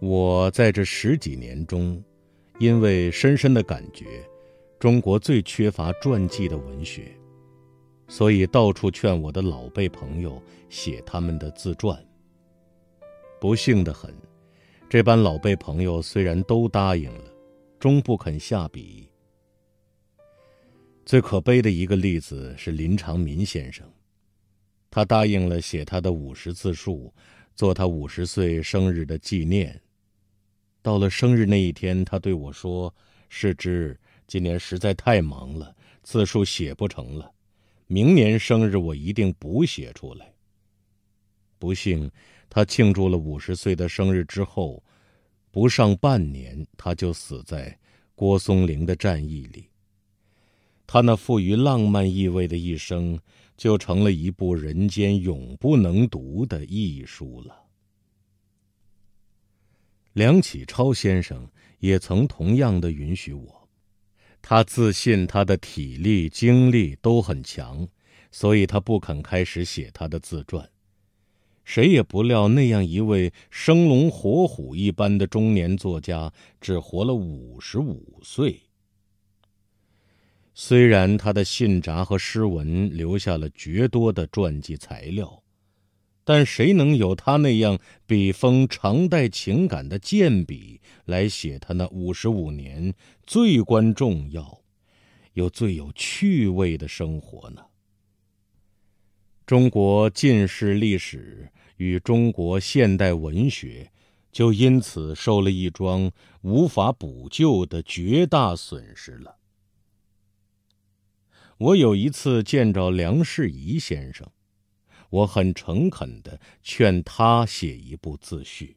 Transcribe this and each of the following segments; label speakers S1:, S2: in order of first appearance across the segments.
S1: 我在这十几年中，因为深深的感觉，中国最缺乏传记的文学，所以到处劝我的老辈朋友写他们的自传。不幸得很，这班老辈朋友虽然都答应了，终不肯下笔。最可悲的一个例子是林长民先生，他答应了写他的五十字述，做他五十岁生日的纪念。到了生日那一天，他对我说：“是之，今年实在太忙了，字数写不成了。明年生日我一定补写出来。”不幸，他庆祝了五十岁的生日之后，不上半年他就死在郭松龄的战役里。他那富于浪漫意味的一生，就成了一部人间永不能读的艺术了。梁启超先生也曾同样的允许我，他自信他的体力精力都很强，所以他不肯开始写他的自传。谁也不料那样一位生龙活虎一般的中年作家，只活了五十五岁。虽然他的信札和诗文留下了绝多的传记材料。但谁能有他那样笔锋常带情感的健笔来写他那五十五年最关重要，又最有趣味的生活呢？中国近世历史与中国现代文学，就因此受了一桩无法补救的绝大损失了。我有一次见着梁士仪先生。我很诚恳的劝他写一部自序，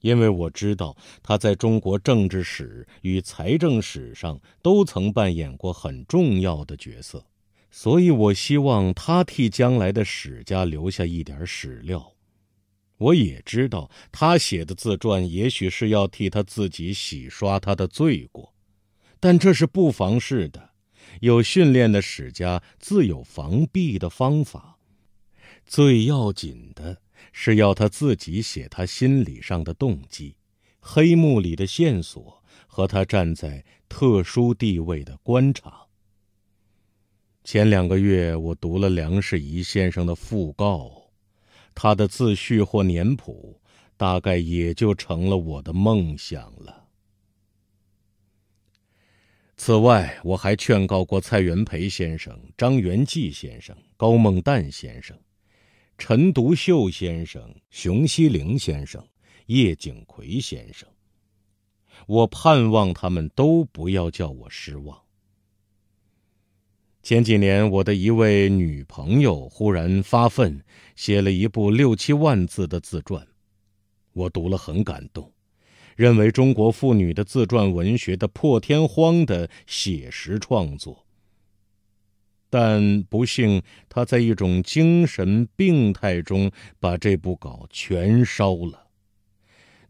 S1: 因为我知道他在中国政治史与财政史上都曾扮演过很重要的角色，所以我希望他替将来的史家留下一点史料。我也知道他写的自传也许是要替他自己洗刷他的罪过，但这是不妨事的，有训练的史家自有防弊的方法。最要紧的是要他自己写他心理上的动机、黑幕里的线索和他站在特殊地位的观察。前两个月我读了梁士仪先生的讣告，他的自序或年谱，大概也就成了我的梦想了。此外，我还劝告过蔡元培先生、张元济先生、高梦旦先生。陈独秀先生、熊希龄先生、叶景奎先生，我盼望他们都不要叫我失望。前几年，我的一位女朋友忽然发奋，写了一部六七万字的自传，我读了很感动，认为中国妇女的自传文学的破天荒的写实创作。但不幸，他在一种精神病态中把这部稿全烧了。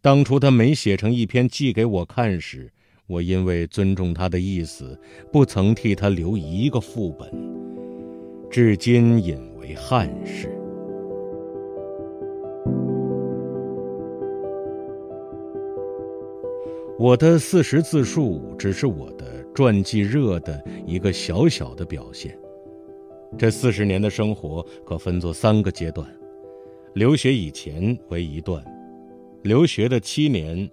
S1: 当初他没写成一篇寄给我看时，我因为尊重他的意思，不曾替他留一个副本，至今引为憾事。我的四十自述只是我的传记热的一个小小的表现。这四十年的生活可分作三个阶段：留学以前为一段，留学的七年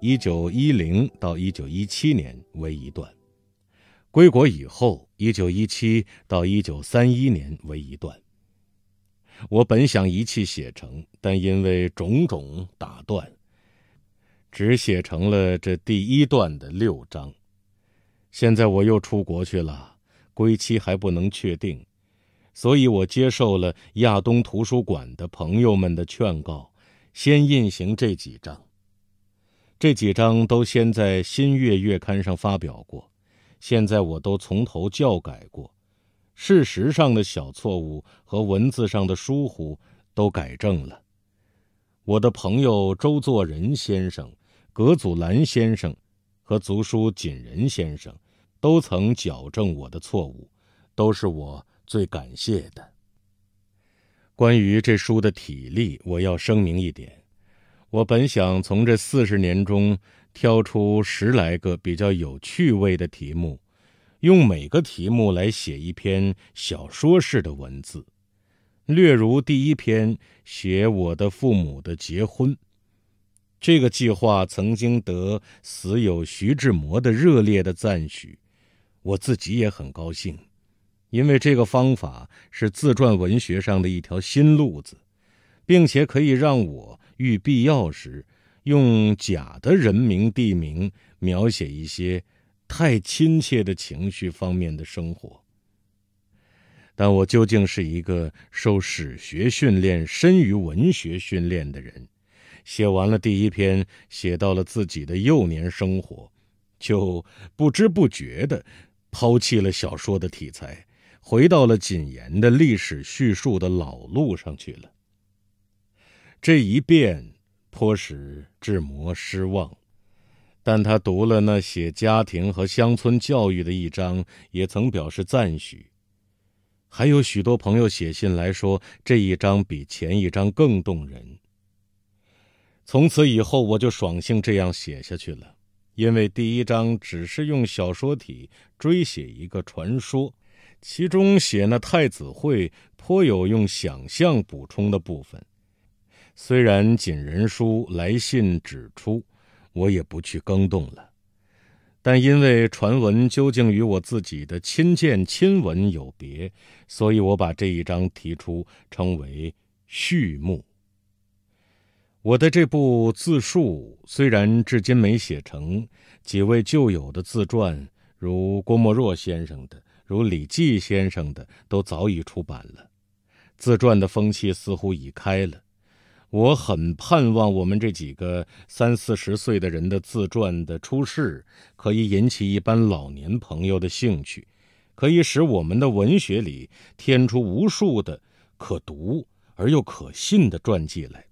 S1: （1910 到1917年）为一段，归国以后 （1917 到1931年）为一段。我本想一气写成，但因为种种打断，只写成了这第一段的六章。现在我又出国去了，归期还不能确定。所以我接受了亚东图书馆的朋友们的劝告，先印行这几章。这几章都先在《新月》月刊上发表过，现在我都从头校改过。事实上的小错误和文字上的疏忽都改正了。我的朋友周作人先生、葛祖蓝先生和足书锦人先生，都曾矫正我的错误，都是我。最感谢的。关于这书的体例，我要声明一点：我本想从这四十年中挑出十来个比较有趣味的题目，用每个题目来写一篇小说式的文字，略如第一篇写我的父母的结婚。这个计划曾经得死友徐志摩的热烈的赞许，我自己也很高兴。因为这个方法是自传文学上的一条新路子，并且可以让我遇必要时用假的人名地名描写一些太亲切的情绪方面的生活。但我究竟是一个受史学训练深于文学训练的人，写完了第一篇，写到了自己的幼年生活，就不知不觉地抛弃了小说的题材。回到了谨言的历史叙述的老路上去了。这一变颇使志摩失望，但他读了那写家庭和乡村教育的一章，也曾表示赞许。还有许多朋友写信来说，这一章比前一章更动人。从此以后，我就爽性这样写下去了，因为第一章只是用小说体追写一个传说。其中写那太子会颇有用想象补充的部分，虽然锦人书来信指出，我也不去更动了，但因为传闻究竟与我自己的亲见亲闻有别，所以我把这一章提出称为序幕。我的这部自述虽然至今没写成，几位旧友的自传，如郭沫若先生的。如李济先生的都早已出版了，自传的风气似乎已开了。我很盼望我们这几个三四十岁的人的自传的出世，可以引起一般老年朋友的兴趣，可以使我们的文学里添出无数的可读而又可信的传记来。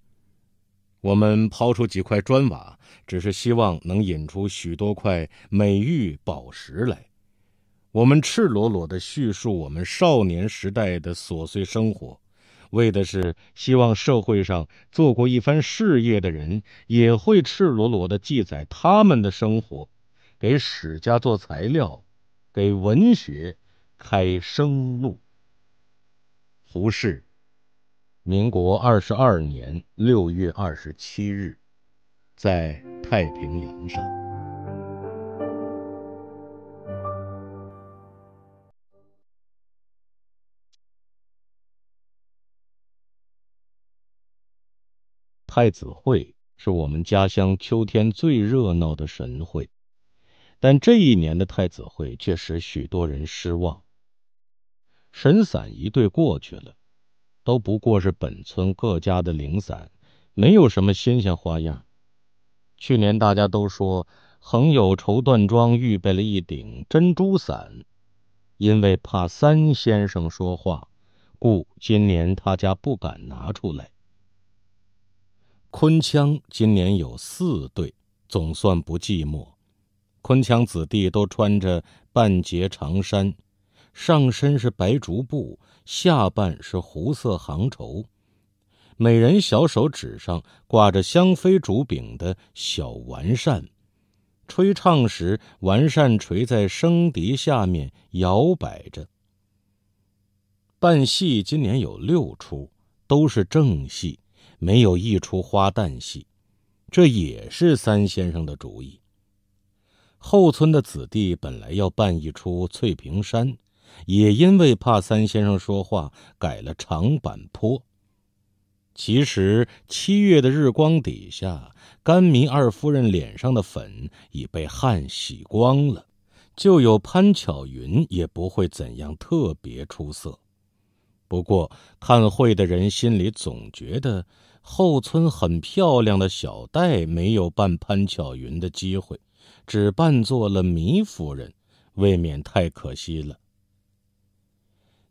S1: 我们抛出几块砖瓦，只是希望能引出许多块美玉宝石来。我们赤裸裸地叙述我们少年时代的琐碎生活，为的是希望社会上做过一番事业的人也会赤裸裸地记载他们的生活，给史家做材料，给文学开生路。胡适，民国二十二年六月二十七日，在太平洋上。太子会是我们家乡秋天最热闹的神会，但这一年的太子会却使许多人失望。神伞一队过去了，都不过是本村各家的零伞，没有什么新鲜花样。去年大家都说，横有绸缎庄预备了一顶珍珠伞，因为怕三先生说话，故今年他家不敢拿出来。昆腔今年有四对，总算不寂寞。昆腔子弟都穿着半截长衫，上身是白竹布，下半是湖色杭绸。每人小手指上挂着香妃竹柄的小完扇，吹唱时完扇垂在笙笛下面摇摆着。半戏今年有六出，都是正戏。没有一出花旦戏，这也是三先生的主意。后村的子弟本来要办一出翠屏山，也因为怕三先生说话，改了长坂坡。其实七月的日光底下，甘民二夫人脸上的粉已被汗洗光了，就有潘巧云也不会怎样特别出色。不过，看会的人心里总觉得，后村很漂亮的小戴没有扮潘巧云的机会，只扮做了糜夫人，未免太可惜了。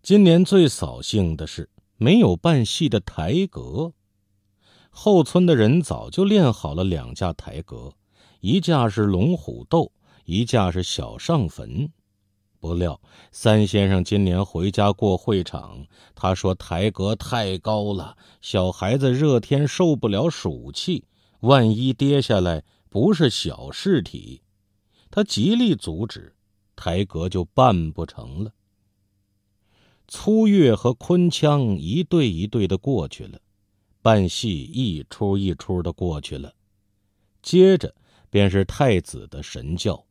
S1: 今年最扫兴的是没有扮戏的台阁，后村的人早就练好了两架台阁，一架是龙虎斗，一架是小上坟。不料三先生今年回家过会场，他说台阁太高了，小孩子热天受不了暑气，万一跌下来不是小事体。他极力阻止，台阁就办不成了。粗月和昆腔一对一对的过去了，办戏一出一出的过去了，接着便是太子的神教。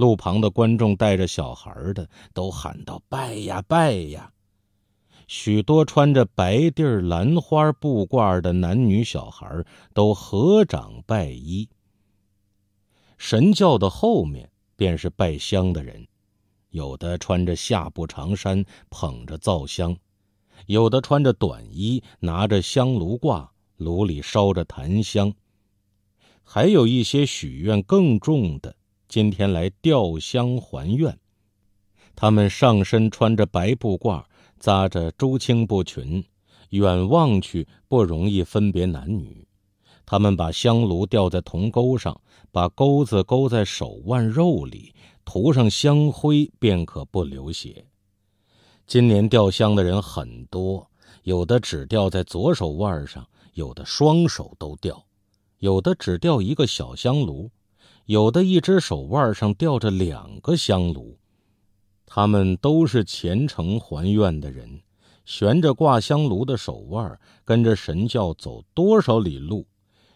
S1: 路旁的观众，带着小孩的，都喊道：“拜呀，拜呀！”许多穿着白地儿兰花布褂的男女小孩都合掌拜揖。神教的后面便是拜香的人，有的穿着下部长衫，捧着皂香；有的穿着短衣，拿着香炉挂，炉里烧着檀香；还有一些许愿更重的。今天来吊香还愿，他们上身穿着白布褂，扎着朱青布裙，远望去不容易分别男女。他们把香炉吊在铜钩上，把钩子勾在手腕肉里，涂上香灰便可不流血。今年吊香的人很多，有的只吊在左手腕上，有的双手都吊，有的只吊一个小香炉。有的一只手腕上吊着两个香炉，他们都是虔诚还愿的人，悬着挂香炉的手腕，跟着神教走多少里路。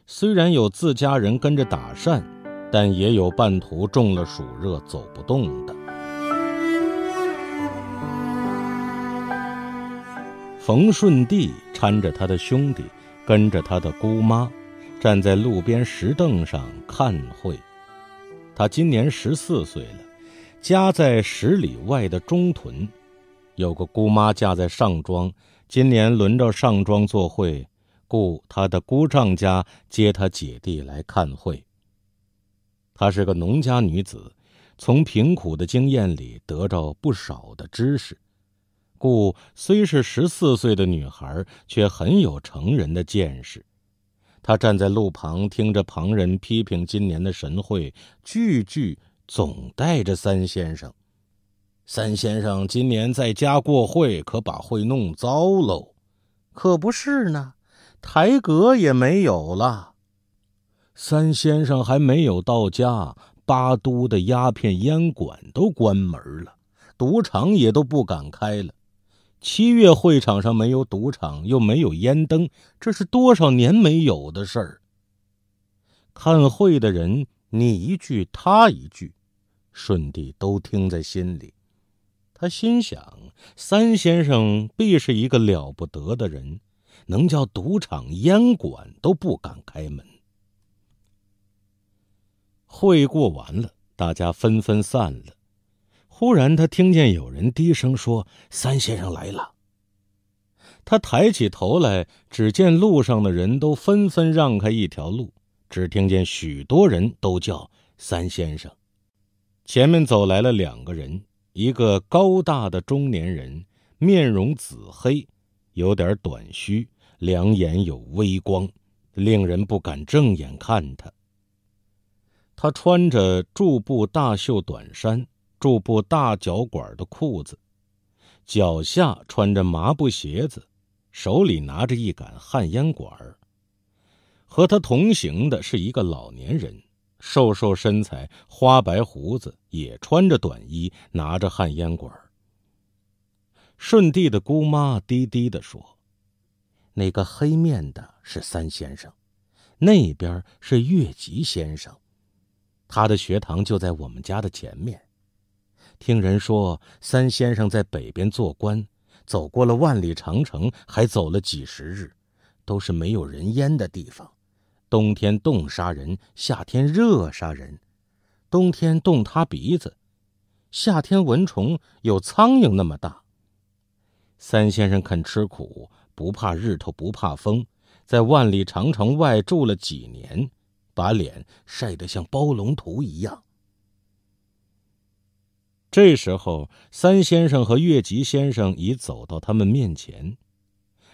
S1: 虽然有自家人跟着打扇，但也有半途中了暑热走不动的。冯顺帝搀着他的兄弟，跟着他的姑妈，站在路边石凳上看会。他今年十四岁了，家在十里外的中屯，有个姑妈嫁在上庄，今年轮着上庄做会，故他的姑丈家接他姐弟来看会。她是个农家女子，从贫苦的经验里得着不少的知识，故虽是十四岁的女孩，却很有成人的见识。他站在路旁，听着旁人批评今年的神会，句句总带着三先生。三先生今年在家过会，可把会弄糟喽，可不是呢？台阁也没有了，三先生还没有到家，巴都的鸦片烟馆都关门了，赌场也都不敢开了。七月会场上没有赌场，又没有烟灯，这是多少年没有的事儿。看会的人，你一句他一句，顺帝都听在心里。他心想：三先生必是一个了不得的人，能叫赌场烟馆都不敢开门。会过完了，大家纷纷散了。忽然，他听见有人低声说：“三先生来了。”他抬起头来，只见路上的人都纷纷让开一条路，只听见许多人都叫“三先生”。前面走来了两个人，一个高大的中年人，面容紫黑，有点短须，两眼有微光，令人不敢正眼看他。他穿着苎布大袖短衫。束部大脚管的裤子，脚下穿着麻布鞋子，手里拿着一杆旱烟管。和他同行的是一个老年人，瘦瘦身材，花白胡子，也穿着短衣，拿着旱烟管。顺帝的姑妈低低的说：“那个黑面的是三先生，那边是越吉先生，他的学堂就在我们家的前面。”听人说，三先生在北边做官，走过了万里长城，还走了几十日，都是没有人烟的地方。冬天冻杀人，夏天热杀人。冬天冻塌鼻子，夏天蚊虫有苍蝇那么大。三先生肯吃苦，不怕日头，不怕风，在万里长城外住了几年，把脸晒得像包龙图一样。这时候，三先生和月吉先生已走到他们面前，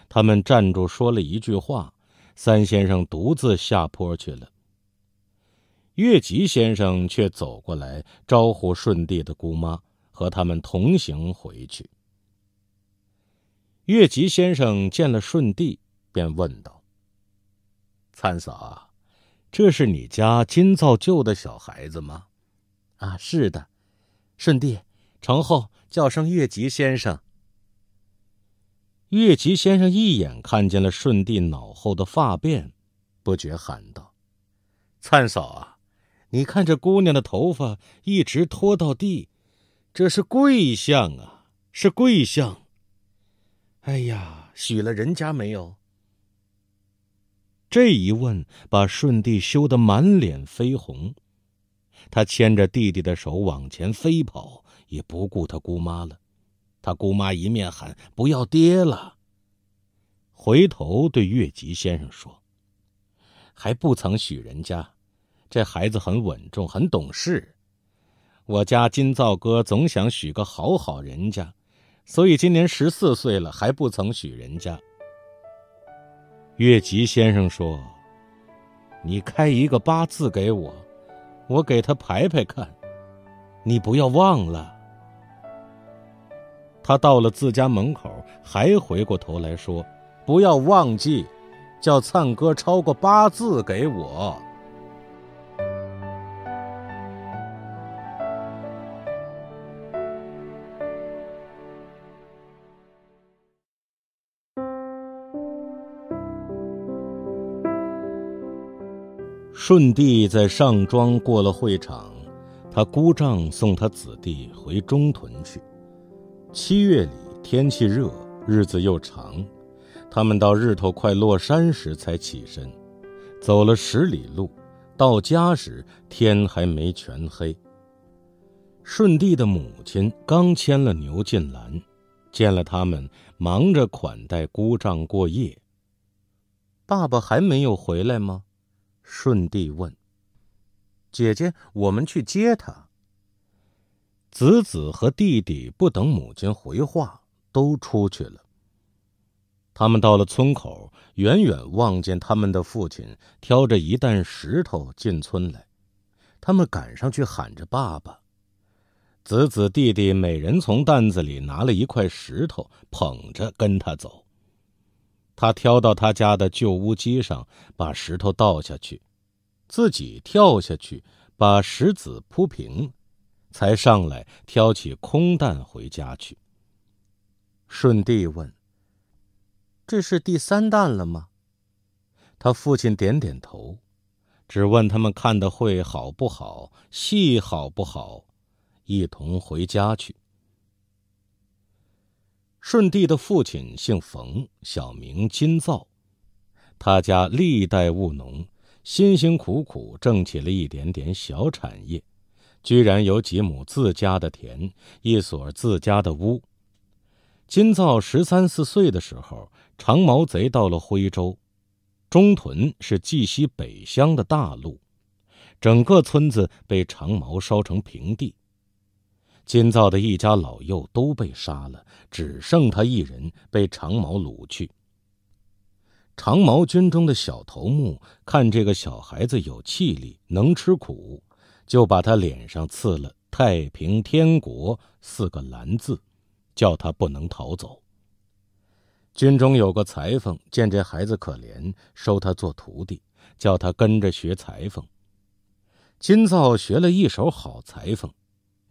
S1: 他们站住说了一句话。三先生独自下坡去了，月吉先生却走过来招呼舜帝的姑妈，和他们同行回去。月吉先生见了舜帝，便问道：“参嫂，这是你家金造旧的小孩子吗？”“啊，是的。”舜帝，成后叫声越吉先生。越吉先生一眼看见了舜帝脑后的发辫，不觉喊道：“灿嫂啊，你看这姑娘的头发一直拖到地，这是贵相啊，是贵相。哎呀，许了人家没有？”这一问，把舜帝羞得满脸绯红。他牵着弟弟的手往前飞跑，也不顾他姑妈了。他姑妈一面喊“不要爹了”，回头对月吉先生说：“还不曾许人家。这孩子很稳重，很懂事。我家金灶哥总想许个好好人家，所以今年十四岁了还不曾许人家。”月吉先生说：“你开一个八字给我。”我给他排排看，你不要忘了。他到了自家门口，还回过头来说：“不要忘记，叫灿哥抄个八字给我。”舜帝在上庄过了会场，他姑丈送他子弟回中屯去。七月里天气热，日子又长，他们到日头快落山时才起身，走了十里路，到家时天还没全黑。舜帝的母亲刚牵了牛进栏，见了他们，忙着款待姑丈过夜。爸爸还没有回来吗？舜帝问：“姐姐，我们去接他。”子子和弟弟不等母亲回话，都出去了。他们到了村口，远远望见他们的父亲挑着一担石头进村来，他们赶上去喊着：“爸爸！”子子、弟弟每人从担子里拿了一块石头，捧着跟他走。他挑到他家的旧屋基上，把石头倒下去，自己跳下去，把石子铺平，才上来挑起空担回家去。舜帝问：“这是第三担了吗？”他父亲点点头，只问他们看的会好不好，戏好不好，一同回家去。舜帝的父亲姓冯，小名金灶。他家历代务农，辛辛苦苦挣起了一点点小产业，居然有几亩自家的田，一所自家的屋。金灶十三四岁的时候，长毛贼到了徽州，中屯是绩溪北乡的大路，整个村子被长毛烧成平地。金灶的一家老幼都被杀了，只剩他一人被长毛掳去。长毛军中的小头目看这个小孩子有气力，能吃苦，就把他脸上刺了“太平天国”四个蓝字，叫他不能逃走。军中有个裁缝，见这孩子可怜，收他做徒弟，叫他跟着学裁缝。金灶学了一手好裁缝。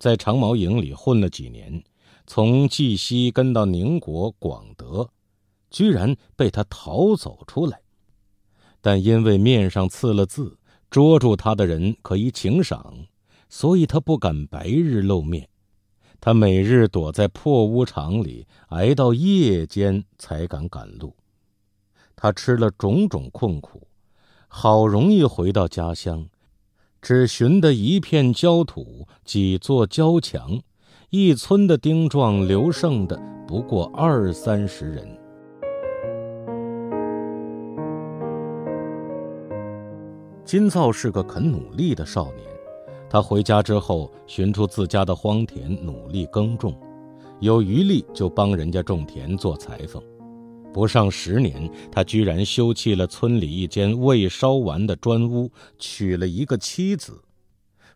S1: 在长毛营里混了几年，从绩溪跟到宁国、广德，居然被他逃走出来。但因为面上刺了字，捉住他的人可以请赏，所以他不敢白日露面。他每日躲在破屋场里，挨到夜间才敢赶路。他吃了种种困苦，好容易回到家乡。只寻得一片焦土，几座焦墙，一村的丁壮留剩的不过二三十人。金灶是个肯努力的少年，他回家之后寻出自家的荒田，努力耕种，有余力就帮人家种田、做裁缝。不上十年，他居然修葺了村里一间未烧完的砖屋，娶了一个妻子，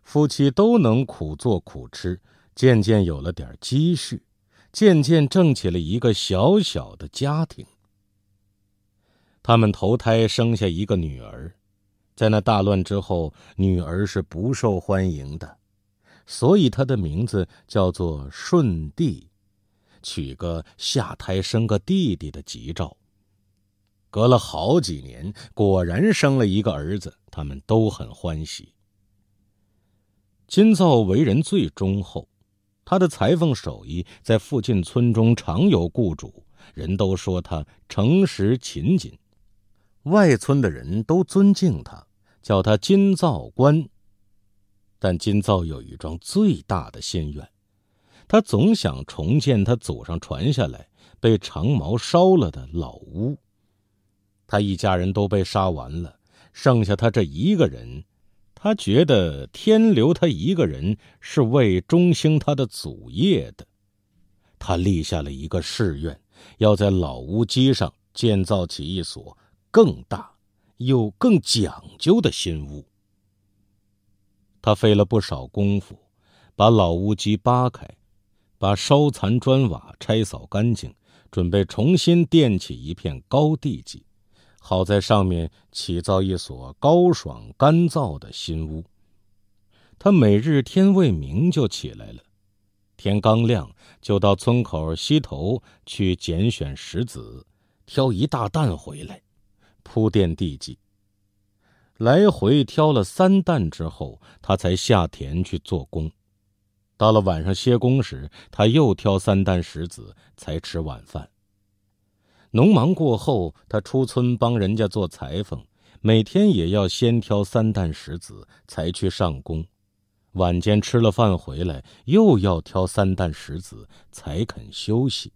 S1: 夫妻都能苦做苦吃，渐渐有了点积蓄，渐渐挣起了一个小小的家庭。他们投胎生下一个女儿，在那大乱之后，女儿是不受欢迎的，所以她的名字叫做舜帝。娶个下胎生个弟弟的吉兆。隔了好几年，果然生了一个儿子，他们都很欢喜。金灶为人最忠厚，他的裁缝手艺在附近村中常有雇主，人都说他诚实勤谨，外村的人都尊敬他，叫他金灶官。但金灶有一桩最大的心愿。他总想重建他祖上传下来被长毛烧了的老屋。他一家人都被杀完了，剩下他这一个人。他觉得天留他一个人是为中兴他的祖业的。他立下了一个誓愿，要在老屋基上建造起一所更大又更讲究的新屋。他费了不少功夫，把老屋基扒开。把烧残砖瓦拆扫干净，准备重新垫起一片高地基，好在上面起造一所高爽干燥的新屋。他每日天未明就起来了，天刚亮就到村口溪头去拣选石子，挑一大担回来铺垫地基。来回挑了三担之后，他才下田去做工。到了晚上歇工时，他又挑三担石子才吃晚饭。农忙过后，他出村帮人家做裁缝，每天也要先挑三担石子才去上工。晚间吃了饭回来，又要挑三担石子才肯休息。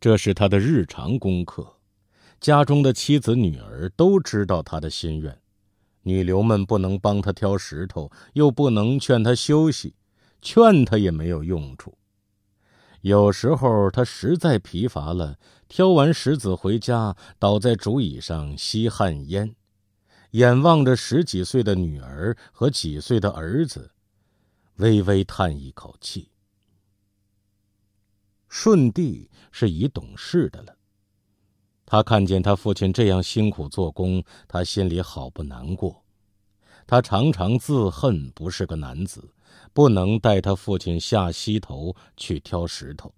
S1: 这是他的日常功课，家中的妻子女儿都知道他的心愿。女流们不能帮他挑石头，又不能劝他休息，劝他也没有用处。有时候他实在疲乏了，挑完石子回家，倒在竹椅上吸旱烟，眼望着十几岁的女儿和几岁的儿子，微微叹一口气。舜帝是已懂事的了。他看见他父亲这样辛苦做工，他心里好不难过。他常常自恨不是个男子，不能带他父亲下溪头去挑石头。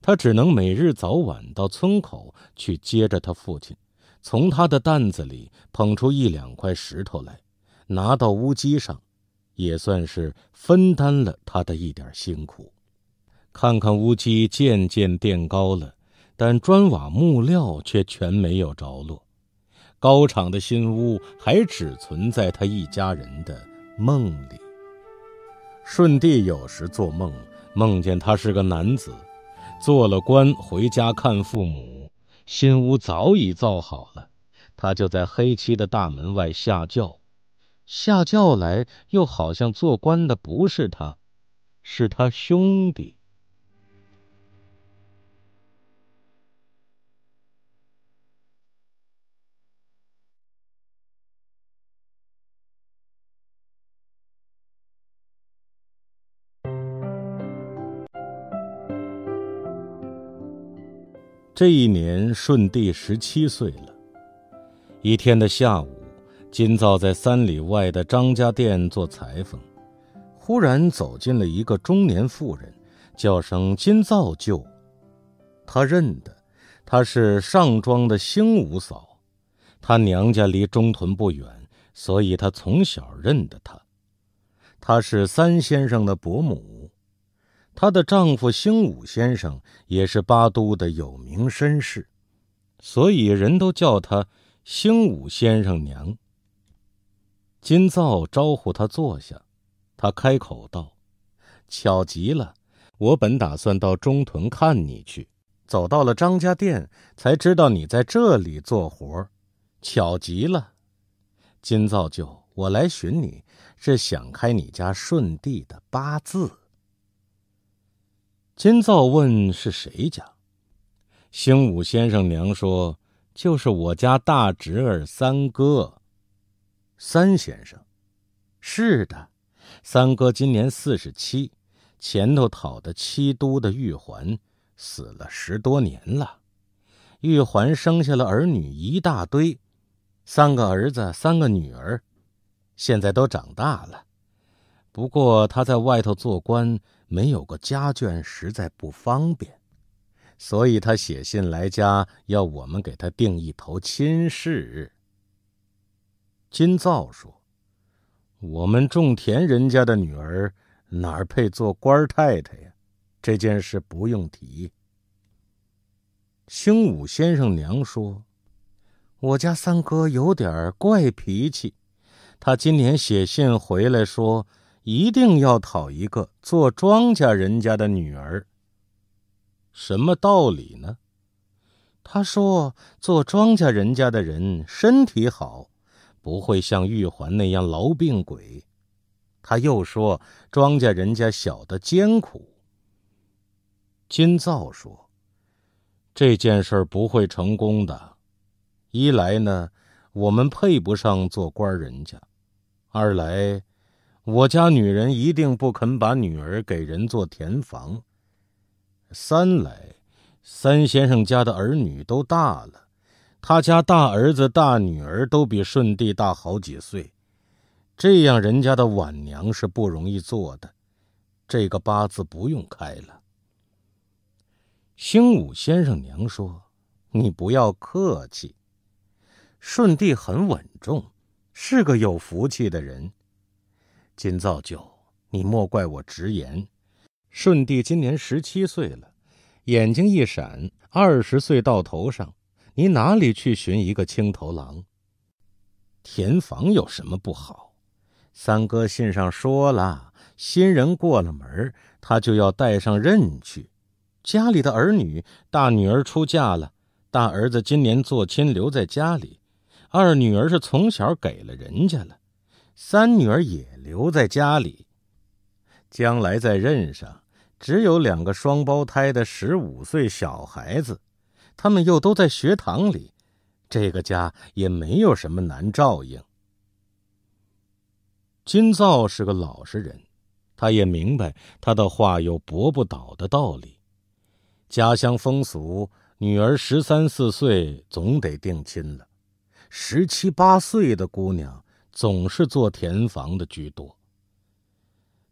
S1: 他只能每日早晚到村口去，接着他父亲，从他的担子里捧出一两块石头来，拿到乌基上，也算是分担了他的一点辛苦。看看乌基渐渐垫高了。但砖瓦木料却全没有着落，高敞的新屋还只存在他一家人的梦里。舜帝有时做梦，梦见他是个男子，做了官，回家看父母，新屋早已造好了，他就在黑漆的大门外下轿，下轿来又好像做官的不是他，是他兄弟。这一年，舜帝十七岁了。一天的下午，金灶在三里外的张家店做裁缝，忽然走进了一个中年妇人，叫声“金灶舅”，他认得，她是上庄的星五嫂，她娘家离中屯不远，所以他从小认得她，她是三先生的伯母。她的丈夫兴武先生也是巴都的有名绅士，所以人都叫她兴武先生娘。金灶招呼她坐下，她开口道：“巧极了，我本打算到中屯看你去，走到了张家店才知道你在这里做活，巧极了。”金灶就我来寻你是想开你家顺帝的八字。金灶问是谁家？兴武先生娘说：“就是我家大侄儿三哥，三先生。是的，三哥今年四十七，前头讨的七都的玉环死了十多年了。玉环生下了儿女一大堆，三个儿子，三个女儿，现在都长大了。不过他在外头做官。”没有个家眷，实在不方便，所以他写信来家要我们给他定一头亲事。金灶说：“我们种田人家的女儿，哪儿配做官太太呀？这件事不用提。”兴武先生娘说：“我家三哥有点怪脾气，他今年写信回来说。”一定要讨一个做庄稼人家的女儿。什么道理呢？他说：“做庄稼人家的人身体好，不会像玉环那样痨病鬼。”他又说：“庄稼人家小的艰苦。”金灶说：“这件事不会成功的。一来呢，我们配不上做官人家；二来。”我家女人一定不肯把女儿给人做填房。三来，三先生家的儿女都大了，他家大儿子、大女儿都比舜帝大好几岁，这样人家的晚娘是不容易做的。这个八字不用开了。兴武先生娘说：“你不要客气，舜帝很稳重，是个有福气的人。”金造就，你莫怪我直言。舜帝今年十七岁了，眼睛一闪，二十岁到头上，你哪里去寻一个青头郎？填房有什么不好？三哥信上说了，新人过了门，他就要带上任去。家里的儿女，大女儿出嫁了，大儿子今年做亲，留在家里，二女儿是从小给了人家了。三女儿也留在家里，将来在任上只有两个双胞胎的十五岁小孩子，他们又都在学堂里，这个家也没有什么难照应。金灶是个老实人，他也明白他的话有驳不倒的道理。家乡风俗，女儿十三四岁总得定亲了，十七八岁的姑娘。总是做田房的居多。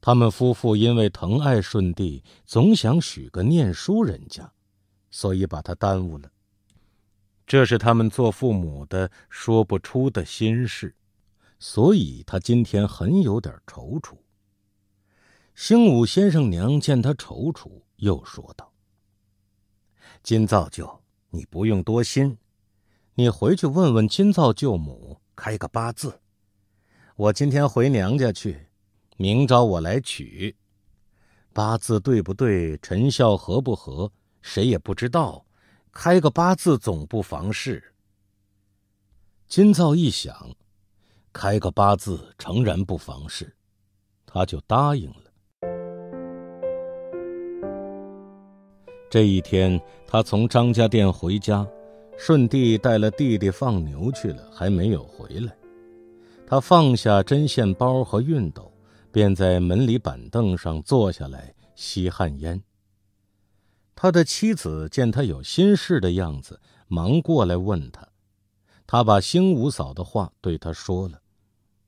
S1: 他们夫妇因为疼爱舜帝，总想许个念书人家，所以把他耽误了。这是他们做父母的说不出的心事，所以他今天很有点踌躇。兴武先生娘见他踌躇，又说道：“金造舅，你不用多心，你回去问问金造舅母，开个八字。”我今天回娘家去，明朝我来取。八字对不对，辰孝合不合，谁也不知道。开个八字总不妨事。金灶一想，开个八字诚然不妨事，他就答应了。这一天，他从张家店回家，顺帝带了弟弟放牛去了，还没有回来。他放下针线包和熨斗，便在门里板凳上坐下来吸旱烟。他的妻子见他有心事的样子，忙过来问他。他把星五嫂的话对他说了，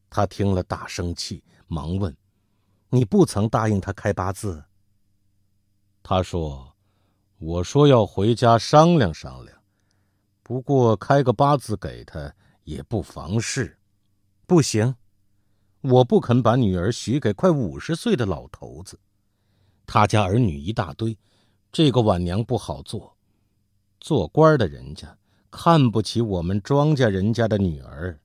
S1: 他听了大生气，忙问：“你不曾答应他开八字？”他说：“我说要回家商量商量，不过开个八字给他也不妨事。”不行，我不肯把女儿许给快五十岁的老头子。他家儿女一大堆，这个晚娘不好做。做官的人家看不起我们庄稼人家的女儿，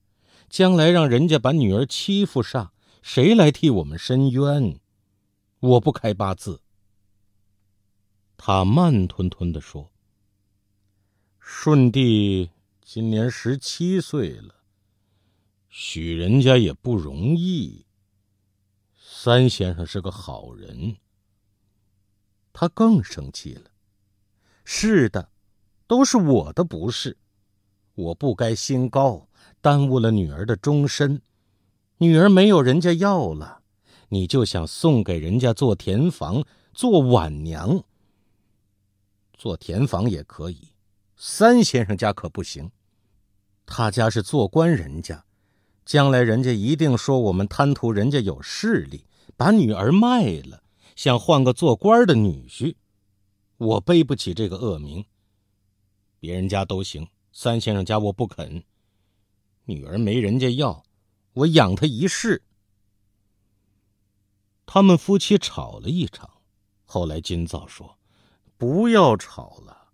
S1: 将来让人家把女儿欺负上，谁来替我们伸冤？我不开八字。他慢吞吞的说：“舜帝今年十七岁了。”许人家也不容易。三先生是个好人，他更生气了。是的，都是我的不是，我不该心高，耽误了女儿的终身。女儿没有人家要了，你就想送给人家做田房、做晚娘。做田房也可以，三先生家可不行，他家是做官人家。将来人家一定说我们贪图人家有势力，把女儿卖了，想换个做官的女婿，我背不起这个恶名。别人家都行，三先生家我不肯。女儿没人家要，我养她一世。他们夫妻吵了一场，后来金灶说：“不要吵了，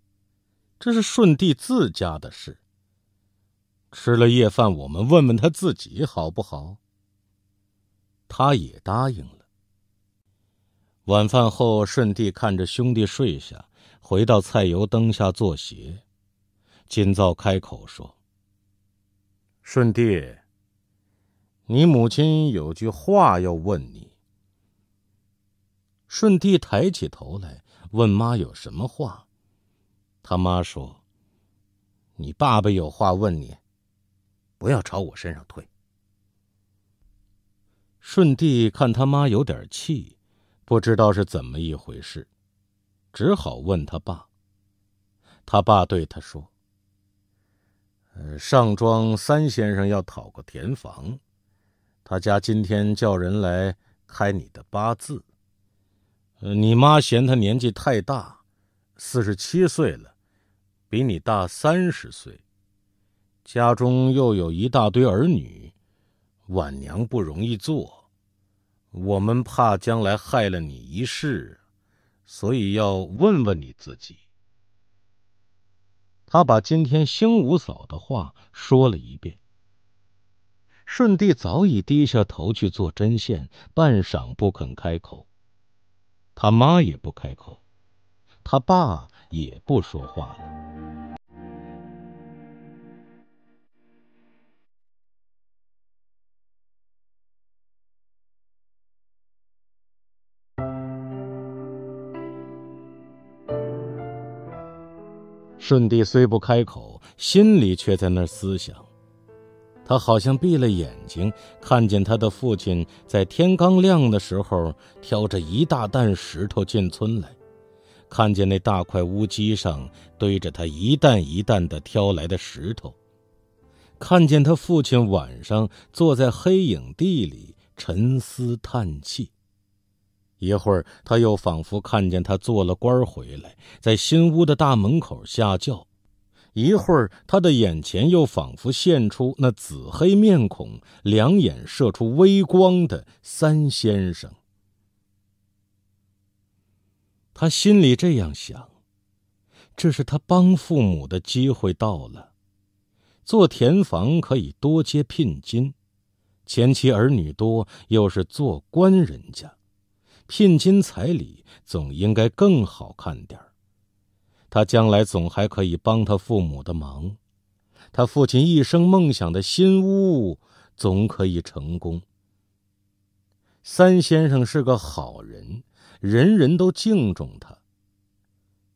S1: 这是顺帝自家的事。”吃了夜饭，我们问问他自己好不好？他也答应了。晚饭后，顺帝看着兄弟睡下，回到菜油灯下做鞋。金灶开口说：“顺帝，你母亲有句话要问你。”顺帝抬起头来问妈有什么话，他妈说：“你爸爸有话问你。”不要朝我身上推。舜帝看他妈有点气，不知道是怎么一回事，只好问他爸。他爸对他说：“上庄三先生要讨个田房，他家今天叫人来开你的八字。你妈嫌他年纪太大，四十七岁了，比你大三十岁。”家中又有一大堆儿女，晚娘不容易做，我们怕将来害了你一世，所以要问问你自己。他把今天星五嫂的话说了一遍。舜帝早已低下头去做针线，半晌不肯开口。他妈也不开口，他爸也不说话了。舜帝虽不开口，心里却在那儿思想。他好像闭了眼睛，看见他的父亲在天刚亮的时候挑着一大担石头进村来，看见那大块乌鸡上堆着他一担一担的挑来的石头，看见他父亲晚上坐在黑影地里沉思叹气。一会儿，他又仿佛看见他做了官回来，在新屋的大门口下轿；一会儿，他的眼前又仿佛现出那紫黑面孔、两眼射出微光的三先生。他心里这样想：这是他帮父母的机会到了，做田房可以多接聘金，前妻儿女多，又是做官人家。聘金彩礼总应该更好看点儿，他将来总还可以帮他父母的忙，他父亲一生梦想的新屋总可以成功。三先生是个好人，人人都敬重他，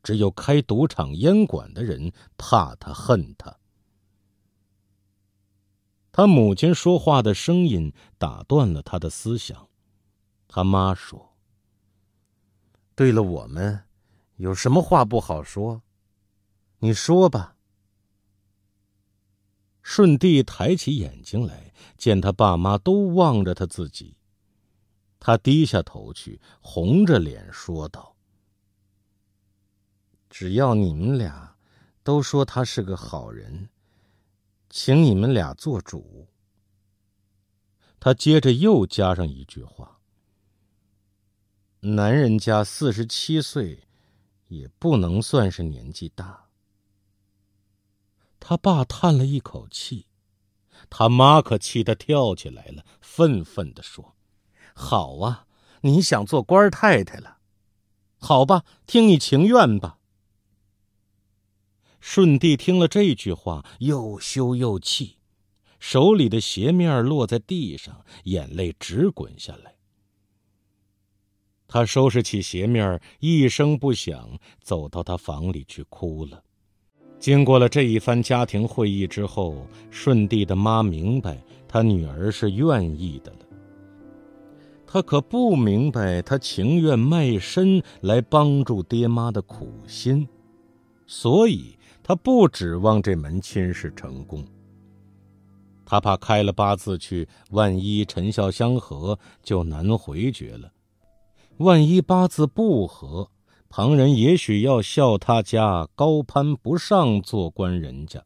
S1: 只有开赌场烟馆的人怕他恨他。他母亲说话的声音打断了他的思想，他妈说。对了，我们有什么话不好说？你说吧。舜帝抬起眼睛来，见他爸妈都望着他自己，他低下头去，红着脸说道：“只要你们俩都说他是个好人，请你们俩做主。”他接着又加上一句话。男人家四十七岁，也不能算是年纪大。他爸叹了一口气，他妈可气得跳起来了，愤愤的说：“好啊，你想做官太太了？好吧，听你情愿吧。”舜帝听了这句话，又羞又气，手里的鞋面落在地上，眼泪直滚下来。他收拾起鞋面一声不响走到他房里去哭了。经过了这一番家庭会议之后，舜帝的妈明白他女儿是愿意的了。他可不明白他情愿卖身来帮助爹妈的苦心，所以他不指望这门亲事成功。他怕开了八字去，万一陈孝相合，就难回绝了。万一八字不合，旁人也许要笑他家高攀不上做官人家。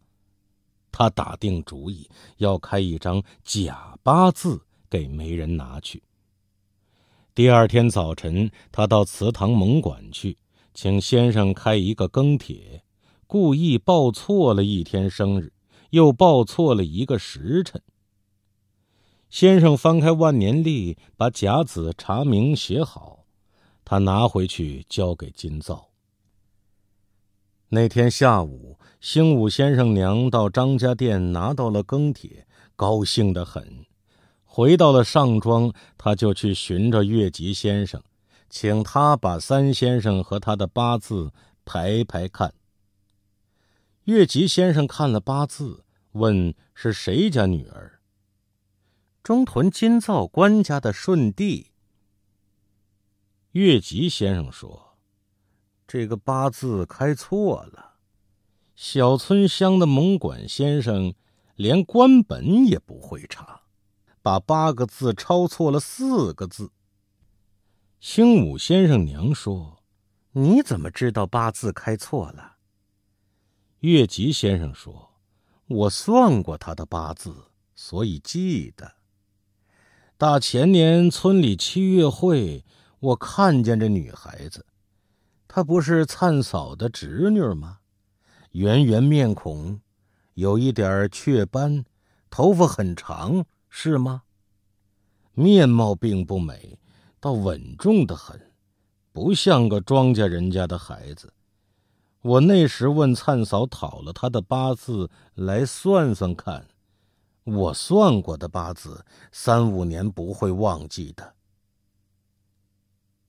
S1: 他打定主意要开一张假八字给媒人拿去。第二天早晨，他到祠堂猛馆去，请先生开一个庚帖，故意报错了一天生日，又报错了一个时辰。先生翻开万年历，把甲子查明写好。他拿回去交给金造。那天下午，兴武先生娘到张家店拿到了庚帖，高兴的很。回到了上庄，他就去寻着月吉先生，请他把三先生和他的八字排排看。月吉先生看了八字，问是谁家女儿。中屯金灶官家的顺弟。月吉先生说：“这个八字开错了。”小村乡的蒙管先生连官本也不会查，把八个字抄错了四个字。兴武先生娘说：“你怎么知道八字开错了？”月吉先生说：“我算过他的八字，所以记得。大前年村里七月会。”我看见这女孩子，她不是灿嫂的侄女吗？圆圆面孔，有一点雀斑，头发很长，是吗？面貌并不美，倒稳重得很，不像个庄稼人家的孩子。我那时问灿嫂讨了她的八字来算算看，我算过的八字三五年不会忘记的。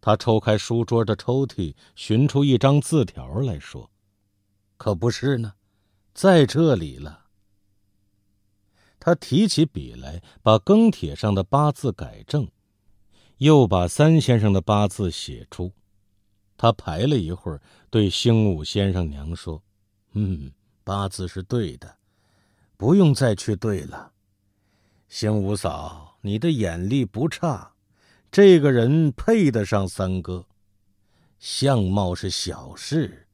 S1: 他抽开书桌的抽屉，寻出一张字条来说：“可不是呢，在这里了。”他提起笔来，把庚帖上的八字改正，又把三先生的八字写出。他排了一会儿，对兴武先生娘说：“嗯，八字是对的，不用再去对了。兴武嫂，你的眼力不差。”这个人配得上三哥，相貌是小事，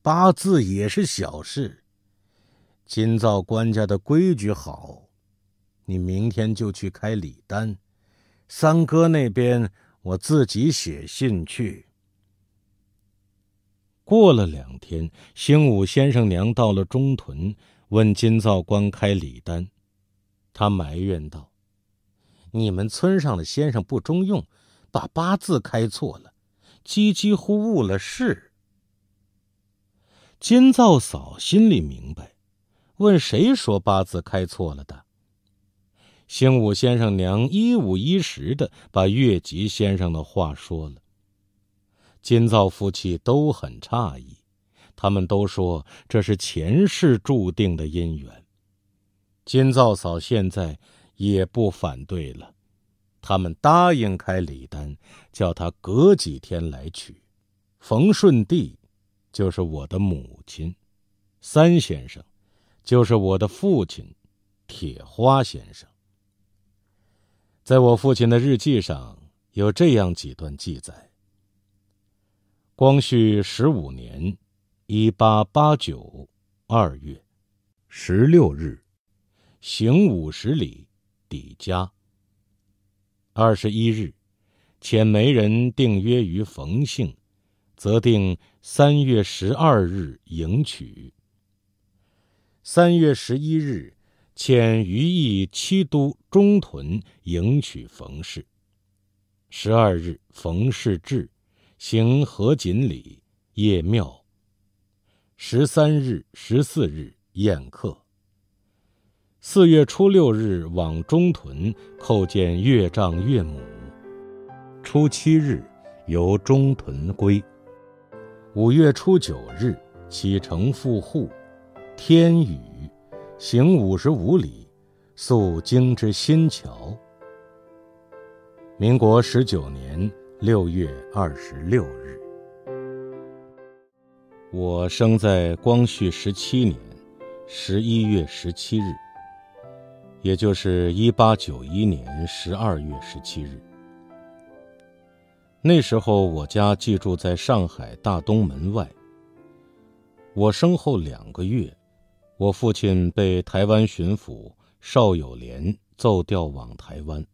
S1: 八字也是小事。金造官家的规矩好，你明天就去开礼单，三哥那边我自己写信去。过了两天，兴武先生娘到了中屯，问金灶官开礼单，他埋怨道。你们村上的先生不中用，把八字开错了，几几乎误了事。金灶嫂心里明白，问谁说八字开错了的？兴武先生娘一五一十的把月吉先生的话说了。金灶夫妻都很诧异，他们都说这是前世注定的姻缘。金灶嫂现在。也不反对了，他们答应开礼单，叫他隔几天来取。冯顺帝就是我的母亲；三先生，就是我的父亲，铁花先生。在我父亲的日记上有这样几段记载：光绪十五年，一八八九二月十六日，行五十里。抵家。二十一日，遣媒人定约于冯姓，则定三月十二日迎娶。三月十一日，遣余邑七都中屯迎娶冯氏。十二日，冯氏至，行合锦礼，夜庙。十三日、十四日宴客。四月初六日往中屯叩见岳丈岳母，初七日由中屯归。五月初九日启程赴沪，天雨，行五十五里，宿京之新桥。民国十九年六月二十六日，我生在光绪十七年十一月十七日。也就是一八九一年十二月十七日，那时候我家寄住在上海大东门外。我生后两个月，我父亲被台湾巡抚邵友廉奏调往台湾，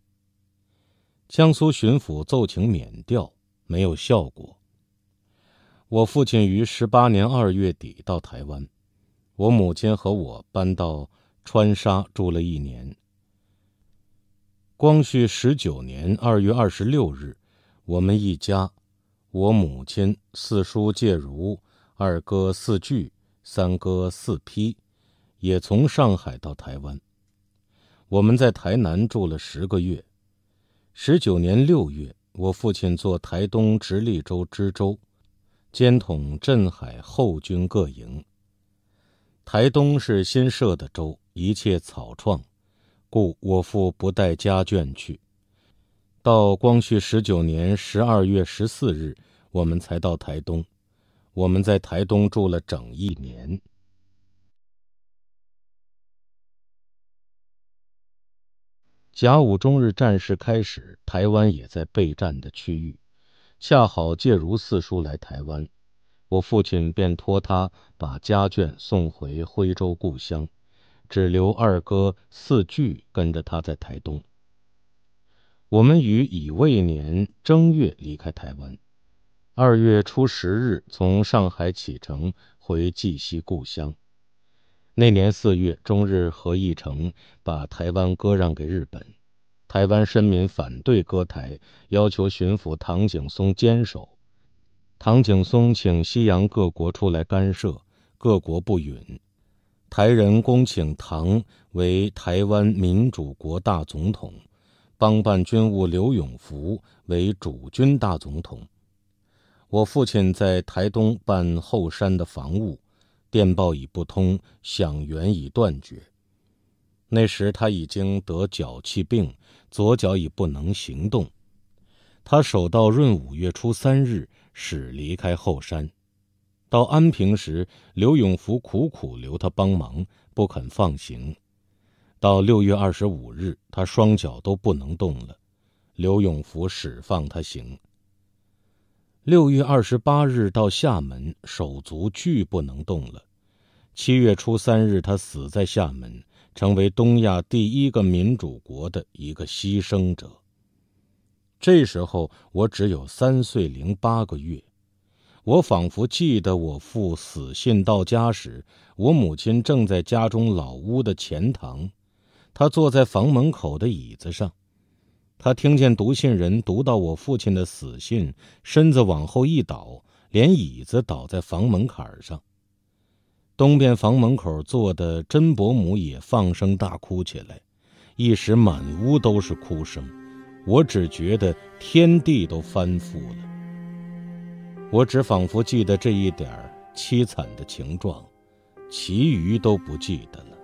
S1: 江苏巡抚奏请免调，没有效果。我父亲于十八年二月底到台湾，我母亲和我搬到。川沙住了一年。光绪十九年二月二十六日，我们一家，我母亲、四叔介如、二哥四巨、三哥四批，也从上海到台湾。我们在台南住了十个月。十九年六月，我父亲做台东直隶州知州，兼统镇海后军各营。台东是新设的州。一切草创，故我父不带家眷去。到光绪十九年十二月十四日，我们才到台东。我们在台东住了整一年。甲午中日战事开始，台湾也在备战的区域。恰好介如四叔来台湾，我父亲便托他把家眷送回徽州故乡。只留二哥四句跟着他在台东。我们于乙未年正月离开台湾，二月初十日从上海启程回绩溪故乡。那年四月，中日合议成，把台湾割让给日本。台湾绅民反对割台，要求巡抚唐景崧坚守。唐景崧请西洋各国出来干涉，各国不允。台人恭请唐为台湾民主国大总统，帮办军务刘永福为主军大总统。我父亲在台东办后山的防务，电报已不通，响源已断绝。那时他已经得脚气病，左脚已不能行动。他守到闰五月初三日始离开后山。到安平时，刘永福苦苦留他帮忙，不肯放行。到六月二十五日，他双脚都不能动了，刘永福始放他行。六月二十八日到厦门，手足俱不能动了。七月初三日，他死在厦门，成为东亚第一个民主国的一个牺牲者。这时候，我只有三岁零八个月。我仿佛记得，我父死信到家时，我母亲正在家中老屋的前堂，她坐在房门口的椅子上，她听见读信人读到我父亲的死信，身子往后一倒，连椅子倒在房门槛上。东边房门口坐的甄伯母也放声大哭起来，一时满屋都是哭声，我只觉得天地都翻覆了。我只仿佛记得这一点凄惨的情状，其余都不记得了。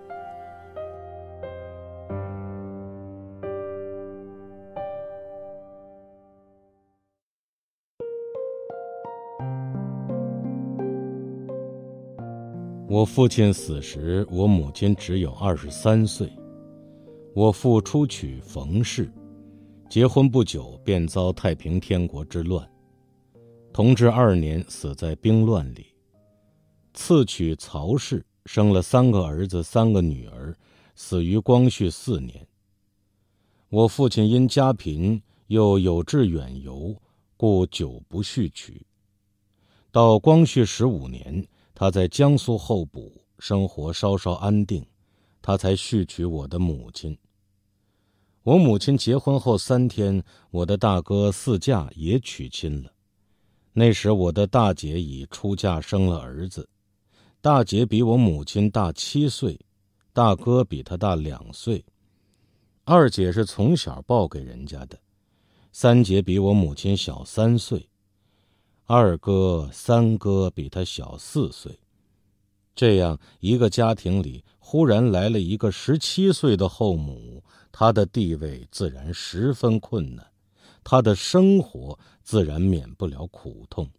S1: 我父亲死时，我母亲只有二十三岁。我父初娶冯氏，结婚不久便遭太平天国之乱。同治二年死在兵乱里，次娶曹氏，生了三个儿子，三个女儿。死于光绪四年。我父亲因家贫，又有志远游，故久不续娶。到光绪十五年，他在江苏候补，生活稍稍安定，他才续娶我的母亲。我母亲结婚后三天，我的大哥四嫁也娶亲了。那时，我的大姐已出嫁，生了儿子。大姐比我母亲大七岁，大哥比她大两岁。二姐是从小抱给人家的，三姐比我母亲小三岁，二哥、三哥比她小四岁。这样一个家庭里，忽然来了一个十七岁的后母，她的地位自然十分困难。他的生活自然免不了苦痛。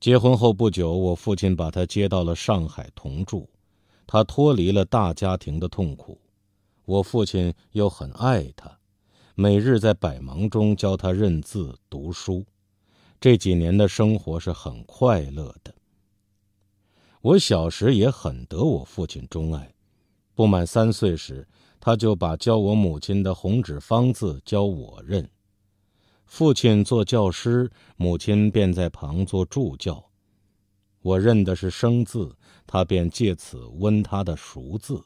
S1: 结婚后不久，我父亲把他接到了上海同住，他脱离了大家庭的痛苦。我父亲又很爱他，每日在百忙中教他认字读书。这几年的生活是很快乐的。我小时也很得我父亲钟爱，不满三岁时。他就把教我母亲的红纸方字教我认，父亲做教师，母亲便在旁做助教。我认的是生字，他便借此温他的熟字。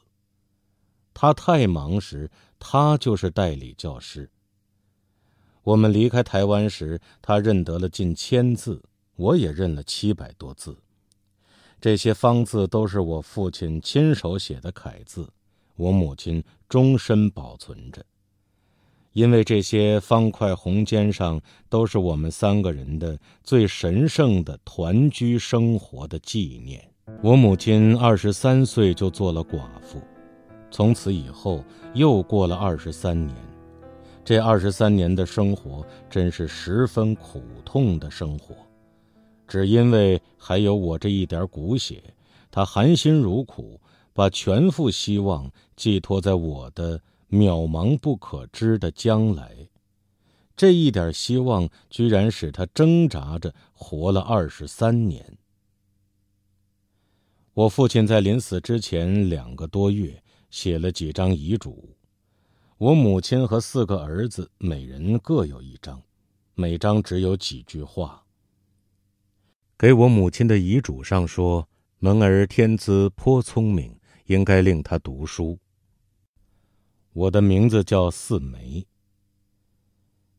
S1: 他太忙时，他就是代理教师。我们离开台湾时，他认得了近千字，我也认了七百多字。这些方字都是我父亲亲手写的楷字。我母亲终身保存着，因为这些方块红笺上都是我们三个人的最神圣的团居生活的纪念。我母亲二十三岁就做了寡妇，从此以后又过了二十三年。这二十三年的生活真是十分苦痛的生活，只因为还有我这一点骨血，她含辛茹苦。把全副希望寄托在我的渺茫不可知的将来，这一点希望居然使他挣扎着活了二十三年。我父亲在临死之前两个多月写了几张遗嘱，我母亲和四个儿子每人各有一张，每张只有几句话。给我母亲的遗嘱上说：“蒙儿天资颇聪明。”应该令他读书。我的名字叫四梅。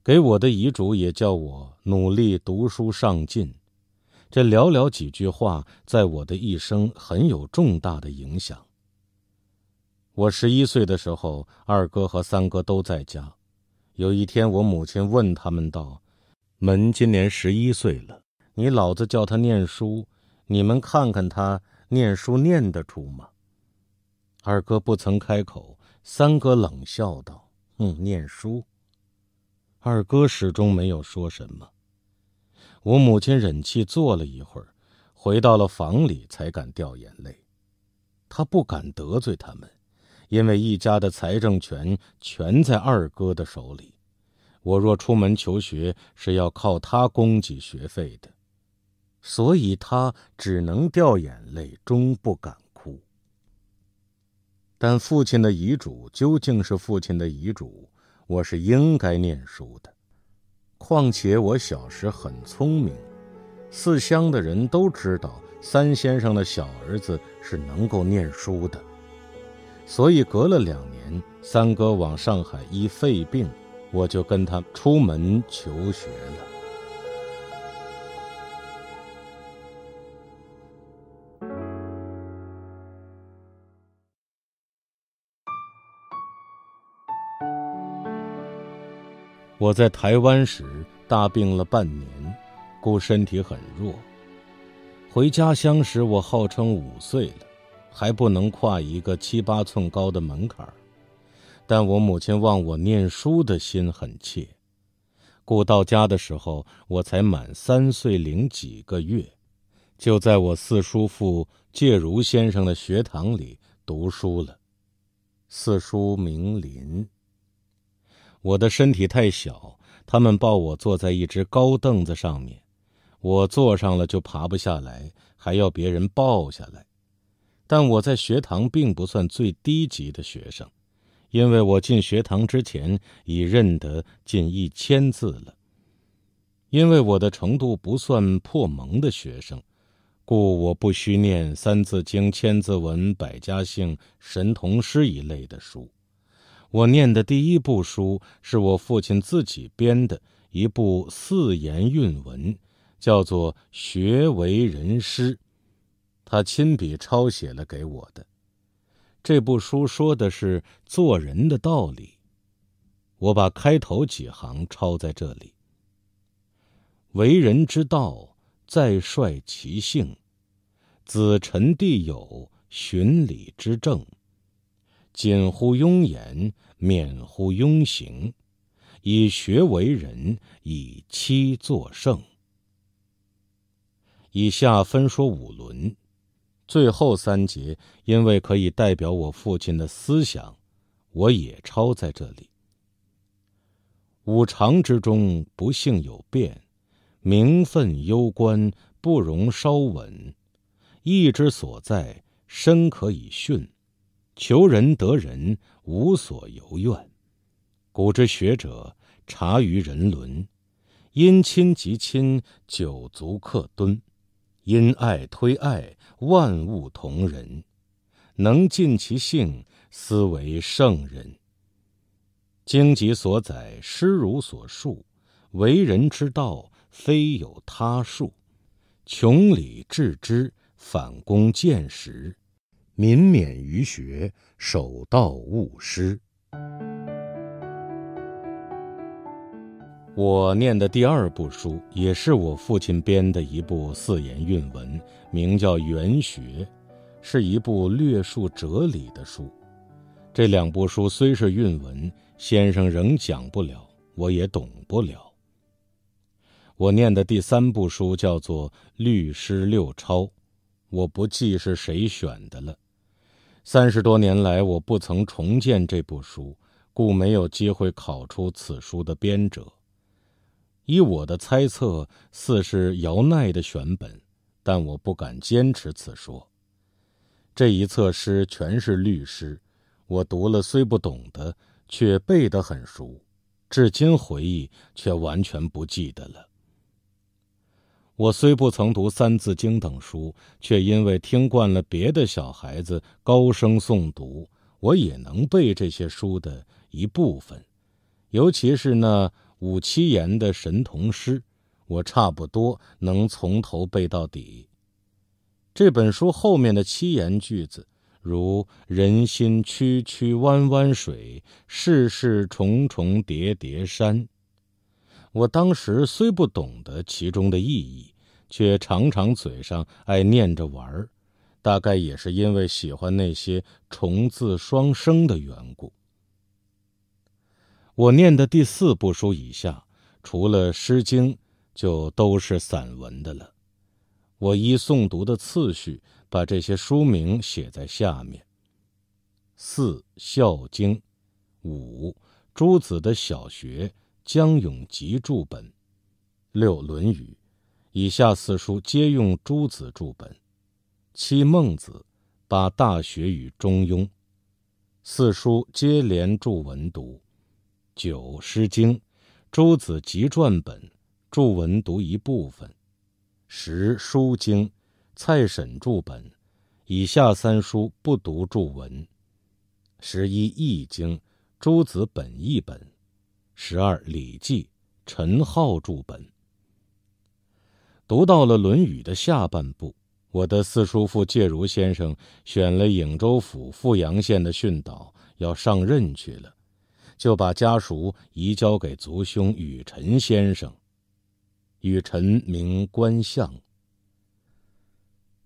S1: 给我的遗嘱也叫我努力读书上进。这寥寥几句话，在我的一生很有重大的影响。我十一岁的时候，二哥和三哥都在家。有一天，我母亲问他们道：“门今年十一岁了，你老子叫他念书，你们看看他念书念得出吗？”二哥不曾开口，三哥冷笑道：“哼，念书。”二哥始终没有说什么。我母亲忍气坐了一会儿，回到了房里才敢掉眼泪。他不敢得罪他们，因为一家的财政权全在二哥的手里。我若出门求学，是要靠他供给学费的，所以他只能掉眼泪，终不敢。但父亲的遗嘱究竟是父亲的遗嘱，我是应该念书的。况且我小时很聪明，四乡的人都知道三先生的小儿子是能够念书的，所以隔了两年，三哥往上海医肺病，我就跟他出门求学了。我在台湾时大病了半年，故身体很弱。回家乡时，我号称五岁了，还不能跨一个七八寸高的门槛儿。但我母亲望我念书的心很切，故到家的时候我才满三岁零几个月，就在我四叔父介如先生的学堂里读书了。四叔名林。我的身体太小，他们抱我坐在一只高凳子上面，我坐上了就爬不下来，还要别人抱下来。但我在学堂并不算最低级的学生，因为我进学堂之前已认得近一千字了。因为我的程度不算破蒙的学生，故我不需念《三字经》《千字文》《百家姓》《神童诗》一类的书。我念的第一部书是我父亲自己编的一部四言韵文，叫做《学为人师》，他亲笔抄写了给我的。这部书说的是做人的道理，我把开头几行抄在这里。为人之道，在率其性；子臣弟友，循礼之正。谨乎庸言，勉乎庸行，以学为人，以欺作圣。以下分说五轮，最后三节，因为可以代表我父亲的思想，我也抄在这里。五常之中，不幸有变，名分攸关，不容稍稳，义之所在，身可以训。求仁得仁，无所由怨。古之学者察于人伦，因亲及亲，九族克敦；因爱推爱，万物同仁。能尽其性，斯为圣人。经籍所载，诗如所述，为人之道，非有他术。穷理致知，反躬见识。民勉于学，守道务失。我念的第二部书，也是我父亲编的一部四言韵文，名叫《元学》，是一部略述哲理的书。这两部书虽是韵文，先生仍讲不了，我也懂不了。我念的第三部书叫做《律诗六抄》，我不记是谁选的了。三十多年来，我不曾重见这部书，故没有机会考出此书的编者。依我的猜测，似是姚鼐的选本，但我不敢坚持此说。这一册诗全是律诗，我读了虽不懂得，却背得很熟，至今回忆却完全不记得了。我虽不曾读《三字经》等书，却因为听惯了别的小孩子高声诵读，我也能背这些书的一部分，尤其是那五七言的神童诗，我差不多能从头背到底。这本书后面的七言句子，如“人心曲曲弯弯水，世事重重叠叠山”，我当时虽不懂得其中的意义。却常常嘴上爱念着玩儿，大概也是因为喜欢那些虫字双声的缘故。我念的第四部书以下，除了《诗经》，就都是散文的了。我依诵读的次序，把这些书名写在下面：四《孝经》，五《朱子的小学》江永集注本，六《论语》。以下四书皆用朱子注本：七《孟子》，八《大学》与《中庸》。四书接连注文读。九《诗经》，朱子集传本，著文读一部分。十《书经》，蔡沈著本。以下三书不读注文。十一《易经》，朱子本译本。十二《礼记》，陈浩著本。读到了《论语》的下半部，我的四叔父介如先生选了颍州府富阳县的训导，要上任去了，就把家属移交给族兄雨辰先生。雨辰名官相。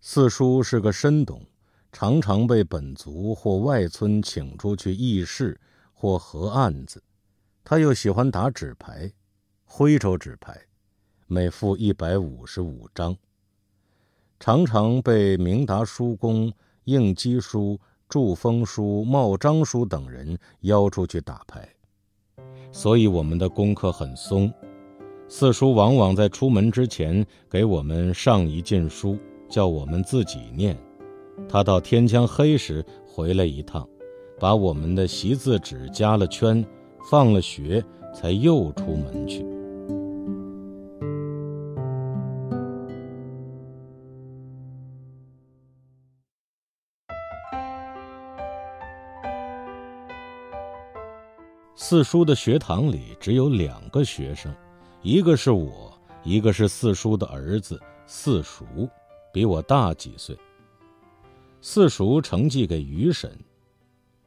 S1: 四叔是个深懂，常常被本族或外村请出去议事或和案子，他又喜欢打纸牌，徽州纸牌。每副一百五十五张，常常被明达叔公、应基叔、祝峰叔、茂章叔等人邀出去打牌，所以我们的功课很松。四叔往往在出门之前给我们上一进书，叫我们自己念。他到天将黑时回来一趟，把我们的习字纸加了圈，放了学才又出门去。四叔的学堂里只有两个学生，一个是我，一个是四叔的儿子四叔，比我大几岁。四叔承继给余婶，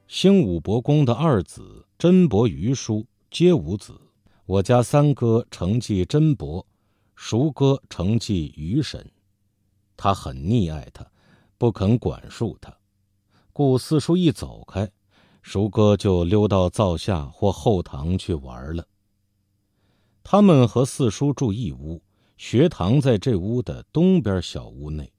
S1: 兴武伯公的二子真伯余叔皆无子，我家三哥承继真伯，叔哥承继余婶，他很溺爱他，不肯管束他，故四叔一走开。叔哥就溜到灶下或后堂去玩了。他们和四叔住一屋，学堂在这屋的东边小屋内。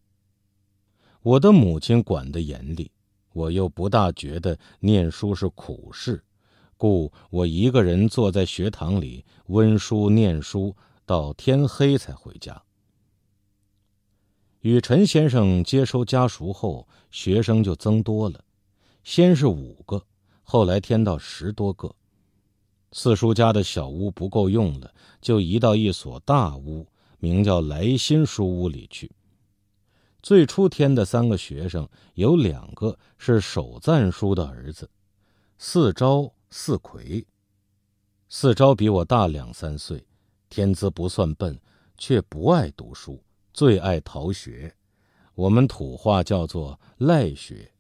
S1: 我的母亲管得严厉，我又不大觉得念书是苦事，故我一个人坐在学堂里温书念书，到天黑才回家。与陈先生接收家塾后，学生就增多了，先是五个。后来添到十多个，四叔家的小屋不够用了，就移到一所大屋，名叫来新书屋里去。最初添的三个学生，有两个是首赞叔的儿子，四昭、四奎。四昭比我大两三岁，天资不算笨，却不爱读书，最爱逃学，我们土话叫做赖学。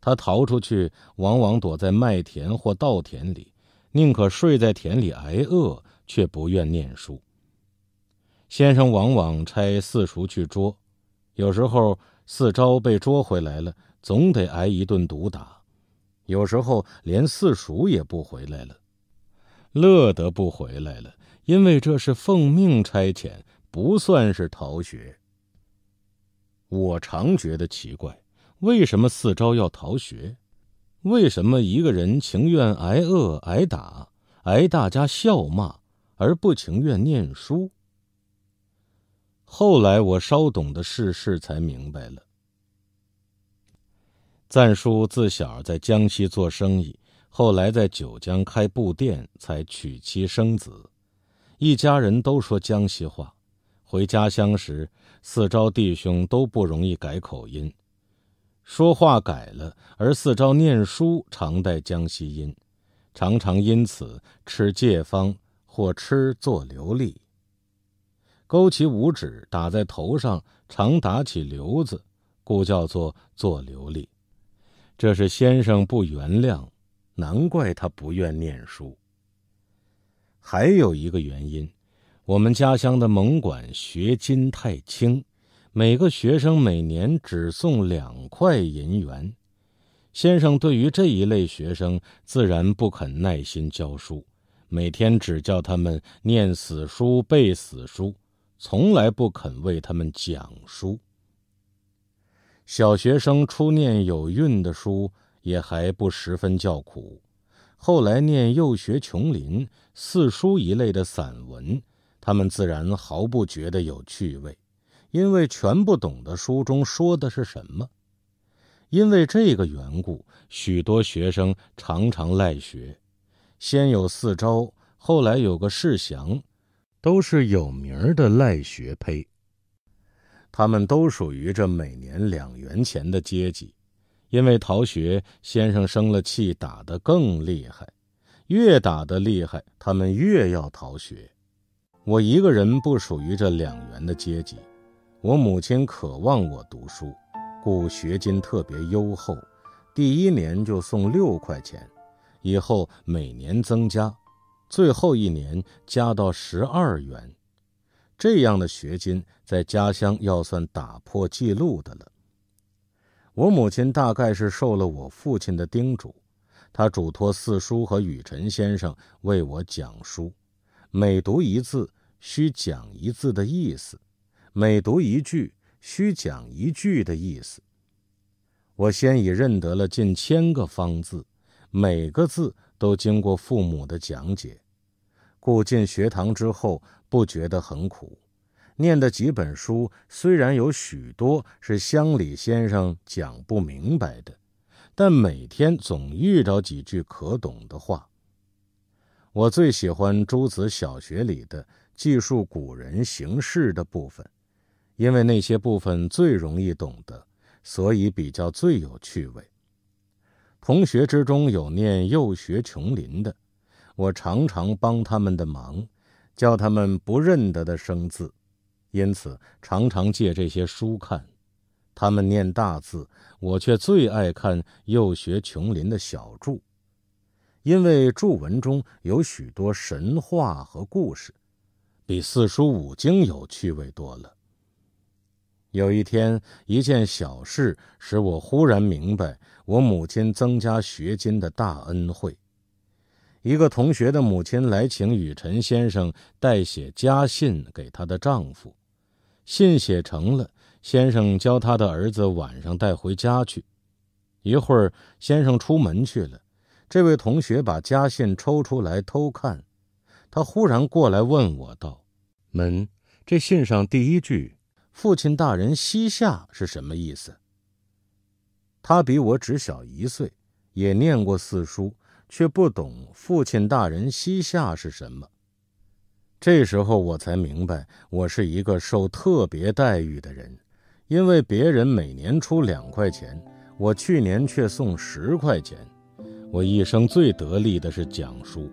S1: 他逃出去，往往躲在麦田或稻田里，宁可睡在田里挨饿，却不愿念书。先生往往差四叔去捉，有时候四招被捉回来了，总得挨一顿毒打；有时候连四叔也不回来了，乐得不回来了，因为这是奉命差遣，不算是逃学。我常觉得奇怪。为什么四招要逃学？为什么一个人情愿挨饿、挨打、挨大家笑骂，而不情愿念书？后来我稍懂的世事才明白了。赞叔自小在江西做生意，后来在九江开布店，才娶妻生子，一家人都说江西话。回家乡时，四招弟兄都不容易改口音。说话改了，而四朝念书常带江西音，常常因此吃借方或吃做流利。勾起五指打在头上，常打起瘤子，故叫做做流利。这是先生不原谅，难怪他不愿念书。还有一个原因，我们家乡的蒙管学金太轻。每个学生每年只送两块银元，先生对于这一类学生自然不肯耐心教书，每天只教他们念死书、背死书，从来不肯为他们讲书。小学生初念有韵的书，也还不十分叫苦；后来念《幼学琼林》《四书》一类的散文，他们自然毫不觉得有趣味。因为全不懂得书中说的是什么，因为这个缘故，许多学生常常赖学。先有四招，后来有个世祥，都是有名的赖学胚。他们都属于这每年两元钱的阶级。因为逃学，先生生了气，打得更厉害。越打得厉害，他们越要逃学。我一个人不属于这两元的阶级。我母亲渴望我读书，故学金特别优厚，第一年就送六块钱，以后每年增加，最后一年加到十二元。这样的学金在家乡要算打破记录的了。我母亲大概是受了我父亲的叮嘱，她嘱托四叔和雨辰先生为我讲书，每读一字需讲一字的意思。每读一句，需讲一句的意思。我先已认得了近千个方字，每个字都经过父母的讲解，故进学堂之后不觉得很苦。念的几本书，虽然有许多是乡里先生讲不明白的，但每天总遇着几句可懂的话。我最喜欢《朱子小学》里的记述古人行事的部分。因为那些部分最容易懂得，所以比较最有趣味。同学之中有念《幼学琼林》的，我常常帮他们的忙，叫他们不认得的生字，因此常常借这些书看。他们念大字，我却最爱看《幼学琼林》的小注，因为注文中有许多神话和故事，比四书五经有趣味多了。有一天，一件小事使我忽然明白我母亲增加学金的大恩惠。一个同学的母亲来请雨辰先生代写家信给她的丈夫，信写成了，先生教他的儿子晚上带回家去。一会儿，先生出门去了，这位同学把家信抽出来偷看，他忽然过来问我道：“门，这信上第一句。”父亲大人膝下是什么意思？他比我只小一岁，也念过四书，却不懂父亲大人膝下是什么。这时候我才明白，我是一个受特别待遇的人，因为别人每年出两块钱，我去年却送十块钱。我一生最得力的是讲书，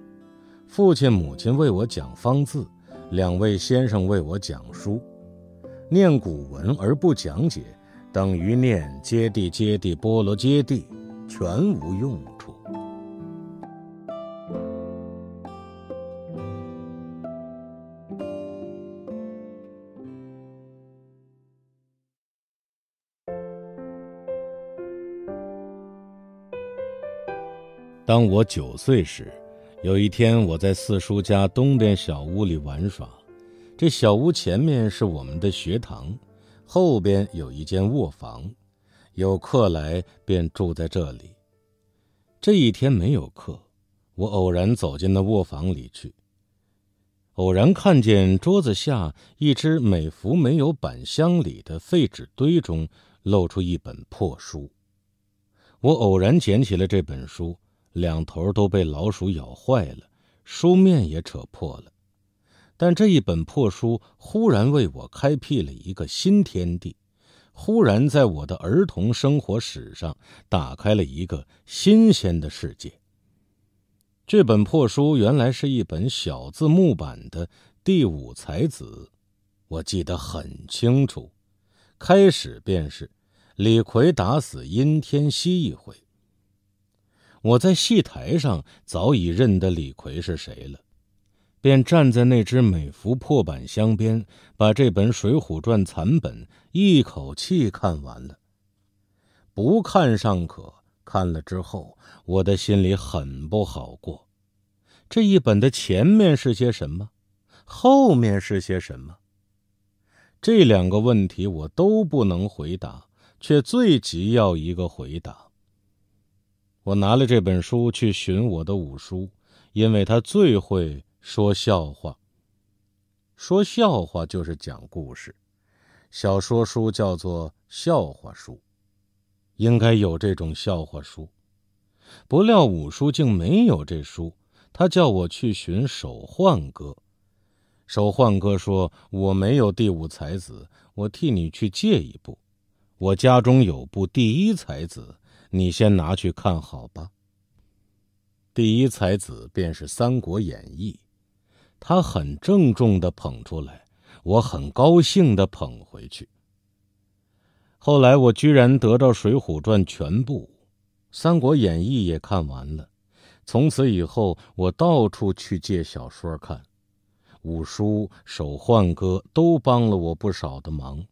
S1: 父亲母亲为我讲方字，两位先生为我讲书。念古文而不讲解，等于念“揭谛，揭谛，波罗揭谛”，全无用处。当我九岁时，有一天，我在四叔家东边小屋里玩耍。这小屋前面是我们的学堂，后边有一间卧房，有客来便住在这里。这一天没有客，我偶然走进那卧房里去，偶然看见桌子下一只美孚没有板箱里的废纸堆中露出一本破书，我偶然捡起了这本书，两头都被老鼠咬坏了，书面也扯破了。但这一本破书忽然为我开辟了一个新天地，忽然在我的儿童生活史上打开了一个新鲜的世界。这本破书原来是一本小字木版的《第五才子》，我记得很清楚，开始便是李逵打死殷天锡一回。我在戏台上早已认得李逵是谁了。便站在那只美孚破板箱边，把这本《水浒传》残本一口气看完了。不看尚可，看了之后，我的心里很不好过。这一本的前面是些什么？后面是些什么？这两个问题我都不能回答，却最急要一个回答。我拿了这本书去寻我的五叔，因为他最会。说笑话，说笑话就是讲故事。小说书叫做笑话书，应该有这种笑话书。不料五叔竟没有这书，他叫我去寻手幻哥。手幻哥说：“我没有第五才子，我替你去借一部。我家中有部《第一才子》，你先拿去看好吧。”《第一才子》便是《三国演义》。他很郑重的捧出来，我很高兴的捧回去。后来我居然得到《水浒传》全部，《三国演义》也看完了。从此以后，我到处去借小说看，《五叔、守幻哥都帮了我不少的忙。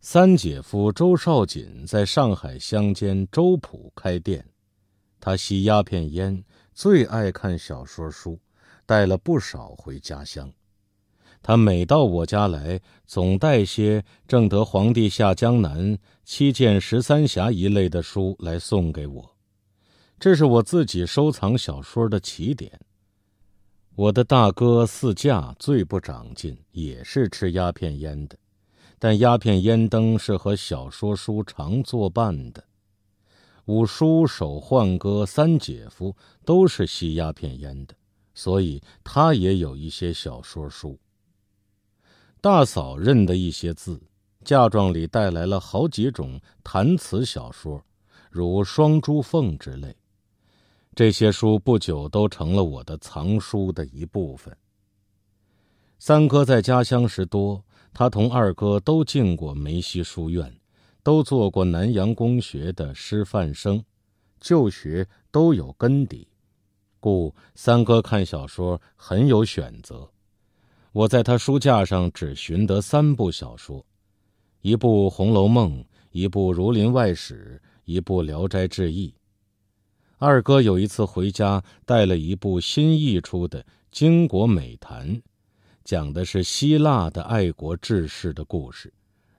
S1: 三姐夫周少锦在上海乡间周浦开店，他吸鸦片烟，最爱看小说书。带了不少回家乡。他每到我家来，总带些《正德皇帝下江南》《七剑十三侠》一类的书来送给我。这是我自己收藏小说的起点。我的大哥四驾最不长进，也是吃鸦片烟的，但鸦片烟灯是和小说书常作伴的。五叔、手焕哥、三姐夫都是吸鸦片烟的。所以他也有一些小说书。大嫂认得一些字，嫁妆里带来了好几种弹词小说，如《双珠凤》之类。这些书不久都成了我的藏书的一部分。三哥在家乡时多，他同二哥都进过梅溪书院，都做过南洋公学的师范生，就学都有根底。故三哥看小说很有选择，我在他书架上只寻得三部小说：一部《红楼梦》，一部《儒林外史》，一部《聊斋志异》。二哥有一次回家带了一部新译出的《巾国美谈》，讲的是希腊的爱国志士的故事，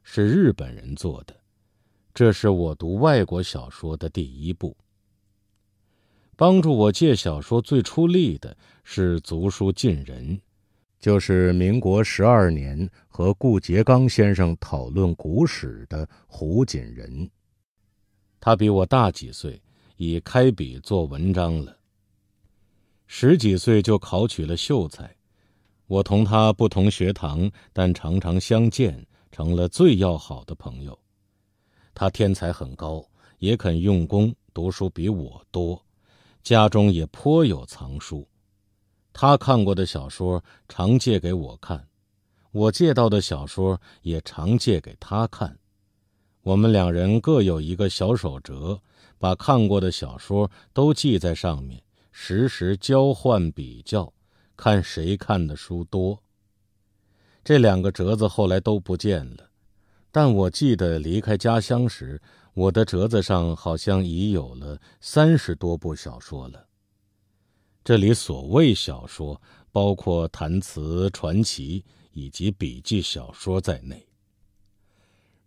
S1: 是日本人做的。这是我读外国小说的第一部。帮助我借小说最出力的是族书靳人，就是民国十二年和顾颉刚先生讨论古史的胡锦仁。他比我大几岁，已开笔做文章了。十几岁就考取了秀才。我同他不同学堂，但常常相见，成了最要好的朋友。他天才很高，也肯用功，读书比我多。家中也颇有藏书，他看过的小说常借给我看，我借到的小说也常借给他看。我们两人各有一个小手折，把看过的小说都记在上面，时时交换比较，看谁看的书多。这两个折子后来都不见了，但我记得离开家乡时。我的折子上好像已有了三十多部小说了。这里所谓小说，包括弹词、传奇以及笔记小说在内，《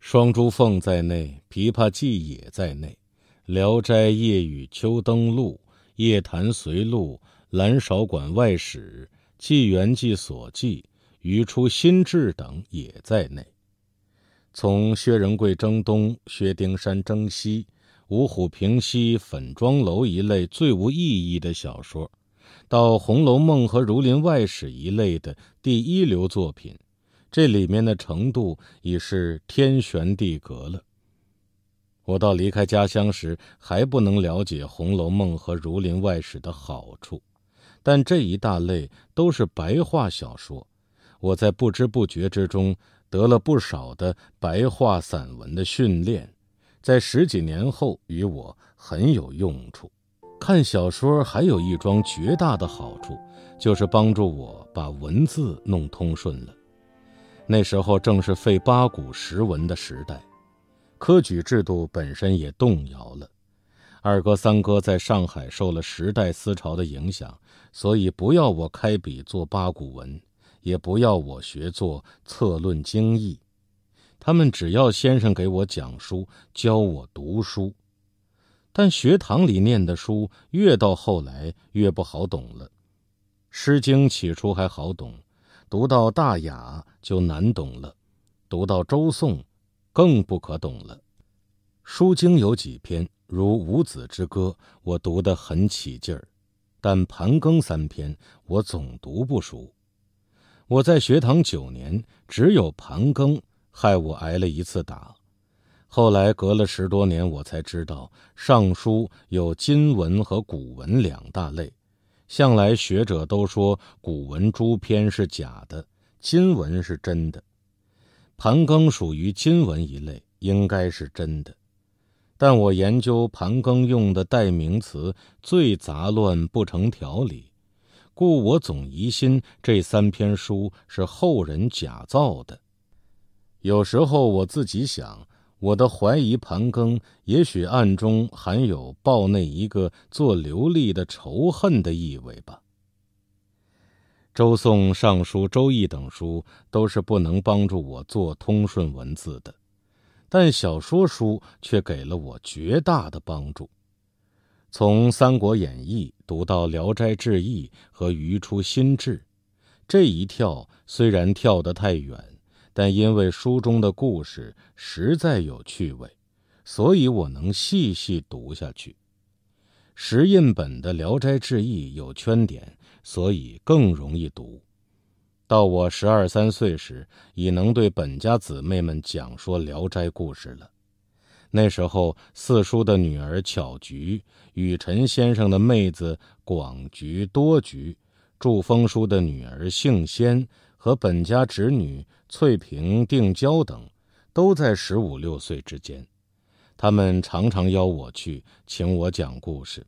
S1: 双珠凤》在内，《琵琶记》也在内，《聊斋夜雨秋灯录》、《夜谭随录》、《蓝韶馆外史》、《纪元纪所记、《余出新志》等也在内。从薛仁贵征东、薛丁山征西、五虎平西、粉妆楼一类最无意义的小说，到《红楼梦》和《儒林外史》一类的第一流作品，这里面的程度已是天悬地隔了。我到离开家乡时还不能了解《红楼梦》和《儒林外史》的好处，但这一大类都是白话小说，我在不知不觉之中。得了不少的白话散文的训练，在十几年后与我很有用处。看小说还有一桩绝大的好处，就是帮助我把文字弄通顺了。那时候正是废八股时文的时代，科举制度本身也动摇了。二哥三哥在上海受了时代思潮的影响，所以不要我开笔做八股文。也不要我学做策论经义，他们只要先生给我讲书，教我读书。但学堂里念的书，越到后来越不好懂了。《诗经》起初还好懂，读到《大雅》就难懂了，读到《周颂》更不可懂了。《书经》有几篇，如《五子之歌》，我读得很起劲儿，但《盘庚》三篇，我总读不熟。我在学堂九年，只有盘庚害我挨了一次打。后来隔了十多年，我才知道《尚书》有金文和古文两大类。向来学者都说古文诸篇是假的，金文是真的。盘庚属于金文一类，应该是真的。但我研究盘庚用的代名词最杂乱，不成条理。故我总疑心这三篇书是后人假造的。有时候我自己想，我的怀疑盘庚，也许暗中含有报那一个做流利的仇恨的意味吧。周、颂、尚书、周易等书都是不能帮助我做通顺文字的，但小说书却给了我绝大的帮助。从《三国演义》读到《聊斋志异》和《余初心志》，这一跳虽然跳得太远，但因为书中的故事实在有趣味，所以我能细细读下去。石印本的《聊斋志异》有圈点，所以更容易读。到我十二三岁时，已能对本家姊妹们讲说《聊斋》故事了。那时候，四叔的女儿巧菊、雨辰先生的妹子广菊、多菊、祝风叔的女儿杏仙和本家侄女翠萍、定娇等，都在十五六岁之间。他们常常邀我去，请我讲故事。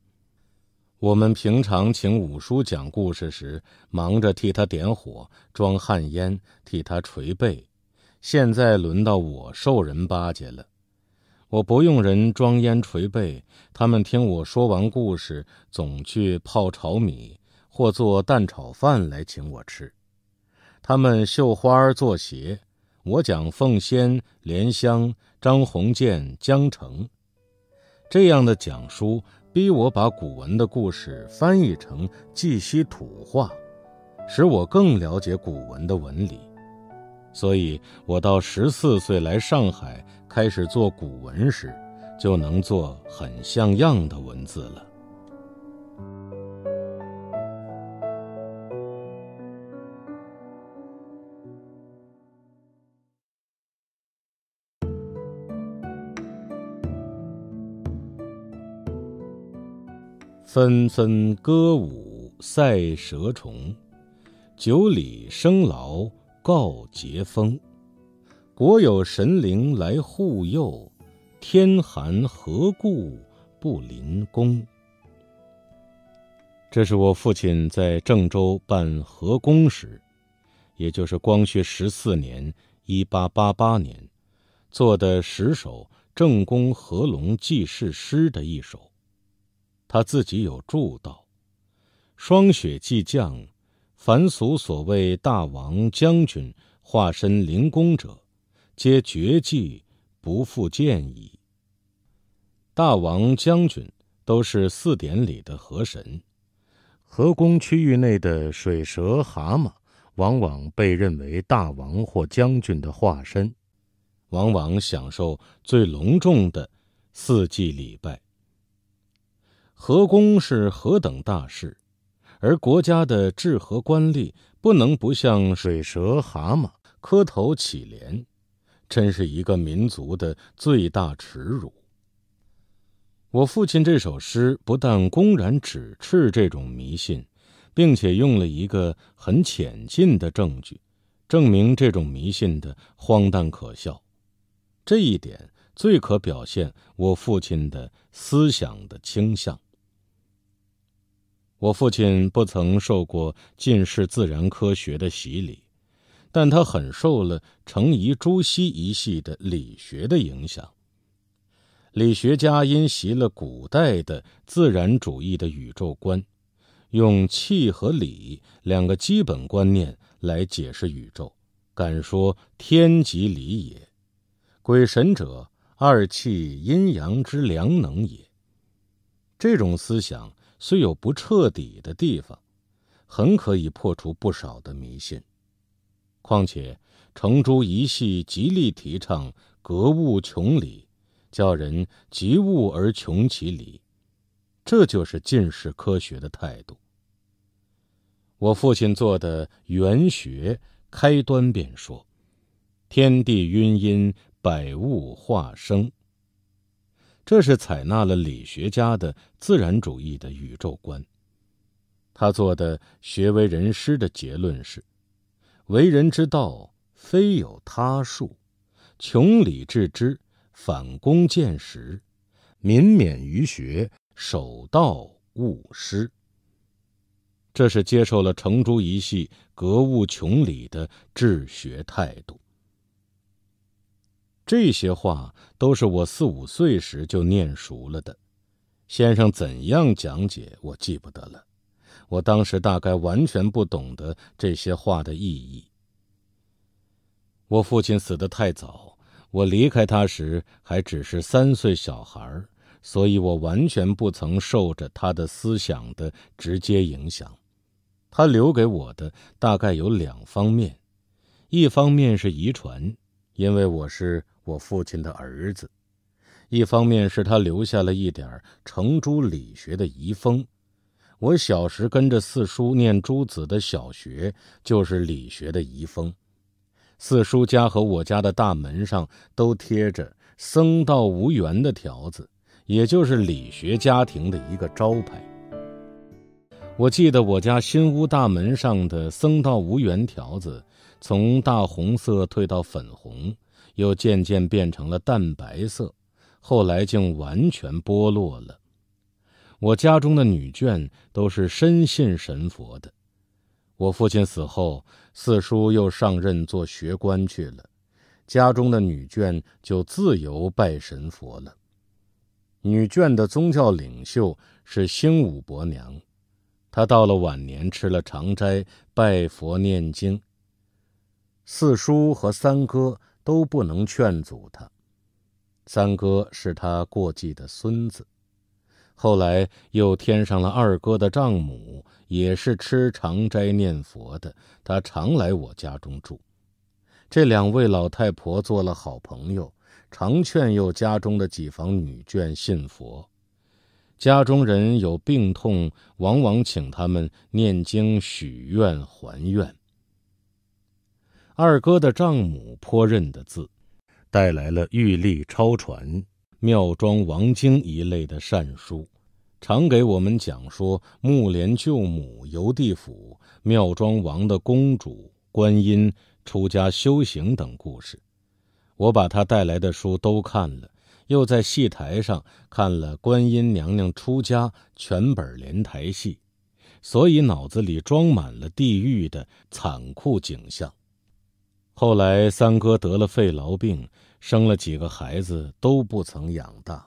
S1: 我们平常请五叔讲故事时，忙着替他点火、装旱烟、替他捶背，现在轮到我受人巴结了。我不用人装烟捶背，他们听我说完故事，总去泡炒米或做蛋炒饭来请我吃。他们绣花儿做鞋，我讲凤仙、莲香、张鸿渐、江城，这样的讲书逼我把古文的故事翻译成绩溪土话，使我更了解古文的文理。所以，我到十四岁来上海。开始做古文时，就能做很像样的文字了。纷纷歌舞赛蛇虫，九里生劳告节风。国有神灵来护佑，天寒何故不临宫？这是我父亲在郑州办河工时，也就是光绪十四年（一八八八年）做的十首正宫合龙记事诗的一首，他自己有注道：“霜雪既降，凡俗所谓大王将军化身临工者。”皆绝迹，不复见矣。大王、将军都是四典里的河神，河宫区域内的水蛇、蛤蟆，往往被认为大王或将军的化身，往往享受最隆重的四季礼拜。河宫是何等大事，而国家的治河官吏不能不向水蛇、蛤蟆磕头乞怜。真是一个民族的最大耻辱。我父亲这首诗不但公然指斥这种迷信，并且用了一个很浅近的证据，证明这种迷信的荒诞可笑。这一点最可表现我父亲的思想的倾向。我父亲不曾受过近视自然科学的洗礼。但他很受了程颐、朱熹一系的理学的影响。理学家因袭了古代的自然主义的宇宙观，用气和理两个基本观念来解释宇宙。敢说天即理也，鬼神者二气阴阳之良能也。这种思想虽有不彻底的地方，很可以破除不少的迷信。况且，程朱一系极力提倡格物穷理，叫人及物而穷其理，这就是近世科学的态度。我父亲做的元学开端便说：“天地晕阴，百物化生。”这是采纳了理学家的自然主义的宇宙观。他做的学为人师的结论是。为人之道，非有他术，穷理治知，反躬见实，敏勉于学，守道勿失。这是接受了程朱一系格物穷理的治学态度。这些话都是我四五岁时就念熟了的，先生怎样讲解，我记不得了。我当时大概完全不懂得这些话的意义。我父亲死的太早，我离开他时还只是三岁小孩，所以我完全不曾受着他的思想的直接影响。他留给我的大概有两方面：一方面是遗传，因为我是我父亲的儿子；一方面是他留下了一点程朱理学的遗风。我小时跟着四叔念朱子的小学，就是理学的遗风。四叔家和我家的大门上都贴着“僧道无缘”的条子，也就是理学家庭的一个招牌。我记得我家新屋大门上的“僧道无缘”条子，从大红色退到粉红，又渐渐变成了淡白色，后来竟完全剥落了。我家中的女眷都是深信神佛的。我父亲死后，四叔又上任做学官去了，家中的女眷就自由拜神佛了。女眷的宗教领袖是兴武伯娘，她到了晚年吃了长斋，拜佛念经。四叔和三哥都不能劝阻她，三哥是他过继的孙子。后来又添上了二哥的丈母，也是吃长斋念佛的。他常来我家中住，这两位老太婆做了好朋友，常劝诱家中的几房女眷信佛。家中人有病痛，往往请他们念经许愿还愿。二哥的丈母颇认得字，带来了《玉历钞传》。《妙庄王经》一类的善书，常给我们讲说木莲救母、游地府、妙庄王的公主、观音出家修行等故事。我把他带来的书都看了，又在戏台上看了《观音娘娘出家》全本连台戏，所以脑子里装满了地狱的残酷景象。后来三哥得了肺痨病。生了几个孩子都不曾养大，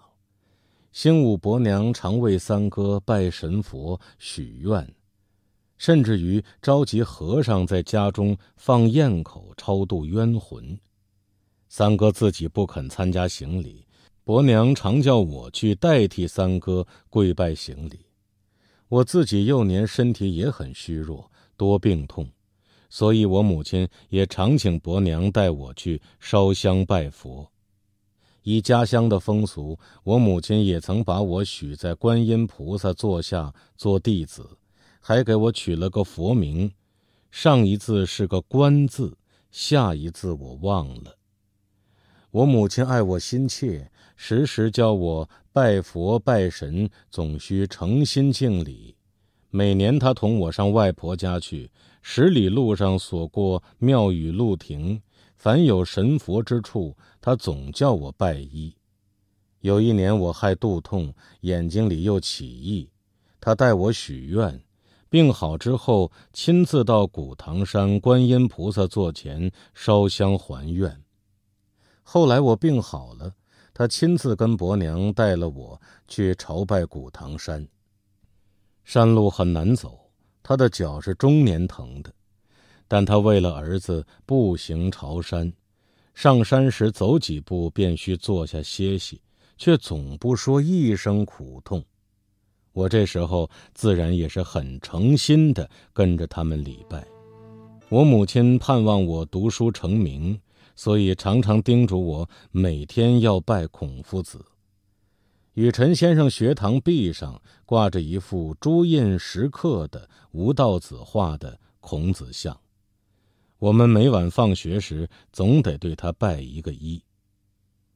S1: 兴武伯娘常为三哥拜神佛许愿，甚至于召集和尚在家中放焰口超度冤魂。三哥自己不肯参加行礼，伯娘常叫我去代替三哥跪拜行礼。我自己幼年身体也很虚弱，多病痛。所以，我母亲也常请伯娘带我去烧香拜佛。以家乡的风俗，我母亲也曾把我许在观音菩萨座下做弟子，还给我取了个佛名，上一字是个“观”字，下一字我忘了。我母亲爱我心切，时时叫我拜佛拜神，总需诚心敬礼。每年她同我上外婆家去。十里路上所过庙宇、路亭，凡有神佛之处，他总叫我拜一。有一年，我害肚痛，眼睛里又起异。他代我许愿。病好之后，亲自到古堂山观音菩萨座前烧香还愿。后来我病好了，他亲自跟伯娘带了我去朝拜古堂山。山路很难走。他的脚是中年疼的，但他为了儿子步行朝山，上山时走几步便需坐下歇息，却总不说一声苦痛。我这时候自然也是很诚心的跟着他们礼拜。我母亲盼望我读书成名，所以常常叮嘱我每天要拜孔夫子。与陈先生学堂壁上挂着一幅朱印石刻的吴道子画的孔子像，我们每晚放学时总得对他拜一个揖。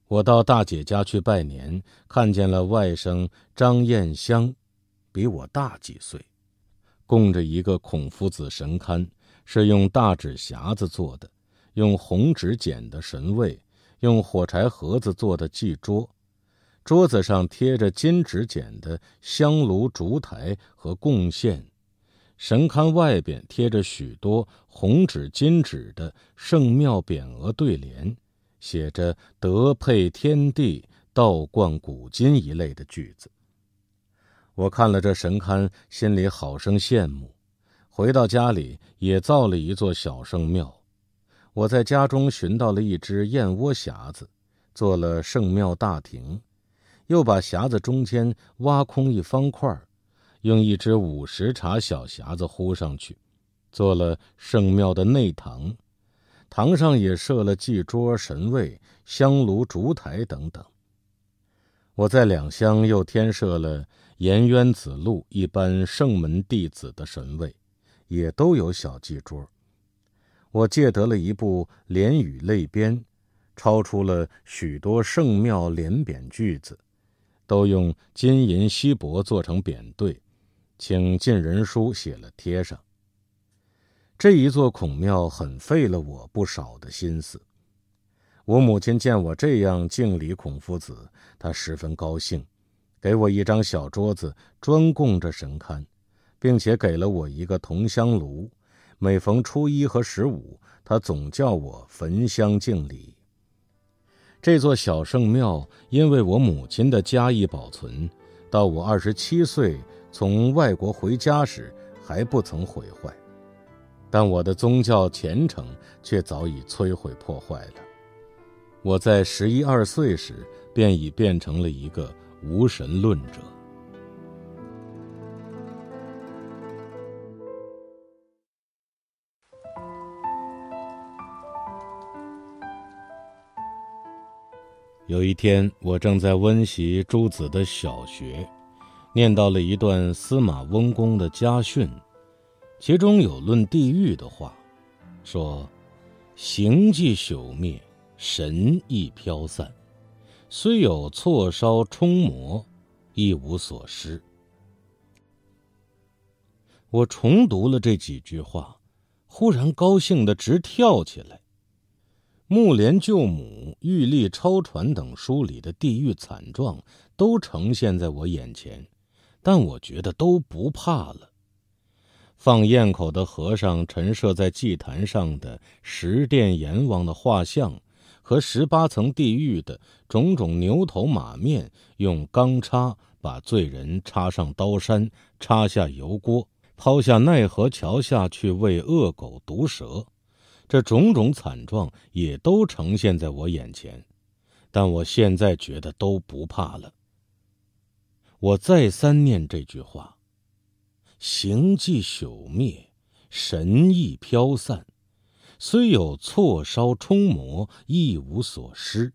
S1: 我到大姐家去拜年，看见了外甥张燕香，比我大几岁，供着一个孔夫子神龛，是用大纸匣子做的，用红纸剪的神位，用火柴盒子做的祭桌。桌子上贴着金纸剪的香炉、烛台和贡献，神龛外边贴着许多红纸、金纸的圣庙匾额、对联，写着“德配天地，道贯古今”一类的句子。我看了这神龛，心里好生羡慕。回到家里，也造了一座小圣庙。我在家中寻到了一只燕窝匣子，做了圣庙大亭。又把匣子中间挖空一方块，用一只五十茶小匣子糊上去，做了圣庙的内堂。堂上也设了祭桌、神位、香炉、烛台等等。我在两厢又添设了颜渊、子路一般圣门弟子的神位，也都有小祭桌。我借得了一部《连语类编》，抄出了许多圣庙连匾句子。都用金银锡箔做成扁对，请进人书写了贴上。这一座孔庙很费了我不少的心思。我母亲见我这样敬礼孔夫子，她十分高兴，给我一张小桌子专供着神龛，并且给了我一个铜香炉。每逢初一和十五，她总叫我焚香敬礼。这座小圣庙，因为我母亲的加以保存，到我二十七岁从外国回家时还不曾毁坏；但我的宗教虔诚却早已摧毁破坏了。我在十一二岁时便已变成了一个无神论者。有一天，我正在温习朱子的《小学》，念到了一段司马温公的家训，其中有论地狱的话，说：“形迹朽灭，神亦飘散，虽有错烧冲磨，一无所失。”我重读了这几句话，忽然高兴的直跳起来。《木莲救母》《玉立超传》等书里的地狱惨状，都呈现在我眼前，但我觉得都不怕了。放焰口的和尚，陈设在祭坛上的十殿阎王的画像，和十八层地狱的种种牛头马面，用钢叉把罪人插上刀山，插下油锅，抛下奈何桥下去喂恶狗毒蛇。这种种惨状也都呈现在我眼前，但我现在觉得都不怕了。我再三念这句话：“形迹朽灭，神意飘散，虽有错烧冲魔，亦无所失。”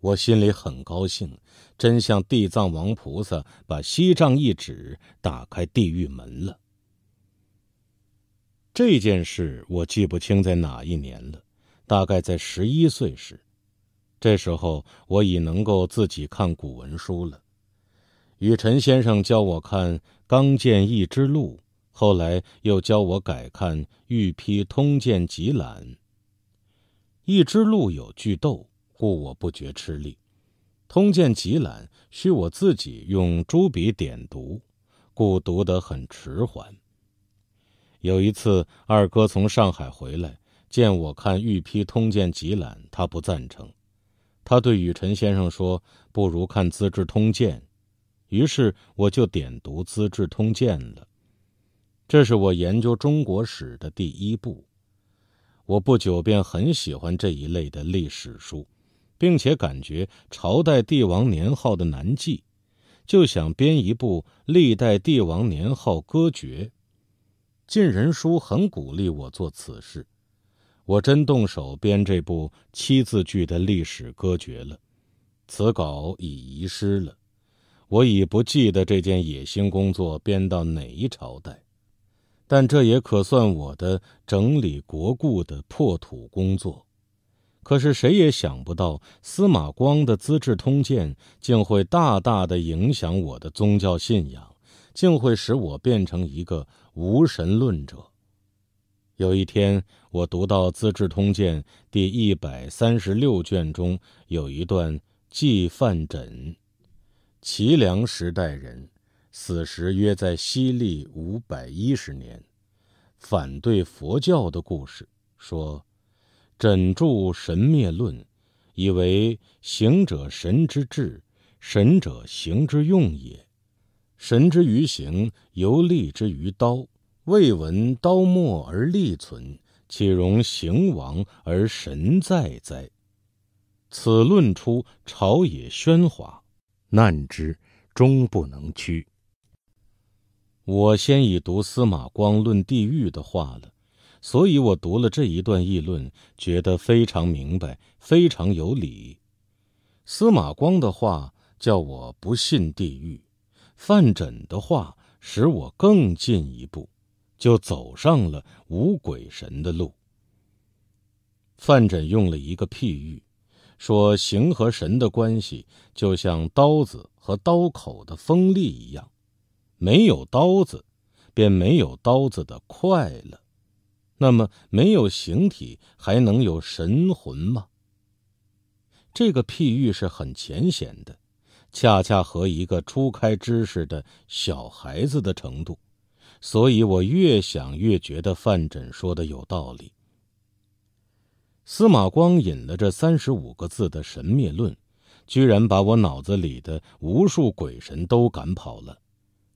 S1: 我心里很高兴，真像地藏王菩萨把锡杖一指，打开地狱门了。这件事我记不清在哪一年了，大概在十一岁时。这时候我已能够自己看古文书了。雨辰先生教我看《刚见一之录》，后来又教我改看《玉批通鉴集览》。《一之录》有句斗，故我不觉吃力；《通鉴集览》需我自己用朱笔点读，故读得很迟缓。有一次，二哥从上海回来，见我看《玉批通鉴集览》，他不赞成。他对雨辰先生说：“不如看《资治通鉴》。”于是我就点读《资治通鉴》了。这是我研究中国史的第一步。我不久便很喜欢这一类的历史书，并且感觉朝代帝王年号的难记，就想编一部《历代帝王年号歌诀》。晋人书很鼓励我做此事，我真动手编这部七字句的历史歌诀了。此稿已遗失了，我已不记得这件野心工作编到哪一朝代。但这也可算我的整理国故的破土工作。可是谁也想不到，司马光的《资治通鉴》竟会大大的影响我的宗教信仰。竟会使我变成一个无神论者。有一天，我读到《资治通鉴》第一百三十六卷中有一段记范缜，齐梁时代人，死时约在西历五百一十年，反对佛教的故事。说，枕著《神灭论》，以为行者神之志，神者行之用也。神之于形，犹利之于刀。未闻刀末而利存，岂容形亡而神在哉？此论出，朝野喧哗，难之终不能屈。我先已读司马光论地狱的话了，所以我读了这一段议论，觉得非常明白，非常有理。司马光的话叫我不信地狱。范缜的话使我更进一步，就走上了无鬼神的路。范缜用了一个譬喻，说形和神的关系就像刀子和刀口的锋利一样，没有刀子，便没有刀子的快了。那么，没有形体还能有神魂吗？这个譬喻是很浅显的。恰恰和一个初开知识的小孩子的程度，所以我越想越觉得范缜说的有道理。司马光引了这三十五个字的神灭论，居然把我脑子里的无数鬼神都赶跑了。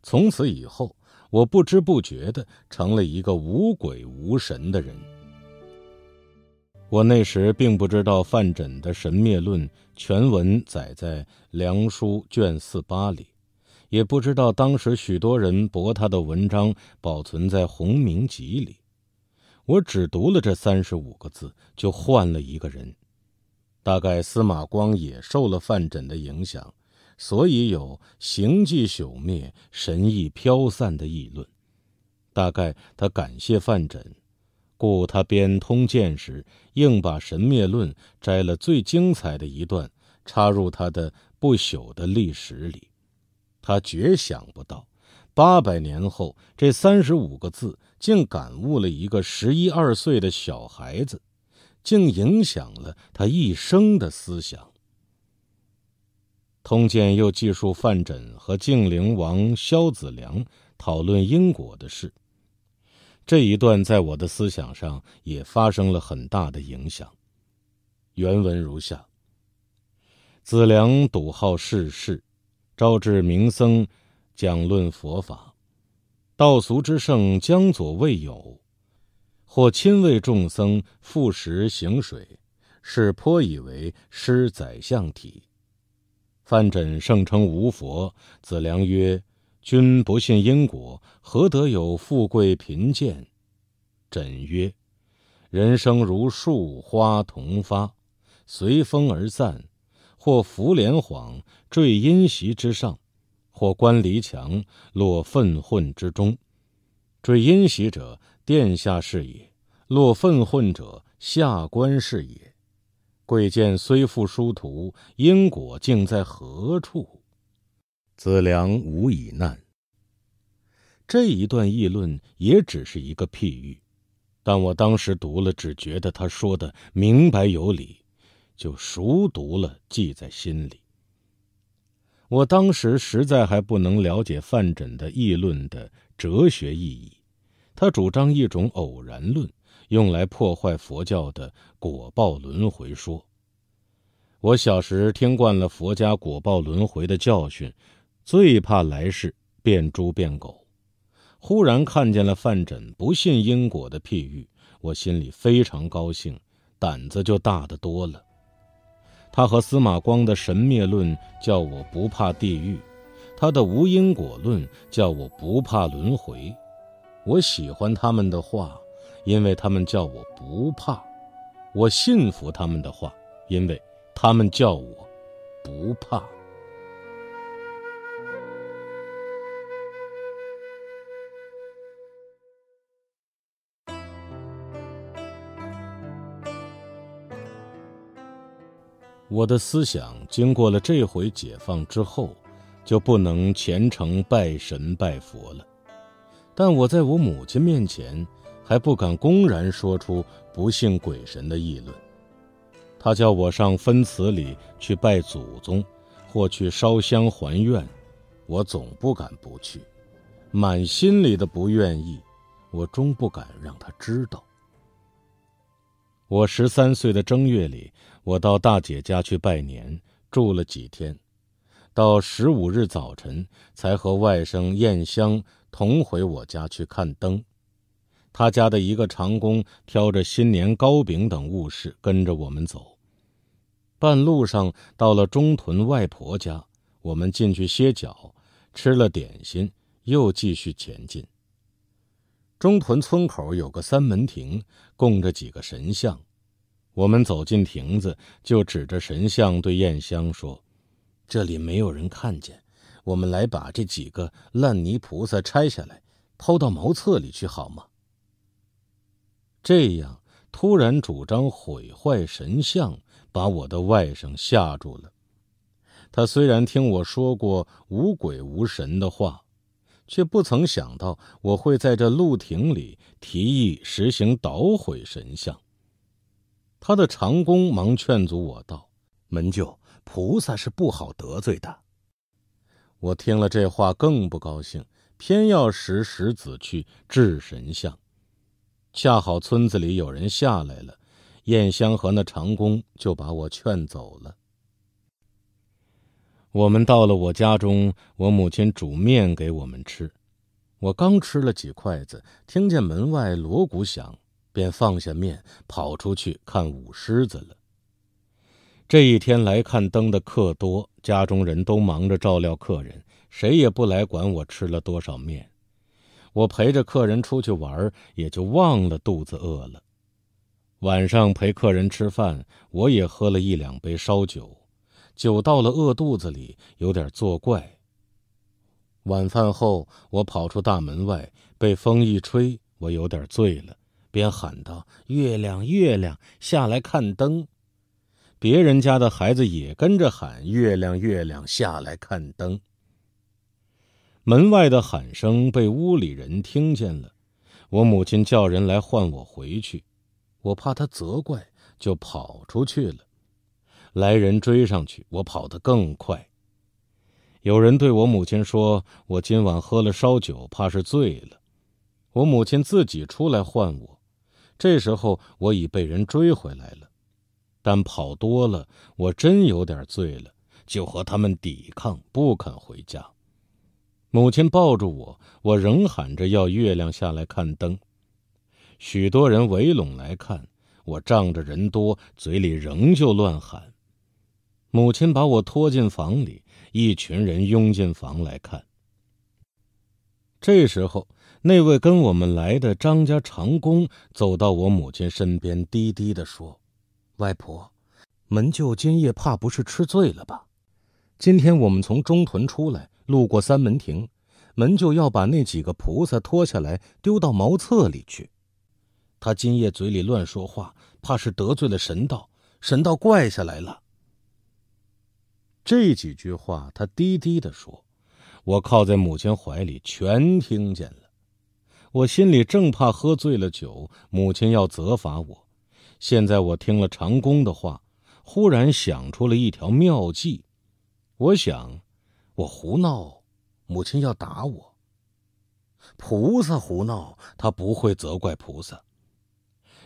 S1: 从此以后，我不知不觉的成了一个无鬼无神的人。我那时并不知道范缜的《神灭论》全文载在《梁书》卷四八里，也不知道当时许多人驳他的文章保存在《鸿明集》里。我只读了这三十五个字，就换了一个人。大概司马光也受了范缜的影响，所以有“形迹朽灭，神意飘散”的议论。大概他感谢范缜。故他编《通鉴》时，硬把《神灭论》摘了最精彩的一段，插入他的不朽的历史里。他绝想不到，八百年后，这三十五个字竟感悟了一个十一二岁的小孩子，竟影响了他一生的思想。《通鉴》又记述范缜和晋陵王萧子良讨论因果的事。这一段在我的思想上也发生了很大的影响。原文如下：子良笃好世事，招致名僧，讲论佛法，道俗之圣江左未有。或亲为众僧负食行水，是颇以为师宰相体。范缜盛称无佛，子良曰。君不信因果，何得有富贵贫贱？朕曰：人生如树花同发，随风而散，或浮莲幌坠阴席之上，或观篱墙落粪溷之中。坠阴席者，殿下是也；落粪溷者，下官是也。贵贱虽复殊途，因果竟在何处？子良无以难。这一段议论也只是一个譬喻，但我当时读了，只觉得他说的明白有理，就熟读了，记在心里。我当时实在还不能了解范缜的议论的哲学意义，他主张一种偶然论，用来破坏佛教的果报轮回说。我小时听惯了佛家果报轮回的教训。最怕来世变猪变狗，忽然看见了范缜不信因果的譬喻，我心里非常高兴，胆子就大得多了。他和司马光的神灭论叫我不怕地狱，他的无因果论叫我不怕轮回。我喜欢他们的话，因为他们叫我不怕；我信服他们的话，因为他们叫我不怕。我的思想经过了这回解放之后，就不能虔诚拜神拜佛了。但我在我母亲面前还不敢公然说出不信鬼神的议论。她叫我上分祠里去拜祖宗，或去烧香还愿，我总不敢不去。满心里的不愿意，我终不敢让她知道。我十三岁的正月里。我到大姐家去拜年，住了几天，到十五日早晨才和外甥燕香同回我家去看灯。他家的一个长工挑着新年糕饼等物事跟着我们走。半路上到了中屯外婆家，我们进去歇脚，吃了点心，又继续前进。中屯村口有个三门亭，供着几个神像。我们走进亭子，就指着神像对燕香说：“这里没有人看见，我们来把这几个烂泥菩萨拆下来，抛到茅厕里去，好吗？”这样突然主张毁坏神像，把我的外甥吓住了。他虽然听我说过无鬼无神的话，却不曾想到我会在这露亭里提议实行捣毁神像。他的长工忙劝阻我道：“门舅，菩萨是不好得罪的。”我听了这话更不高兴，偏要使石子去治神像。恰好村子里有人下来了，燕香和那长工就把我劝走了。我们到了我家中，我母亲煮面给我们吃。我刚吃了几筷子，听见门外锣鼓响。便放下面跑出去看舞狮子了。这一天来看灯的客多，家中人都忙着照料客人，谁也不来管我吃了多少面。我陪着客人出去玩，也就忘了肚子饿了。晚上陪客人吃饭，我也喝了一两杯烧酒，酒到了饿肚子里，有点作怪。晚饭后，我跑出大门外，被风一吹，我有点醉了。边喊道：“月亮，月亮下来看灯。”别人家的孩子也跟着喊：“月亮，月亮下来看灯。”门外的喊声被屋里人听见了，我母亲叫人来唤我回去，我怕她责怪，就跑出去了。来人追上去，我跑得更快。有人对我母亲说：“我今晚喝了烧酒，怕是醉了。”我母亲自己出来唤我。这时候我已被人追回来了，但跑多了，我真有点醉了，就和他们抵抗，不肯回家。母亲抱住我，我仍喊着要月亮下来看灯。许多人围拢来看，我仗着人多，嘴里仍旧乱喊。母亲把我拖进房里，一群人拥进房来看。这时候。那位跟我们来的张家长工走到我母亲身边，低低地说：“外婆，门舅今夜怕不是吃醉了吧？今天我们从中屯出来，路过三门亭，门舅要把那几个菩萨脱下来丢到茅厕里去。他今夜嘴里乱说话，怕是得罪了神道，神道怪下来了。”这几句话，他低低地说，我靠在母亲怀里，全听见了。我心里正怕喝醉了酒，母亲要责罚我。现在我听了长工的话，忽然想出了一条妙计。我想，我胡闹，母亲要打我。菩萨胡闹，他不会责怪菩萨。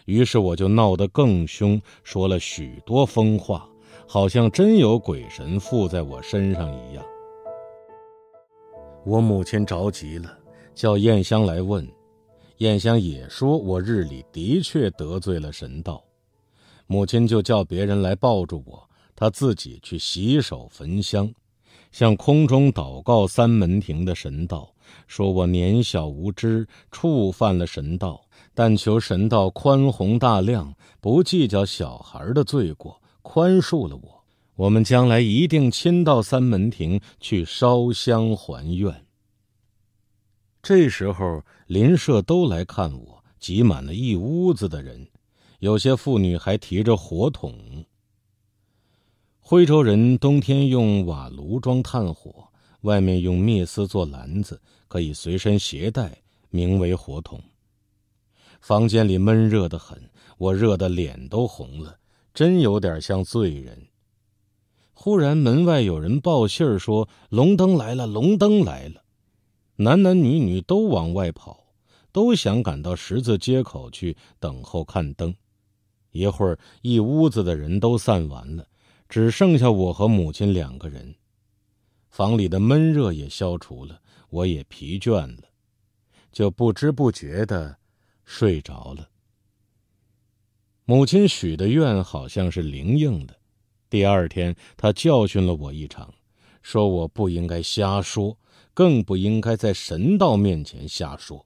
S1: 于是我就闹得更凶，说了许多疯话，好像真有鬼神附在我身上一样。我母亲着急了。叫燕香来问，燕香也说我日里的确得罪了神道，母亲就叫别人来抱住我，他自己去洗手焚香，向空中祷告三门亭的神道，说我年小无知，触犯了神道，但求神道宽宏大量，不计较小孩的罪过，宽恕了我。我们将来一定亲到三门亭去烧香还愿。这时候，邻舍都来看我，挤满了一屋子的人，有些妇女还提着火桶。徽州人冬天用瓦炉装炭火，外面用篾丝做篮子，可以随身携带，名为火桶。房间里闷热的很，我热得脸都红了，真有点像罪人。忽然门外有人报信儿说：“龙灯来了，龙灯来了。”男男女女都往外跑，都想赶到十字街口去等候看灯。一会儿，一屋子的人都散完了，只剩下我和母亲两个人。房里的闷热也消除了，我也疲倦了，就不知不觉的睡着了。母亲许的愿好像是灵应的，第二天她教训了我一场，说我不应该瞎说。更不应该在神道面前瞎说。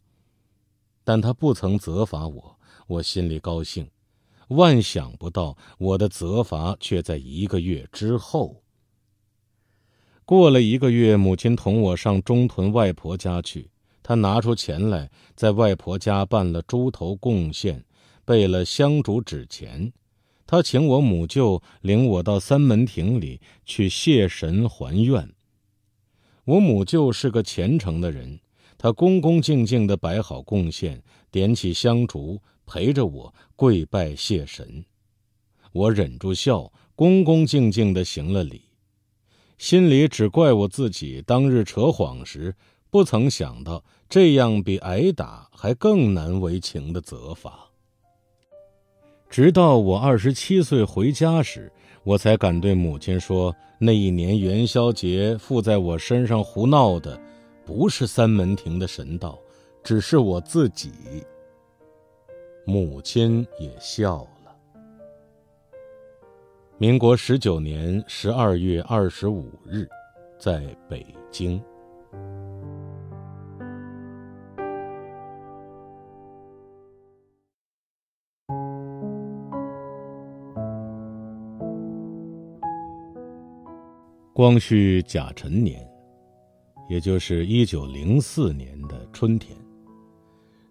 S1: 但他不曾责罚我，我心里高兴。万想不到，我的责罚却在一个月之后。过了一个月，母亲同我上中屯外婆家去，她拿出钱来，在外婆家办了猪头贡献，备了香烛纸钱，她请我母舅领我到三门亭里去谢神还愿。我母舅是个虔诚的人，他恭恭敬敬地摆好贡献，点起香烛，陪着我跪拜谢神。我忍住笑，恭恭敬敬地行了礼，心里只怪我自己当日扯谎时，不曾想到这样比挨打还更难为情的责罚。直到我二十七岁回家时。我才敢对母亲说，那一年元宵节附在我身上胡闹的，不是三门亭的神道，只是我自己。母亲也笑了。民国十九年十二月二十五日，在北京。光绪甲辰年，也就是一九零四年的春天，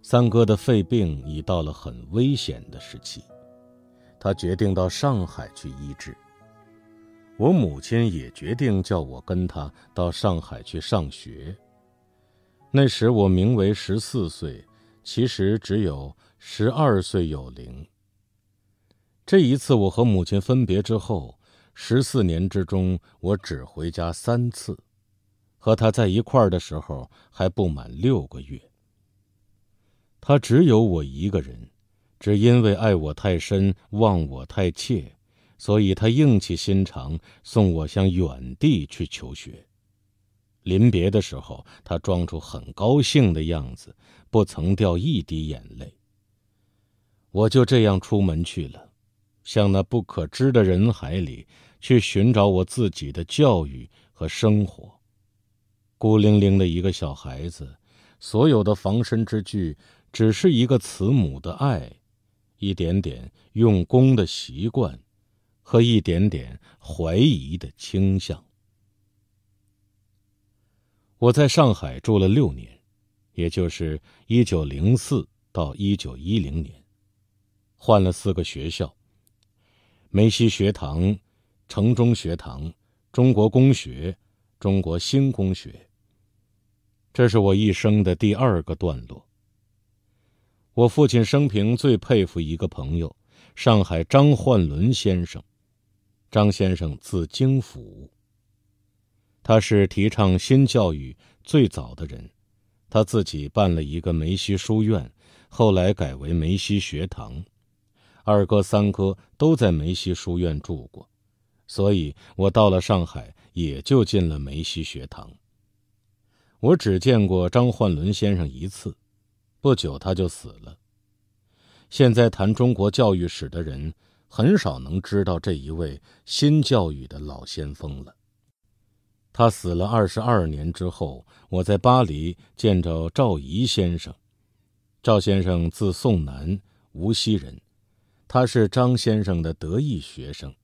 S1: 三哥的肺病已到了很危险的时期，他决定到上海去医治。我母亲也决定叫我跟他到上海去上学。那时我名为十四岁，其实只有十二岁有零。这一次我和母亲分别之后。十四年之中，我只回家三次，和他在一块儿的时候还不满六个月。他只有我一个人，只因为爱我太深，忘我太切，所以他硬起心肠送我向远地去求学。临别的时候，他装出很高兴的样子，不曾掉一滴眼泪。我就这样出门去了，向那不可知的人海里。去寻找我自己的教育和生活，孤零零的一个小孩子，所有的防身之具，只是一个慈母的爱，一点点用功的习惯，和一点点怀疑的倾向。我在上海住了六年，也就是一九零四到一九一零年，换了四个学校，梅西学堂。城中学堂，中国公学，中国新公学。这是我一生的第二个段落。我父亲生平最佩服一个朋友，上海张焕伦先生。张先生字京甫。他是提倡新教育最早的人，他自己办了一个梅西书院，后来改为梅西学堂。二哥、三哥都在梅西书院住过。所以我到了上海，也就进了梅溪学堂。我只见过张焕伦先生一次，不久他就死了。现在谈中国教育史的人，很少能知道这一位新教育的老先锋了。他死了二十二年之后，我在巴黎见着赵仪先生。赵先生字颂南，无锡人，他是张先生的得意学生。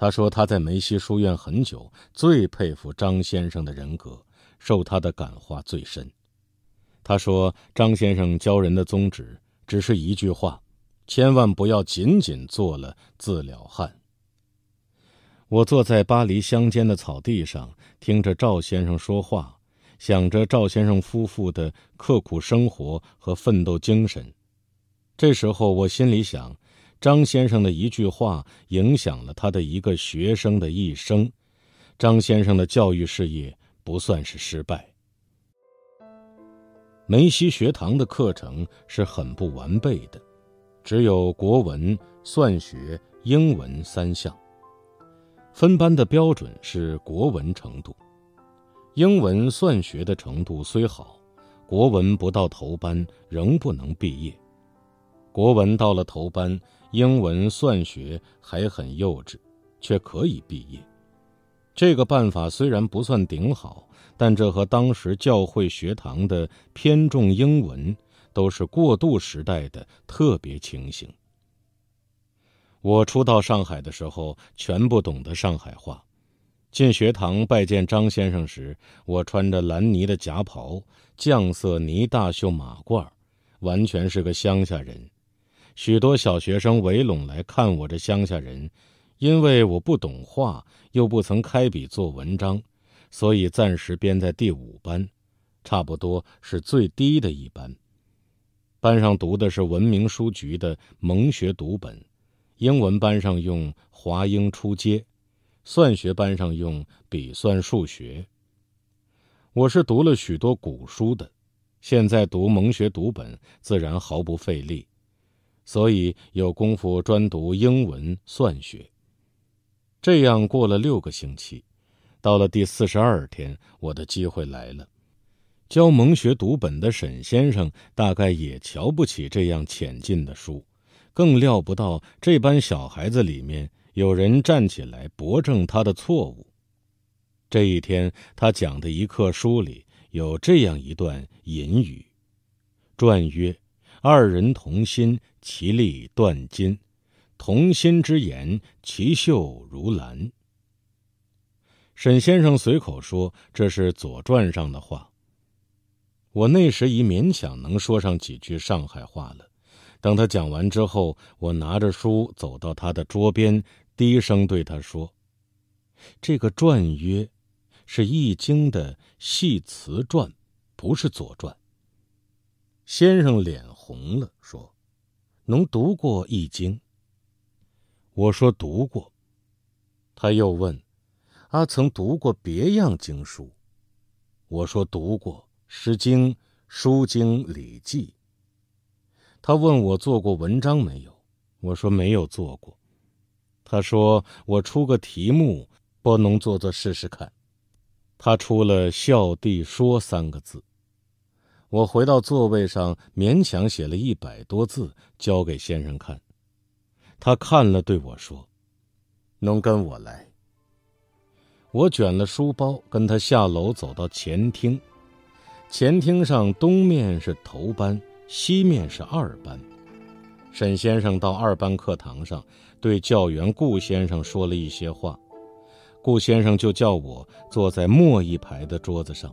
S1: 他说：“他在梅西书院很久，最佩服张先生的人格，受他的感化最深。”他说：“张先生教人的宗旨只是一句话：‘千万不要仅仅做了自了汉。’”我坐在巴黎乡间的草地上，听着赵先生说话，想着赵先生夫妇的刻苦生活和奋斗精神。这时候，我心里想。张先生的一句话影响了他的一个学生的一生。张先生的教育事业不算是失败。梅西学堂的课程是很不完备的，只有国文、算学、英文三项。分班的标准是国文程度，英文、算学的程度虽好，国文不到头班仍不能毕业。国文到了头班。英文算学还很幼稚，却可以毕业。这个办法虽然不算顶好，但这和当时教会学堂的偏重英文，都是过渡时代的特别情形。我初到上海的时候，全不懂得上海话。进学堂拜见张先生时，我穿着蓝呢的夹袍、绛色呢大袖马褂，完全是个乡下人。许多小学生围拢来看我这乡下人，因为我不懂画，又不曾开笔做文章，所以暂时编在第五班，差不多是最低的一班。班上读的是文明书局的蒙学读本，英文班上用《华英初阶》，算学班上用《笔算数学》。我是读了许多古书的，现在读蒙学读本，自然毫不费力。所以有功夫专读英文算学。这样过了六个星期，到了第四十二天，我的机会来了。教蒙学读本的沈先生大概也瞧不起这样浅近的书，更料不到这般小孩子里面有人站起来驳正他的错误。这一天他讲的一课书里有这样一段引语，传曰。二人同心，其利断金；同心之言，其秀如兰。沈先生随口说：“这是《左传》上的话。”我那时已勉强能说上几句上海话了。当他讲完之后，我拿着书走到他的桌边，低声对他说：“这个‘传’约是《易经》的系辞传，不是《左传》。”先生脸。红了，说：“能读过《易经》。”我说：“读过。”他又问：“阿曾读过别样经书？”我说：“读过《诗经》《书经》《礼记》。”他问我做过文章没有？我说：“没有做过。”他说：“我出个题目，不能做做试试看。”他出了“孝弟说”三个字。我回到座位上，勉强写了一百多字，交给先生看。他看了，对我说：“能跟我来？”我卷了书包，跟他下楼，走到前厅。前厅上东面是头班，西面是二班。沈先生到二班课堂上，对教员顾先生说了一些话。顾先生就叫我坐在末一排的桌子上。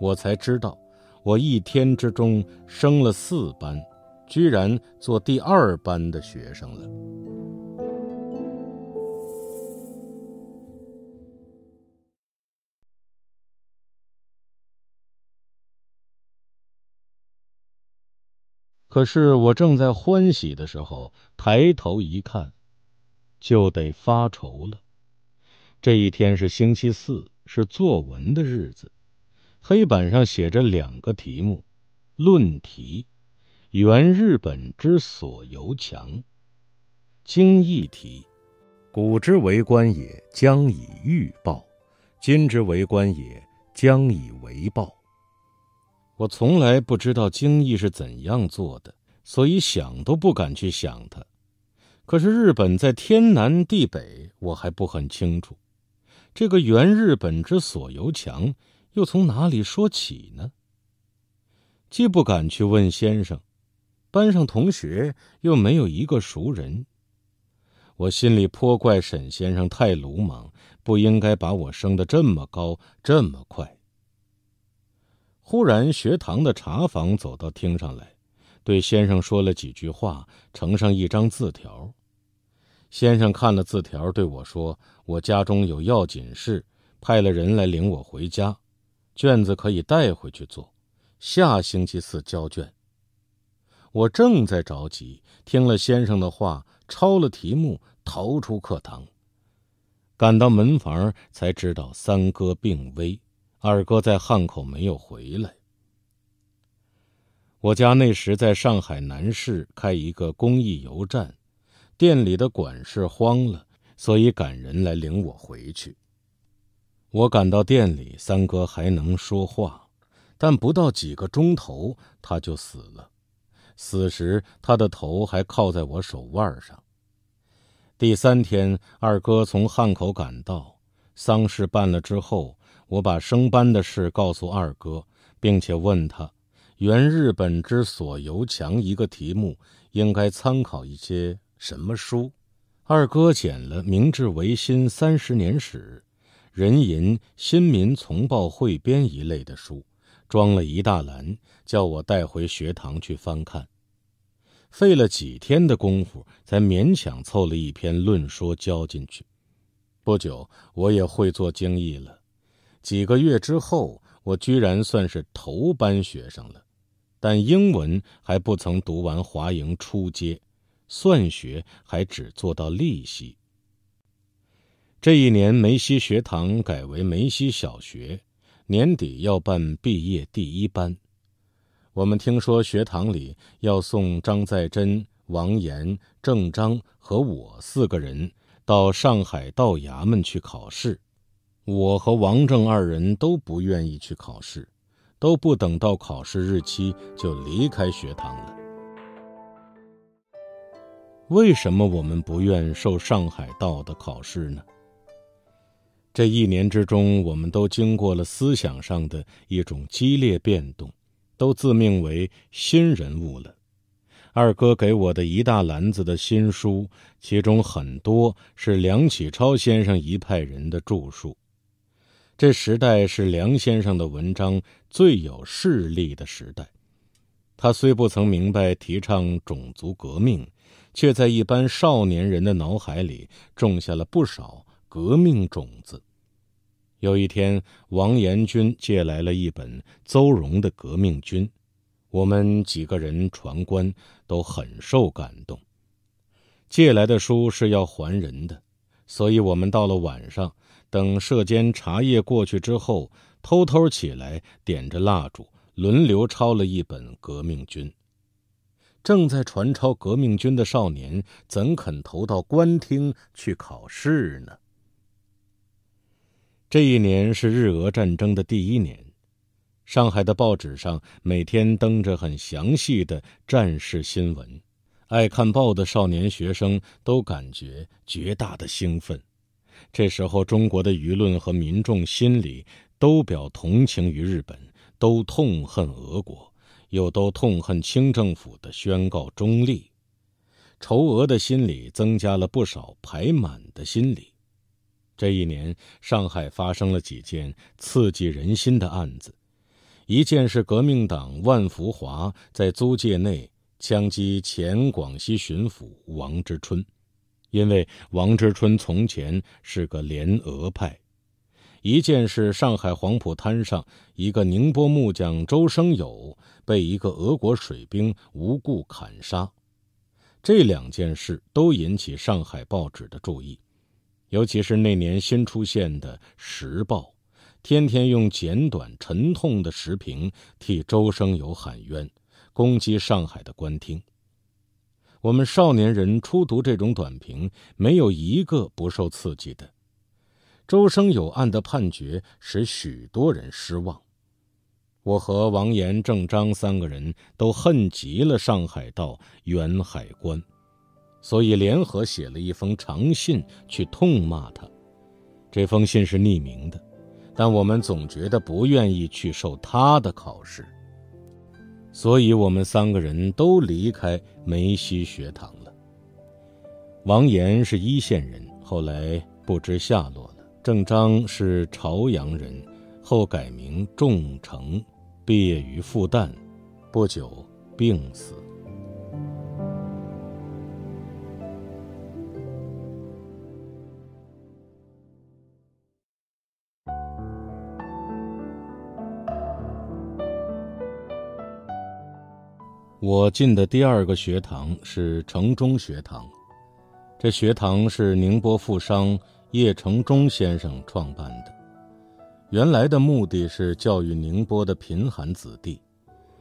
S1: 我才知道。我一天之中升了四班，居然做第二班的学生了。可是我正在欢喜的时候，抬头一看，就得发愁了。这一天是星期四，是作文的日子。黑板上写着两个题目：论题，原日本之所由强；经义题，古之为官也将以欲报，今之为官也将以为报。我从来不知道经义是怎样做的，所以想都不敢去想它。可是日本在天南地北，我还不很清楚。这个原日本之所由强。又从哪里说起呢？既不敢去问先生，班上同学又没有一个熟人，我心里颇怪沈先生太鲁莽，不应该把我升得这么高，这么快。忽然学堂的茶房走到厅上来，对先生说了几句话，呈上一张字条。先生看了字条，对我说：“我家中有要紧事，派了人来领我回家。”卷子可以带回去做，下星期四交卷。我正在着急，听了先生的话，抄了题目，逃出课堂，赶到门房，才知道三哥病危，二哥在汉口没有回来。我家那时在上海南市开一个公益油站，店里的管事慌了，所以赶人来领我回去。我赶到店里，三哥还能说话，但不到几个钟头他就死了。死时，他的头还靠在我手腕上。第三天，二哥从汉口赶到，丧事办了之后，我把升班的事告诉二哥，并且问他：“原日本之所由强一个题目，应该参考一些什么书？”二哥捡了《明治维新三十年史》。《人吟、新民从报汇编》一类的书，装了一大篮，叫我带回学堂去翻看。费了几天的功夫，才勉强凑了一篇论说交进去。不久，我也会做经义了。几个月之后，我居然算是头班学生了，但英文还不曾读完《华营初阶》，算学还只做到利息。这一年，梅西学堂改为梅西小学，年底要办毕业第一班。我们听说学堂里要送张在真、王岩、郑章和我四个人到上海道衙门去考试。我和王正二人都不愿意去考试，都不等到考试日期就离开学堂了。为什么我们不愿受上海道的考试呢？这一年之中，我们都经过了思想上的一种激烈变动，都自命为新人物了。二哥给我的一大篮子的新书，其中很多是梁启超先生一派人的著述。这时代是梁先生的文章最有势力的时代。他虽不曾明白提倡种族革命，却在一般少年人的脑海里种下了不少革命种子。有一天，王延军借来了一本邹容的《革命军》，我们几个人传观都很受感动。借来的书是要还人的，所以我们到了晚上，等社间茶叶过去之后，偷偷起来，点着蜡烛，轮流抄了一本《革命军》。正在传抄《革命军》的少年，怎肯投到官厅去考试呢？这一年是日俄战争的第一年，上海的报纸上每天登着很详细的战事新闻，爱看报的少年学生都感觉绝大的兴奋。这时候，中国的舆论和民众心里都表同情于日本，都痛恨俄国，又都痛恨清政府的宣告中立，仇俄的心理增加了不少排满的心理。这一年，上海发生了几件刺激人心的案子。一件是革命党万福华在租界内枪击前广西巡抚王之春，因为王之春从前是个联俄派；一件是上海黄浦滩上一个宁波木匠周生友被一个俄国水兵无故砍杀。这两件事都引起上海报纸的注意。尤其是那年新出现的《时报》，天天用简短、沉痛的时评替周生友喊冤，攻击上海的官厅。我们少年人初读这种短评，没有一个不受刺激的。周生友案的判决使许多人失望，我和王岩、郑章三个人都恨极了上海道远海关。所以联合写了一封长信去痛骂他，这封信是匿名的，但我们总觉得不愿意去受他的考试，所以我们三个人都离开梅溪学堂了。王岩是一线人，后来不知下落了。郑章是朝阳人，后改名仲成，毕业于复旦，不久病死。我进的第二个学堂是城中学堂，这学堂是宁波富商叶承中先生创办的，原来的目的是教育宁波的贫寒子弟，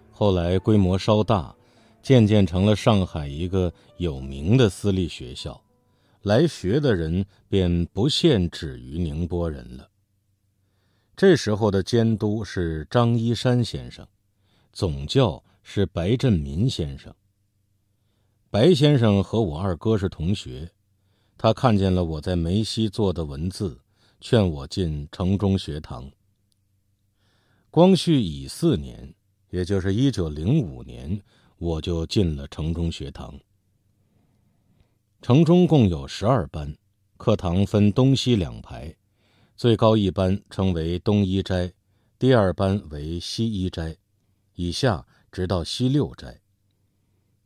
S1: 后来规模稍大，渐渐成了上海一个有名的私立学校，来学的人便不限止于宁波人了。这时候的监督是张一山先生，总教。是白振民先生。白先生和我二哥是同学，他看见了我在梅西做的文字，劝我进城中学堂。光绪乙巳年，也就是一九零五年，我就进了城中学堂。城中共有十二班，课堂分东西两排，最高一班称为东一斋，第二班为西一斋，以下。直到西六斋，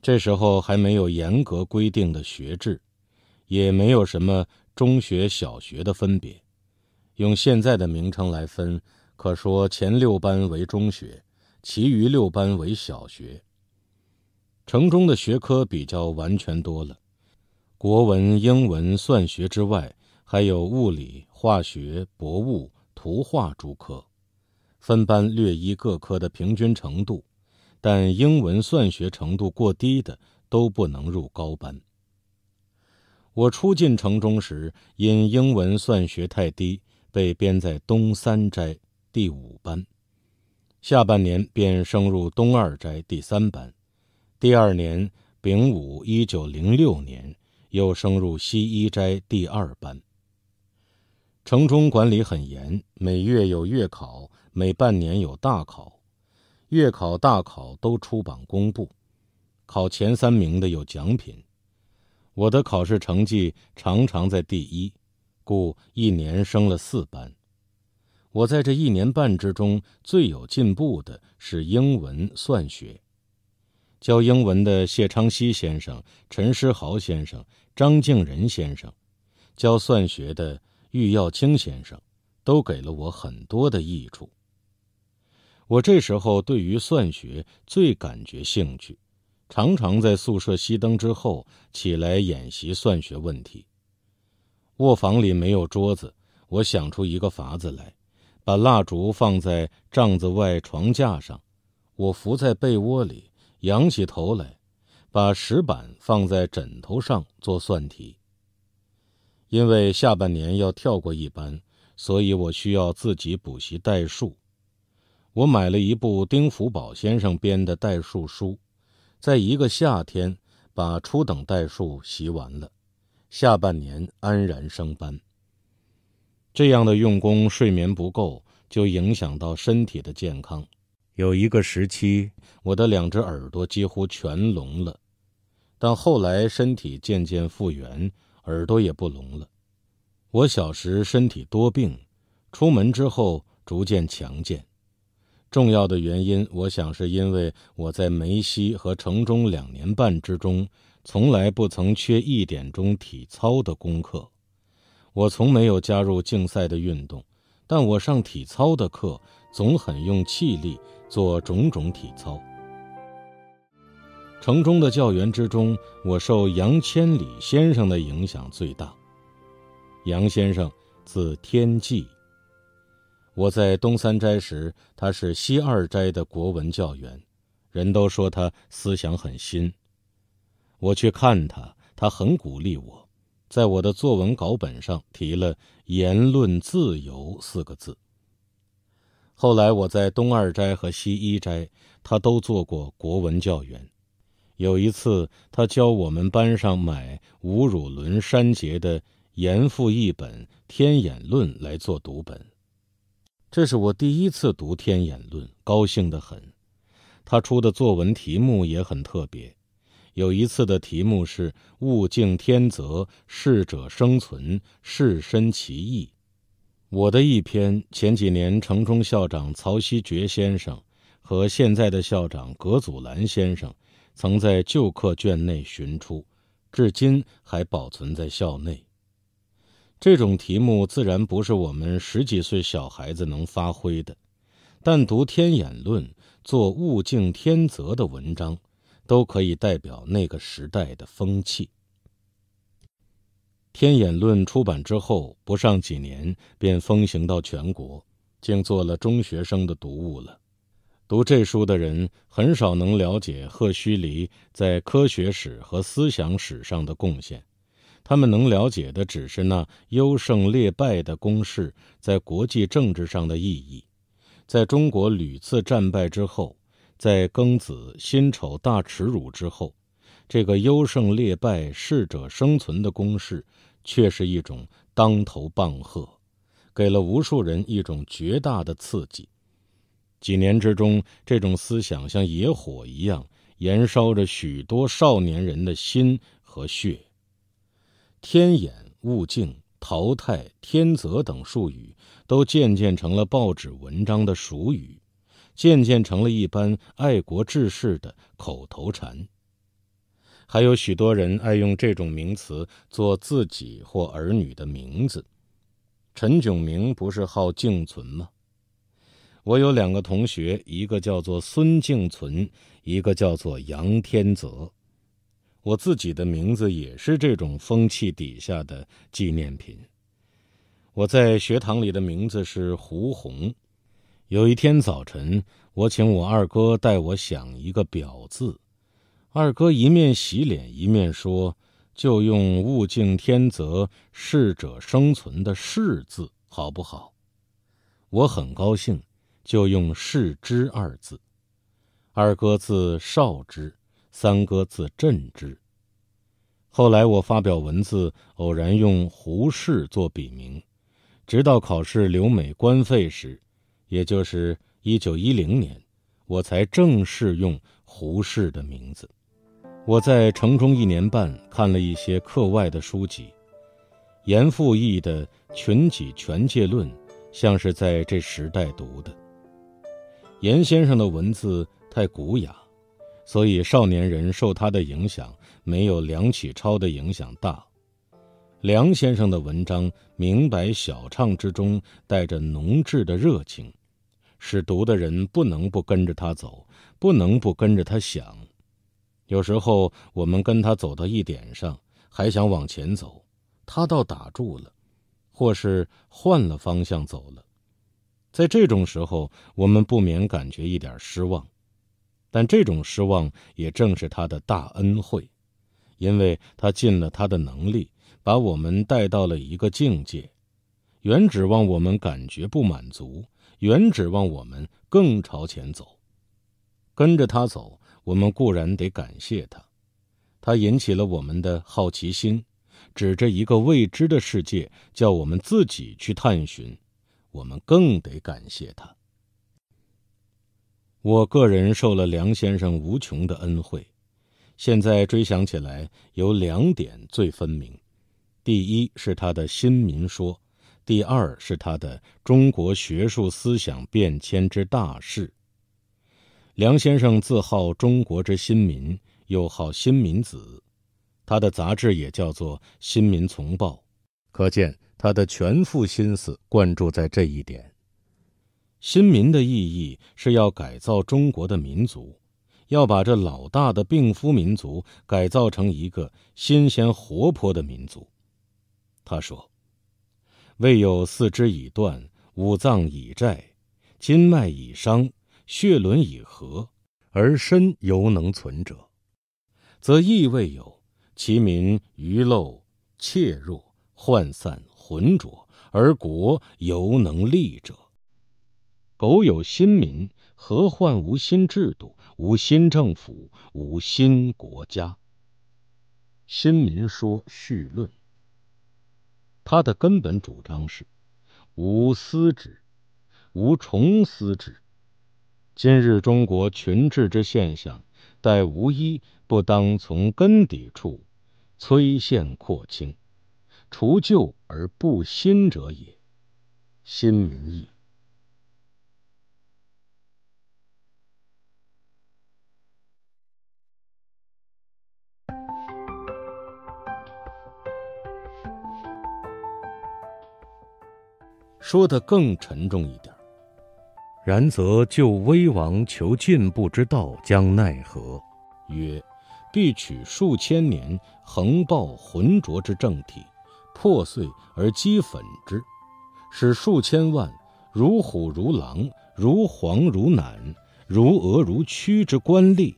S1: 这时候还没有严格规定的学制，也没有什么中学、小学的分别。用现在的名称来分，可说前六班为中学，其余六班为小学。城中的学科比较完全多了，国文、英文、算学之外，还有物理、化学、博物、图画诸科，分班略依各科的平均程度。但英文算学程度过低的都不能入高班。我初进城中时，因英文算学太低，被编在东三斋第五班，下半年便升入东二斋第三班。第二年丙午（一九零六年）又升入西一斋第二班。城中管理很严，每月有月考，每半年有大考。月考、大考都出榜公布，考前三名的有奖品。我的考试成绩常常在第一，故一年升了四班。我在这一年半之中最有进步的是英文、算学。教英文的谢昌熙先生、陈师豪先生、张敬仁先生，教算学的郁耀清先生，都给了我很多的益处。我这时候对于算学最感觉兴趣，常常在宿舍熄灯之后起来演习算学问题。卧房里没有桌子，我想出一个法子来，把蜡烛放在帐子外床架上，我伏在被窝里仰起头来，把石板放在枕头上做算题。因为下半年要跳过一班，所以我需要自己补习代数。我买了一部丁福宝先生编的代数书，在一个夏天把初等代数习完了，下半年安然升班。这样的用功，睡眠不够，就影响到身体的健康。有一个时期，我的两只耳朵几乎全聋了，但后来身体渐渐复原，耳朵也不聋了。我小时身体多病，出门之后逐渐强健。重要的原因，我想是因为我在梅西和城中两年半之中，从来不曾缺一点钟体操的功课。我从没有加入竞赛的运动，但我上体操的课总很用气力做种种体操。城中的教员之中，我受杨千里先生的影响最大。杨先生字天际。我在东三斋时，他是西二斋的国文教员，人都说他思想很新。我去看他，他很鼓励我，在我的作文稿本上提了“言论自由”四个字。后来我在东二斋和西一斋，他都做过国文教员。有一次，他教我们班上买吴汝伦、删节的严复译本《天演论》来做读本。这是我第一次读《天演论》，高兴得很。他出的作文题目也很特别。有一次的题目是“物竞天择，适者生存，适身其意”。我的一篇，前几年城中校长曹希爵先生和现在的校长葛祖兰先生，曾在旧课卷内寻出，至今还保存在校内。这种题目自然不是我们十几岁小孩子能发挥的，但读《天演论》做“物竞天择”的文章，都可以代表那个时代的风气。《天演论》出版之后，不上几年便风行到全国，竟做了中学生的读物了。读这书的人很少能了解赫胥黎在科学史和思想史上的贡献。他们能了解的只是那优胜劣败的公式在国际政治上的意义，在中国屡次战败之后，在庚子辛丑大耻辱之后，这个优胜劣败、适者生存的公式，却是一种当头棒喝，给了无数人一种绝大的刺激。几年之中，这种思想像野火一样燃烧着许多少年人的心和血。天眼、物镜、淘汰、天泽等术语，都渐渐成了报纸文章的熟语，渐渐成了一般爱国志士的口头禅。还有许多人爱用这种名词做自己或儿女的名字。陈炯明不是好静存吗？我有两个同学，一个叫做孙静存，一个叫做杨天泽。我自己的名字也是这种风气底下的纪念品。我在学堂里的名字是胡红。有一天早晨，我请我二哥带我想一个表字。二哥一面洗脸，一面说：“就用‘物竞天择，适者生存’的‘适’字好不好？”我很高兴，就用“适之”二字。二哥字少之。三哥字振之。后来我发表文字，偶然用胡适做笔名，直到考试留美官费时，也就是一九一零年，我才正式用胡适的名字。我在城中一年半，看了一些课外的书籍，严复译的《群己全界论》，像是在这时代读的。严先生的文字太古雅。所以，少年人受他的影响没有梁启超的影响大。梁先生的文章明白小唱之中带着浓挚的热情，使读的人不能不跟着他走，不能不跟着他想。有时候我们跟他走到一点上，还想往前走，他倒打住了，或是换了方向走了。在这种时候，我们不免感觉一点失望。但这种失望也正是他的大恩惠，因为他尽了他的能力，把我们带到了一个境界，原指望我们感觉不满足，原指望我们更朝前走，跟着他走，我们固然得感谢他，他引起了我们的好奇心，指着一个未知的世界，叫我们自己去探寻，我们更得感谢他。我个人受了梁先生无穷的恩惠，现在追想起来，有两点最分明：第一是他的新民说，第二是他的中国学术思想变迁之大事。梁先生自号“中国之新民”，又号“新民子”，他的杂志也叫做《新民丛报》，可见他的全副心思贯注在这一点。新民的意义是要改造中国的民族，要把这老大的病夫民族改造成一个新鲜活泼的民族。他说：“未有四肢已断、五脏已债，筋脉已伤、血轮已合，而身犹能存者，则亦未有其民愚陋、怯弱、涣散、浑浊而国犹能立者。”苟有新民，何患无新制度、无新政府、无新国家？新民说序论。他的根本主张是：无私之，无重私之。今日中国群治之现象，待无一不当从根底处摧陷扩清，除旧而不新者也。新民义。说得更沉重一点，然则救危亡、求进步之道将奈何？曰：必取数千年横暴浑浊之政体，破碎而积粉之，使数千万如虎如狼、如黄如奶、如鹅如蛆之官吏，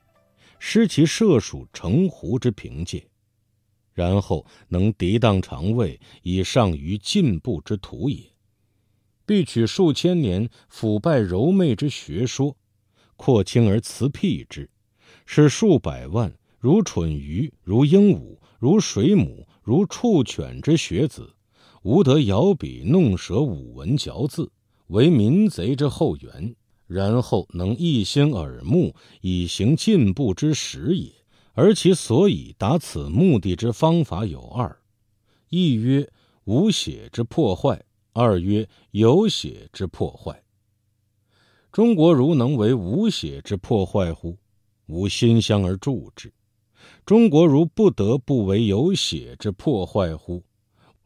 S1: 失其社鼠成狐之凭借，然后能涤荡肠胃，以上于进步之途也。必取数千年腐败柔媚之学说，扩清而辞辟之，使数百万如蠢鱼、如鹦鹉、如水母、如畜犬之学子，无得摇笔弄舌舞文嚼字，为民贼之后援，然后能一心耳目以行进步之实也。而其所以达此目的之方法有二：一曰无血之破坏。二曰有血之破坏。中国如能为无血之破坏乎？吾心香而助之。中国如不得不为有血之破坏乎？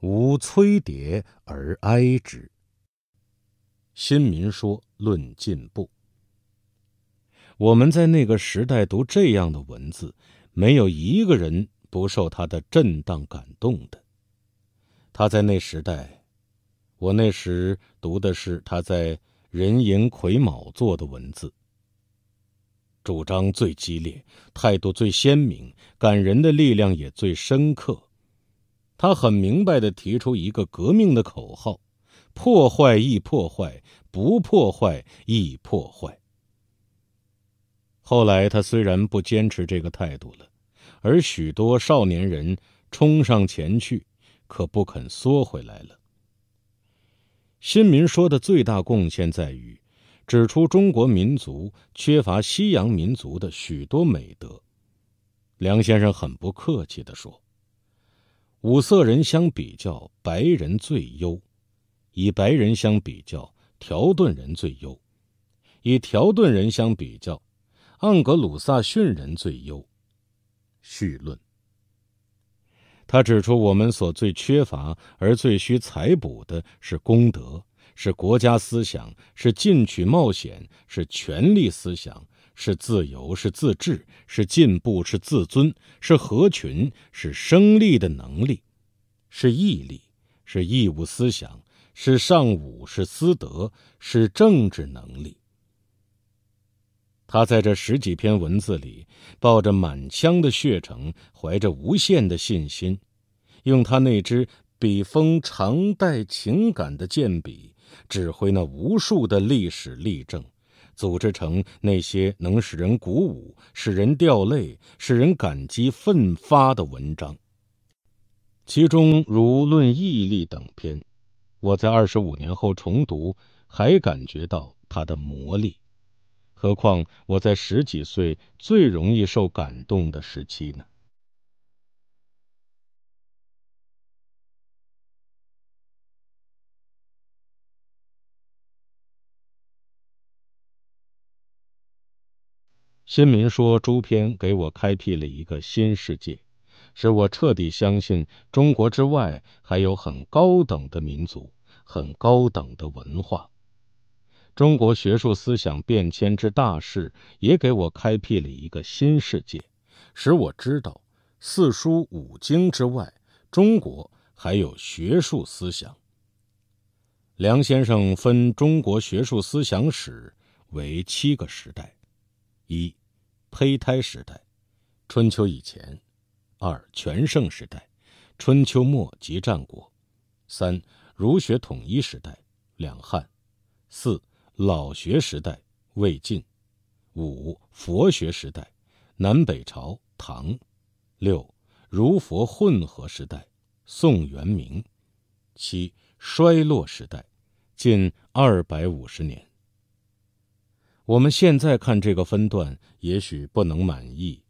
S1: 吾摧叠而哀之。新民说论进步。我们在那个时代读这样的文字，没有一个人不受他的震荡感动的。他在那时代。我那时读的是他在人寅癸卯做的文字，主张最激烈，态度最鲜明，感人的力量也最深刻。他很明白的提出一个革命的口号：“破坏易破坏，不破坏亦破坏。”后来他虽然不坚持这个态度了，而许多少年人冲上前去，可不肯缩回来了。新民说的最大贡献在于，指出中国民族缺乏西洋民族的许多美德。梁先生很不客气地说：“五色人相比较，白人最优；以白人相比较，条顿人最优；以条顿人相比较，盎格鲁撒逊人最优。”绪论。他指出，我们所最缺乏而最需采补的是功德，是国家思想，是进取冒险，是权力思想，是自由，是自治，是进步，是自尊，是合群，是生力的能力，是毅力，是义务思想，是尚武，是私德，是政治能力。他在这十几篇文字里，抱着满腔的血诚，怀着无限的信心，用他那支笔锋常带情感的剑笔，指挥那无数的历史例证，组织成那些能使人鼓舞、使人掉泪、使人感激奋发的文章。其中如论毅力等篇，我在二十五年后重读，还感觉到它的魔力。何况我在十几岁最容易受感动的时期呢？新民说，朱片给我开辟了一个新世界，使我彻底相信中国之外还有很高等的民族，很高等的文化。中国学术思想变迁之大事也给我开辟了一个新世界，使我知道四书五经之外，中国还有学术思想。梁先生分中国学术思想史为七个时代：一、胚胎时代，春秋以前；二、全盛时代，春秋末及战国；三、儒学统一时代，两汉；四、老学时代，魏晋；五佛学时代，南北朝、唐；六儒佛混合时代，宋元明；七衰落时代，近二百五十年。我们现在看这个分段，也许不能满意。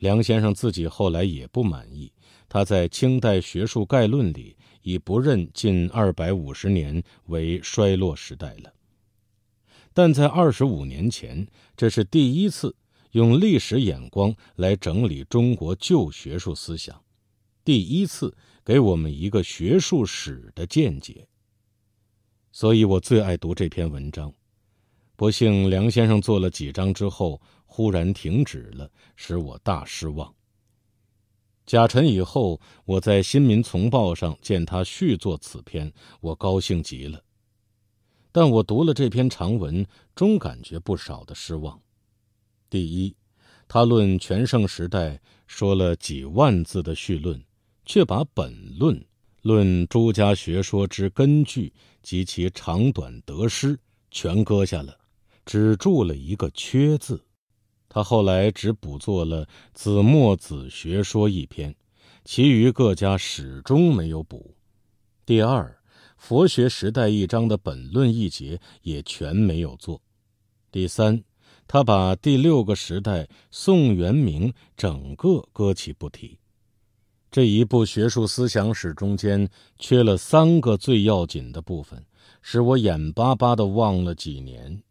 S1: 梁先生自己后来也不满意，他在《清代学术概论》里已不认近二百五十年为衰落时代了。但在二十五年前，这是第一次用历史眼光来整理中国旧学术思想，第一次给我们一个学术史的见解。所以我最爱读这篇文章。不幸梁先生做了几章之后，忽然停止了，使我大失望。甲辰以后，我在《新民丛报》上见他续作此篇，我高兴极了。但我读了这篇长文，终感觉不少的失望。第一，他论全盛时代说了几万字的序论，却把本论，论诸家学说之根据及其长短得失全搁下了，只注了一个缺字。他后来只补作了子墨子学说一篇，其余各家始终没有补。第二。佛学时代一章的本论一节也全没有做，第三，他把第六个时代宋元明整个搁起不提，这一部学术思想史中间缺了三个最要紧的部分，使我眼巴巴的望了几年。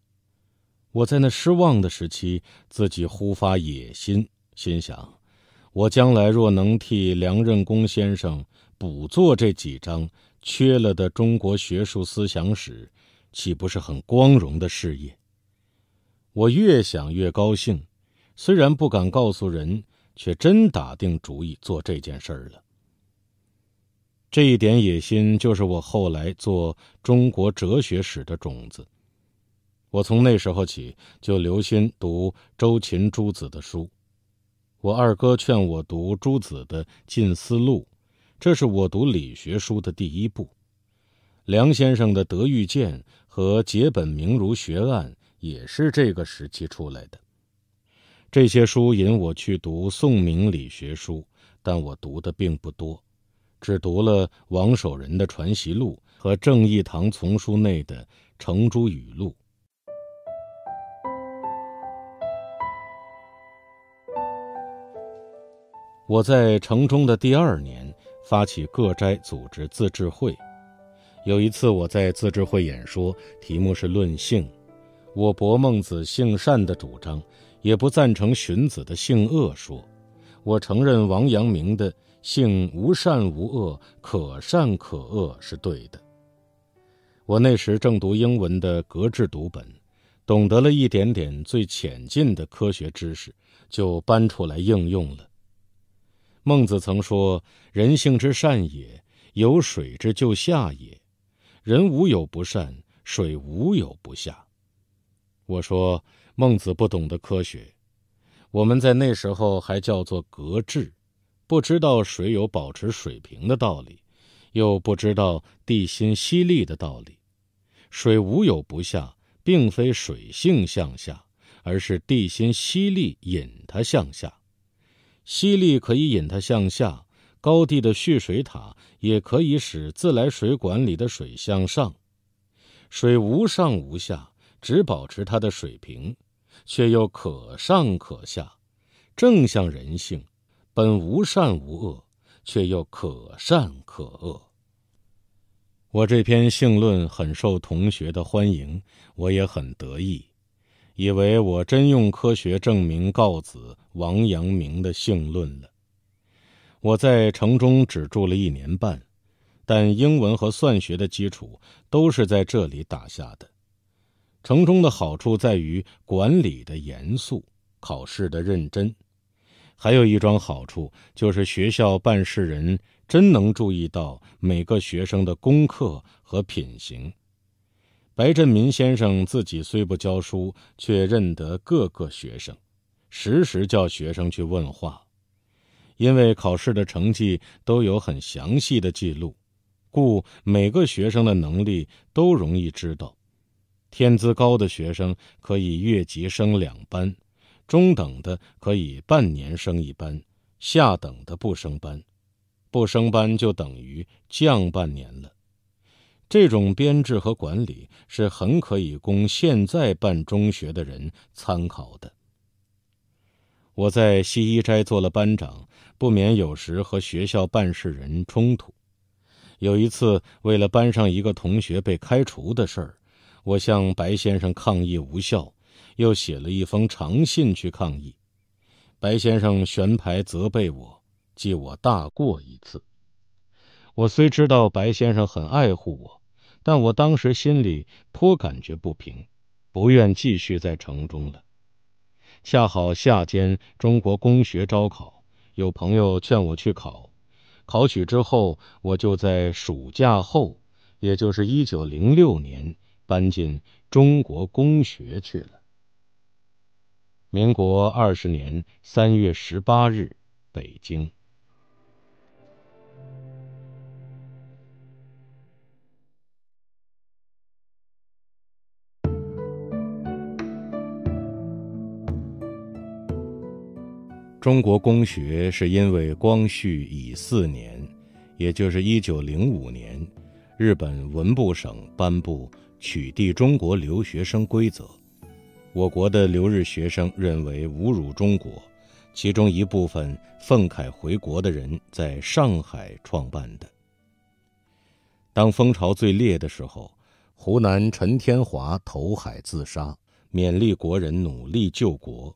S1: 我在那失望的时期，自己忽发野心，心想：我将来若能替梁任公先生补做这几章。缺了的中国学术思想史，岂不是很光荣的事业？我越想越高兴，虽然不敢告诉人，却真打定主意做这件事儿了。这一点野心，就是我后来做中国哲学史的种子。我从那时候起就留心读周秦诸子的书。我二哥劝我读诸子的《近思录》。这是我读理学书的第一步，《梁先生的德育鉴》和《解本明儒学案》也是这个时期出来的。这些书引我去读宋明理学书，但我读的并不多，只读了王守仁的《传习录》和《正义堂丛书》内的《程朱语录》。我在城中的第二年。发起各斋组织自治会。有一次，我在自治会演说，题目是论性。我驳孟子性善的主张，也不赞成荀子的性恶说。我承认王阳明的性无善无恶，可善可恶是对的。我那时正读英文的格致读本，懂得了一点点最浅近的科学知识，就搬出来应用了。孟子曾说：“人性之善也，有水之就下也。人无有不善，水无有不下。”我说孟子不懂得科学，我们在那时候还叫做格致，不知道水有保持水平的道理，又不知道地心吸力的道理。水无有不下，并非水性向下，而是地心吸力引它向下。吸力可以引它向下，高地的蓄水塔也可以使自来水管里的水向上。水无上无下，只保持它的水平，却又可上可下，正像人性，本无善无恶，却又可善可恶。我这篇性论很受同学的欢迎，我也很得意。以为我真用科学证明告子、王阳明的性论了。我在城中只住了一年半，但英文和算学的基础都是在这里打下的。城中的好处在于管理的严肃、考试的认真，还有一桩好处就是学校办事人真能注意到每个学生的功课和品行。白振民先生自己虽不教书，却认得各个学生，时时叫学生去问话，因为考试的成绩都有很详细的记录，故每个学生的能力都容易知道。天资高的学生可以越级升两班，中等的可以半年升一班，下等的不升班，不升班就等于降半年了。这种编制和管理是很可以供现在办中学的人参考的。我在西一斋做了班长，不免有时和学校办事人冲突。有一次，为了班上一个同学被开除的事儿，我向白先生抗议无效，又写了一封长信去抗议。白先生悬牌责备我，记我大过一次。我虽知道白先生很爱护我，但我当时心里颇感觉不平，不愿继续在城中了。恰好夏间中国公学招考，有朋友劝我去考，考取之后，我就在暑假后，也就是一九零六年，搬进中国公学去了。民国二十年三月十八日，北京。中国公学是因为光绪乙巳年，也就是一九零五年，日本文部省颁布取缔中国留学生规则，我国的留日学生认为侮辱中国，其中一部分愤慨回国的人在上海创办的。当风潮最烈的时候，湖南陈天华投海自杀，勉励国人努力救国。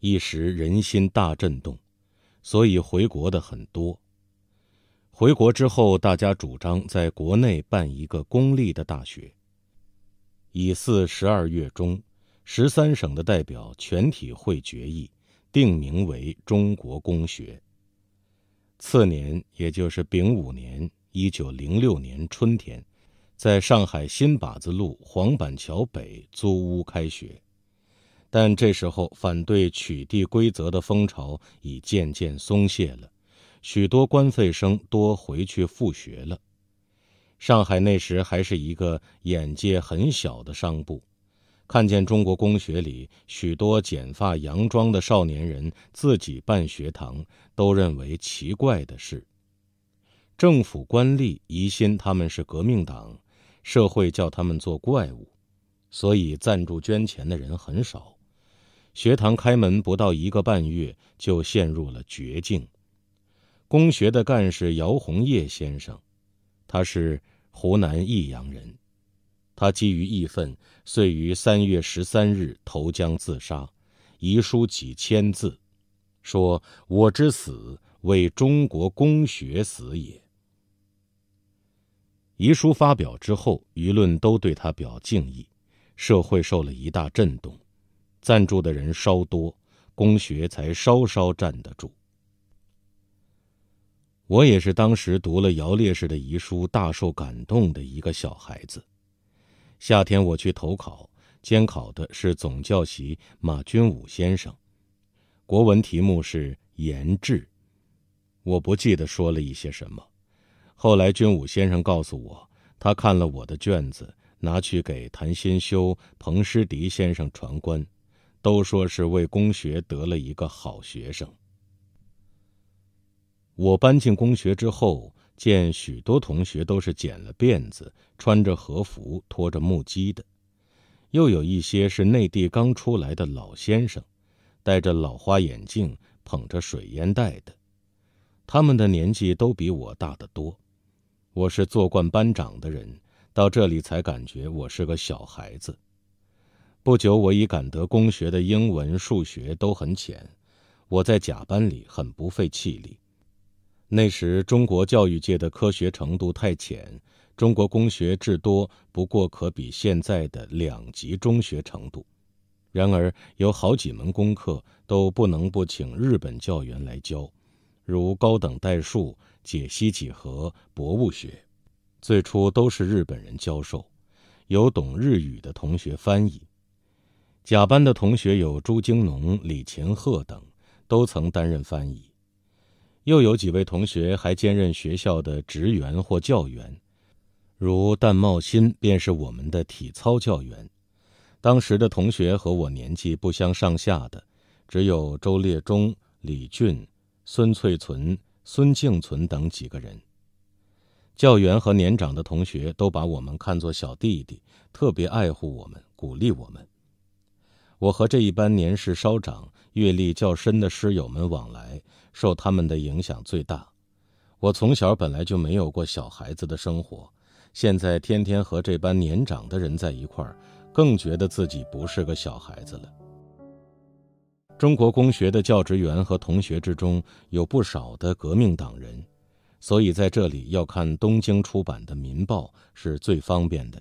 S1: 一时人心大震动，所以回国的很多。回国之后，大家主张在国内办一个公立的大学。乙巳十二月中，十三省的代表全体会决议，定名为中国公学。次年，也就是丙午年（一九零六年）春天，在上海新靶子路黄板桥北租屋开学。但这时候，反对取缔规则的风潮已渐渐松懈了，许多官费生多回去复学了。上海那时还是一个眼界很小的商埠，看见中国公学里许多剪发洋装的少年人自己办学堂，都认为奇怪的事。政府官吏疑心他们是革命党，社会叫他们做怪物，所以赞助捐钱的人很少。学堂开门不到一个半月，就陷入了绝境。公学的干事姚红业先生，他是湖南益阳人，他基于义愤，遂于三月十三日投江自杀，遗书几千字，说：“我之死，为中国公学死也。”遗书发表之后，舆论都对他表敬意，社会受了一大震动。赞助的人稍多，公学才稍稍站得住。我也是当时读了姚烈士的遗书，大受感动的一个小孩子。夏天我去投考，监考的是总教习马君武先生，国文题目是言志，我不记得说了一些什么。后来君武先生告诉我，他看了我的卷子，拿去给谭新修、彭师迪先生传观。都说是为公学得了一个好学生。我搬进公学之后，见许多同学都是剪了辫子，穿着和服，拖着木屐的；又有一些是内地刚出来的老先生，戴着老花眼镜，捧着水烟袋的。他们的年纪都比我大得多。我是做惯班长的人，到这里才感觉我是个小孩子。不久，我已感得公学的英文、数学都很浅，我在甲班里很不费气力。那时中国教育界的科学程度太浅，中国工学至多不过可比现在的两级中学程度。然而有好几门功课都不能不请日本教员来教，如高等代数、解析几何、博物学，最初都是日本人教授，有懂日语的同学翻译。甲班的同学有朱经农、李勤鹤等，都曾担任翻译。又有几位同学还兼任学校的职员或教员，如但茂新便是我们的体操教员。当时的同学和我年纪不相上下的，只有周烈忠、李俊、孙翠存、孙静存等几个人。教员和年长的同学都把我们看作小弟弟，特别爱护我们，鼓励我们。我和这一班年事稍长、阅历较深的师友们往来，受他们的影响最大。我从小本来就没有过小孩子的生活，现在天天和这般年长的人在一块儿，更觉得自己不是个小孩子了。中国公学的教职员和同学之中，有不少的革命党人，所以在这里要看东京出版的《民报》是最方便的。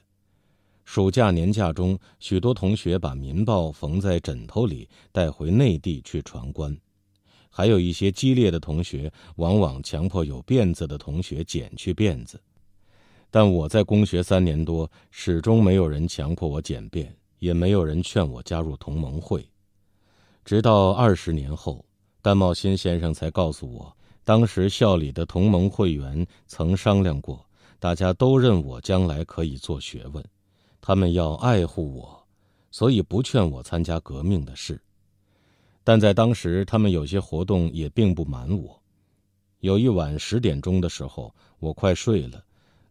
S1: 暑假、年假中，许多同学把《民报》缝在枕头里带回内地去传观；还有一些激烈的同学，往往强迫有辫子的同学剪去辫子。但我在公学三年多，始终没有人强迫我剪辫，也没有人劝我加入同盟会。直到二十年后，戴茂新先生才告诉我，当时校里的同盟会员曾商量过，大家都认我将来可以做学问。他们要爱护我，所以不劝我参加革命的事。但在当时，他们有些活动也并不瞒我。有一晚十点钟的时候，我快睡了，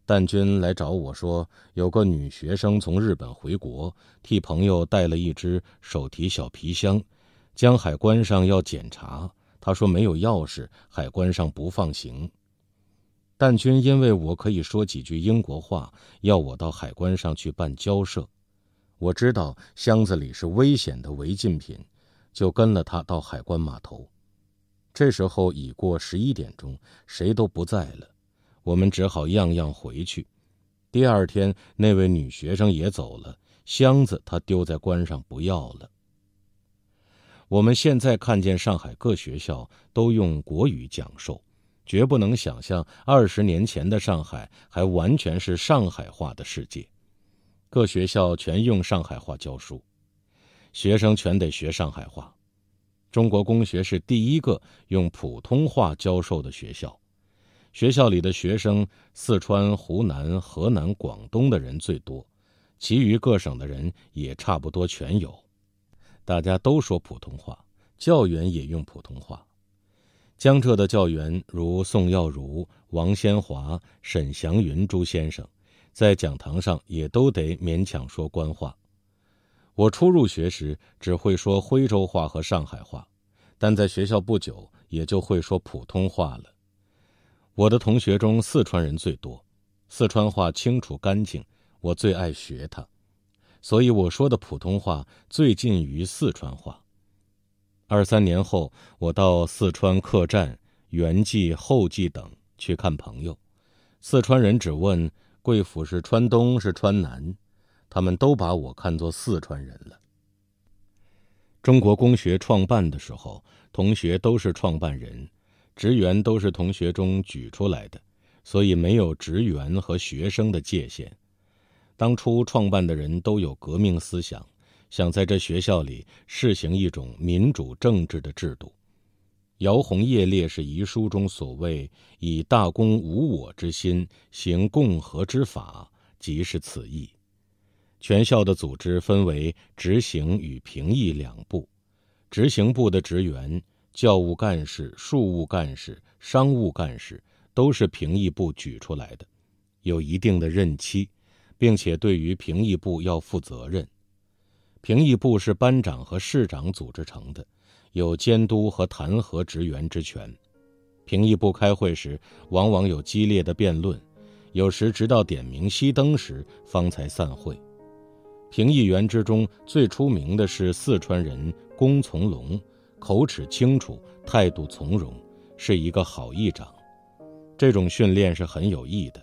S1: 但君来找我说，有个女学生从日本回国，替朋友带了一只手提小皮箱，江海关上要检查。他说没有钥匙，海关上不放行。但君因为我可以说几句英国话，要我到海关上去办交涉。我知道箱子里是危险的违禁品，就跟了他到海关码头。这时候已过十一点钟，谁都不在了，我们只好样样回去。第二天，那位女学生也走了，箱子她丢在关上不要了。我们现在看见上海各学校都用国语讲授。绝不能想象，二十年前的上海还完全是上海话的世界。各学校全用上海话教书，学生全得学上海话。中国公学是第一个用普通话教授的学校。学校里的学生，四川、湖南、河南、广东的人最多，其余各省的人也差不多全有。大家都说普通话，教员也用普通话。江浙的教员如宋耀如、王先华、沈祥云、朱先生，在讲堂上也都得勉强说官话。我初入学时只会说徽州话和上海话，但在学校不久也就会说普通话了。我的同学中四川人最多，四川话清楚干净，我最爱学它，所以我说的普通话最近于四川话。二三年后，我到四川客栈、元记、后记等去看朋友。四川人只问贵府是川东是川南，他们都把我看作四川人了。中国公学创办的时候，同学都是创办人，职员都是同学中举出来的，所以没有职员和学生的界限。当初创办的人都有革命思想。想在这学校里试行一种民主政治的制度，姚红业烈士遗书中所谓“以大公无我之心行共和之法”，即是此意。全校的组织分为执行与评议两部，执行部的职员、教务干事、庶务干事、商务干事都是评议部举出来的，有一定的任期，并且对于评议部要负责任。评议部是班长和市长组织成的，有监督和弹劾职员之权。评议部开会时，往往有激烈的辩论，有时直到点名熄灯时方才散会。评议员之中最出名的是四川人龚从龙，口齿清楚，态度从容，是一个好议长。这种训练是很有益的。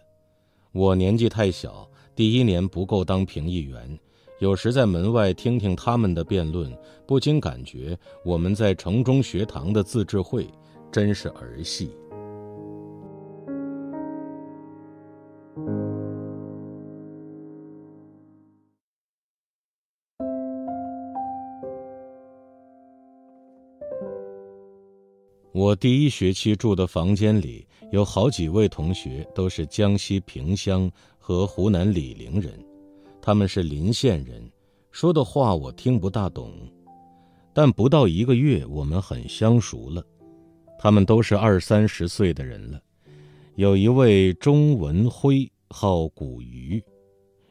S1: 我年纪太小，第一年不够当评议员。有时在门外听听他们的辩论，不禁感觉我们在城中学堂的自治会真是儿戏。我第一学期住的房间里，有好几位同学都是江西萍乡和湖南醴陵人。他们是临县人，说的话我听不大懂，但不到一个月，我们很相熟了。他们都是二三十岁的人了，有一位钟文辉，号古鱼，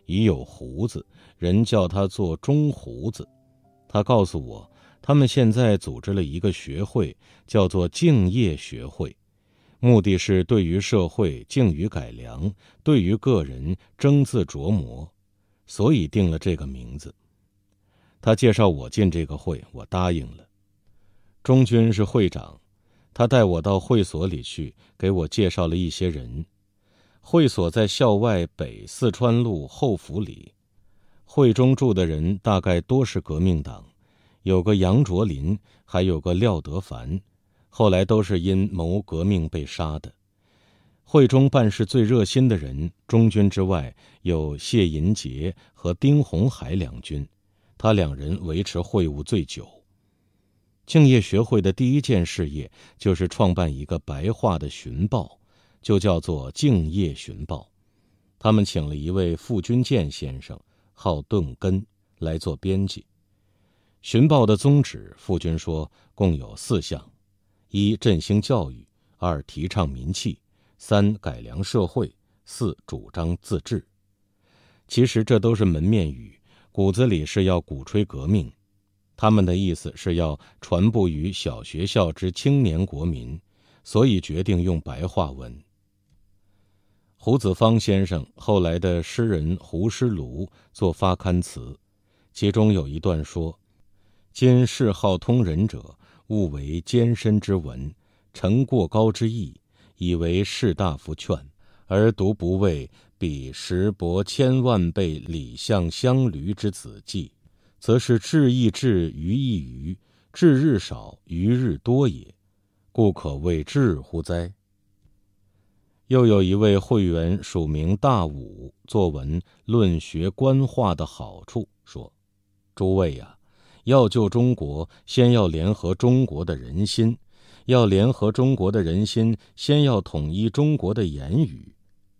S1: 已有胡子，人叫他做钟胡子。他告诉我，他们现在组织了一个学会，叫做敬业学会，目的是对于社会敬于改良，对于个人争字琢磨。所以定了这个名字。他介绍我进这个会，我答应了。中军是会长，他带我到会所里去，给我介绍了一些人。会所在校外北四川路后府里，会中住的人大概多是革命党，有个杨卓林，还有个廖德凡，后来都是因谋革命被杀的。会中办事最热心的人，中军之外有谢银杰和丁洪海两军，他两人维持会务最久。敬业学会的第一件事业就是创办一个白话的旬报，就叫做《敬业旬报》。他们请了一位傅君健先生，号钝根，来做编辑。旬报的宗旨，傅君说共有四项：一、振兴教育；二、提倡民气。三改良社会，四主张自治。其实这都是门面语，骨子里是要鼓吹革命。他们的意思是要传播于小学校之青年国民，所以决定用白话文。胡子芳先生后来的诗人胡师庐做发刊词，其中有一段说：“今嗜好通人者，勿为艰深之文，臣过高之义。”以为士大夫劝，而独不畏彼时伯千万倍李相相驴之子计，则是智亦智于亦愚，智日少于日多也，故可谓智乎哉？又有一位会员署名大武，作文论学官话的好处，说：“诸位呀，要救中国，先要联合中国的人心。”要联合中国的人心，先要统一中国的言语。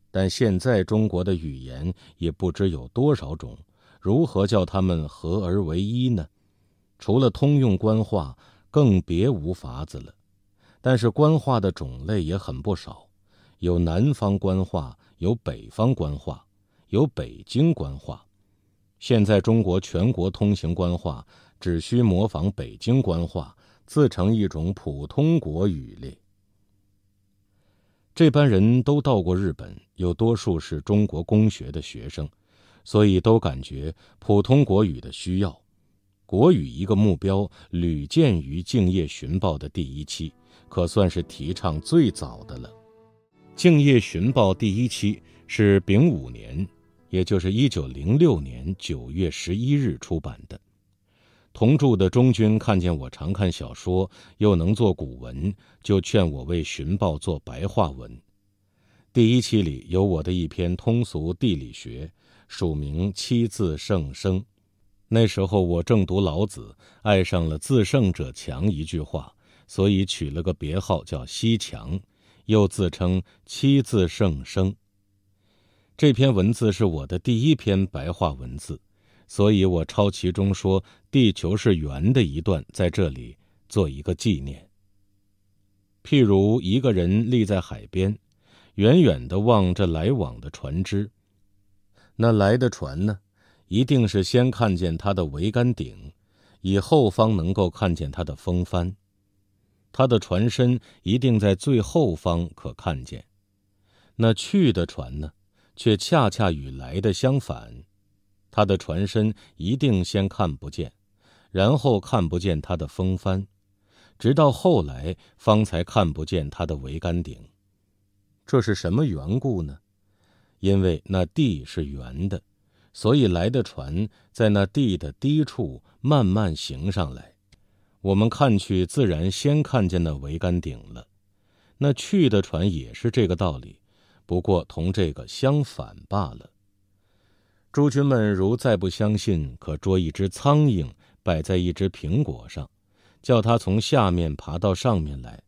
S1: 但现在中国的语言也不知有多少种，如何叫他们合而为一呢？除了通用官话，更别无法子了。但是官话的种类也很不少，有南方官话，有北方官话，有北京官话。现在中国全国通行官话，只需模仿北京官话。自成一种普通国语列。这班人都到过日本，有多数是中国公学的学生，所以都感觉普通国语的需要。国语一个目标，屡见于《敬业寻报》的第一期，可算是提倡最早的了。《敬业寻报》第一期是丙午年，也就是一九零六年九月十一日出版的。同住的中君看见我常看小说，又能做古文，就劝我为《寻报》做白话文。第一期里有我的一篇通俗地理学，署名“七字圣生”。那时候我正读《老子》，爱上了“自胜者强”一句话，所以取了个别号叫西强，又自称“七字圣生”。这篇文字是我的第一篇白话文字，所以我抄其中说。地球是圆的一段，在这里做一个纪念。譬如一个人立在海边，远远地望着来往的船只，那来的船呢，一定是先看见它的桅杆顶，以后方能够看见它的风帆，它的船身一定在最后方可看见。那去的船呢，却恰恰与来的相反，它的船身一定先看不见。然后看不见他的风帆，直到后来方才看不见他的桅杆顶。这是什么缘故呢？因为那地是圆的，所以来的船在那地的低处慢慢行上来，我们看去自然先看见那桅杆顶了。那去的船也是这个道理，不过同这个相反罢了。诸君们如再不相信，可捉一只苍蝇。摆在一只苹果上，叫他从下面爬到上面来，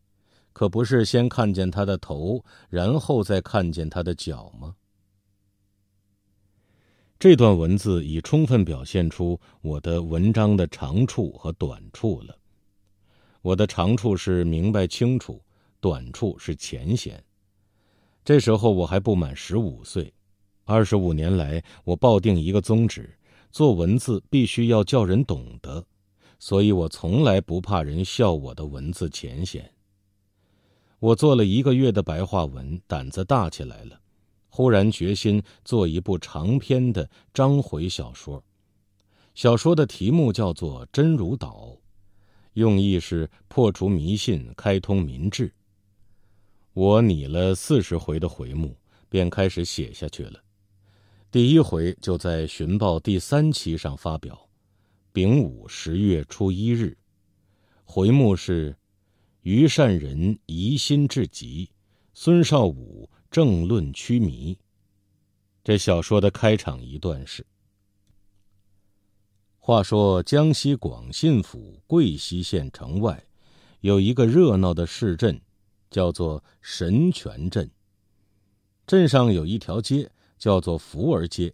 S1: 可不是先看见他的头，然后再看见他的脚吗？这段文字已充分表现出我的文章的长处和短处了。我的长处是明白清楚，短处是浅显。这时候我还不满十五岁，二十五年来我抱定一个宗旨。做文字必须要叫人懂得，所以我从来不怕人笑我的文字浅显。我做了一个月的白话文，胆子大起来了，忽然决心做一部长篇的章回小说。小说的题目叫做《真如岛》，用意是破除迷信，开通民智。我拟了四十回的回目，便开始写下去了。第一回就在《寻报》第三期上发表，丙午十月初一日，回目是“余善人疑心至极，孙少武政论趋迷”。这小说的开场一段是：“话说江西广信府桂溪县城外，有一个热闹的市镇，叫做神泉镇。镇上有一条街。”叫做福儿街，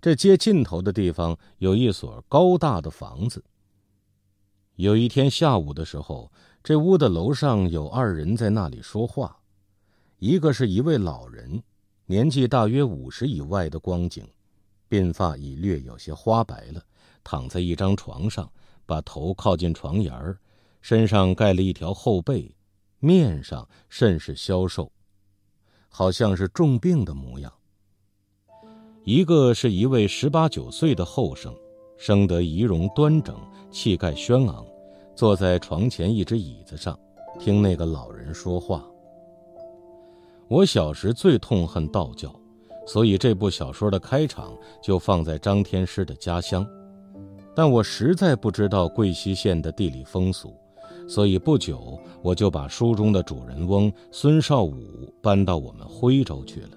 S1: 这街尽头的地方有一所高大的房子。有一天下午的时候，这屋的楼上有二人在那里说话，一个是一位老人，年纪大约五十以外的光景，鬓发已略有些花白了，躺在一张床上，把头靠近床沿儿，身上盖了一条厚被，面上甚是消瘦，好像是重病的模样。一个是一位十八九岁的后生，生得仪容端正，气概轩昂，坐在床前一只椅子上，听那个老人说话。我小时最痛恨道教，所以这部小说的开场就放在张天师的家乡。但我实在不知道贵溪县的地理风俗，所以不久我就把书中的主人翁孙少武搬到我们徽州去了。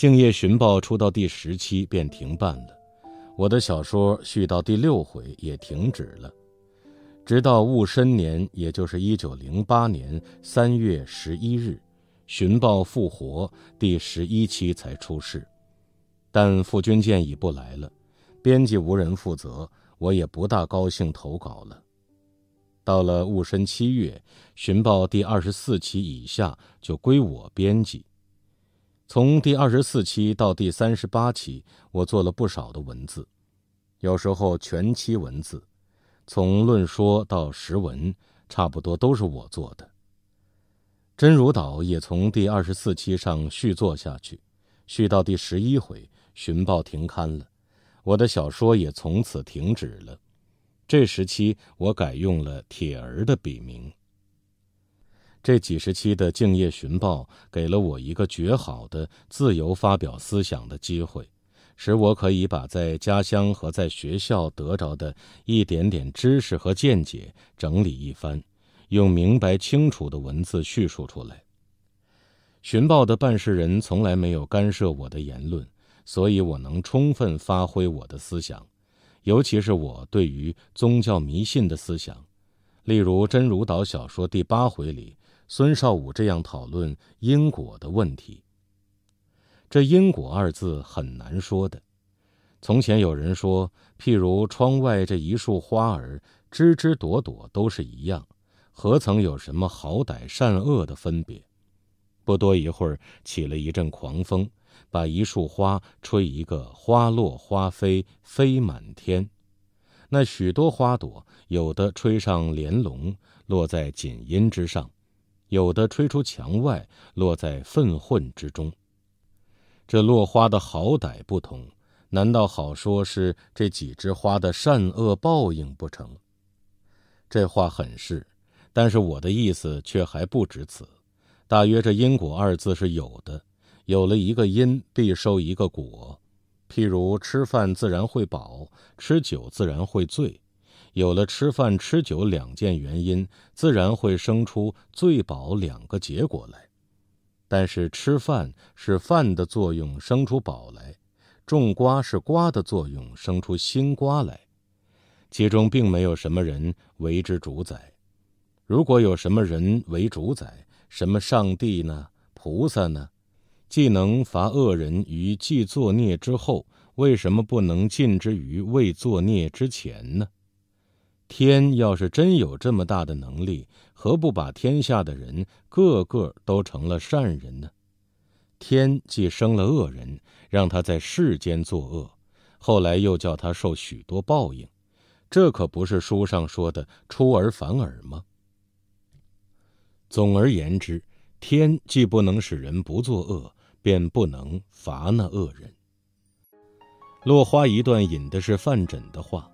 S1: 《敬业寻报》出到第十期便停办了，我的小说续到第六回也停止了。直到戊申年，也就是一九零八年三月十一日，《寻报》复活，第十一期才出世。但傅君健已不来了，编辑无人负责，我也不大高兴投稿了。到了戊申七月，《寻报》第二十四期以下就归我编辑。从第二十四期到第三十八期，我做了不少的文字，有时候全期文字，从论说到实文，差不多都是我做的。真如岛也从第二十四期上续作下去，续到第十一回，寻报停刊了，我的小说也从此停止了。这时期，我改用了铁儿的笔名。这几十期的《敬业旬报》给了我一个绝好的自由发表思想的机会，使我可以把在家乡和在学校得着的一点点知识和见解整理一番，用明白清楚的文字叙述出来。旬报的办事人从来没有干涉我的言论，所以我能充分发挥我的思想，尤其是我对于宗教迷信的思想，例如《真如岛》小说第八回里。孙少武这样讨论因果的问题。这“因果”二字很难说的。从前有人说，譬如窗外这一束花儿，枝枝朵朵都是一样，何曾有什么好歹善恶的分别？不多一会儿，起了一阵狂风，把一束花吹一个花落花飞飞满天。那许多花朵，有的吹上帘笼，落在锦茵之上。有的吹出墙外，落在粪混之中。这落花的好歹不同，难道好说是这几枝花的善恶报应不成？这话很是，但是我的意思却还不止此。大约这因果二字是有的，有了一个因，必收一个果。譬如吃饭自然会饱，吃酒自然会醉。有了吃饭、吃酒两件原因，自然会生出醉饱两个结果来。但是吃饭是饭的作用生出饱来，种瓜是瓜的作用生出新瓜来，其中并没有什么人为之主宰。如果有什么人为主宰，什么上帝呢？菩萨呢？既能罚恶人于既作孽之后，为什么不能禁之于未作孽之前呢？天要是真有这么大的能力，何不把天下的人个个都成了善人呢？天既生了恶人，让他在世间作恶，后来又叫他受许多报应，这可不是书上说的出尔反尔吗？总而言之，天既不能使人不作恶，便不能罚那恶人。落花一段引的是范缜的话。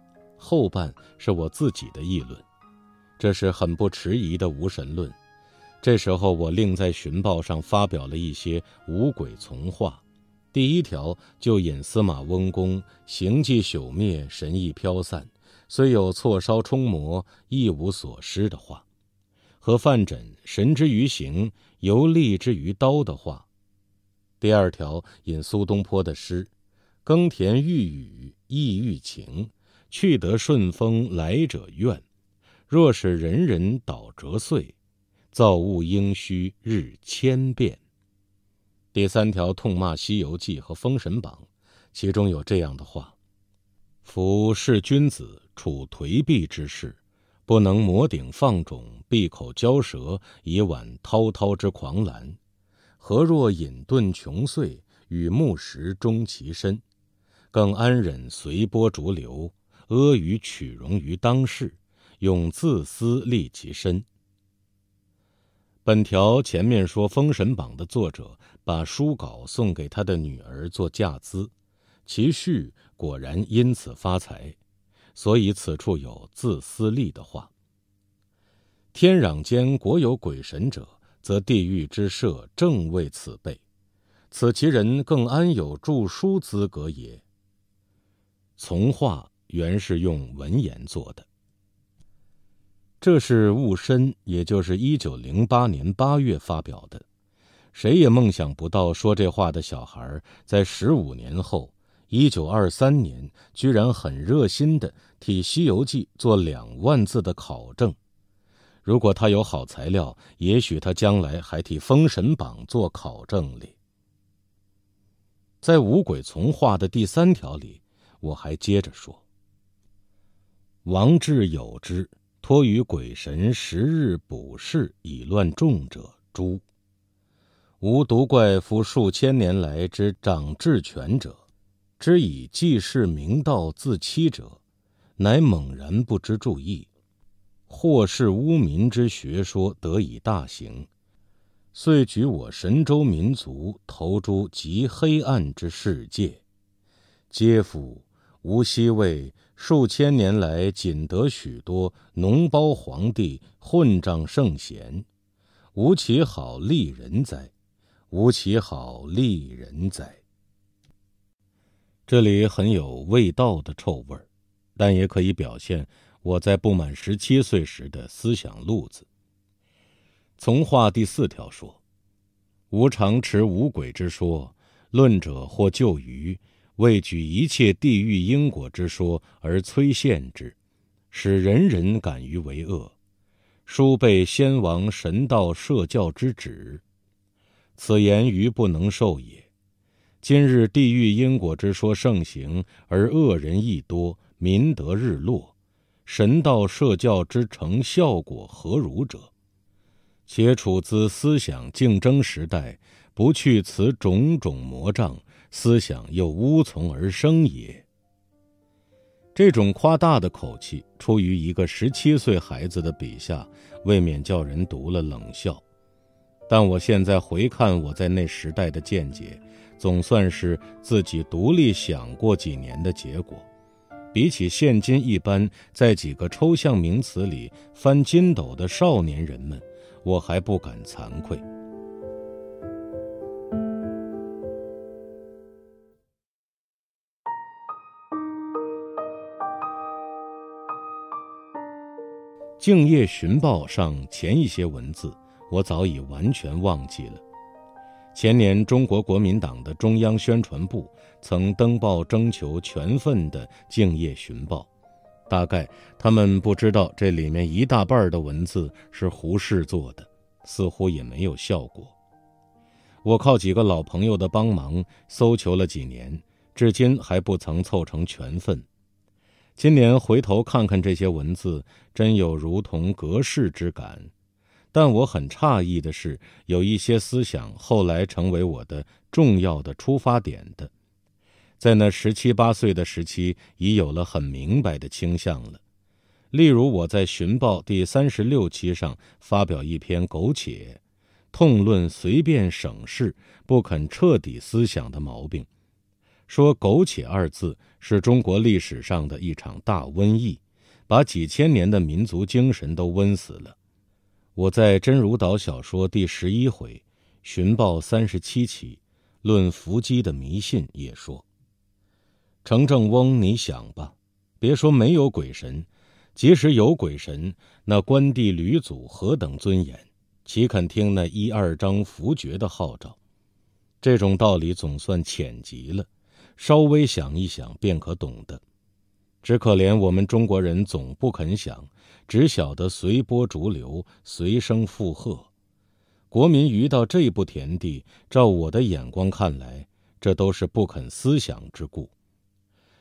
S1: 后半是我自己的议论，这是很不迟疑的无神论。这时候，我另在《旬报》上发表了一些无鬼从话。第一条就引司马温公“行迹朽灭，神意飘散，虽有错烧冲魔，亦无所失”的话，和范缜“神之于形，犹利之于刀”的话。第二条引苏东坡的诗：“耕田欲雨，意欲晴。”去得顺风来者怨，若使人人倒折碎，造物应须日千变。第三条痛骂《西游记》和《封神榜》，其中有这样的话：“夫是君子处颓敝之事，不能磨顶放踵，闭口交舌以挽滔滔之狂澜，何若隐遁穷岁，与木石终其身？更安忍随波逐流？”阿谀取容于当世，用自私利其身。本条前面说《封神榜》的作者把书稿送给他的女儿做嫁资，其婿果然因此发财，所以此处有自私利的话。天壤间国有鬼神者，则地狱之设正为此辈，此其人更安有著书资格也？从化。原是用文言做的，这是戊申，也就是一九零八年八月发表的。谁也梦想不到，说这话的小孩，在十五年后，一九二三年，居然很热心的替《西游记》做两万字的考证。如果他有好材料，也许他将来还替《封神榜》做考证哩。在《五鬼从化的第三条里，我还接着说。王志有之，托于鬼神，十日卜事，以乱众者诛。吾独怪夫数千年来之掌治权者，之以济世明道自欺者，乃猛然不知注意，或是污民之学说得以大行，遂举我神州民族投诸极黑暗之世界。皆夫！吾昔为。数千年来，仅得许多脓包皇帝、混账圣贤，无其好利人哉，无其好利人哉。这里很有味道的臭味儿，但也可以表现我在不满十七岁时的思想路子。从化第四条说：“无常持无鬼之说，论者或就于。”为举一切地狱因果之说而摧陷之，使人人敢于为恶，殊被先王神道社教之旨。此言愚不能受也。今日地狱因果之说盛行，而恶人亦多，民德日落，神道社教之成效果何如者？且处兹思想竞争时代，不去此种种魔障。思想又无从而生也。这种夸大的口气，出于一个十七岁孩子的笔下，未免叫人读了冷笑。但我现在回看我在那时代的见解，总算是自己独立想过几年的结果。比起现今一般在几个抽象名词里翻筋斗的少年人们，我还不敢惭愧。《敬业寻报》上前一些文字，我早已完全忘记了。前年，中国国民党的中央宣传部曾登报征求全份的《敬业寻报》，大概他们不知道这里面一大半的文字是胡适做的，似乎也没有效果。我靠几个老朋友的帮忙搜求了几年，至今还不曾凑成全份。今年回头看看这些文字，真有如同隔世之感。但我很诧异的是，有一些思想后来成为我的重要的出发点的，在那十七八岁的时期已有了很明白的倾向了。例如，我在《寻报》第三十六期上发表一篇《苟且》，痛论随便省事、不肯彻底思想的毛病。说“苟且”二字是中国历史上的一场大瘟疫，把几千年的民族精神都瘟死了。我在《真如岛》小说第十一回“寻报三十七起”论伏击的迷信也说：“程正翁，你想吧，别说没有鬼神，即使有鬼神，那关帝、吕祖何等尊严，岂肯听那一二张符诀的号召？这种道理总算浅极了。”稍微想一想便可懂得，只可怜我们中国人总不肯想，只晓得随波逐流，随声附和。国民愚到这步田地，照我的眼光看来，这都是不肯思想之故。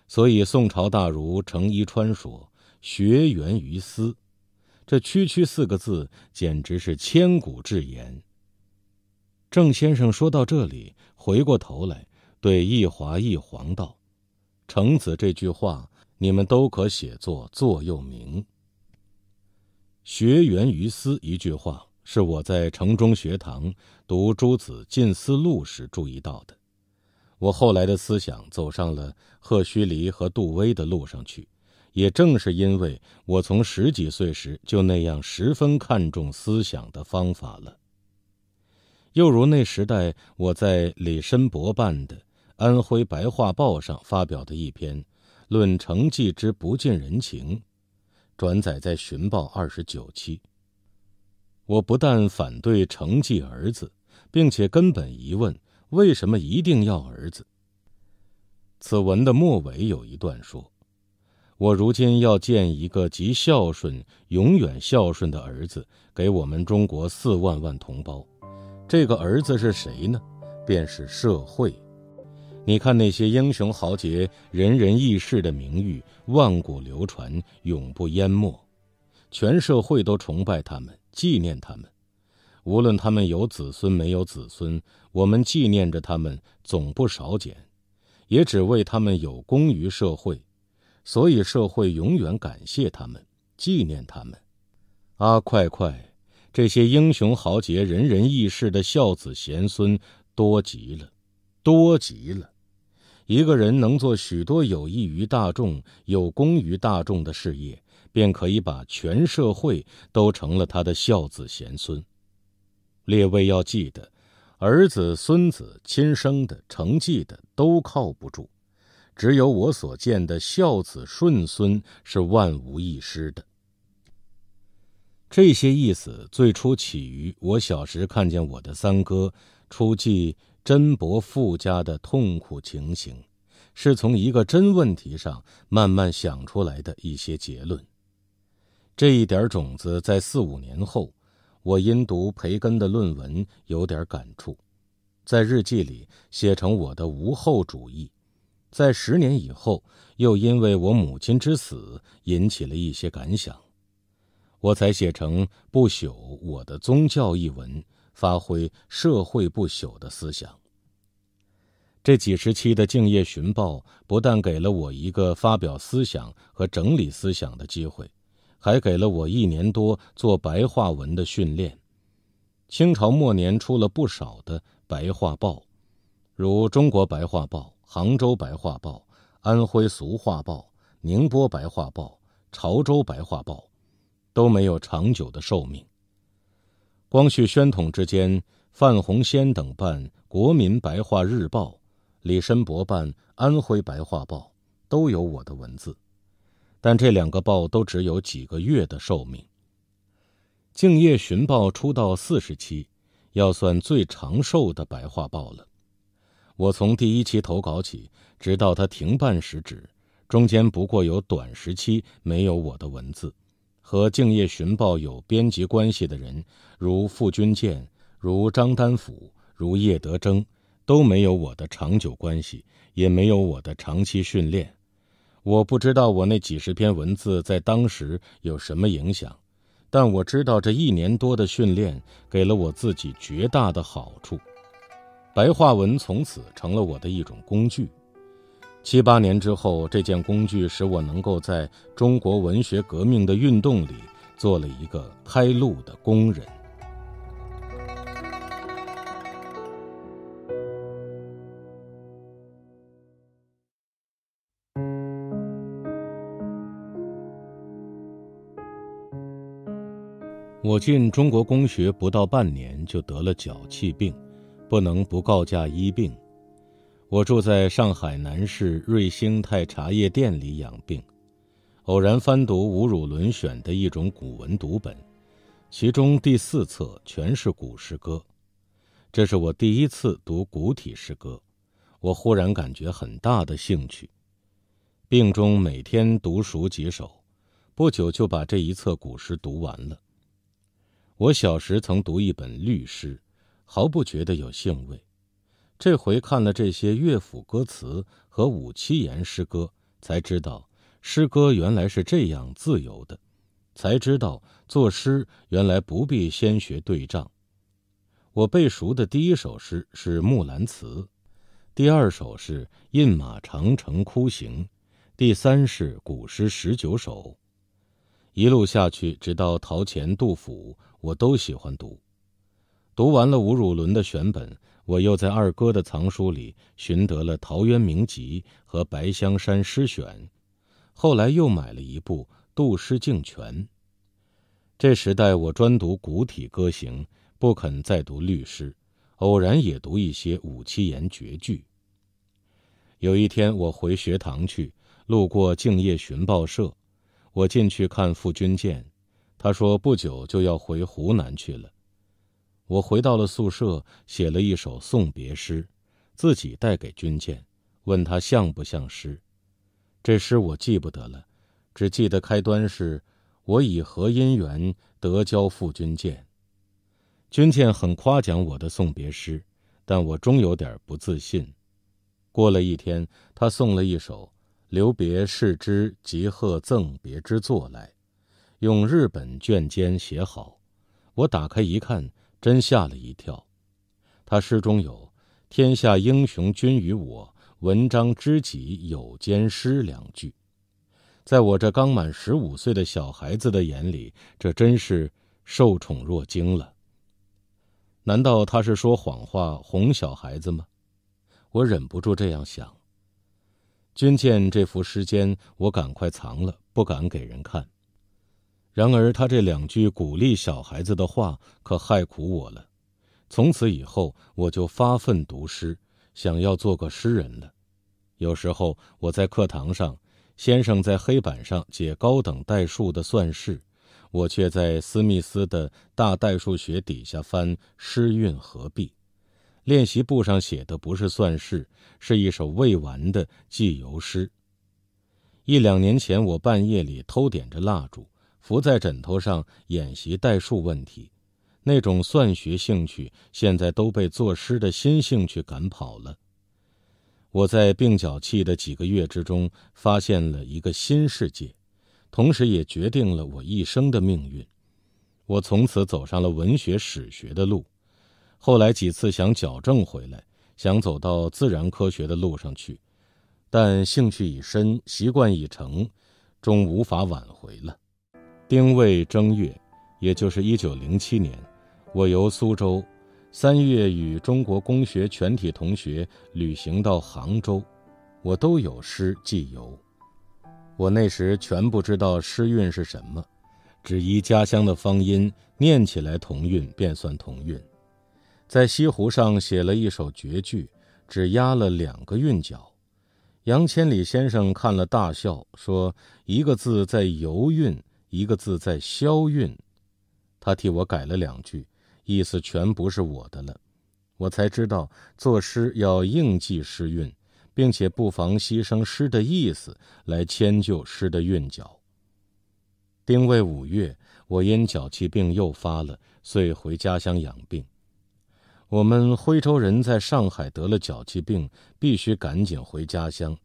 S1: 所以宋朝大儒程一川说：“学源于思。”这区区四个字，简直是千古至言。郑先生说到这里，回过头来。对一华一黄道，程子这句话，你们都可写作座右铭。学源于思，一句话是我在城中学堂读朱子《近思录》时注意到的。我后来的思想走上了赫胥黎和杜威的路上去，也正是因为我从十几岁时就那样十分看重思想的方法了。又如那时代，我在李申伯办的。安徽《白话报》上发表的一篇《论成绩之不近人情》，转载在《寻报》二十九期。我不但反对成绩儿子，并且根本疑问：为什么一定要儿子？此文的末尾有一段说：“我如今要建一个极孝顺、永远孝顺的儿子，给我们中国四万万同胞。这个儿子是谁呢？便是社会。”你看那些英雄豪杰、仁人义士的名誉，万古流传，永不淹没。全社会都崇拜他们，纪念他们。无论他们有子孙没有子孙，我们纪念着他们，总不少减。也只为他们有功于社会，所以社会永远感谢他们，纪念他们。阿快快，这些英雄豪杰、仁人义士的孝子贤孙，多极了，多极了。一个人能做许多有益于大众、有功于大众的事业，便可以把全社会都成了他的孝子贤孙。列位要记得，儿子、孙子、亲生的、成绩的都靠不住，只有我所见的孝子顺孙是万无一失的。这些意思最初起于我小时看见我的三哥出记甄博富家的痛苦情形，是从一个真问题上慢慢想出来的一些结论。这一点种子在四五年后，我因读培根的论文有点感触，在日记里写成我的无后主义。在十年以后，又因为我母亲之死引起了一些感想，我才写成《不朽我的宗教》一文。发挥社会不朽的思想。这几时期的《敬业寻报》不但给了我一个发表思想和整理思想的机会，还给了我一年多做白话文的训练。清朝末年出了不少的白话报，如《中国白话报》《杭州白话报》《安徽俗话报》《宁波白话报》《潮州白话报》，都没有长久的寿命。光绪宣统之间，范鸿仙等办《国民白话日报》，李申伯办《安徽白话报》，都有我的文字。但这两个报都只有几个月的寿命。《敬业旬报》出道四十期，要算最长寿的白话报了。我从第一期投稿起，直到它停办时止，中间不过有短时期没有我的文字。和《敬业寻报》有编辑关系的人，如傅君健、如张丹甫，如叶德征，都没有我的长久关系，也没有我的长期训练。我不知道我那几十篇文字在当时有什么影响，但我知道这一年多的训练给了我自己绝大的好处。白话文从此成了我的一种工具。七八年之后，这件工具使我能够在中国文学革命的运动里做了一个开路的工人。我进中国公学不到半年，就得了脚气病，不能不告假医病。我住在上海南市瑞兴泰茶叶店里养病，偶然翻读吴汝伦选的一种古文读本，其中第四册全是古诗歌，这是我第一次读古体诗歌，我忽然感觉很大的兴趣。病中每天读熟几首，不久就把这一册古诗读完了。我小时曾读一本律诗，毫不觉得有兴味。这回看了这些乐府歌词和五七言诗歌，才知道诗歌原来是这样自由的；才知道作诗原来不必先学对仗。我背熟的第一首诗是《木兰辞》，第二首是《饮马长城哭行》，第三是《古诗十九首》。一路下去，直到陶潜、杜甫，我都喜欢读。读完了吴汝伦的选本。我又在二哥的藏书里寻得了《陶渊明集》和《白香山诗选》，后来又买了一部《杜诗敬全。这时代我专读古体歌行，不肯再读律诗，偶然也读一些五七言绝句。有一天我回学堂去，路过敬业寻报社，我进去看傅君健，他说不久就要回湖南去了。我回到了宿舍，写了一首送别诗，自己带给军舰，问他像不像诗。这诗我记不得了，只记得开端是“我以何因缘得交付军舰”。军舰很夸奖我的送别诗，但我终有点不自信。过了一天，他送了一首《留别是之吉贺赠别之作》来，用日本卷笺写好，我打开一看。真吓了一跳，他诗中有“天下英雄，君与我；文章知己，有兼师”两句，在我这刚满十五岁的小孩子的眼里，这真是受宠若惊了。难道他是说谎话哄小孩子吗？我忍不住这样想。君见这幅诗笺，我赶快藏了，不敢给人看。然而他这两句鼓励小孩子的话可害苦我了。从此以后，我就发奋读诗，想要做个诗人了。有时候我在课堂上，先生在黑板上解高等代数的算式，我却在斯密斯的《大代数学》底下翻《诗韵合璧》。练习簿上写的不是算式，是一首未完的寄游诗。一两年前，我半夜里偷点着蜡烛。伏在枕头上演习代数问题，那种算学兴趣现在都被作诗的新兴趣赶跑了。我在病脚气的几个月之中发现了一个新世界，同时也决定了我一生的命运。我从此走上了文学史学的路，后来几次想矫正回来，想走到自然科学的路上去，但兴趣已深，习惯已成，终无法挽回了。丁未正月，也就是一九零七年，我由苏州，三月与中国公学全体同学旅行到杭州，我都有诗寄游。我那时全不知道诗韵是什么，只依家乡的方音念起来同韵便算同韵。在西湖上写了一首绝句，只押了两个韵脚。杨千里先生看了大笑，说一个字在游韵。一个字在消韵，他替我改了两句，意思全不是我的了。我才知道作诗要应记诗韵，并且不妨牺牲诗的意思来迁就诗的韵脚。丁未五月，我因脚气病又发了，遂回家乡养病。我们徽州人在上海得了脚气病，必须赶紧回家乡。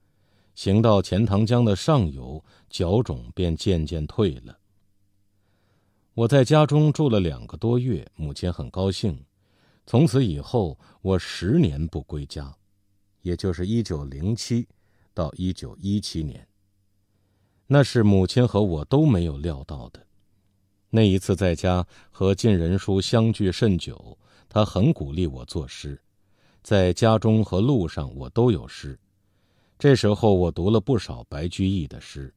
S1: 行到钱塘江的上游，脚肿便渐渐退了。我在家中住了两个多月，母亲很高兴。从此以后，我十年不归家，也就是一九零七到一九一七年。那是母亲和我都没有料到的。那一次在家和晋人叔相聚甚久，他很鼓励我作诗。在家中和路上，我都有诗。这时候，我读了不少白居易的诗。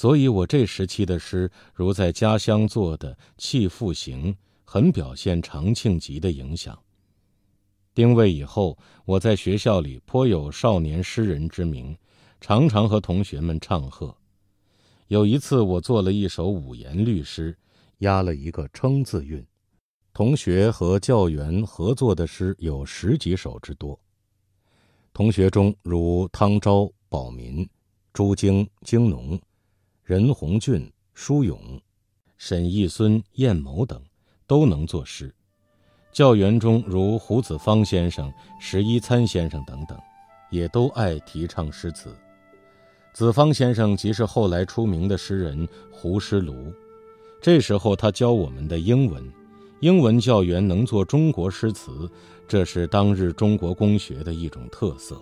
S1: 所以，我这时期的诗，如在家乡做的《弃妇行》，很表现长庆集的影响。丁未以后，我在学校里颇有少年诗人之名，常常和同学们唱和。有一次，我做了一首五言律诗，押了一个“称”字韵。同学和教员合作的诗有十几首之多。同学中如汤昭、保民、朱经、经农。任鸿俊、舒勇、沈义孙、燕谋等，都能作诗。教员中如胡子芳先生、石一参先生等等，也都爱提倡诗词。子方先生即是后来出名的诗人胡师庐。这时候他教我们的英文，英文教员能作中国诗词，这是当日中国公学的一种特色。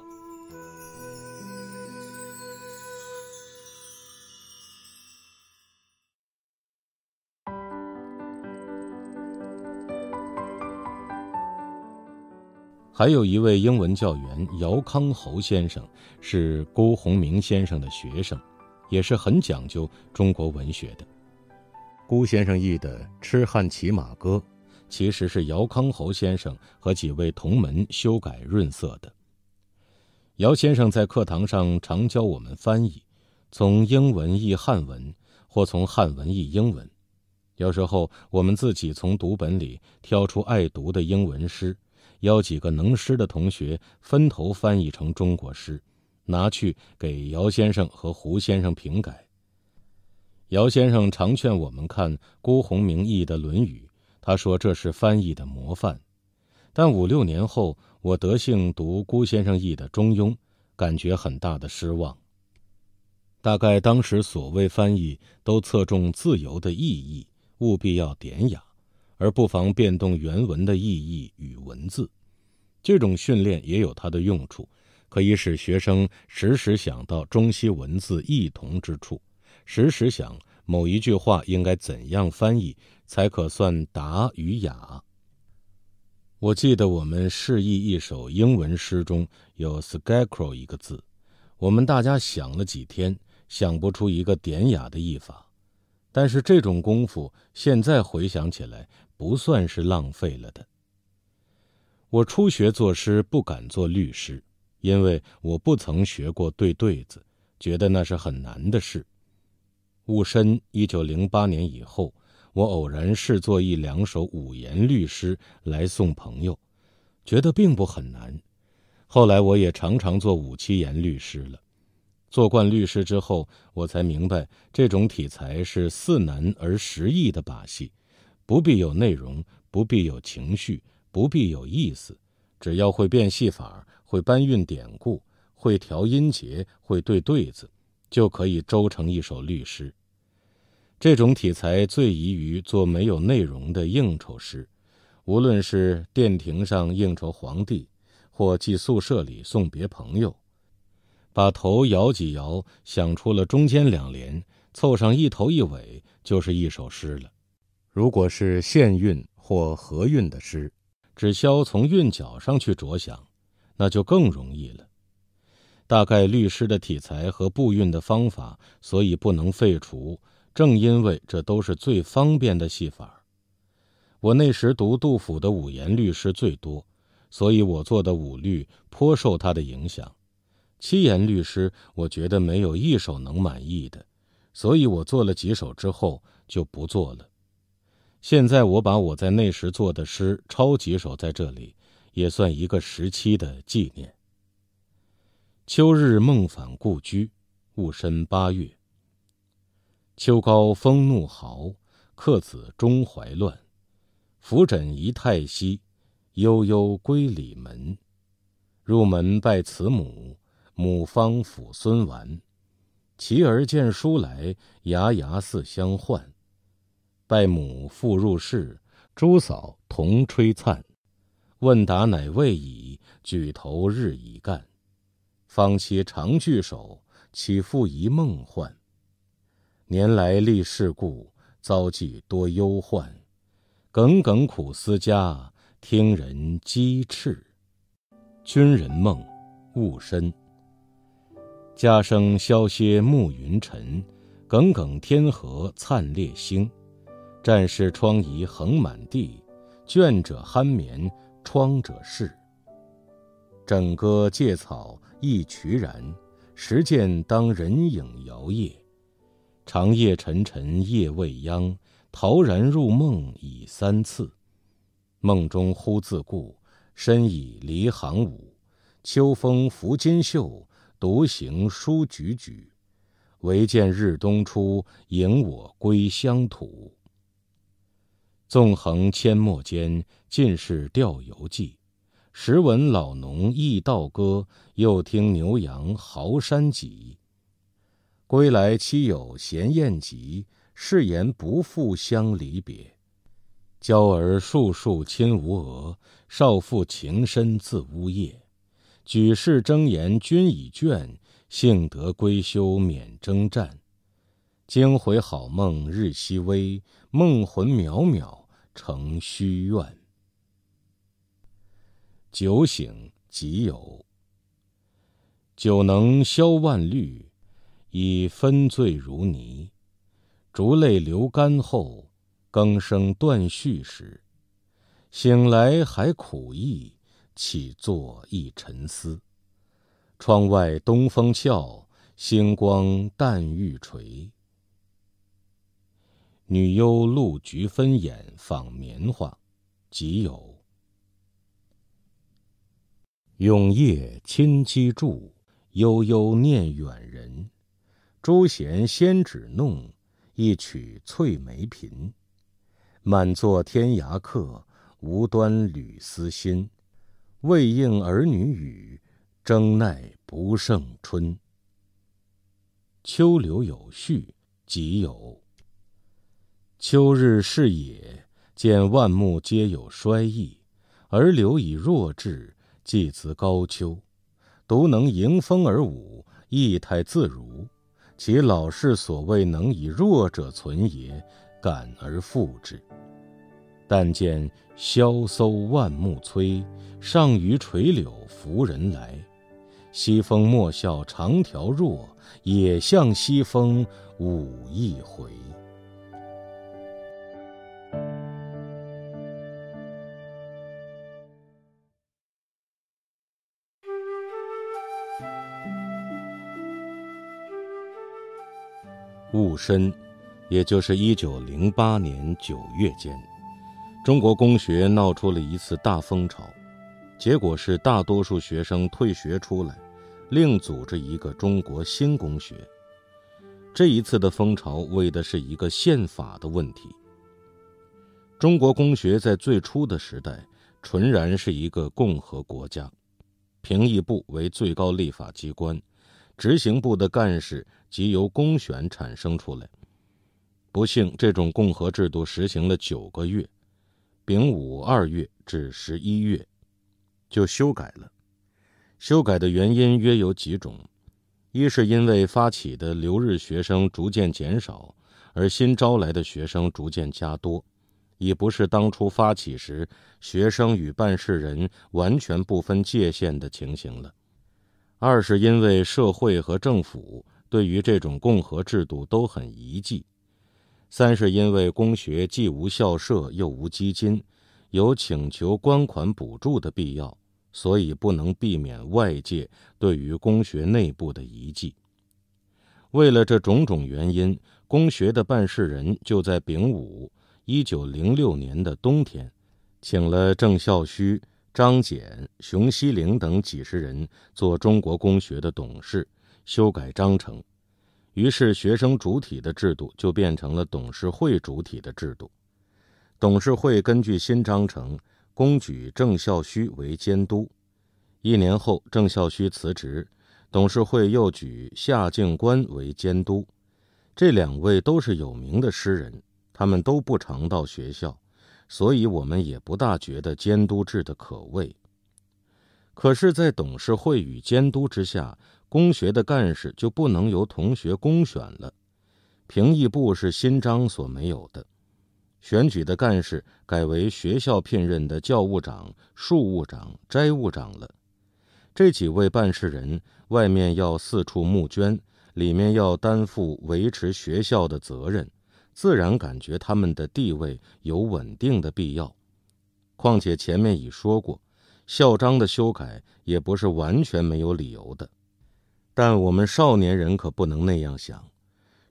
S1: 还有一位英文教员姚康侯先生是辜鸿铭先生的学生，也是很讲究中国文学的。辜先生译的《痴汉骑马歌》，其实是姚康侯先生和几位同门修改润色的。姚先生在课堂上常教我们翻译，从英文译汉文，或从汉文译英文。有时候我们自己从读本里挑出爱读的英文诗。邀几个能诗的同学分头翻译成中国诗，拿去给姚先生和胡先生评改。姚先生常劝我们看辜鸿铭译的《论语》，他说这是翻译的模范。但五六年后，我得幸读辜先生译的《中庸》，感觉很大的失望。大概当时所谓翻译，都侧重自由的意义，务必要典雅，而不妨变动原文的意义与文字。这种训练也有它的用处，可以使学生时时想到中西文字异同之处，时时想某一句话应该怎样翻译才可算达与雅。我记得我们释义一首英文诗中有 s c a r e c r o w 一个字，我们大家想了几天，想不出一个典雅的译法。但是这种功夫现在回想起来，不算是浪费了的。我初学作诗，不敢做律师，因为我不曾学过对对子，觉得那是很难的事。戊申一九零八年以后，我偶然试作一两首五言律诗来送朋友，觉得并不很难。后来我也常常做五七言律诗了。做惯律诗之后，我才明白这种体裁是似难而实易的把戏，不必有内容，不必有情绪。不必有意思，只要会变戏法，会搬运典故，会调音节，会对对子，就可以周成一首律诗。这种体裁最宜于做没有内容的应酬诗，无论是殿庭上应酬皇帝，或寄宿舍里送别朋友，把头摇几摇，想出了中间两联，凑上一头一尾，就是一首诗了。如果是现韵或合韵的诗，只消从韵脚上去着想，那就更容易了。大概律诗的体裁和步韵的方法，所以不能废除，正因为这都是最方便的戏法。我那时读杜甫的五言律诗最多，所以我做的五律颇受他的影响。七言律诗我觉得没有一首能满意的，所以我做了几首之后就不做了。现在我把我在那时做的诗抄几首在这里，也算一个时期的纪念。秋日梦返故居，戊申八月。秋高风怒号，客子中怀乱。拂枕一太息，悠悠归里门。入门拜慈母，母方抚孙玩。其儿见叔来，牙牙似相唤。拜母复入室，诸嫂同吹爨。问答乃未已，举头日已干。方期长聚首，岂复疑梦幻？年来历世故，遭际多忧患。耿耿苦思家，听人鸡翅。军人梦，勿深。家声消歇暮云沉，耿耿天河灿烈星。战士疮痍横满地，倦者酣眠，疮者逝。枕戈借草亦渠然，时见当人影摇曳。长夜沉沉夜未央，陶然入梦已三次。梦中忽自顾，身已离行伍。秋风拂金袖，独行书踽踽。唯见日东出，迎我归乡土。纵横阡陌间，尽是钓游记。时闻老农忆道歌，又听牛羊嚎山脊。归来妻友闲宴集，誓言不复相离别。娇儿束束亲吾额，少妇情深自呜咽。举世争言君已倦，幸得归休免征战。惊回好梦日夕微，梦魂渺渺成虚愿。酒醒即有，酒能消万虑，以分醉如泥。竹泪流干后，更生断续时。醒来还苦意，起坐亦沉思。窗外东风俏，星光淡欲垂。女幽露菊分眼，仿棉花，即有。永夜亲机杼，悠悠念远人。朱弦纤指弄，一曲翠眉频。满座天涯客，无端旅思心。未应儿女语，争奈不胜春。秋柳有序，即有。秋日是也，见万木皆有衰意，而柳以弱至，既自高秋，独能迎风而舞，意态自如。其老是所谓能以弱者存也，感而复之。但见萧飕万木摧，尚余垂柳拂人来。西风莫笑长条弱，也向西风舞一回。戊申，也就是一九零八年九月间，中国公学闹出了一次大风潮，结果是大多数学生退学出来，另组织一个中国新公学。这一次的风潮为的是一个宪法的问题。中国公学在最初的时代，纯然是一个共和国家，评议部为最高立法机关，执行部的干事。即由公选产生出来。不幸，这种共和制度实行了九个月（丙午二月至十一月），就修改了。修改的原因约有几种：一是因为发起的留日学生逐渐减少，而新招来的学生逐渐加多，已不是当初发起时学生与办事人完全不分界限的情形了；二是因为社会和政府。对于这种共和制度都很遗迹；三是因为公学既无校舍又无基金，有请求官款补助的必要，所以不能避免外界对于公学内部的遗迹。为了这种种原因，公学的办事人就在丙午（一九零六）年的冬天，请了郑孝胥、张謇、熊希龄等几十人做中国公学的董事。修改章程，于是学生主体的制度就变成了董事会主体的制度。董事会根据新章程公举郑孝胥为监督。一年后，郑孝胥辞职，董事会又举夏静观为监督。这两位都是有名的诗人，他们都不常到学校，所以我们也不大觉得监督制的可畏。可是，在董事会与监督之下，公学的干事就不能由同学公选了，评议部是新章所没有的，选举的干事改为学校聘任的教务长、庶务长、斋务长了。这几位办事人，外面要四处募捐，里面要担负维持学校的责任，自然感觉他们的地位有稳定的必要。况且前面已说过，校章的修改也不是完全没有理由的。但我们少年人可不能那样想。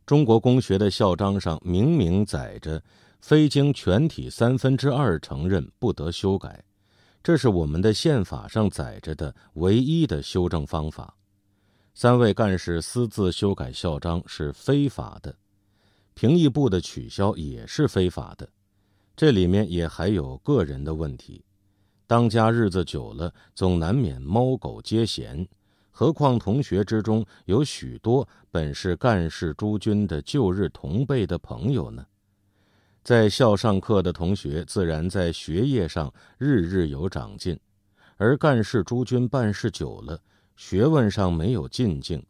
S1: 中国公学的校章上明明载着“非经全体三分之二承认，不得修改”，这是我们的宪法上载着的唯一的修正方法。三位干事私自修改校章是非法的，评议部的取消也是非法的。这里面也还有个人的问题。当家日子久了，总难免猫狗皆嫌。何况同学之中有许多本是干事诸君的旧日同辈的朋友呢，在校上课的同学自然在学业上日日有长进，而干事诸君办事久了，学问上没有进境，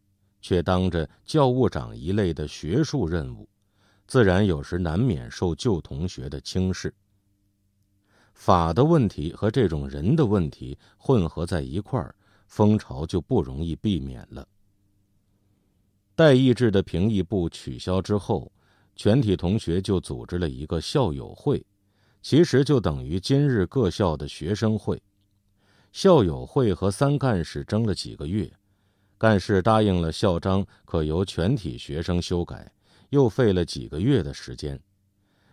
S1: 却当着教务长一类的学术任务，自然有时难免受旧同学的轻视。法的问题和这种人的问题混合在一块儿。蜂巢就不容易避免了。代议制的评议部取消之后，全体同学就组织了一个校友会，其实就等于今日各校的学生会。校友会和三干事争了几个月，干事答应了校章可由全体学生修改，又费了几个月的时间。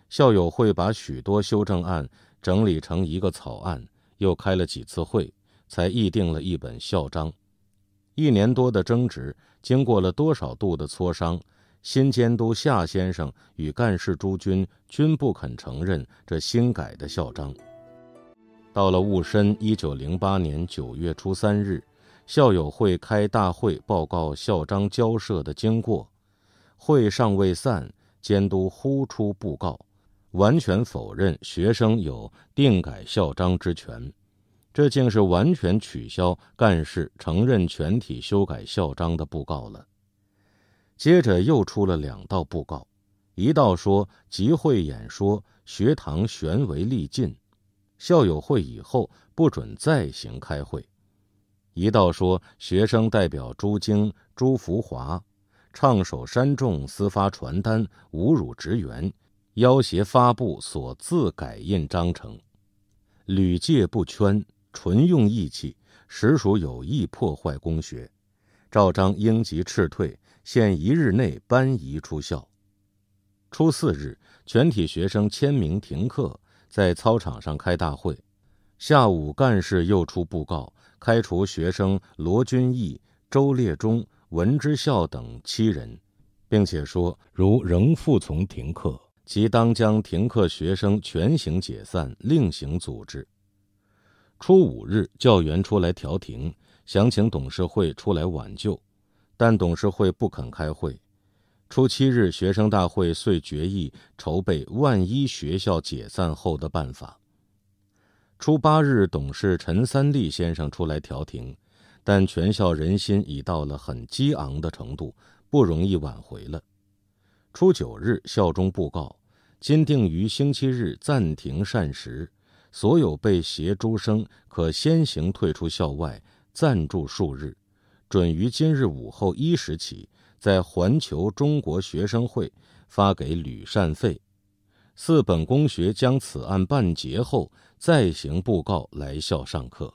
S1: 校友会把许多修正案整理成一个草案，又开了几次会。才议定了一本校章，一年多的争执，经过了多少度的磋商，新监督夏先生与干事诸君均不肯承认这新改的校章。到了戊申一九零八年九月初三日，校友会开大会，报告校章交涉的经过。会尚未散，监督呼出布告，完全否认学生有定改校章之权。这竟是完全取消干事承认全体修改校章的布告了。接着又出了两道布告，一道说集会演说学堂悬为力尽，校友会以后不准再行开会；一道说学生代表朱经、朱福华，唱首山众私发传单，侮辱职员，要挟发布所自改印章程，屡戒不圈。纯用义气，实属有意破坏公学。赵章应即斥退，限一日内搬移出校。初四日，全体学生签名停课，在操场上开大会。下午，干事又出布告，开除学生罗君毅、周烈忠、文之孝等七人，并且说，如仍服从停课，即当将停课学生全行解散，另行组织。初五日，教员出来调停，想请董事会出来挽救，但董事会不肯开会。初七日，学生大会遂决议筹备万一学校解散后的办法。初八日，董事陈三立先生出来调停，但全校人心已到了很激昂的程度，不容易挽回了。初九日，校中布告，今定于星期日暂停膳食。所有被胁诸生可先行退出校外暂住数日，准于今日午后一时起，在环球中国学生会发给旅膳费。四本公学将此案办结后，再行布告来校上课。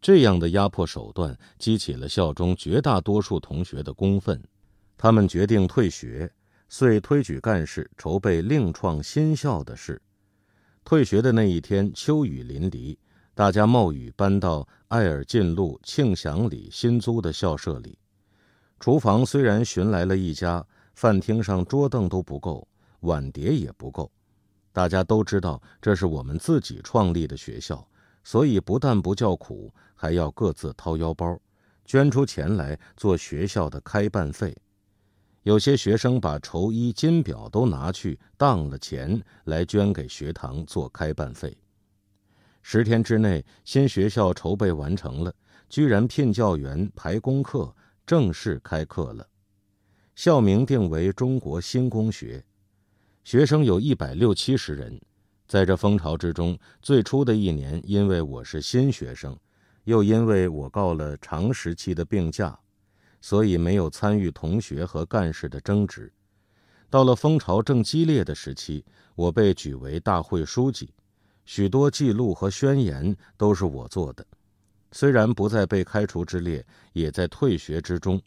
S1: 这样的压迫手段激起了校中绝大多数同学的公愤，他们决定退学，遂推举干事筹备另创新校的事。退学的那一天，秋雨淋漓，大家冒雨搬到艾尔进路庆祥里新租的校舍里。厨房虽然寻来了一家饭厅，上桌凳都不够，碗碟也不够。大家都知道这是我们自己创立的学校，所以不但不叫苦，还要各自掏腰包，捐出钱来做学校的开办费。有些学生把绸衣、金表都拿去当了钱，来捐给学堂做开办费。十天之内，新学校筹备完成了，居然聘教员、排功课，正式开课了。校名定为“中国新公学”，学生有一百六七十人。在这风潮之中，最初的一年，因为我是新学生，又因为我告了长时期的病假。所以没有参与同学和干事的争执。到了风潮正激烈的时期，我被举为大会书记，许多记录和宣言都是我做的。虽然不在被开除之列，也在退学之中。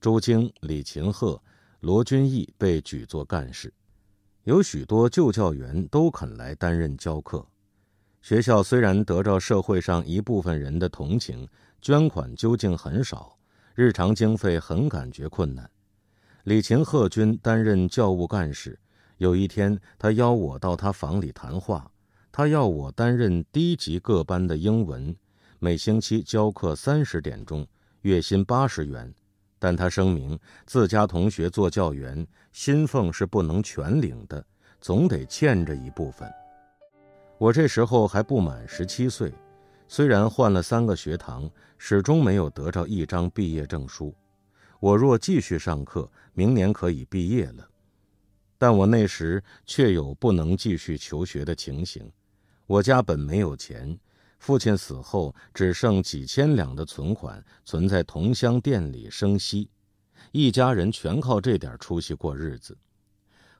S1: 周经、李勤鹤、罗君毅被举作干事。有许多旧教员都肯来担任教课。学校虽然得到社会上一部分人的同情，捐款究竟很少。日常经费很感觉困难，李勤贺军担任教务干事。有一天，他邀我到他房里谈话，他要我担任低级各班的英文，每星期教课三十点钟，月薪八十元。但他声明，自家同学做教员，薪俸是不能全领的，总得欠着一部分。我这时候还不满十七岁，虽然换了三个学堂。始终没有得着一张毕业证书。我若继续上课，明年可以毕业了。但我那时却有不能继续求学的情形。我家本没有钱，父亲死后只剩几千两的存款存在同乡店里生息，一家人全靠这点出息过日子。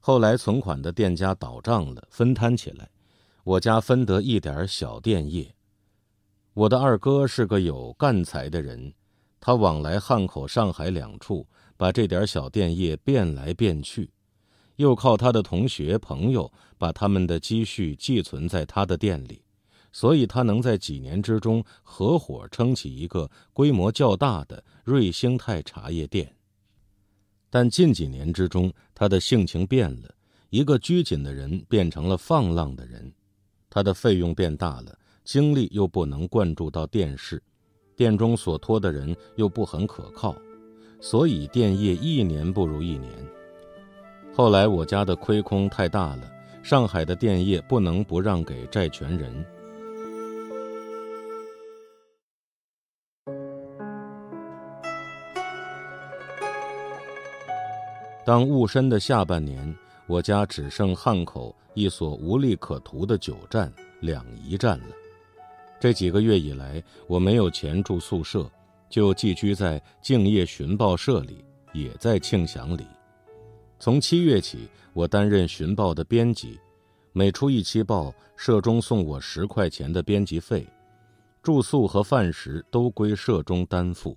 S1: 后来存款的店家倒账了，分摊起来，我家分得一点小店业。我的二哥是个有干才的人，他往来汉口、上海两处，把这点小店业变来变去，又靠他的同学朋友把他们的积蓄寄存在他的店里，所以他能在几年之中合伙撑起一个规模较大的瑞兴泰茶叶店。但近几年之中，他的性情变了，一个拘谨的人变成了放浪的人，他的费用变大了。精力又不能灌注到电视，店中所托的人又不很可靠，所以电业一年不如一年。后来我家的亏空太大了，上海的电业不能不让给债权人。当戊申的下半年，我家只剩汉口一所无利可图的九站两仪站了。这几个月以来，我没有钱住宿舍，就寄居在敬业寻报社里，也在庆祥里。从七月起，我担任寻报的编辑，每出一期报，社中送我十块钱的编辑费，住宿和饭食都归社中担负。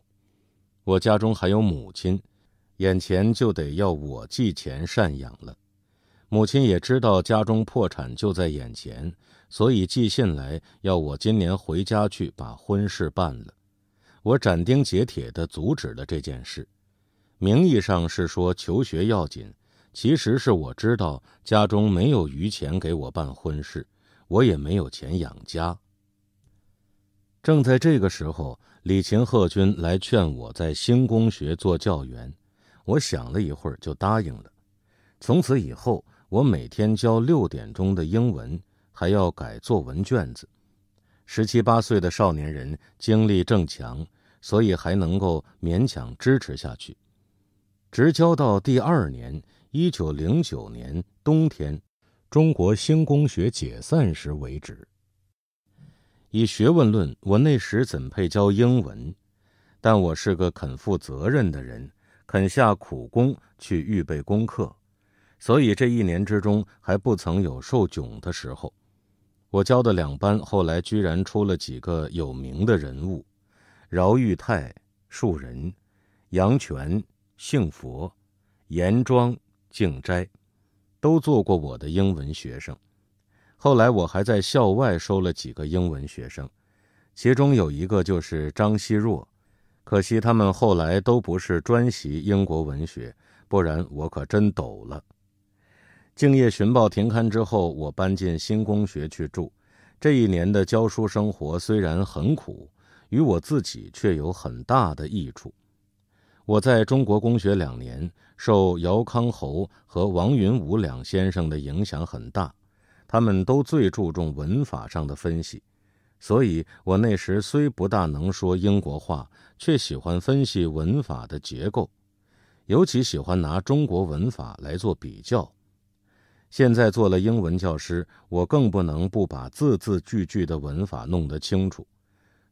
S1: 我家中还有母亲，眼前就得要我寄钱赡养了。母亲也知道家中破产就在眼前。所以寄信来要我今年回家去把婚事办了，我斩钉截铁地阻止了这件事。名义上是说求学要紧，其实是我知道家中没有余钱给我办婚事，我也没有钱养家。正在这个时候，李勤贺军来劝我在新公学做教员，我想了一会儿就答应了。从此以后，我每天教六点钟的英文。还要改作文卷子，十七八岁的少年人精力正强，所以还能够勉强支持下去，直教到第二年一九零九年冬天，中国新工学解散时为止。以学问论，我那时怎配教英文？但我是个肯负责任的人，肯下苦功去预备功课，所以这一年之中还不曾有受窘的时候。我教的两班，后来居然出了几个有名的人物：饶玉泰、树人、杨泉、性佛、严庄、静斋，都做过我的英文学生。后来我还在校外收了几个英文学生，其中有一个就是张希若。可惜他们后来都不是专习英国文学，不然我可真抖了。《敬业》《寻报》停刊之后，我搬进新公学去住。这一年的教书生活虽然很苦，与我自己却有很大的益处。我在中国公学两年，受姚康侯和王云武两先生的影响很大。他们都最注重文法上的分析，所以我那时虽不大能说英国话，却喜欢分析文法的结构，尤其喜欢拿中国文法来做比较。现在做了英文教师，我更不能不把字字句句的文法弄得清楚。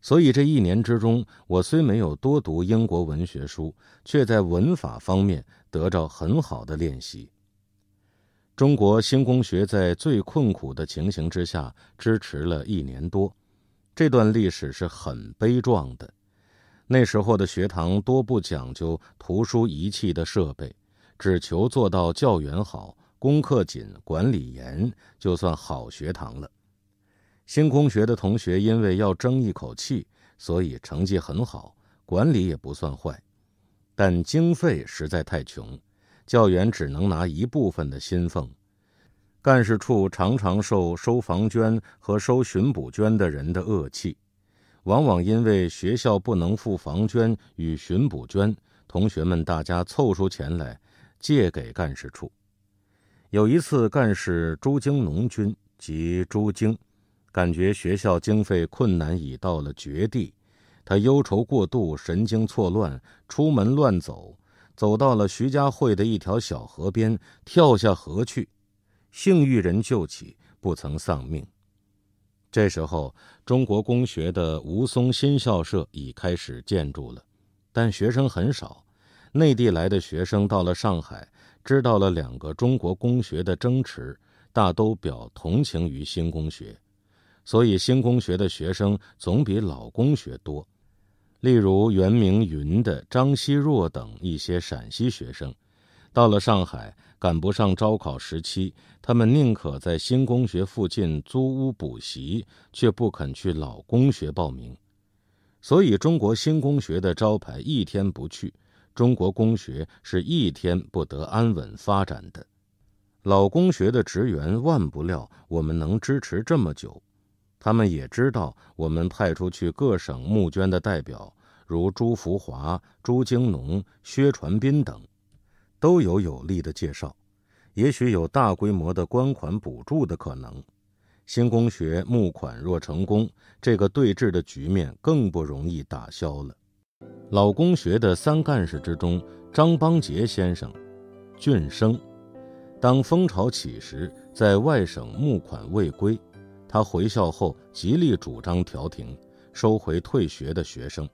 S1: 所以这一年之中，我虽没有多读英国文学书，却在文法方面得着很好的练习。中国新公学在最困苦的情形之下支持了一年多，这段历史是很悲壮的。那时候的学堂多不讲究图书仪器的设备，只求做到教员好。功课紧，管理严，就算好学堂了。星空学的同学因为要争一口气，所以成绩很好，管理也不算坏，但经费实在太穷，教员只能拿一部分的薪俸。干事处常常受收房捐和收巡捕捐的人的恶气，往往因为学校不能付房捐与巡捕捐，同学们大家凑出钱来借给干事处。有一次，干事朱经农军及朱经，感觉学校经费困难已到了绝地，他忧愁过度，神经错乱，出门乱走，走到了徐家汇的一条小河边，跳下河去，幸遇人救起，不曾丧命。这时候，中国公学的吴淞新校舍已开始建筑了，但学生很少，内地来的学生到了上海。知道了两个中国公学的争持，大都表同情于新公学，所以新公学的学生总比老公学多。例如袁明云的张锡若等一些陕西学生，到了上海赶不上招考时期，他们宁可在新公学附近租屋补习，却不肯去老公学报名。所以中国新公学的招牌一天不去。中国公学是一天不得安稳发展的，老公学的职员万不料我们能支持这么久。他们也知道我们派出去各省募捐的代表，如朱福华、朱京农、薛传斌等，都有有力的介绍。也许有大规模的官款补助的可能。新公学募款若成功，这个对峙的局面更不容易打消了。老公学的三干事之中，张邦杰先生、俊生，当风潮起时，在外省募款未归，他回校后极力主张调停，收回退学的学生。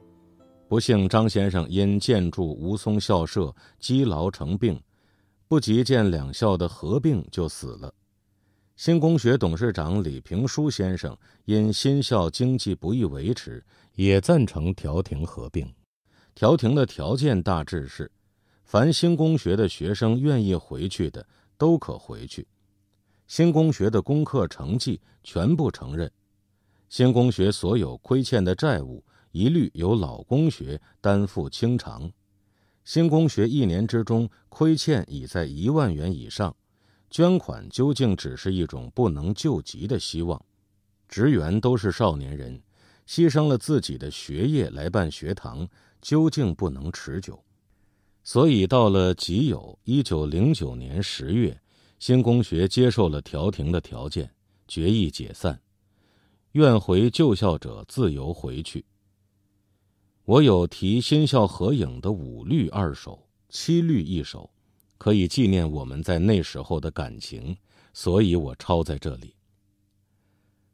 S1: 不幸张先生因建筑吴淞校舍积劳成病，不及见两校的合并就死了。新公学董事长李平书先生因新校经济不易维持，也赞成调停合并。调停的条件大致是：凡新公学的学生愿意回去的，都可回去；新公学的功课成绩全部承认；新公学所有亏欠的债务，一律由老公学担负清偿；新公学一年之中亏欠已在一万元以上，捐款究竟只是一种不能救急的希望；职员都是少年人，牺牲了自己的学业来办学堂。究竟不能持久，所以到了己酉一九零九年十月，新公学接受了调停的条件，决议解散，愿回旧校者自由回去。我有题新校合影的五律二首、七律一首，可以纪念我们在那时候的感情，所以我抄在这里。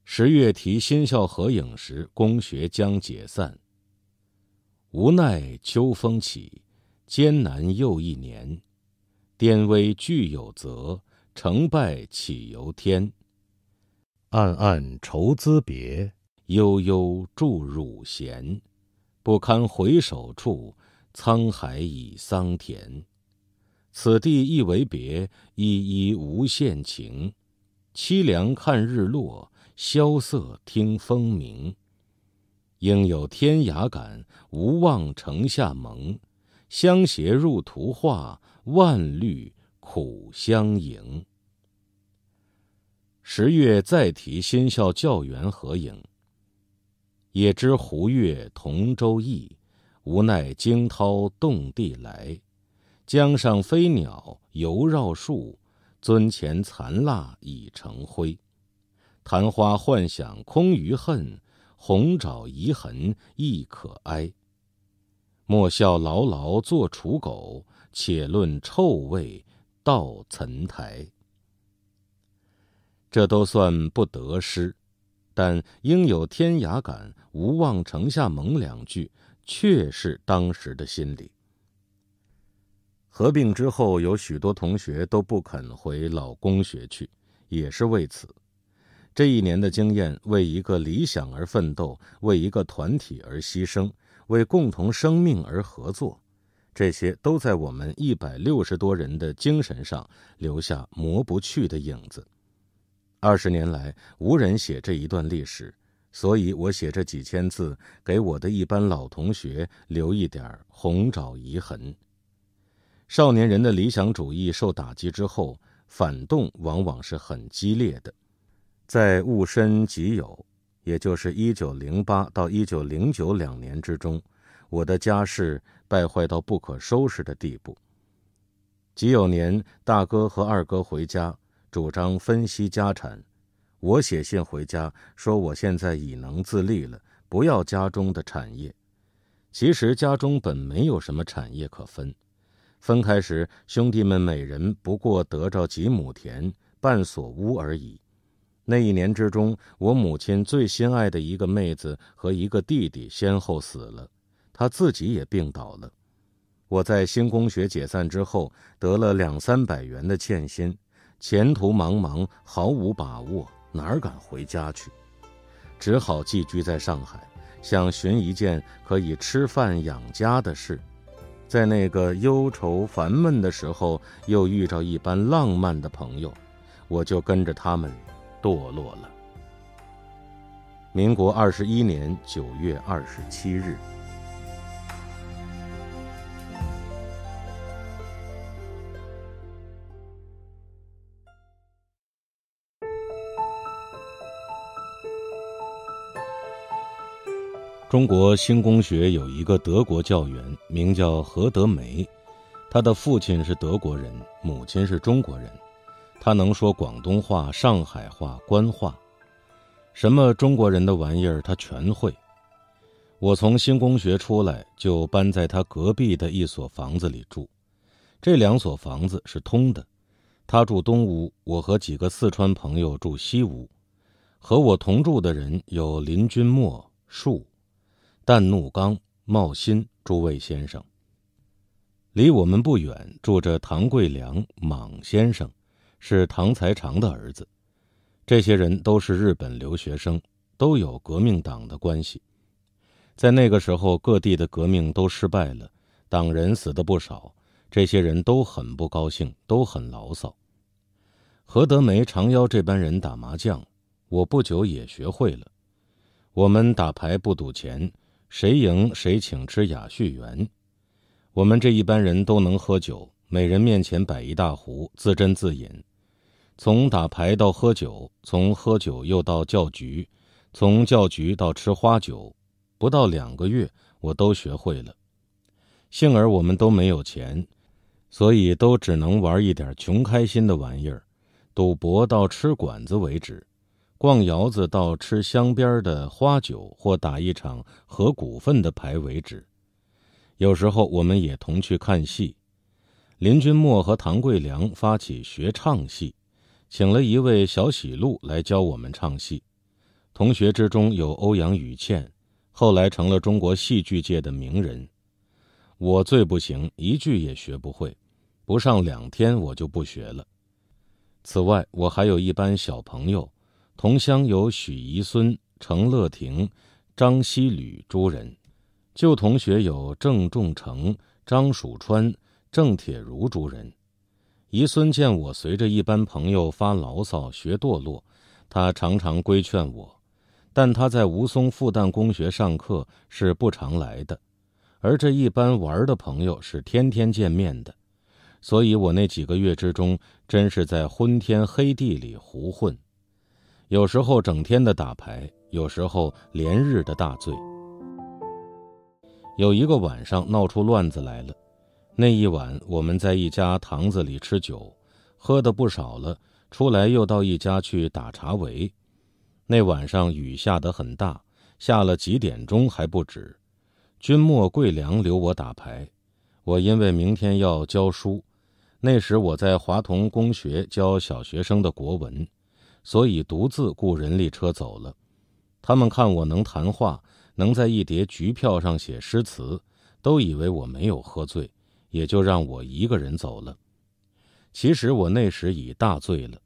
S1: 十月提新校合影时，公学将解散。无奈秋风起，艰难又一年。颠危俱有责，成败岂由天？暗暗愁咨别，悠悠驻汝闲。不堪回首处，沧海已桑田。此地一为别，依依无限情。凄凉看日落，萧瑟听风鸣。应有天涯感，无望城下盟。相携入图画，万绿苦相迎。十月再提新校教员合影。也知湖月同舟意，无奈惊涛动地来。江上飞鸟犹绕树，樽前残蜡已成灰。昙花幻想空余恨。红爪遗痕亦可哀。莫笑牢牢作刍狗，且论臭味到岑台。这都算不得诗，但应有天涯感，无望城下盟两句，却是当时的心理。合并之后，有许多同学都不肯回老公学去，也是为此。这一年的经验，为一个理想而奋斗，为一个团体而牺牲，为共同生命而合作，这些都在我们一百六十多人的精神上留下磨不去的影子。二十年来，无人写这一段历史，所以我写这几千字，给我的一班老同学留一点红爪遗痕。少年人的理想主义受打击之后，反动往往是很激烈的。在戊申己酉，也就是一九零八到一九零九两年之中，我的家世败坏到不可收拾的地步。己酉年，大哥和二哥回家，主张分析家产。我写信回家说，我现在已能自立了，不要家中的产业。其实家中本没有什么产业可分，分开时，兄弟们每人不过得着几亩田、半所屋而已。那一年之中，我母亲最心爱的一个妹子和一个弟弟先后死了，她自己也病倒了。我在新工学解散之后得了两三百元的欠薪，前途茫茫，毫无把握，哪敢回家去？只好寄居在上海，想寻一件可以吃饭养家的事。在那个忧愁烦闷的时候，又遇着一般浪漫的朋友，我就跟着他们。堕落了。民国二十一年九月二十七日，中国新公学有一个德国教员，名叫何德梅，他的父亲是德国人，母亲是中国人。他能说广东话、上海话、官话，什么中国人的玩意儿他全会。我从新工学出来就搬在他隔壁的一所房子里住，这两所房子是通的。他住东屋，我和几个四川朋友住西屋。和我同住的人有林君莫、树、但怒刚、茂新诸位先生。离我们不远住着唐桂良、莽先生。是唐才长的儿子，这些人都是日本留学生，都有革命党的关系。在那个时候，各地的革命都失败了，党人死的不少，这些人都很不高兴，都很牢骚。何德梅常邀这班人打麻将，我不久也学会了。我们打牌不赌钱，谁赢谁请吃雅叙园。我们这一班人都能喝酒，每人面前摆一大壶，自斟自饮。从打牌到喝酒，从喝酒又到教局，从教局到吃花酒，不到两个月，我都学会了。幸而我们都没有钱，所以都只能玩一点穷开心的玩意儿，赌博到吃馆子为止，逛窑子到吃香边的花酒或打一场合股份的牌为止。有时候我们也同去看戏，林君默和唐桂良发起学唱戏。请了一位小喜路来教我们唱戏，同学之中有欧阳予倩，后来成了中国戏剧界的名人。我最不行，一句也学不会，不上两天我就不学了。此外，我还有一班小朋友，同乡有许宜孙、程乐亭、张希吕诸人；旧同学有郑仲成、张蜀川、郑铁如诸人。姨孙见我随着一般朋友发牢骚学堕落，他常常规劝我，但他在吴淞复旦公学上课是不常来的，而这一般玩的朋友是天天见面的，所以我那几个月之中，真是在昏天黑地里胡混，有时候整天的打牌，有时候连日的大醉。有一个晚上闹出乱子来了。那一晚，我们在一家堂子里吃酒，喝的不少了，出来又到一家去打茶围。那晚上雨下得很大，下了几点钟还不止。君莫、贵良留我打牌，我因为明天要教书，那时我在华同公学教小学生的国文，所以独自雇人力车走了。他们看我能谈话，能在一叠橘票上写诗词，都以为我没有喝醉。也就让我一个人走了。其实我那时已大醉了，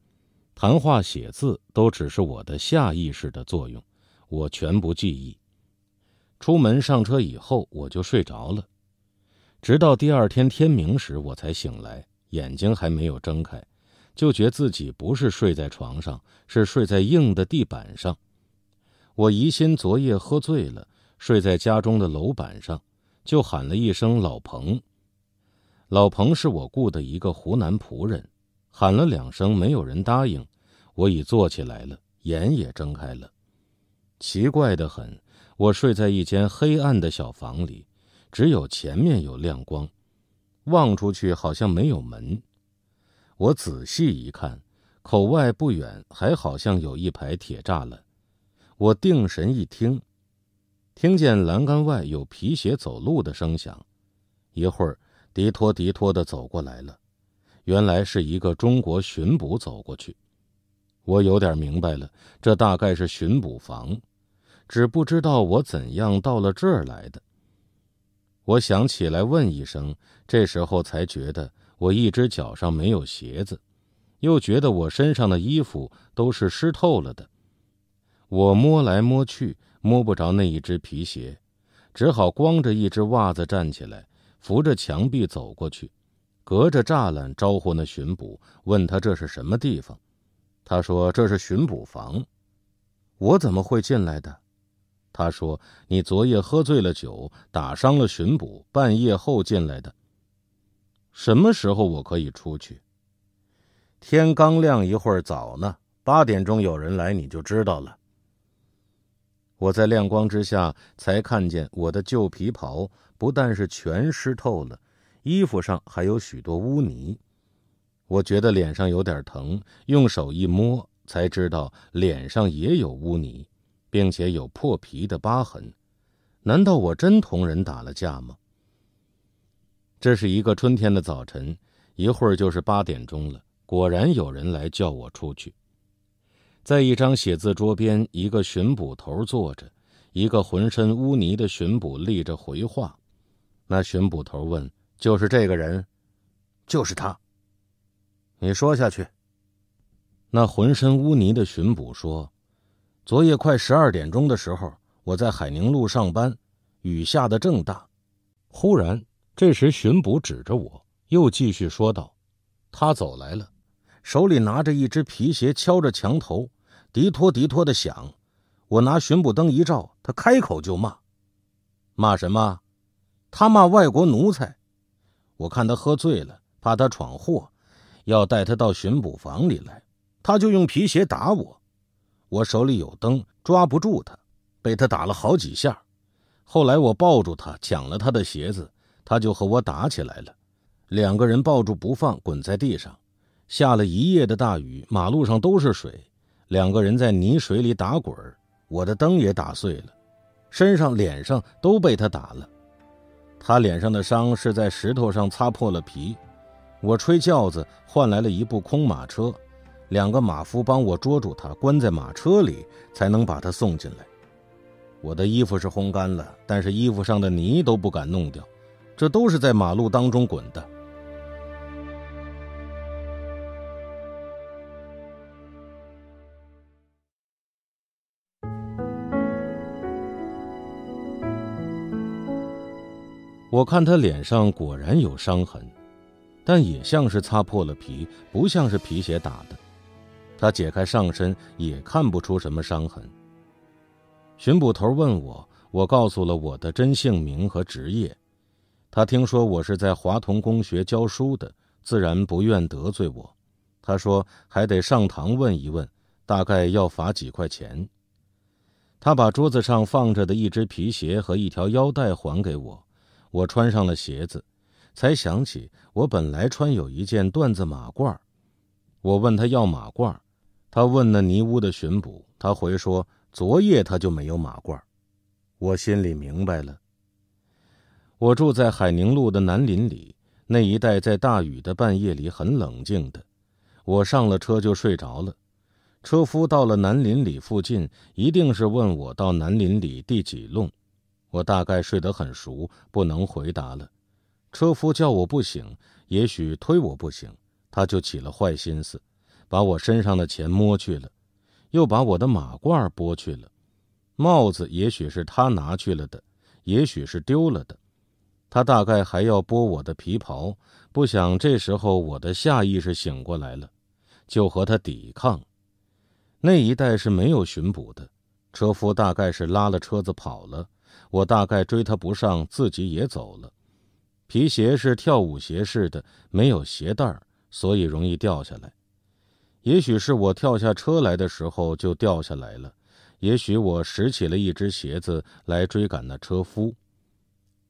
S1: 谈话、写字都只是我的下意识的作用，我全不记忆。出门上车以后，我就睡着了，直到第二天天明时我才醒来，眼睛还没有睁开，就觉自己不是睡在床上，是睡在硬的地板上。我疑心昨夜喝醉了，睡在家中的楼板上，就喊了一声老彭。老彭是我雇的一个湖南仆人，喊了两声，没有人答应。我已坐起来了，眼也睁开了。奇怪得很，我睡在一间黑暗的小房里，只有前面有亮光。望出去好像没有门。我仔细一看，口外不远还好像有一排铁栅栏。我定神一听，听见栏杆外有皮鞋走路的声响。一会儿。迪托，迪托的走过来了，原来是一个中国巡捕走过去。我有点明白了，这大概是巡捕房，只不知道我怎样到了这儿来的。我想起来问一声，这时候才觉得我一只脚上没有鞋子，又觉得我身上的衣服都是湿透了的。我摸来摸去，摸不着那一只皮鞋，只好光着一只袜子站起来。扶着墙壁走过去，隔着栅栏招呼那巡捕，问他这是什么地方。他说：“这是巡捕房，我怎么会进来的？”他说：“你昨夜喝醉了酒，打伤了巡捕，半夜后进来的。”什么时候我可以出去？天刚亮一会儿早呢，八点钟有人来你就知道了。我在亮光之下才看见我的旧皮袍不但是全湿透了，衣服上还有许多污泥。我觉得脸上有点疼，用手一摸才知道脸上也有污泥，并且有破皮的疤痕。难道我真同人打了架吗？这是一个春天的早晨，一会儿就是八点钟了。果然有人来叫我出去。在一张写字桌边，一个巡捕头坐着，一个浑身污泥的巡捕立着回话。那巡捕头问：“就是这个人，就是他。”你说下去。那浑身污泥的巡捕说：“昨夜快十二点钟的时候，我在海宁路上班，雨下得正大。忽然，这时巡捕指着我又继续说道：他走来了，手里拿着一只皮鞋，敲着墙头。”迪托迪托的响，我拿巡捕灯一照，他开口就骂，骂什么？他骂外国奴才。我看他喝醉了，怕他闯祸，要带他到巡捕房里来，他就用皮鞋打我。我手里有灯，抓不住他，被他打了好几下。后来我抱住他，抢了他的鞋子，他就和我打起来了。两个人抱住不放，滚在地上。下了一夜的大雨，马路上都是水。两个人在泥水里打滚我的灯也打碎了，身上、脸上都被他打了。他脸上的伤是在石头上擦破了皮。我吹轿子换来了一部空马车，两个马夫帮我捉住他，关在马车里，才能把他送进来。我的衣服是烘干了，但是衣服上的泥都不敢弄掉，这都是在马路当中滚的。我看他脸上果然有伤痕，但也像是擦破了皮，不像是皮鞋打的。他解开上身，也看不出什么伤痕。巡捕头问我，我告诉了我的真姓名和职业。他听说我是在华童公学教书的，自然不愿得罪我。他说还得上堂问一问，大概要罚几块钱。他把桌子上放着的一只皮鞋和一条腰带还给我。我穿上了鞋子，才想起我本来穿有一件缎子马褂我问他要马褂他问那泥屋的巡捕，他回说昨夜他就没有马褂我心里明白了。我住在海宁路的南林里，那一带在大雨的半夜里很冷静的。我上了车就睡着了，车夫到了南林里附近，一定是问我到南林里第几弄。我大概睡得很熟，不能回答了。车夫叫我不醒，也许推我不醒，他就起了坏心思，把我身上的钱摸去了，又把我的马褂剥去了，帽子也许是他拿去了的，也许是丢了的。他大概还要剥我的皮袍，不想这时候我的下意识醒过来了，就和他抵抗。那一带是没有巡捕的，车夫大概是拉了车子跑了。我大概追他不上，自己也走了。皮鞋是跳舞鞋似的，没有鞋带儿，所以容易掉下来。也许是我跳下车来的时候就掉下来了，也许我拾起了一只鞋子来追赶那车夫。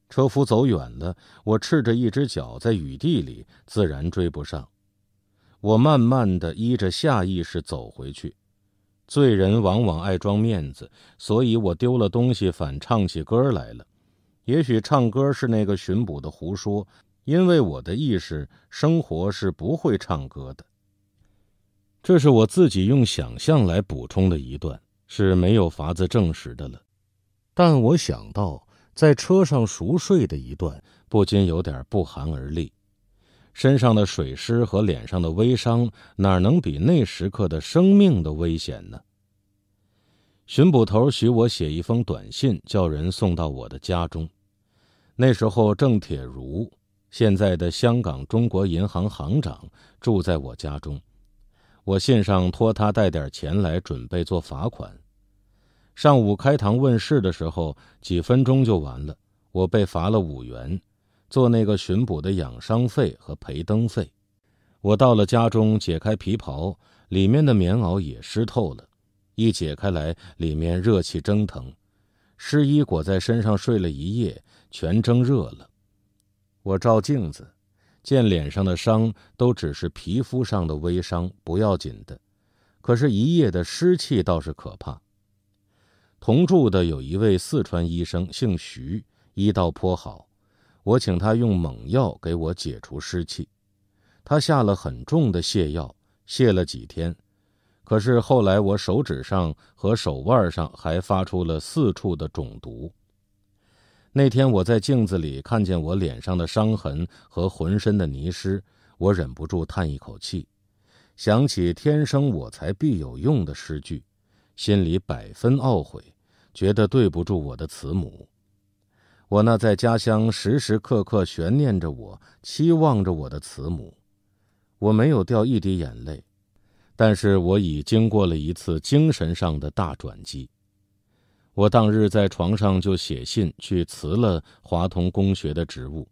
S1: 车夫走远了，我赤着一只脚在雨地里，自然追不上。我慢慢的依着下意识走回去。罪人往往爱装面子，所以我丢了东西，反唱起歌来了。也许唱歌是那个巡捕的胡说，因为我的意识生活是不会唱歌的。这是我自己用想象来补充的一段，是没有法子证实的了。但我想到在车上熟睡的一段，不禁有点不寒而栗。身上的水湿和脸上的微伤，哪能比那时刻的生命的危险呢？巡捕头许我写一封短信，叫人送到我的家中。那时候郑铁如，现在的香港中国银行行长，住在我家中。我信上托他带点钱来，准备做罚款。上午开堂问事的时候，几分钟就完了。我被罚了五元。做那个巡捕的养伤费和陪灯费，我到了家中，解开皮袍，里面的棉袄也湿透了。一解开来，里面热气蒸腾，湿衣裹在身上睡了一夜，全蒸热了。我照镜子，见脸上的伤都只是皮肤上的微伤，不要紧的。可是，一夜的湿气倒是可怕。同住的有一位四川医生，姓徐，医道颇好。我请他用猛药给我解除湿气，他下了很重的泻药，泻了几天，可是后来我手指上和手腕上还发出了四处的肿毒。那天我在镜子里看见我脸上的伤痕和浑身的泥湿，我忍不住叹一口气，想起“天生我材必有用”的诗句，心里百分懊悔，觉得对不住我的慈母。我那在家乡时时刻刻悬念着我、期望着我的慈母，我没有掉一滴眼泪，但是我已经过了一次精神上的大转机。我当日在床上就写信去辞了华同公学的职务，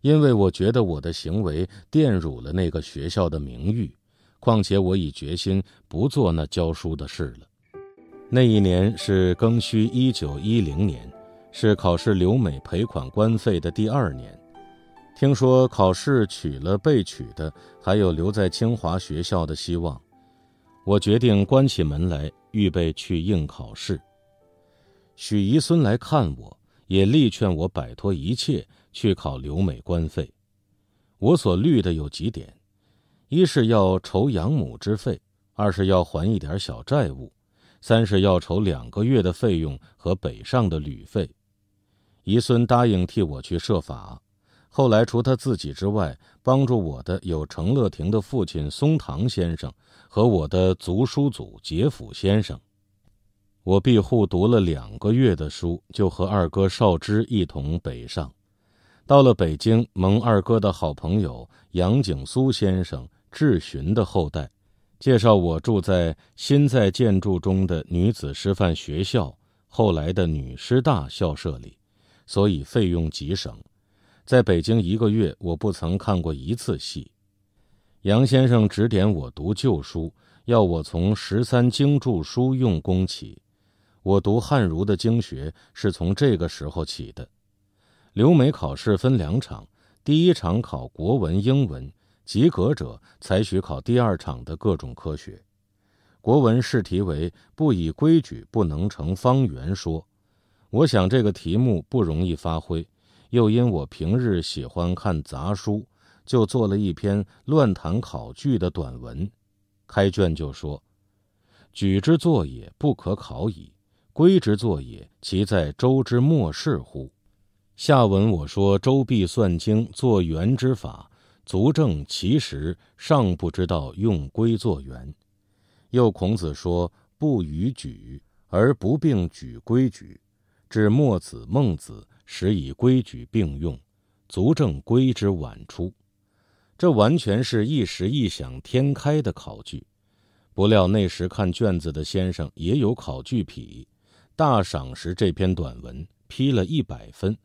S1: 因为我觉得我的行为玷辱了那个学校的名誉，况且我已决心不做那教书的事了。那一年是庚戌一九一零年。是考试留美赔款官费的第二年，听说考试取了被取的，还有留在清华学校的希望，我决定关起门来预备去应考试。许宜孙来看我，也力劝我摆脱一切去考留美官费。我所虑的有几点：一是要筹养母之费，二是要还一点小债务，三是要筹两个月的费用和北上的旅费。遗孙答应替我去设法，后来除他自己之外，帮助我的有程乐亭的父亲松堂先生和我的族叔祖杰甫先生。我庇护读了两个月的书，就和二哥少之一同北上，到了北京，蒙二哥的好朋友杨景苏先生、智询的后代介绍，我住在新在建筑中的女子师范学校（后来的女师大校舍）里。所以费用极省，在北京一个月，我不曾看过一次戏。杨先生指点我读旧书，要我从十三经注疏用功起。我读汉儒的经学是从这个时候起的。留美考试分两场，第一场考国文、英文，及格者才许考第二场的各种科学。国文试题为“不以规矩，不能成方圆”说。我想这个题目不容易发挥，又因我平日喜欢看杂书，就做了一篇乱谈考据的短文。开卷就说：“举之作也不可考矣，归之作也，其在周之末世乎？”下文我说周必算经作圆之法，足证其实尚不知道用规作圆。又孔子说：“不逾矩，而不并举，规矩至墨子、孟子时，以规矩并用，足证规之晚出。这完全是一时异想天开的考据。不料那时看卷子的先生也有考据癖，大赏时这篇短文批了一百分，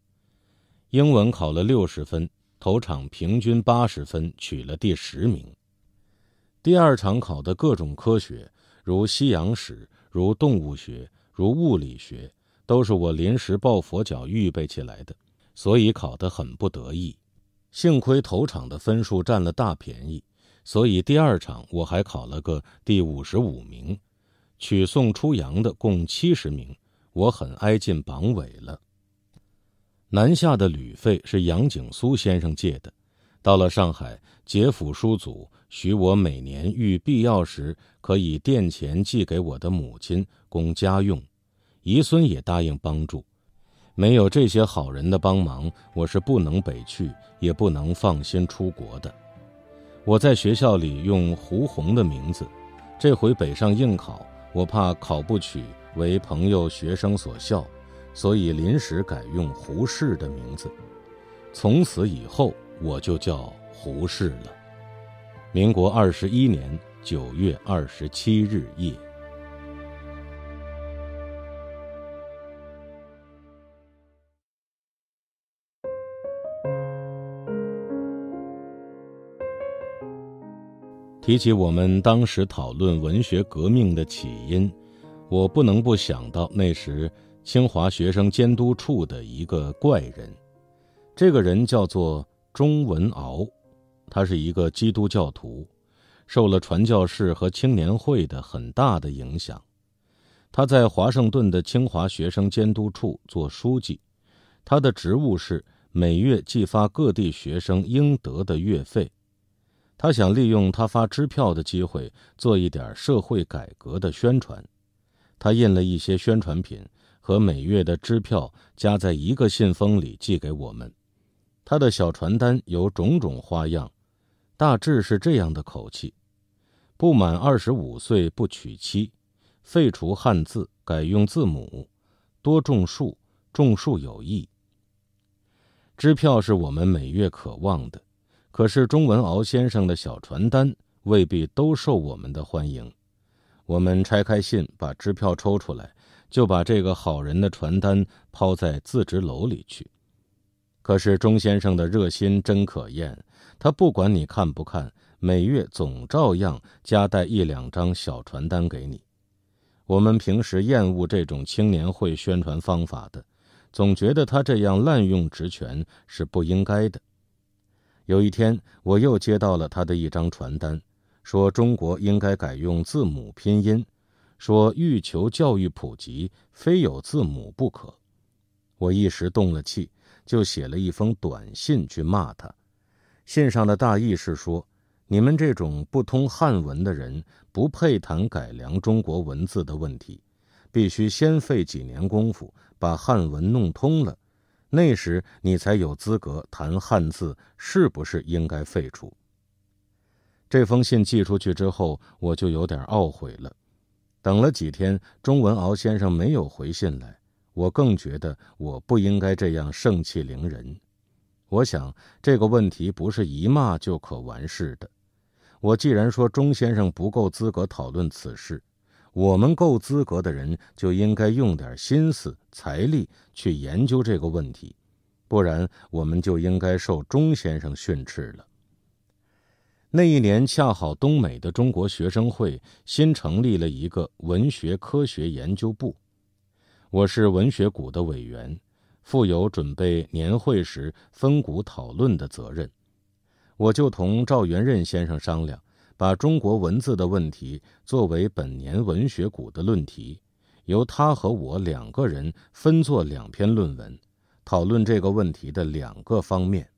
S1: 英文考了六十分，头场平均八十分，取了第十名。第二场考的各种科学，如西洋史，如动物学，如物理学。都是我临时抱佛脚预备起来的，所以考得很不得意。幸亏头场的分数占了大便宜，所以第二场我还考了个第五十五名。取送出洋的共七十名，我很挨近榜尾了。南下的旅费是杨景苏先生借的，到了上海，杰甫叔祖许我每年遇必要时可以垫钱寄给我的母亲供家用。遗孙也答应帮助，没有这些好人的帮忙，我是不能北去，也不能放心出国的。我在学校里用胡红的名字，这回北上应考，我怕考不取，为朋友学生所笑，所以临时改用胡适的名字。从此以后，我就叫胡适了。民国二十一年九月二十七日夜。提起我们当时讨论文学革命的起因，我不能不想到那时清华学生监督处的一个怪人。这个人叫做钟文敖，他是一个基督教徒，受了传教士和青年会的很大的影响。他在华盛顿的清华学生监督处做书记，他的职务是每月寄发各地学生应得的月费。他想利用他发支票的机会做一点社会改革的宣传，他印了一些宣传品和每月的支票夹在一个信封里寄给我们。他的小传单有种种花样，大致是这样的口气：不满二十五岁不娶妻，废除汉字改用字母，多种树，种树有益。支票是我们每月渴望的。可是钟文鳌先生的小传单未必都受我们的欢迎。我们拆开信，把支票抽出来，就把这个好人的传单抛在自执楼里去。可是钟先生的热心真可厌，他不管你看不看，每月总照样夹带一两张小传单给你。我们平时厌恶这种青年会宣传方法的，总觉得他这样滥用职权是不应该的。有一天，我又接到了他的一张传单，说中国应该改用字母拼音，说欲求教育普及，非有字母不可。我一时动了气，就写了一封短信去骂他。信上的大意是说，你们这种不通汉文的人，不配谈改良中国文字的问题，必须先费几年功夫把汉文弄通了。那时你才有资格谈汉字是不是应该废除。这封信寄出去之后，我就有点懊悔了。等了几天，钟文敖先生没有回信来，我更觉得我不应该这样盛气凌人。我想这个问题不是一骂就可完事的。我既然说钟先生不够资格讨论此事。我们够资格的人就应该用点心思、财力去研究这个问题，不然我们就应该受钟先生训斥了。那一年恰好东美的中国学生会新成立了一个文学科学研究部，我是文学股的委员，负有准备年会时分股讨论的责任，我就同赵元任先生商量。把中国文字的问题作为本年文学股的论题，由他和我两个人分作两篇论文，讨论这个问题的两个方面。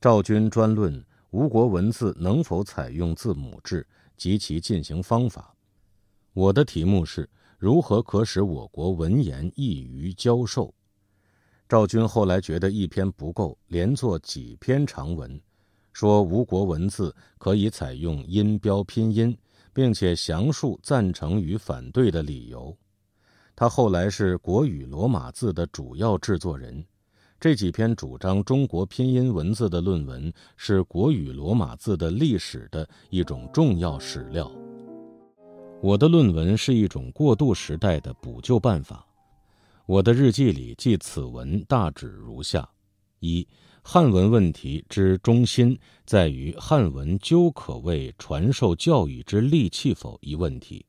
S1: 赵军专论吴国文字能否采用字母制及其进行方法，我的题目是如何可使我国文言易于教授。赵军后来觉得一篇不够，连做几篇长文。说吴国文字可以采用音标拼音，并且详述赞成与反对的理由。他后来是国语罗马字的主要制作人。这几篇主张中国拼音文字的论文是国语罗马字的历史的一种重要史料。我的论文是一种过渡时代的补救办法。我的日记里记此文大致如下：一。汉文问题之中心在于汉文究可谓传授教育之利器否一问题。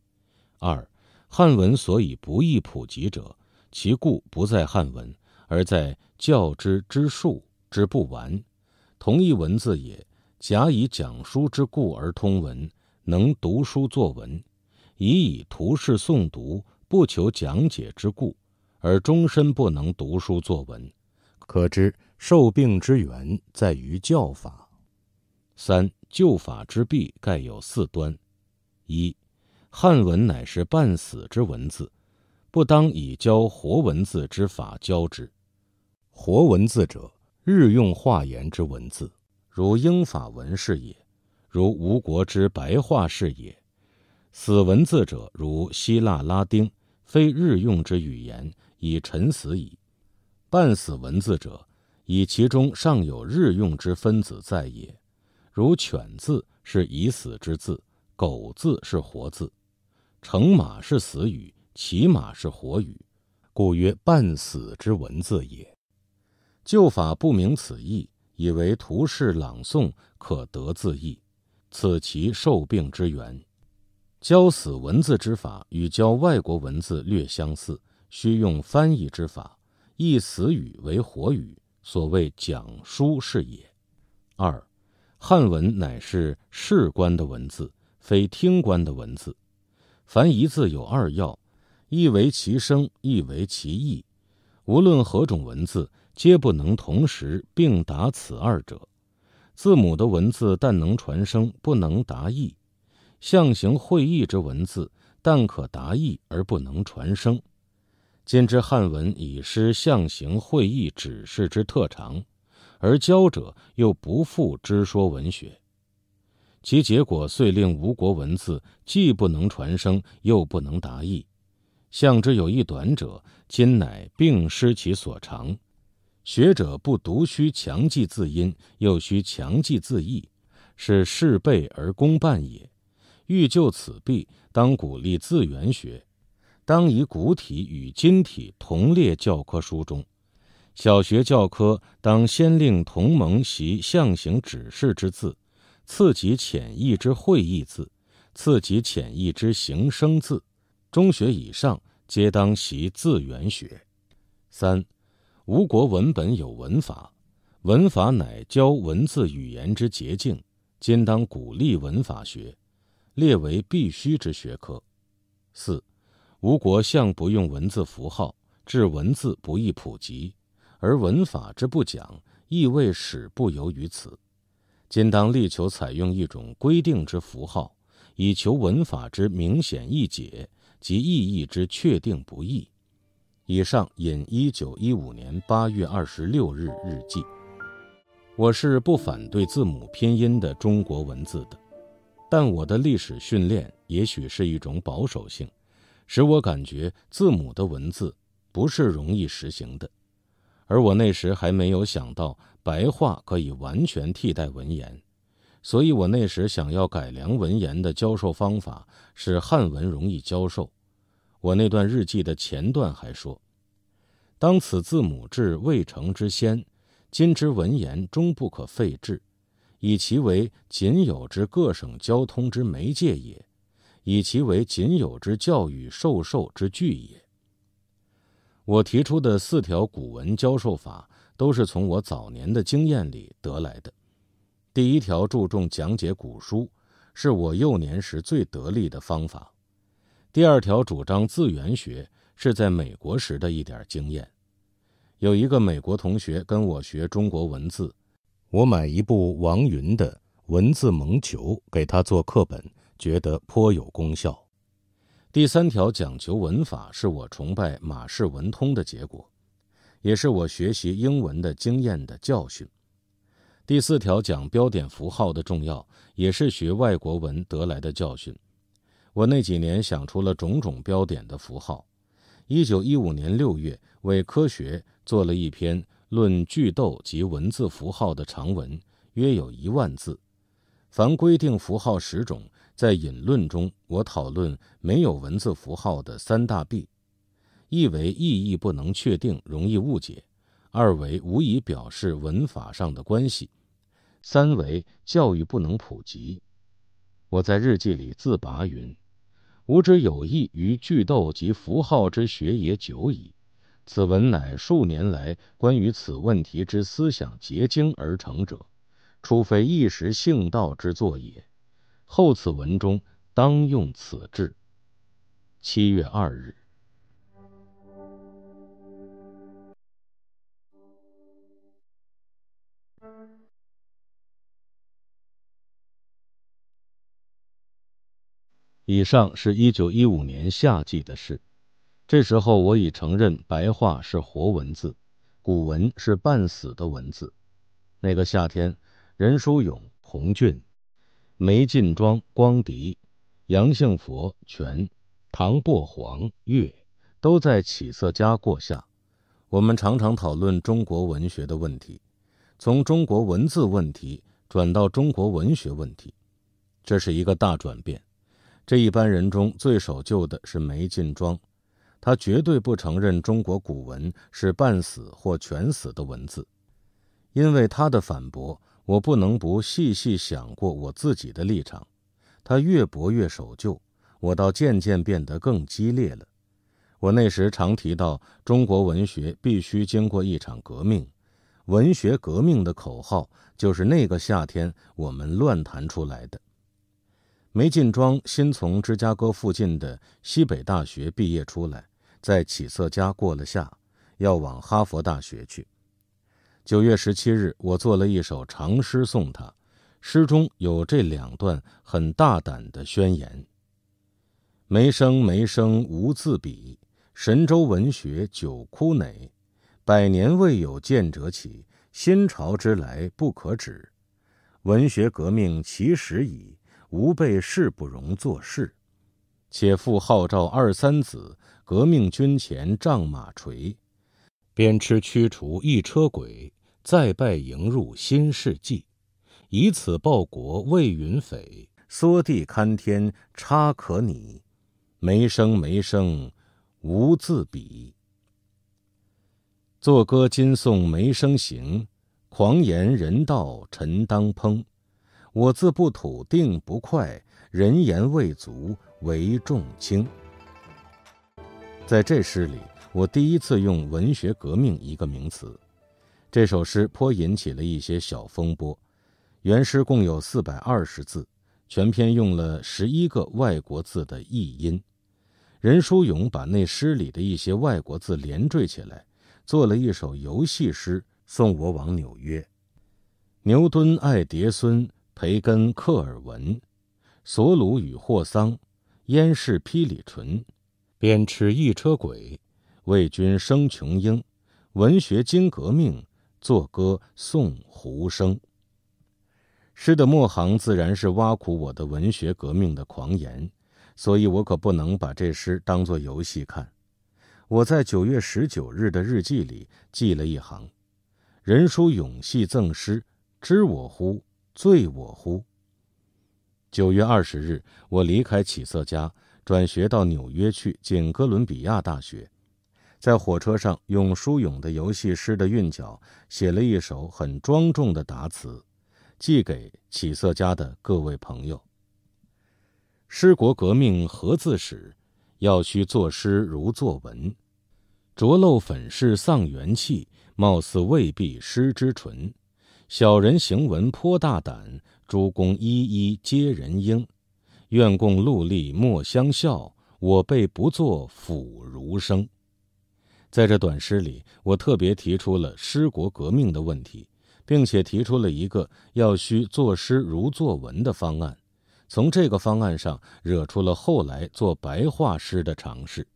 S1: 二，汉文所以不易普及者，其故不在汉文，而在教之之术之不完。同一文字也，甲以讲书之故而通文，能读书作文；乙以图示诵读，不求讲解之故，而终身不能读书作文。可知。受病之源在于教法，三旧法之弊盖有四端：一，汉文乃是半死之文字，不当以教活文字之法教之；活文字者，日用化言之文字，如英法文是也，如吴国之白话是也；死文字者，如希腊拉丁，非日用之语言，已沉死矣；半死文字者。以其中尚有日用之分子在也，如“犬”字是以死之字，“狗”字是活字，“乘马”是死语，“骑马”是活语，故曰半死之文字也。旧法不明此意，以为图示朗诵可得字意，此其受病之源。教死文字之法与教外国文字略相似，需用翻译之法，以死语为活语。所谓讲书是也。二，汉文乃是士官的文字，非听官的文字。凡一字有二要，一为其声，一为其意。无论何种文字，皆不能同时并达此二者。字母的文字但能传声，不能达意；象形会意之文字，但可达意而不能传声。今之汉文已失象形会意指示之特长，而教者又不复知说文学，其结果遂令吴国文字既不能传声，又不能达意。象之有一短者，今乃并失其所长。学者不独需强记字音，又需强记字义，是事倍而功半也。欲就此弊，当鼓励自源学。当以古体与今体同列教科书中，小学教科当先令同盟习象形指示之字，次及浅意之会意字，次及浅意之形声字。中学以上皆当习字源学。三，吴国文本有文法，文法乃教文字语言之捷径，今当鼓励文法学，列为必须之学科。四。吴国向不用文字符号，致文字不易普及，而文法之不讲，亦未始不由于此。今当力求采用一种规定之符号，以求文法之明显易解及意义之确定不易。以上引一九一五年八月二十六日日记。我是不反对字母拼音的中国文字的，但我的历史训练也许是一种保守性。使我感觉字母的文字不是容易实行的，而我那时还没有想到白话可以完全替代文言，所以我那时想要改良文言的教授方法，使汉文容易教授。我那段日记的前段还说：“当此字母至未成之先，今之文言终不可废置，以其为仅有之各省交通之媒介也。”以其为仅有之教育授受之具也。我提出的四条古文教授法，都是从我早年的经验里得来的。第一条注重讲解古书，是我幼年时最得力的方法。第二条主张自源学，是在美国时的一点经验。有一个美国同学跟我学中国文字，我买一部王云的文字蒙求给他做课本。觉得颇有功效。第三条讲求文法，是我崇拜马氏文通的结果，也是我学习英文的经验的教训。第四条讲标点符号的重要，也是学外国文得来的教训。我那几年想出了种种标点的符号。一九一五年六月，为《科学》做了一篇论句逗及文字符号的长文，约有一万字，凡规定符号十种。在引论中，我讨论没有文字符号的三大弊：一为意义不能确定，容易误解；二为无以表示文法上的关系；三为教育不能普及。我在日记里自拔云：“吾之有意于句斗及符号之学也久矣，此文乃数年来关于此问题之思想结晶而成者，除非一时兴道之作也。”后此文中当用此字。七月二日。以上是一九一五年夏季的事。这时候我已承认白话是活文字，古文是半死的文字。那个夏天，任书勇、洪俊。梅进庄、光迪、杨杏佛、全、唐伯黄、岳，都在起色家过下。我们常常讨论中国文学的问题，从中国文字问题转到中国文学问题，这是一个大转变。这一般人中最守旧的是梅进庄，他绝对不承认中国古文是半死或全死的文字，因为他的反驳。我不能不细细想过我自己的立场，他越博越守旧，我倒渐渐变得更激烈了。我那时常提到中国文学必须经过一场革命，文学革命的口号就是那个夏天我们乱弹出来的。梅进庄新从芝加哥附近的西北大学毕业出来，在起色家过了夏，要往哈佛大学去。九月十七日，我作了一首长诗送他，诗中有这两段很大胆的宣言：“梅生梅生无字笔，神州文学九枯馁，百年未有见者起，新潮之来不可止。文学革命其时矣，吾辈势不容作事。且复号召二三子，革命军前仗马锤，鞭笞驱除一车鬼。”再拜迎入新世纪，以此报国为云匪，缩地堪天差可拟，梅生梅生，无字笔。作歌今诵梅生行，狂言人道陈当烹，我自不吐定不快，人言未足为重轻。在这诗里，我第一次用“文学革命”一个名词。这首诗颇引起了一些小风波。原诗共有四百二十字，全篇用了十一个外国字的译音。任书勇把那诗里的一些外国字连缀起来，做了一首游戏诗送我往纽约。牛顿、爱迪孙，培根、克尔文、索鲁与霍桑、燕氏霹里纯，鞭笞一车鬼，为君生琼英，文学经革命。作歌送胡生。诗的末行自然是挖苦我的文学革命的狂言，所以我可不能把这诗当作游戏看。我在九月十九日的日记里记了一行：“人书永系赠诗，知我乎？醉我乎？”九月二十日，我离开起色家，转学到纽约去进哥伦比亚大学。在火车上，用舒永的游戏诗的韵脚，写了一首很庄重的答词，寄给起色家的各位朋友。诗国革命何自始？要须作诗如作文。着露粉饰丧元气，貌似未必诗之纯。小人行文颇大胆，诸公一一皆人应。愿共戮力莫相笑，我辈不作腐儒生。在这短诗里，我特别提出了诗国革命的问题，并且提出了一个要需作诗如作文的方案。从这个方案上，惹出了后来做白话诗的尝试。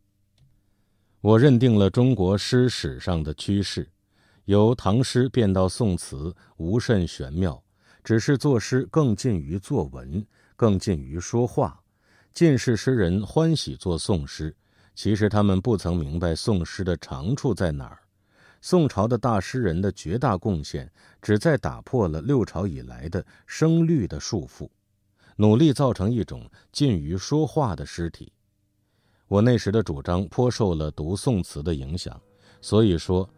S1: 我认定了中国诗史上的趋势，由唐诗变到宋词无甚玄妙，只是作诗更近于作文，更近于说话。近世诗人欢喜做宋诗。其实他们不曾明白宋诗的长处在哪儿。宋朝的大诗人的绝大贡献，只在打破了六朝以来的声律的束缚，努力造成一种近于说话的诗体。我那时的主张颇受了读宋词的影响，所以说，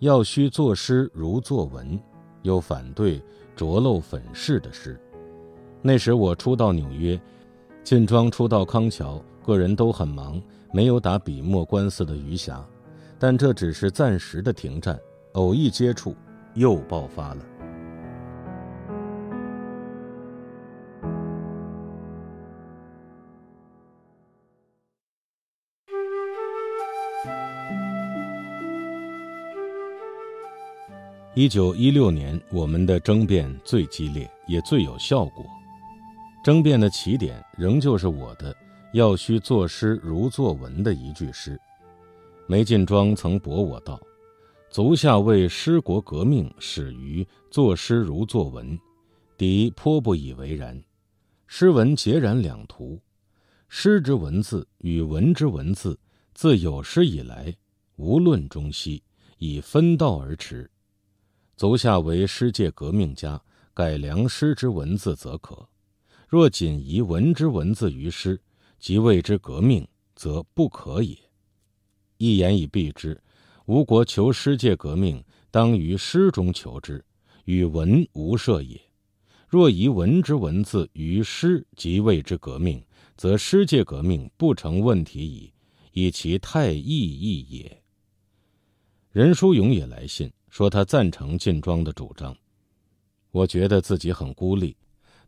S1: 要须作诗如作文，又反对着陋粉饰的诗。那时我初到纽约，进庄初到康桥，个人都很忙。没有打笔墨官司的余暇，但这只是暂时的停战。偶一接触，又爆发了。一九一六年，我们的争辩最激烈，也最有效果。争辩的起点仍旧是我的。要须作诗如作文的一句诗，梅晋庄曾驳我道：“足下为诗国革命，始于作诗如作文，敌颇不以为然。诗文截然两途，诗之文字与文之文字，自有诗以来，无论中西，以分道而驰。足下为诗界革命家，改良诗之文字则可，若仅移文之文字于诗，即谓之革命，则不可也。一言以蔽之，吴国求诗界革命，当于诗中求之，与文无涉也。若以文之文字于诗即谓之革命，则诗界革命不成问题矣，以其太易易也。任叔勇也来信说，他赞成晋庄的主张。我觉得自己很孤立。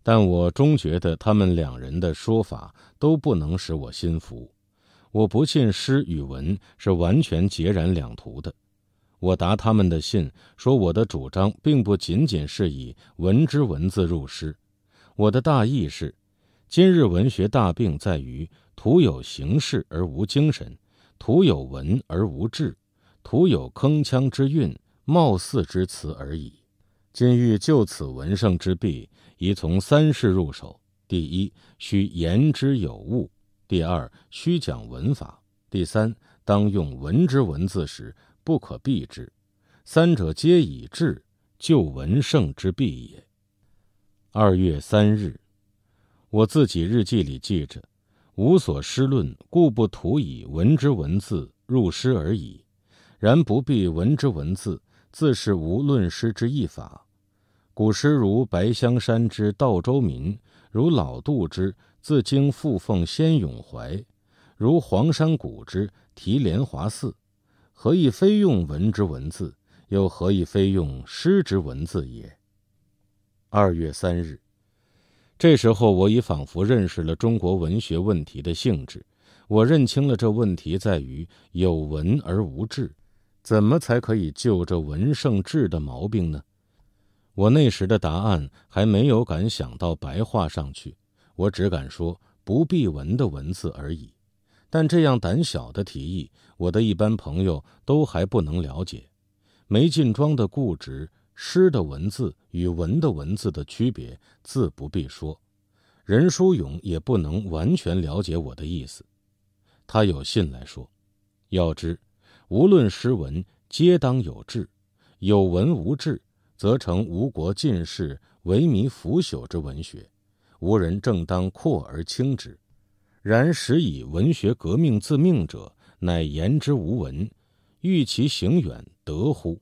S1: 但我终觉得他们两人的说法都不能使我心服。我不信诗与文是完全截然两途的。我答他们的信说：我的主张并不仅仅是以文之文字入诗，我的大意是，今日文学大病在于徒有形式而无精神，徒有文而无志，徒有铿锵之韵、貌似之词而已。今欲就此文圣之弊。宜从三事入手：第一，需言之有物；第二，需讲文法；第三，当用文之文字时，不可避之。三者皆以治救文圣之弊也。二月三日，我自己日记里记着，无所失论，故不图以文之文字入诗而已。然不必文之文字，自是无论诗之一法。古诗如白香山之《道州民》，如老杜之《自经复奉先咏怀》，如黄山谷之《题莲华寺》，何以非用文之文字，又何以非用诗之文字也？二月三日，这时候我已仿佛认识了中国文学问题的性质，我认清了这问题在于有文而无智，怎么才可以救这文胜志的毛病呢？我那时的答案还没有敢想到白话上去，我只敢说不必文的文字而已。但这样胆小的提议，我的一般朋友都还不能了解。梅进庄的固执，诗的文字与文的文字的区别，自不必说；任书勇也不能完全了解我的意思。他有信来说，要知，无论诗文，皆当有志，有文无志。则成吴国进士萎靡腐朽之文学，无人正当扩而清之。然时以文学革命自命者，乃言之无文，欲其行远得乎？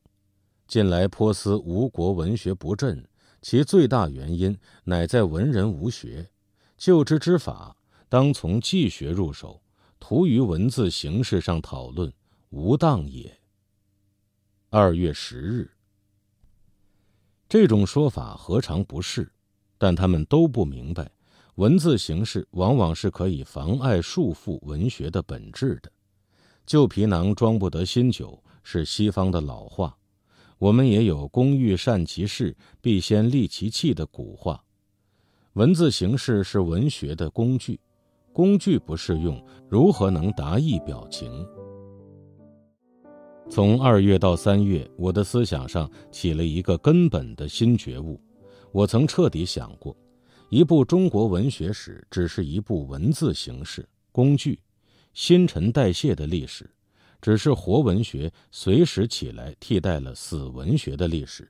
S1: 近来颇思吴国文学不振，其最大原因乃在文人无学。救之之法，当从记学入手，徒于文字形式上讨论，无当也。二月十日。这种说法何尝不是？但他们都不明白，文字形式往往是可以妨碍束缚文学的本质的。旧皮囊装不得新酒，是西方的老话。我们也有“工欲善其事，必先利其器”的古话。文字形式是文学的工具，工具不适用，如何能达意表情？从二月到三月，我的思想上起了一个根本的新觉悟。我曾彻底想过，一部中国文学史只是一部文字形式工具新陈代谢的历史，只是活文学随时起来替代了死文学的历史。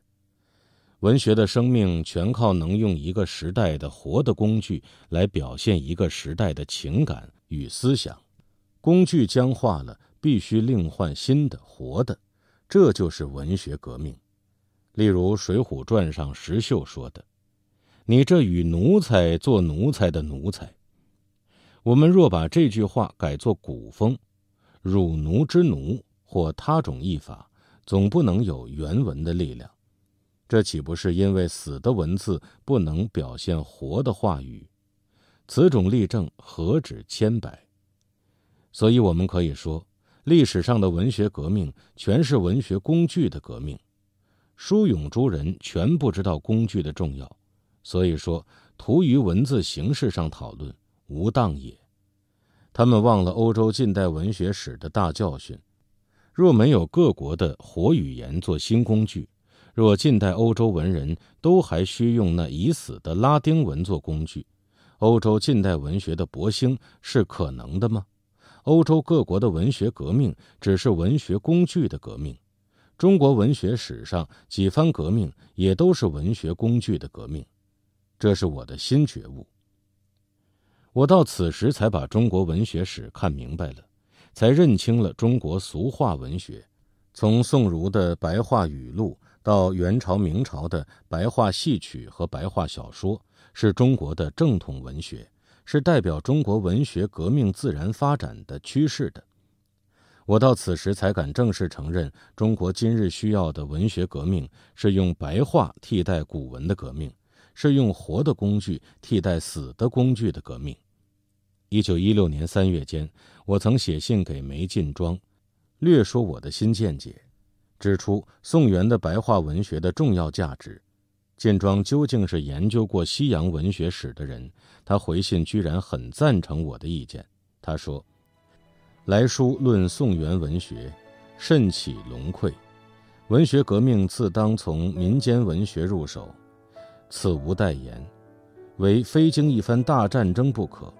S1: 文学的生命全靠能用一个时代的活的工具来表现一个时代的情感与思想，工具僵化了。必须另换新的活的，这就是文学革命。例如《水浒传》上石秀说的：“你这与奴才做奴才的奴才。”我们若把这句话改作古风“辱奴之奴”或他种译法，总不能有原文的力量。这岂不是因为死的文字不能表现活的话语？此种例证何止千百？所以我们可以说。历史上的文学革命全是文学工具的革命，书勇诸人全不知道工具的重要，所以说图于文字形式上讨论无当也。他们忘了欧洲近代文学史的大教训：若没有各国的活语言做新工具，若近代欧洲文人都还需用那已死的拉丁文做工具，欧洲近代文学的勃兴是可能的吗？欧洲各国的文学革命只是文学工具的革命，中国文学史上几番革命也都是文学工具的革命，这是我的新觉悟。我到此时才把中国文学史看明白了，才认清了中国俗话文学，从宋儒的白话语录到元朝、明朝的白话戏曲和白话小说，是中国的正统文学。是代表中国文学革命自然发展的趋势的。我到此时才敢正式承认，中国今日需要的文学革命是用白话替代古文的革命，是用活的工具替代死的工具的革命。一九一六年三月间，我曾写信给梅进庄，略说我的新见解，指出宋元的白话文学的重要价值。进庄究竟是研究过西洋文学史的人。他回信居然很赞成我的意见。他说：“来书论宋元文学，甚起龙愧。文学革命自当从民间文学入手，此无代言。唯非经一番大战争不可。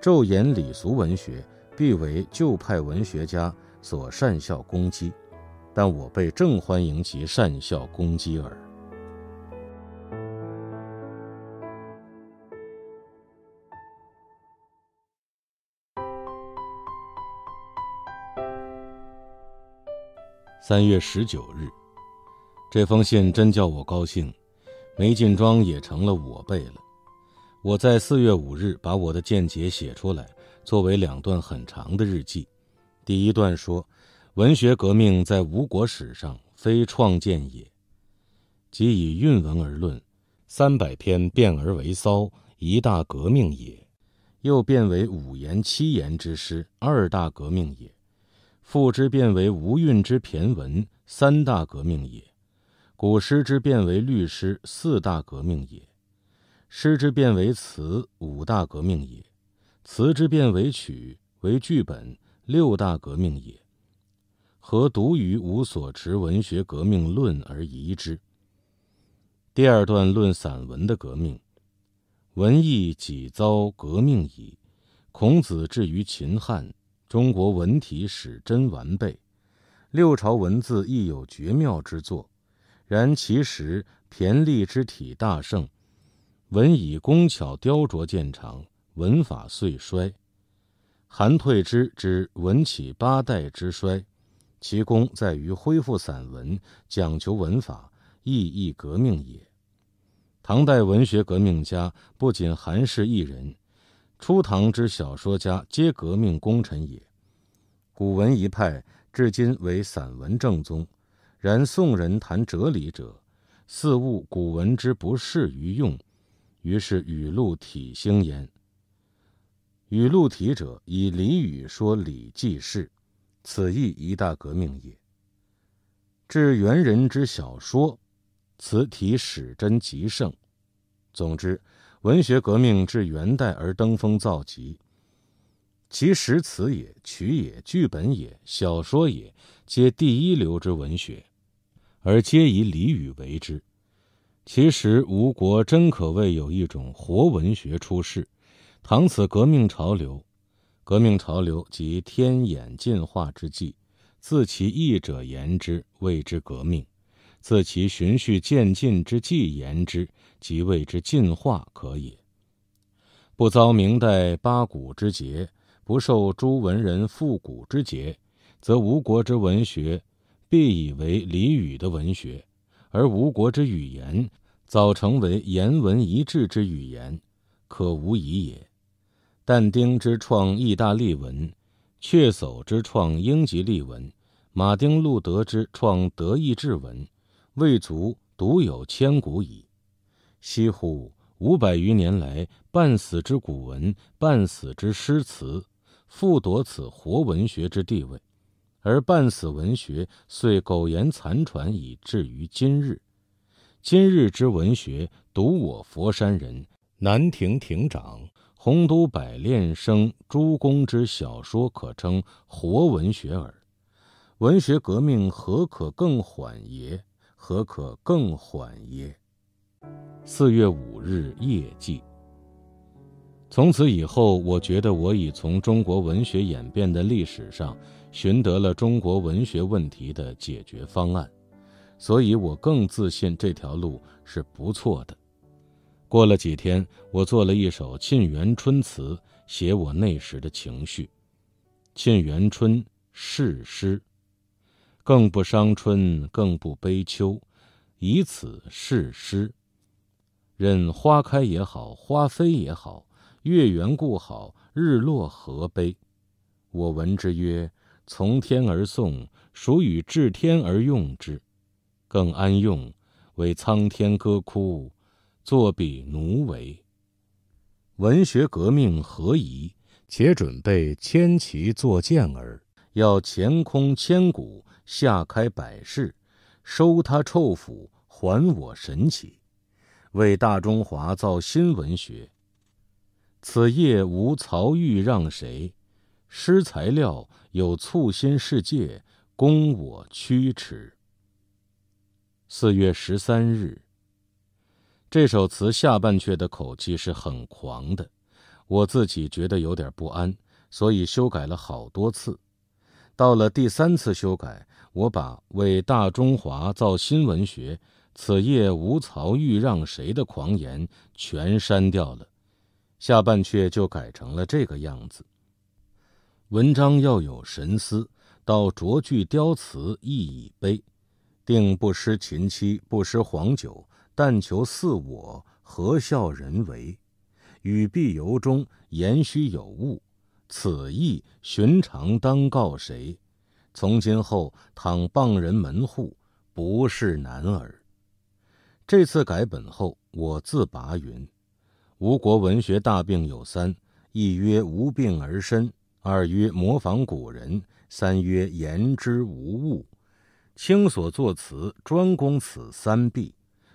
S1: 昼言礼俗文学，必为旧派文学家所善效攻击。但我辈正欢迎其善效攻击耳。”三月十九日，这封信真叫我高兴，梅进庄也成了我辈了。我在四月五日把我的见解写出来，作为两段很长的日记。第一段说，文学革命在吴国史上非创建也，即以韵文而论，三百篇变而为骚，一大革命也；又变为五言、七言之诗，二大革命也。赋之变为无韵之骈文，三大革命也；古诗之变为律诗，四大革命也；诗之变为词，五大革命也；词之变为曲为剧本，六大革命也。何独于吾所持文学革命论而疑之？第二段论散文的革命，文艺几遭革命矣。孔子至于秦汉。中国文体史真完备，六朝文字亦有绝妙之作，然其实骈俪之体大盛，文以工巧雕琢见长，文法遂衰。韩退之之文起八代之衰，其功在于恢复散文，讲求文法，意义革命也。唐代文学革命家不仅韩氏一人。初唐之小说家，皆革命功臣也。古文一派，至今为散文正宗。然宋人谈哲理者，似悟古文之不适于用，于是语录体兴焉。语录体者，以俚语说礼记事，此亦一大革命也。至元人之小说，此体史真极盛。总之。文学革命至元代而登峰造极，其实词也、曲也、剧本也、小说也，皆第一流之文学，而皆以俚语为之。其实吴国真可谓有一种活文学出世。唐此革命潮流，革命潮流即天演进化之际，自其意者言之，谓之革命；自其循序渐进之际言之。即谓之进化可也。不遭明代八股之劫，不受诸文人复古之劫，则吴国之文学，必以为俚语的文学，而吴国之语言，早成为言文一致之语言，可无疑也。但丁之创意大利文，却叟之创英吉利文，马丁路德之创德意志文，未足独有千古矣。惜乎！五百余年来，半死之古文，半死之诗词，复夺此活文学之地位，而半死文学遂苟延残喘，以至于今日。今日之文学，独我佛山人南亭亭长洪都百炼生诸公之小说，可称活文学耳。文学革命何可更缓耶？何可更缓耶？四月五日夜祭。从此以后，我觉得我已从中国文学演变的历史上寻得了中国文学问题的解决方案，所以我更自信这条路是不错的。过了几天，我做了一首《沁园春》词，写我那时的情绪。《沁园春》是诗，更不伤春，更不悲秋，以此是诗。任花开也好，花飞也好，月圆故好，日落何悲？我闻之曰：“从天而送，属与至天而用之，更安用为苍天歌哭，作比奴为？文学革命何宜？且准备千骑作剑耳，要乾空千古，下开百世，收他臭腐，还我神奇。”为大中华造新文学，此夜无曹玉让谁，诗材料有促新世界，供我驱驰。四月十三日，这首词下半阙的口气是很狂的，我自己觉得有点不安，所以修改了好多次。到了第三次修改，我把“为大中华造新文学”。此夜无曹欲让谁的狂言全删掉了，下半阙就改成了这个样子。文章要有神思，到琢句雕词亦已悲，定不失琴妻，不失黄酒，但求似我，何笑人为？语必由衷，言须有物。此意寻常当告谁？从今后，倘傍人门户，不是男儿。这次改本后，我自拔云：“吴国文学大病有三：一曰无病而身，二曰模仿古人；三曰言之无物。清所作词专攻此三弊，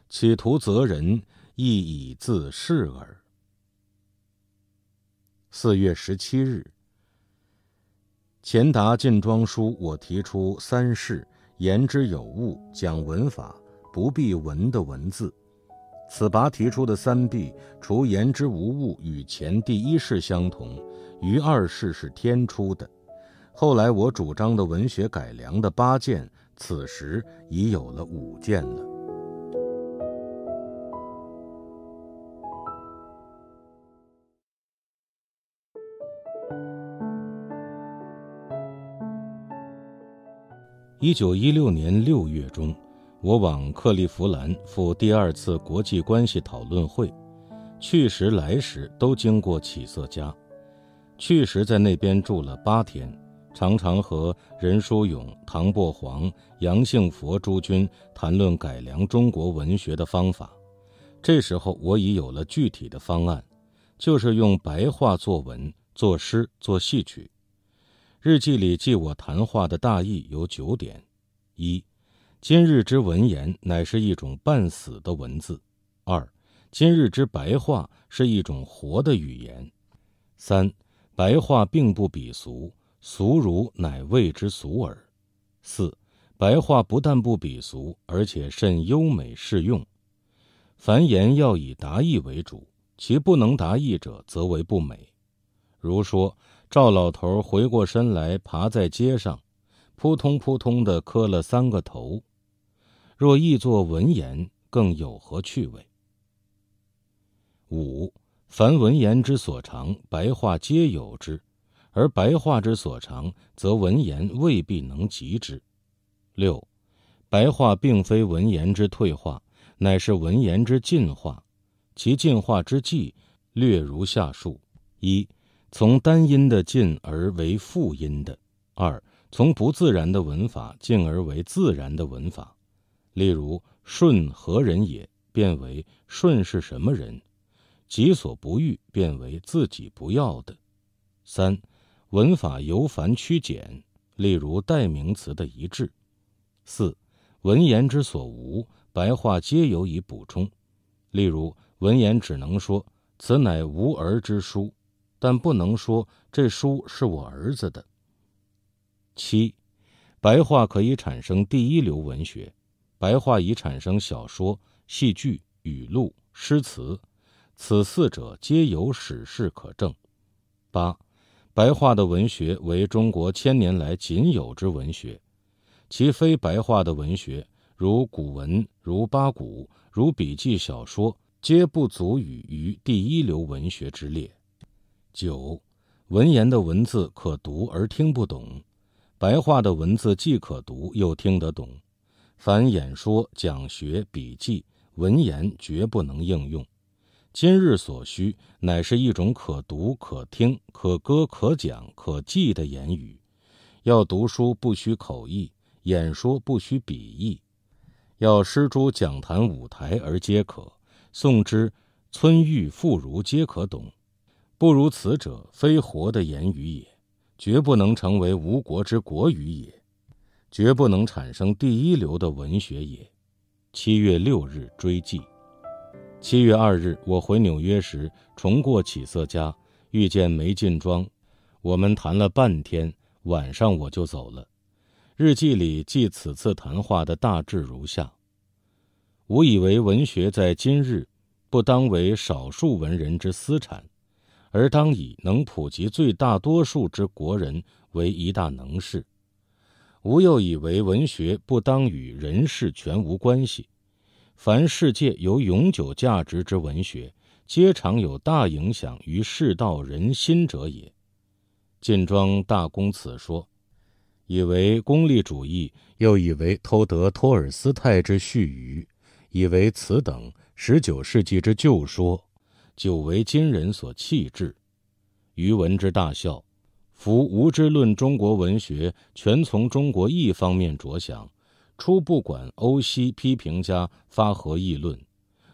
S1: 企图择人，亦以自适耳。”四月十七日，钱达进庄书，我提出三事：言之有物，讲文法。不必文的文字，此跋提出的三弊，除言之无物与前第一世相同，于二世是天出的。后来我主张的文学改良的八件，此时已有了五件了。一九一六年六月中。我往克利夫兰赴第二次国际关系讨论会，去时来时都经过起色家，去时在那边住了八天，常常和任叔勇、唐伯黄、杨杏佛诸君谈论改良中国文学的方法。这时候我已有了具体的方案，就是用白话作文、作诗、作戏曲。日记里记我谈话的大意有九点：一。今日之文言乃是一种半死的文字，二，今日之白话是一种活的语言，三，白话并不鄙俗，俗儒乃谓之俗耳，四，白话不但不鄙俗，而且甚优美适用，凡言要以达意为主，其不能达意者则为不美，如说赵老头回过身来，爬在街上，扑通扑通的磕了三个头。若译作文言，更有何趣味？五，凡文言之所长，白话皆有之；而白话之所长，则文言未必能及之。六，白话并非文言之退化，乃是文言之进化。其进化之迹，略如下述：一，从单音的进而为复音的；二，从不自然的文法进而为自然的文法。例如“顺何人也”变为“顺是什么人”，“己所不欲”变为“自己不要的”。三、文法由繁趋简，例如代名词的一致。四、文言之所无，白话皆有以补充。例如文言只能说“此乃吾儿之书”，但不能说“这书是我儿子的”。七、白话可以产生第一流文学。白话已产生小说、戏剧、语录、诗词，此四者皆有史事可证。八、白话的文学为中国千年来仅有之文学，其非白话的文学，如古文、如八股、如笔记小说，皆不足与于第一流文学之列。九、文言的文字可读而听不懂，白话的文字既可读又听得懂。凡演说、讲学、笔记、文言，绝不能应用。今日所需，乃是一种可读、可听、可歌、可讲、可记的言语。要读书，不需口译；演说，不需笔译。要施诸讲坛、舞台而皆可，宋之，村妪妇孺皆可懂。不如此者，非活的言语也，绝不能成为吴国之国语也。绝不能产生第一流的文学也。七月六日追记。七月二日，我回纽约时重过起色家，遇见梅进庄，我们谈了半天。晚上我就走了。日记里记此次谈话的大致如下：吾以为文学在今日，不当为少数文人之私产，而当以能普及最大多数之国人为一大能事。吾又以为文学不当与人事全无关系，凡世界有永久价值之文学，皆常有大影响于世道人心者也。晋庄大公此说，以为功利主义，又以为偷得托尔斯泰之序语，以为此等十九世纪之旧说，久为今人所弃置，余闻之大笑。夫无知论中国文学，全从中国一方面着想，初不管欧西批评家发何议论，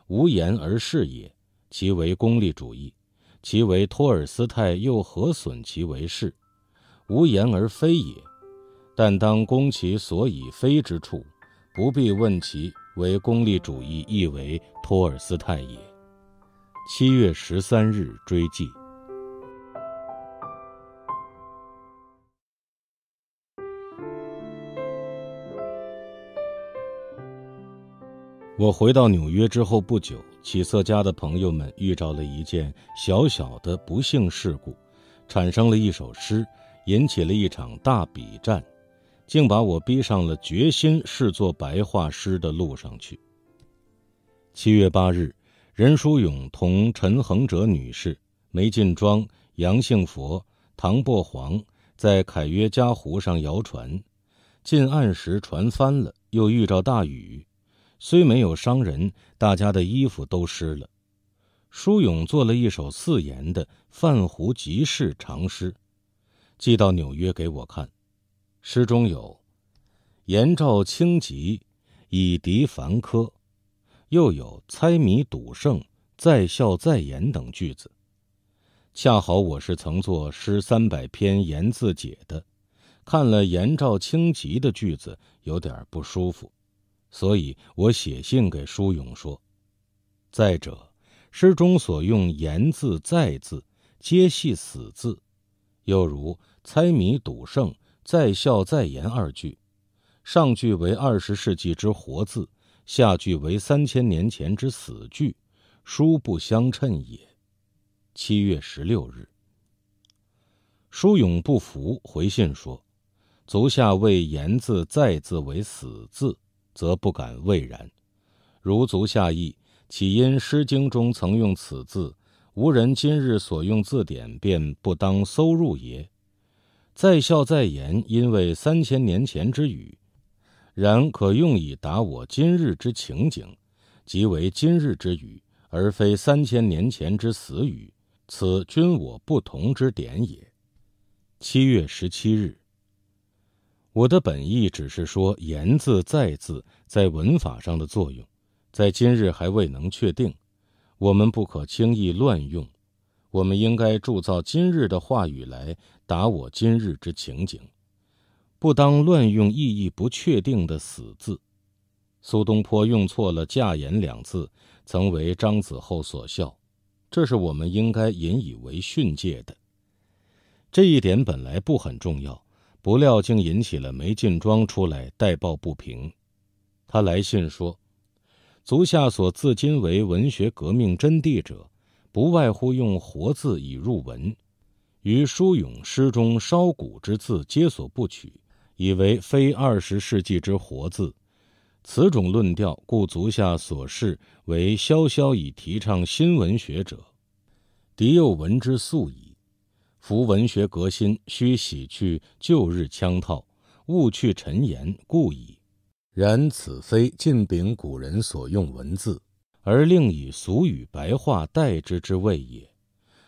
S1: 无言而是也，其为功利主义，其为托尔斯泰又何损其为是？无言而非也，但当攻其所以非之处，不必问其为功利主义亦为托尔斯泰也。七月十三日追记。我回到纽约之后不久，起色家的朋友们遇到了一件小小的不幸事故，产生了一首诗，引起了一场大笔战，竟把我逼上了决心试做白话诗的路上去。七月八日，任叔勇同陈恒哲女士、梅进庄、杨幸佛、唐伯黄在凯约嘉湖上摇船，近岸时船翻了，又遇着大雨。虽没有伤人，大家的衣服都湿了。舒勇做了一首四言的《泛湖集事》长诗，寄到纽约给我看。诗中有“颜照清吉，以敌凡科”，又有“猜谜赌胜，在笑在言”等句子。恰好我是曾作诗三百篇言字解的，看了颜照清吉的句子，有点不舒服。所以我写信给舒勇说：“再者，诗中所用‘言’字、‘再’字，皆系死字；又如‘猜谜赌胜，再笑再言’二句，上句为二十世纪之活字，下句为三千年前之死句，殊不相称也。”七月十六日，舒勇不服，回信说：“足下谓‘言’字、‘再’字为死字。”则不敢畏然。如足下意，岂因《诗经》中曾用此字，吾人今日所用字典便不当搜入也。在笑在言，因为三千年前之语，然可用以达我今日之情景，即为今日之语，而非三千年前之死语。此君我不同之点也。七月十七日。我的本意只是说“言”字、“在”字在文法上的作用，在今日还未能确定，我们不可轻易乱用。我们应该铸造今日的话语来达我今日之情景，不当乱用意义不确定的死字。苏东坡用错了“驾言”两字，曾为张子厚所笑，这是我们应该引以为训诫的。这一点本来不很重要。不料竟引起了梅晋庄出来代抱不平。他来信说：“足下所自今为文学革命真谛者，不外乎用‘活’字以入文，于书咏诗中烧骨之字皆所不取，以为非二十世纪之‘活’字。此种论调，故足下所视为萧萧以提倡新文学者，敌又闻之素矣。”夫文学革新，须洗去旧日腔套，务去陈言故矣。然此非尽秉古人所用文字，而另以俗语白话代之之谓也。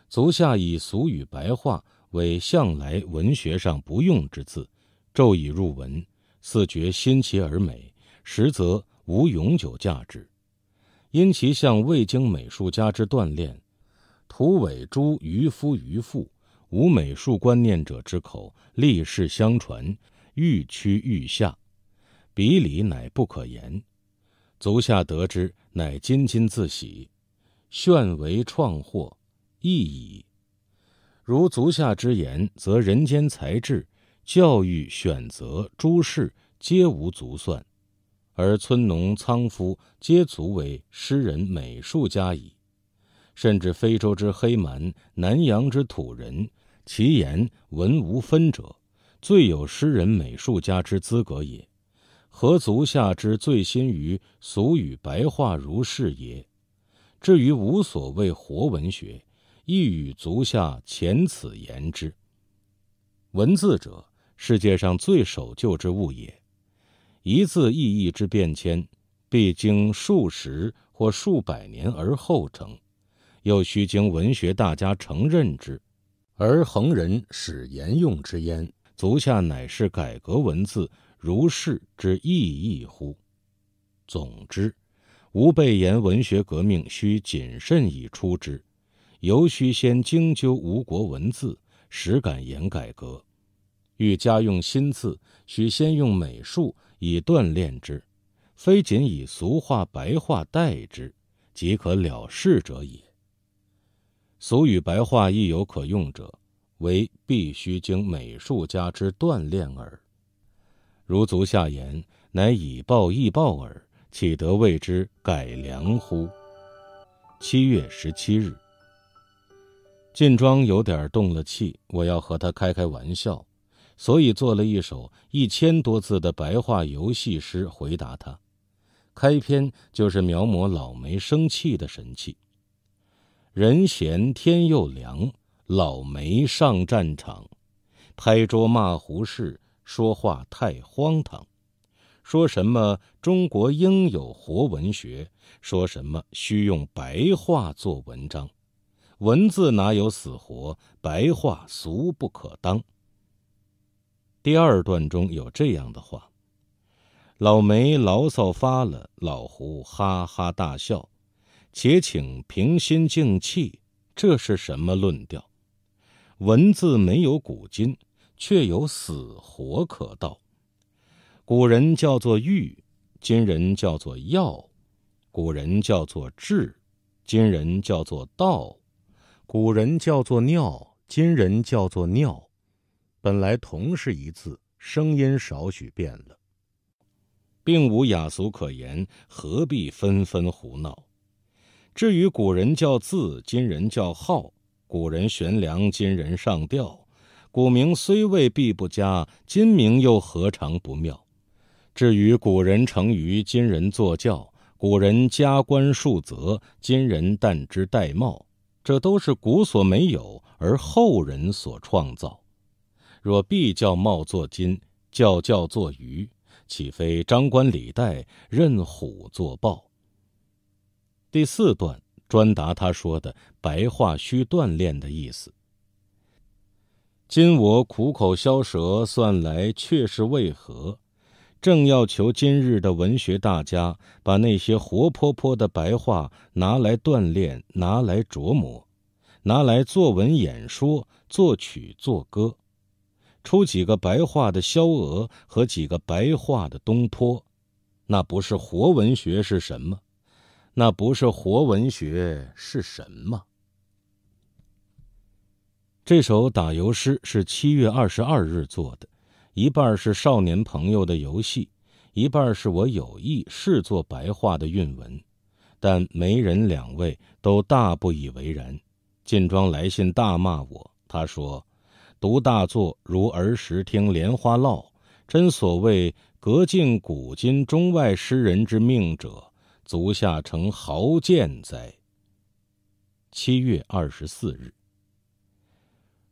S1: 足下以俗语白话为向来文学上不用之字，骤以入文，似觉新奇而美，实则无永久价值，因其向未经美术家之锻炼，徒为诸渔夫渔妇。无美术观念者之口，历世相传，愈趋愈下，比里乃不可言。足下得之，乃津津自喜，炫为创获，亦矣。如足下之言，则人间才智、教育、选择诸事，皆无足算，而村农仓夫，皆足为诗人、美术家矣。甚至非洲之黑蛮、南洋之土人，其言文无分者，最有诗人、美术家之资格也。何足下之最新于俗语白话如是也？至于无所谓活文学，亦与足下前此言之。文字者，世界上最守旧之物也。一字意义之变迁，必经数十或数百年而后成，又须经文学大家承认之。而恒人始言用之焉，足下乃是改革文字如是之意义乎？总之，吾辈言文学革命，须谨慎以出之；犹须先精究吾国文字，实敢言改革。欲加用新字，须先用美术以锻炼之，非仅以俗话白话代之即可了事者也。俗语白话亦有可用者，惟必须经美术家之锻炼耳。如足下言，乃以暴易暴耳，岂得谓之改良乎？七月十七日，晋庄有点动了气，我要和他开开玩笑，所以做了一首一千多字的白话游戏诗回答他。开篇就是描摹老梅生气的神气。人闲天又凉，老梅上战场，拍桌骂胡适，说话太荒唐。说什么中国应有活文学，说什么需用白话做文章，文字哪有死活？白话俗不可当。第二段中有这样的话，老梅牢骚发了，老胡哈哈大笑。且请平心静气，这是什么论调？文字没有古今，却有死活可道。古人叫做欲，今人叫做要；古人叫做智，今人叫做道；古人叫做尿，今人叫做尿。本来同是一字，声音少许变了，并无雅俗可言，何必纷纷胡闹？至于古人叫字，今人叫号；古人悬梁，今人上吊；古名虽未必不佳，今名又何尝不妙？至于古人成于，今人坐教；古人加官数责，今人但之戴帽。这都是古所没有，而后人所创造。若必叫帽作金，叫教作鱼，岂非张冠李戴，任虎作豹？第四段专答他说的“白话需锻炼”的意思。今我苦口消舌，算来却是为何？正要求今日的文学大家把那些活泼泼的白话拿来锻炼，拿来琢磨，拿来作文、演说、作曲、作歌，出几个白话的萧娥和几个白话的东坡，那不是活文学是什么？那不是活文学是什么？这首打油诗是七月二十二日做的，一半是少年朋友的游戏，一半是我有意试做白话的韵文，但媒人两位都大不以为然。晋庄来信大骂我，他说：“读大作如儿时听莲花落，真所谓隔尽古今中外诗人之命者。”足下成豪健哉。七月二十四日，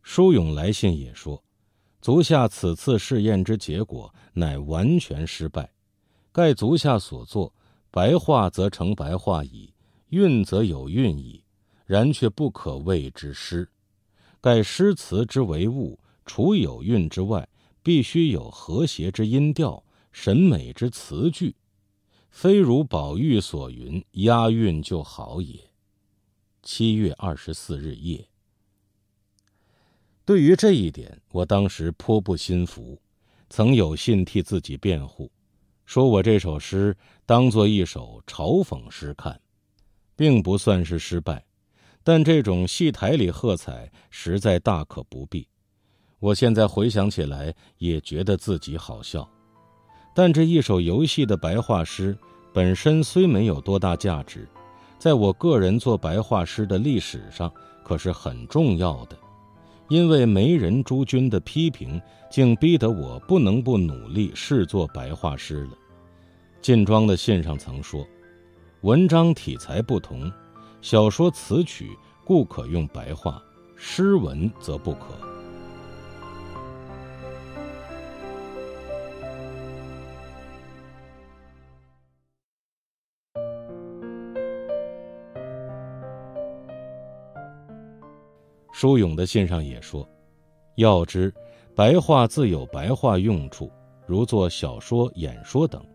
S1: 舒勇来信也说，足下此次试验之结果乃完全失败。盖足下所作，白话则成白话矣，韵则有韵矣，然却不可谓之诗。盖诗词之为物，除有韵之外，必须有和谐之音调、审美之词句。非如宝玉所云押韵就好也。七月二十四日夜，对于这一点，我当时颇不心服，曾有信替自己辩护，说我这首诗当做一首嘲讽诗看，并不算是失败。但这种戏台里喝彩实在大可不必。我现在回想起来，也觉得自己好笑。但这一首游戏的白话诗，本身虽没有多大价值，在我个人做白话诗的历史上，可是很重要的，因为没人诸君的批评，竟逼得我不能不努力试做白话诗了。晋庄的信上曾说，文章体裁不同，小说词曲故可用白话，诗文则不可。舒永的信上也说：“要知白话自有白话用处，如做小说、演说等，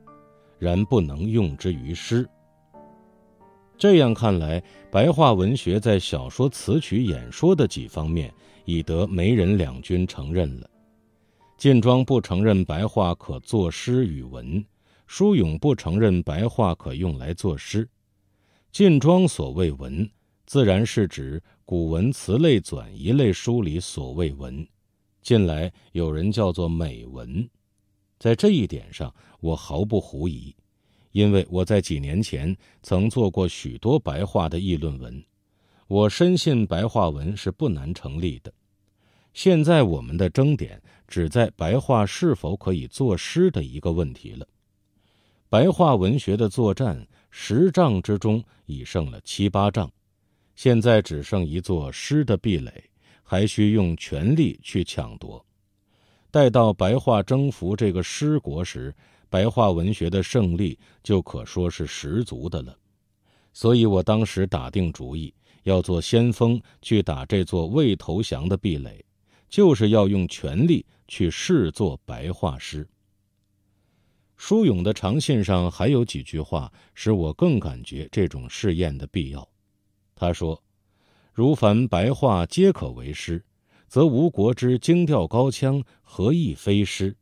S1: 然不能用之于诗。”这样看来，白话文学在小说、词曲、演说的几方面已得媒人两君承认了。晋庄不承认白话可作诗与文，舒永不承认白话可用来作诗。晋庄所谓文。自然是指古文词类转一类书里所谓文，近来有人叫做美文。在这一点上，我毫不狐疑，因为我在几年前曾做过许多白话的议论文，我深信白话文是不难成立的。现在我们的争点只在白话是否可以作诗的一个问题了。白话文学的作战，十丈之中已胜了七八丈。现在只剩一座诗的壁垒，还需用全力去抢夺。待到白话征服这个诗国时，白话文学的胜利就可说是十足的了。所以，我当时打定主意要做先锋，去打这座未投降的壁垒，就是要用全力去试做白话诗。舒勇的长信上还有几句话，使我更感觉这种试验的必要。他说：“如凡白话皆可为诗，则吴国之京调高腔何亦非诗？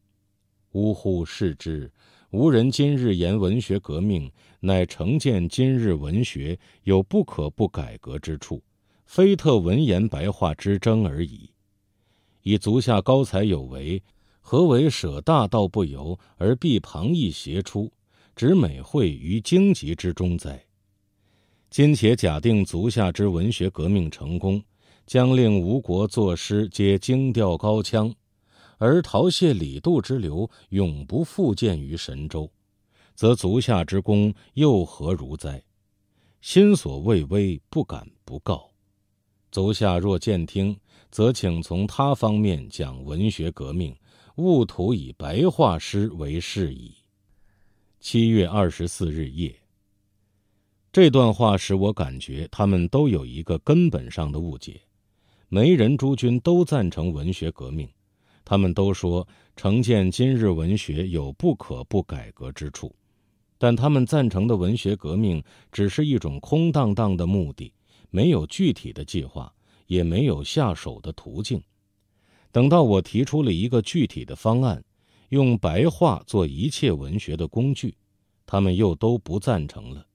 S1: 呜呼，视之！无人今日言文学革命，乃成见今日文学有不可不改革之处，非特文言白话之争而已。以足下高才有为，何为舍大道不由而必旁逸邪出，执美惠于荆棘之中哉？”今且假定足下之文学革命成功，将令吴国作诗皆精调高腔，而陶谢李杜之流永不复见于神州，则足下之功又何如哉？心所畏微，不敢不告。足下若见听，则请从他方面讲文学革命，勿图以白话诗为事矣。七月二十四日夜。这段话使我感觉他们都有一个根本上的误解，没人诸君都赞成文学革命，他们都说成见今日文学有不可不改革之处，但他们赞成的文学革命只是一种空荡荡的目的，没有具体的计划，也没有下手的途径。等到我提出了一个具体的方案，用白话做一切文学的工具，他们又都不赞成了。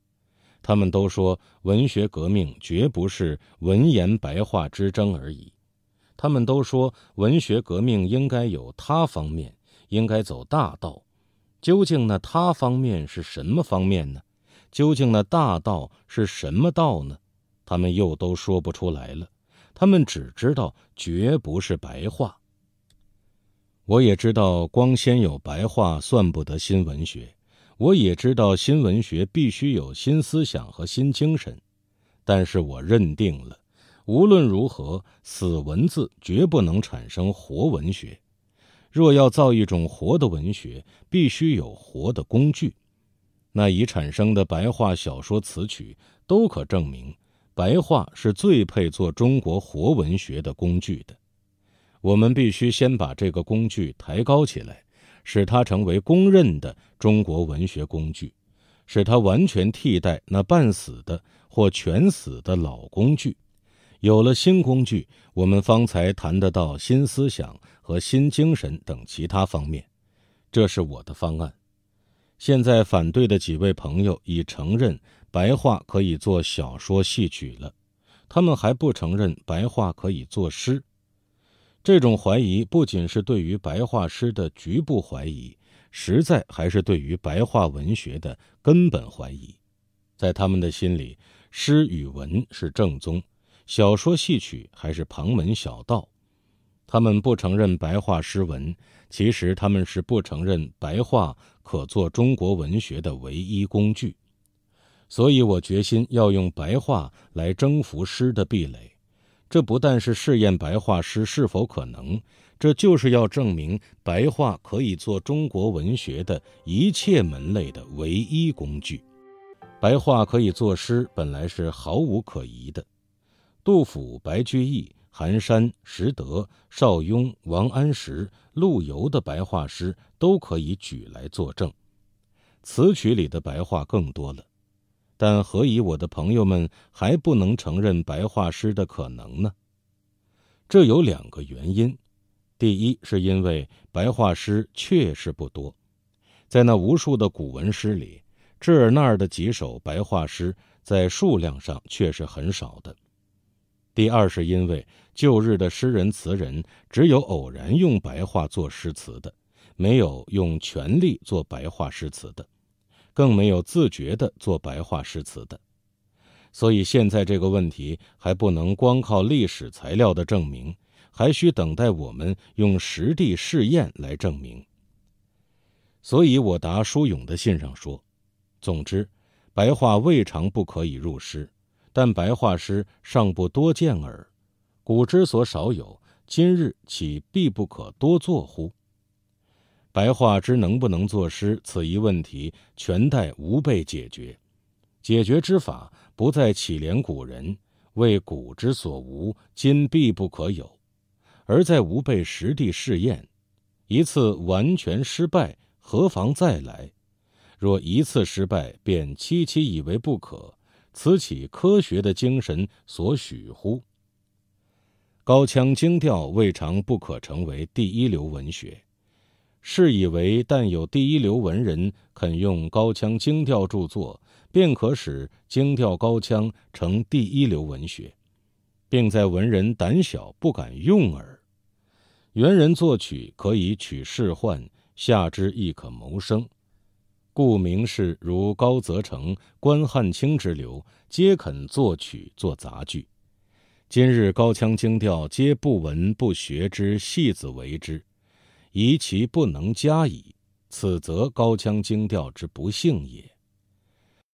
S1: 他们都说文学革命绝不是文言白话之争而已，他们都说文学革命应该有他方面，应该走大道。究竟那他方面是什么方面呢？究竟那大道是什么道呢？他们又都说不出来了。他们只知道绝不是白话。我也知道光先有白话算不得新文学。我也知道新文学必须有新思想和新精神，但是我认定了，无论如何，死文字绝不能产生活文学。若要造一种活的文学，必须有活的工具。那已产生的白话小说词曲都可证明，白话是最配做中国活文学的工具的。我们必须先把这个工具抬高起来。使它成为公认的中国文学工具，使它完全替代那半死的或全死的老工具。有了新工具，我们方才谈得到新思想和新精神等其他方面。这是我的方案。现在反对的几位朋友已承认白话可以做小说、戏曲了，他们还不承认白话可以作诗。这种怀疑不仅是对于白话诗的局部怀疑，实在还是对于白话文学的根本怀疑。在他们的心里，诗与文是正宗，小说戏曲还是旁门小道。他们不承认白话诗文，其实他们是不承认白话可做中国文学的唯一工具。所以我决心要用白话来征服诗的壁垒。这不但是试验白话诗是否可能，这就是要证明白话可以做中国文学的一切门类的唯一工具。白话可以作诗，本来是毫无可疑的。杜甫、白居易、寒山、石德、邵雍、王安石、陆游的白话诗都可以举来作证。词曲里的白话更多了。但何以我的朋友们还不能承认白话诗的可能呢？这有两个原因：第一，是因为白话诗确实不多，在那无数的古文诗里，这儿那儿的几首白话诗，在数量上却是很少的；第二，是因为旧日的诗人词人只有偶然用白话做诗词的，没有用全力做白话诗词的。更没有自觉地做白话诗词的，所以现在这个问题还不能光靠历史材料的证明，还需等待我们用实地试验来证明。所以我答舒永的信上说：，总之，白话未尝不可以入诗，但白话诗尚不多见耳。古之所少有，今日岂必不可多作乎？白话之能不能作诗，此一问题全待吾辈解决。解决之法不在乞怜古人，为古之所无，今必不可有；而在吾辈实地试验。一次完全失败，何妨再来？若一次失败便凄凄以为不可，此岂科学的精神所许乎？高腔精调未尝不可成为第一流文学。是以为但有第一流文人肯用高腔精调著作，便可使精调高腔成第一流文学，并在文人胆小不敢用耳。元人作曲可以取世宦下之，亦可谋生，故名士如高则成、关汉卿之流，皆肯作曲作杂剧。今日高腔精调，皆不闻不学之戏子为之。宜其不能加矣，此则高腔精调之不幸也。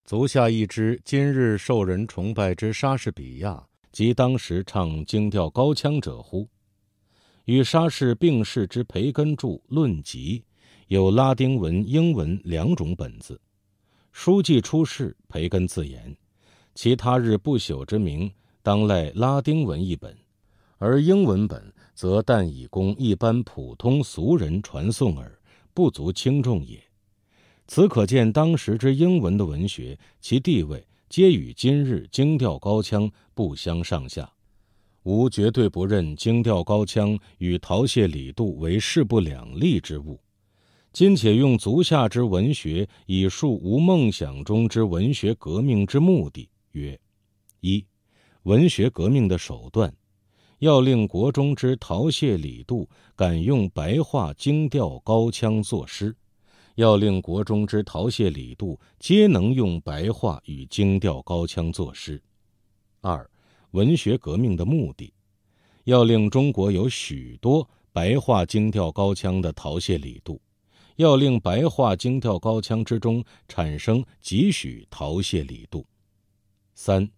S1: 足下亦知今日受人崇拜之莎士比亚，即当时唱京调高腔者乎？与莎士并世之培根著《论集》，有拉丁文、英文两种本子。书记出世，培根自言，其他日不朽之名，当赖拉丁文一本，而英文本。则但以供一般普通俗人传颂耳，不足轻重也。此可见当时之英文的文学，其地位皆与今日京调高腔不相上下。吾绝对不认京调高腔与陶谢李杜为势不两立之物。今且用足下之文学，以述吾梦想中之文学革命之目的：曰，一，文学革命的手段。要令国中之陶谢李杜敢用白话精调高腔作诗，要令国中之陶谢李杜皆能用白话与精调高腔作诗。二，文学革命的目的，要令中国有许多白话精调高腔的陶谢李杜，要令白话精调高腔之中产生几许陶谢李杜。三。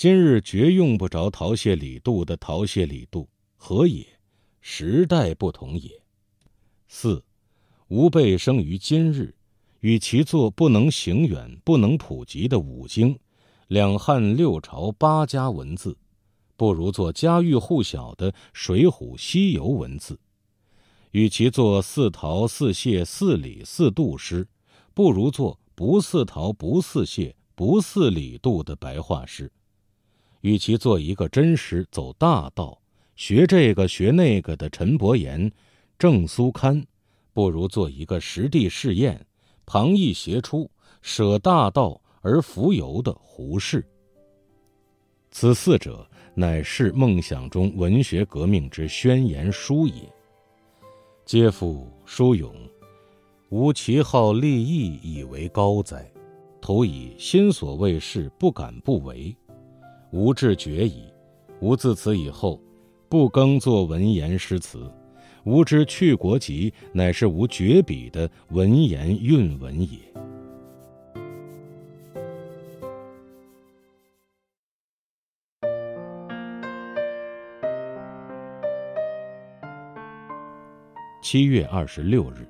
S1: 今日绝用不着陶谢李杜的陶谢李杜何也？时代不同也。四，吾辈生于今日，与其做不能行远、不能普及的五经、两汉六朝八家文字，不如做家喻户晓的《水浒》《西游》文字；与其做似陶、似谢、似李、似杜诗，不如做不似陶、不似谢、不似李杜的白话诗。与其做一个真实走大道、学这个学那个的陈伯言、郑苏堪，不如做一个实地试验、旁逸斜出、舍大道而浮游的胡适。此四者，乃是梦想中文学革命之宣言书也。皆复书勇，吾其好立意以为高哉，徒以心所谓是，不敢不为。无志绝矣，吾自此以后，不更作文言诗词。吾知去国籍，乃是无绝笔的文言韵文也。七月二十六日，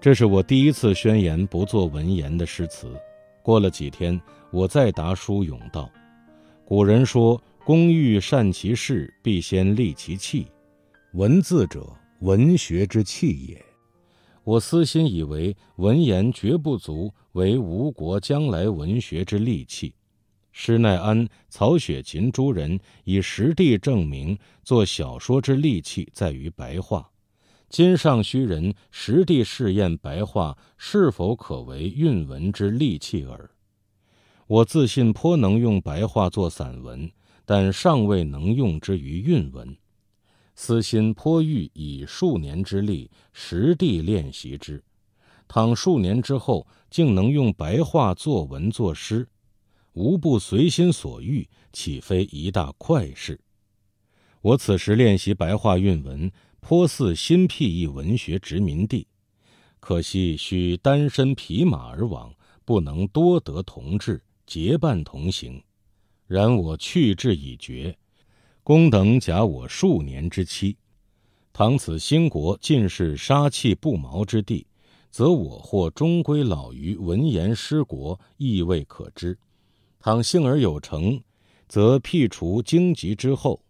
S1: 这是我第一次宣言不做文言的诗词。过了几天，我再答书永道。古人说：“工欲善其事，必先利其器。”文字者，文学之器也。我私心以为，文言绝不足为吾国将来文学之利器。施耐庵、曹雪芹诸人以实地证明，做小说之利器在于白话。今尚需人实地试验白话是否可为韵文之利器耳。我自信颇能用白话作散文，但尚未能用之于韵文。私心颇欲以数年之力实地练习之，倘数年之后竟能用白话作文作诗，无不随心所欲，岂非一大快事？我此时练习白话韵文，颇似新辟一文学殖民地，可惜需单身匹马而往，不能多得同志。结伴同行，然我去志已决，公等假我数年之期。倘此新国尽是杀气不毛之地，则我或终归老于文言失国，亦未可知。倘幸而有成，则辟除荆棘之后，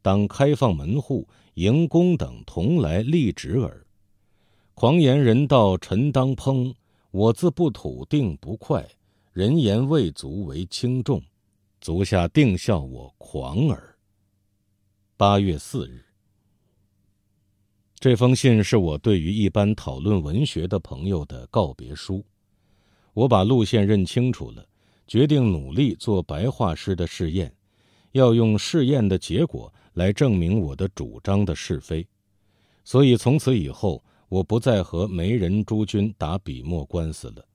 S1: 当开放门户，迎公等同来立职耳。狂言人道，臣当烹；我自不吐，定不快。人言未足为轻重，足下定笑我狂耳。八月四日，这封信是我对于一般讨论文学的朋友的告别书。我把路线认清楚了，决定努力做白话诗的试验，要用试验的结果来证明我的主张的是非。所以从此以后，我不再和媒人诸君打笔墨官司了。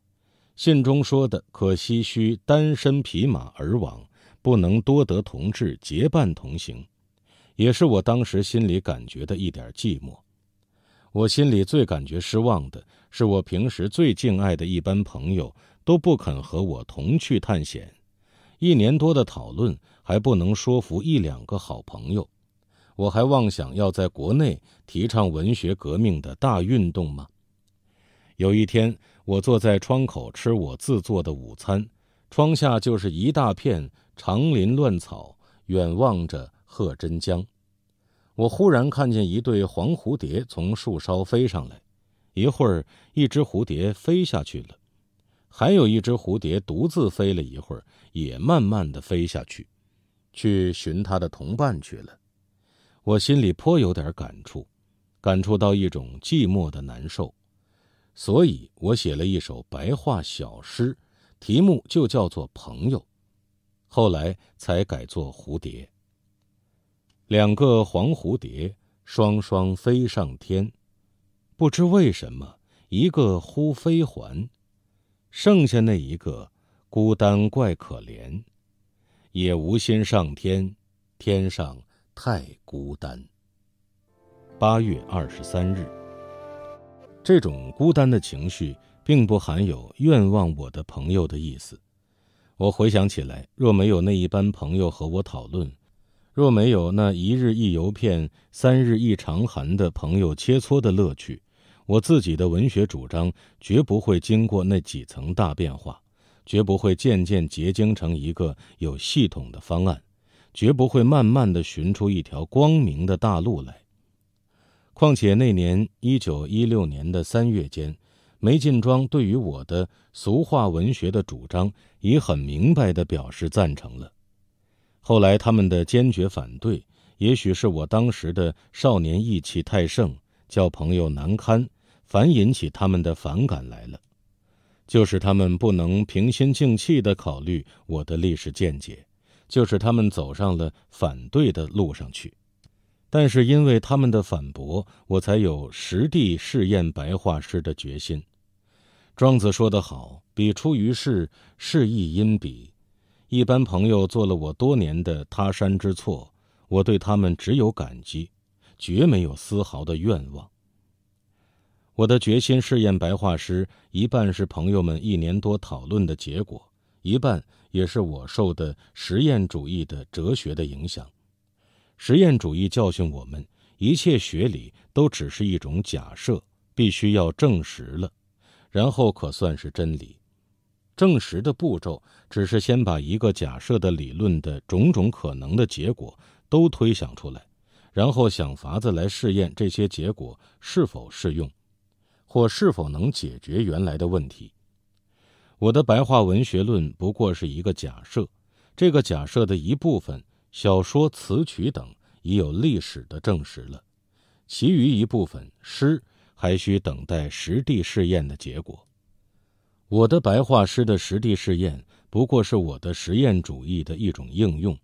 S1: 信中说的可惜需单身匹马而往，不能多得同志结伴同行，也是我当时心里感觉的一点寂寞。我心里最感觉失望的是，我平时最敬爱的一班朋友都不肯和我同去探险。一年多的讨论还不能说服一两个好朋友，我还妄想要在国内提倡文学革命的大运动吗？有一天。我坐在窗口吃我自做的午餐，窗下就是一大片长林乱草，远望着贺真江。我忽然看见一对黄蝴蝶从树梢飞上来，一会儿一只蝴蝶飞下去了，还有一只蝴蝶独自飞了一会儿，也慢慢的飞下去，去寻它的同伴去了。我心里颇有点感触，感触到一种寂寞的难受。所以我写了一首白话小诗，题目就叫做《朋友》，后来才改作《蝴蝶》。两个黄蝴蝶，双双飞上天，不知为什么，一个忽飞还，剩下那一个，孤单怪可怜，也无心上天，天上太孤单。八月二十三日。这种孤单的情绪，并不含有愿望我的朋友的意思。我回想起来，若没有那一般朋友和我讨论，若没有那一日一游片、三日一长寒的朋友切磋的乐趣，我自己的文学主张绝不会经过那几层大变化，绝不会渐渐结晶成一个有系统的方案，绝不会慢慢的寻出一条光明的大路来。况且那年一九一六年的三月间，梅进庄对于我的俗话文学的主张，已很明白地表示赞成了。后来他们的坚决反对，也许是我当时的少年意气太盛，叫朋友难堪，反引起他们的反感来了。就是他们不能平心静气地考虑我的历史见解，就是他们走上了反对的路上去。但是因为他们的反驳，我才有实地试验白话诗的决心。庄子说得好：“笔出于世，是亦因笔。”一般朋友做了我多年的他山之错，我对他们只有感激，绝没有丝毫的愿望。我的决心试验白话诗，一半是朋友们一年多讨论的结果，一半也是我受的实验主义的哲学的影响。实验主义教训我们：一切学理都只是一种假设，必须要证实了，然后可算是真理。证实的步骤只是先把一个假设的理论的种种可能的结果都推想出来，然后想法子来试验这些结果是否适用，或是否能解决原来的问题。我的白话文学论不过是一个假设，这个假设的一部分。小说、词曲等已有历史的证实了，其余一部分诗还需等待实地试验的结果。我的白话诗的实地试验，不过是我的实验主义的一种应用，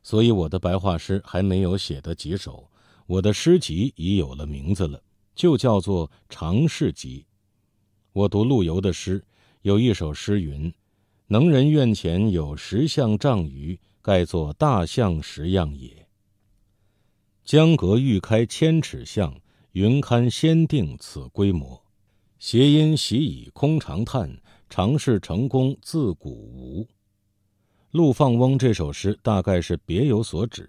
S1: 所以我的白话诗还没有写的几首，我的诗集已有了名字了，就叫做《尝试集》。我读陆游的诗，有一首诗云：“能人院前有石像丈余。”在作大象石样也。江阁欲开千尺巷，云堪先定此规模。谐音习以空长叹，尝试成功自古无。陆放翁这首诗大概是别有所指，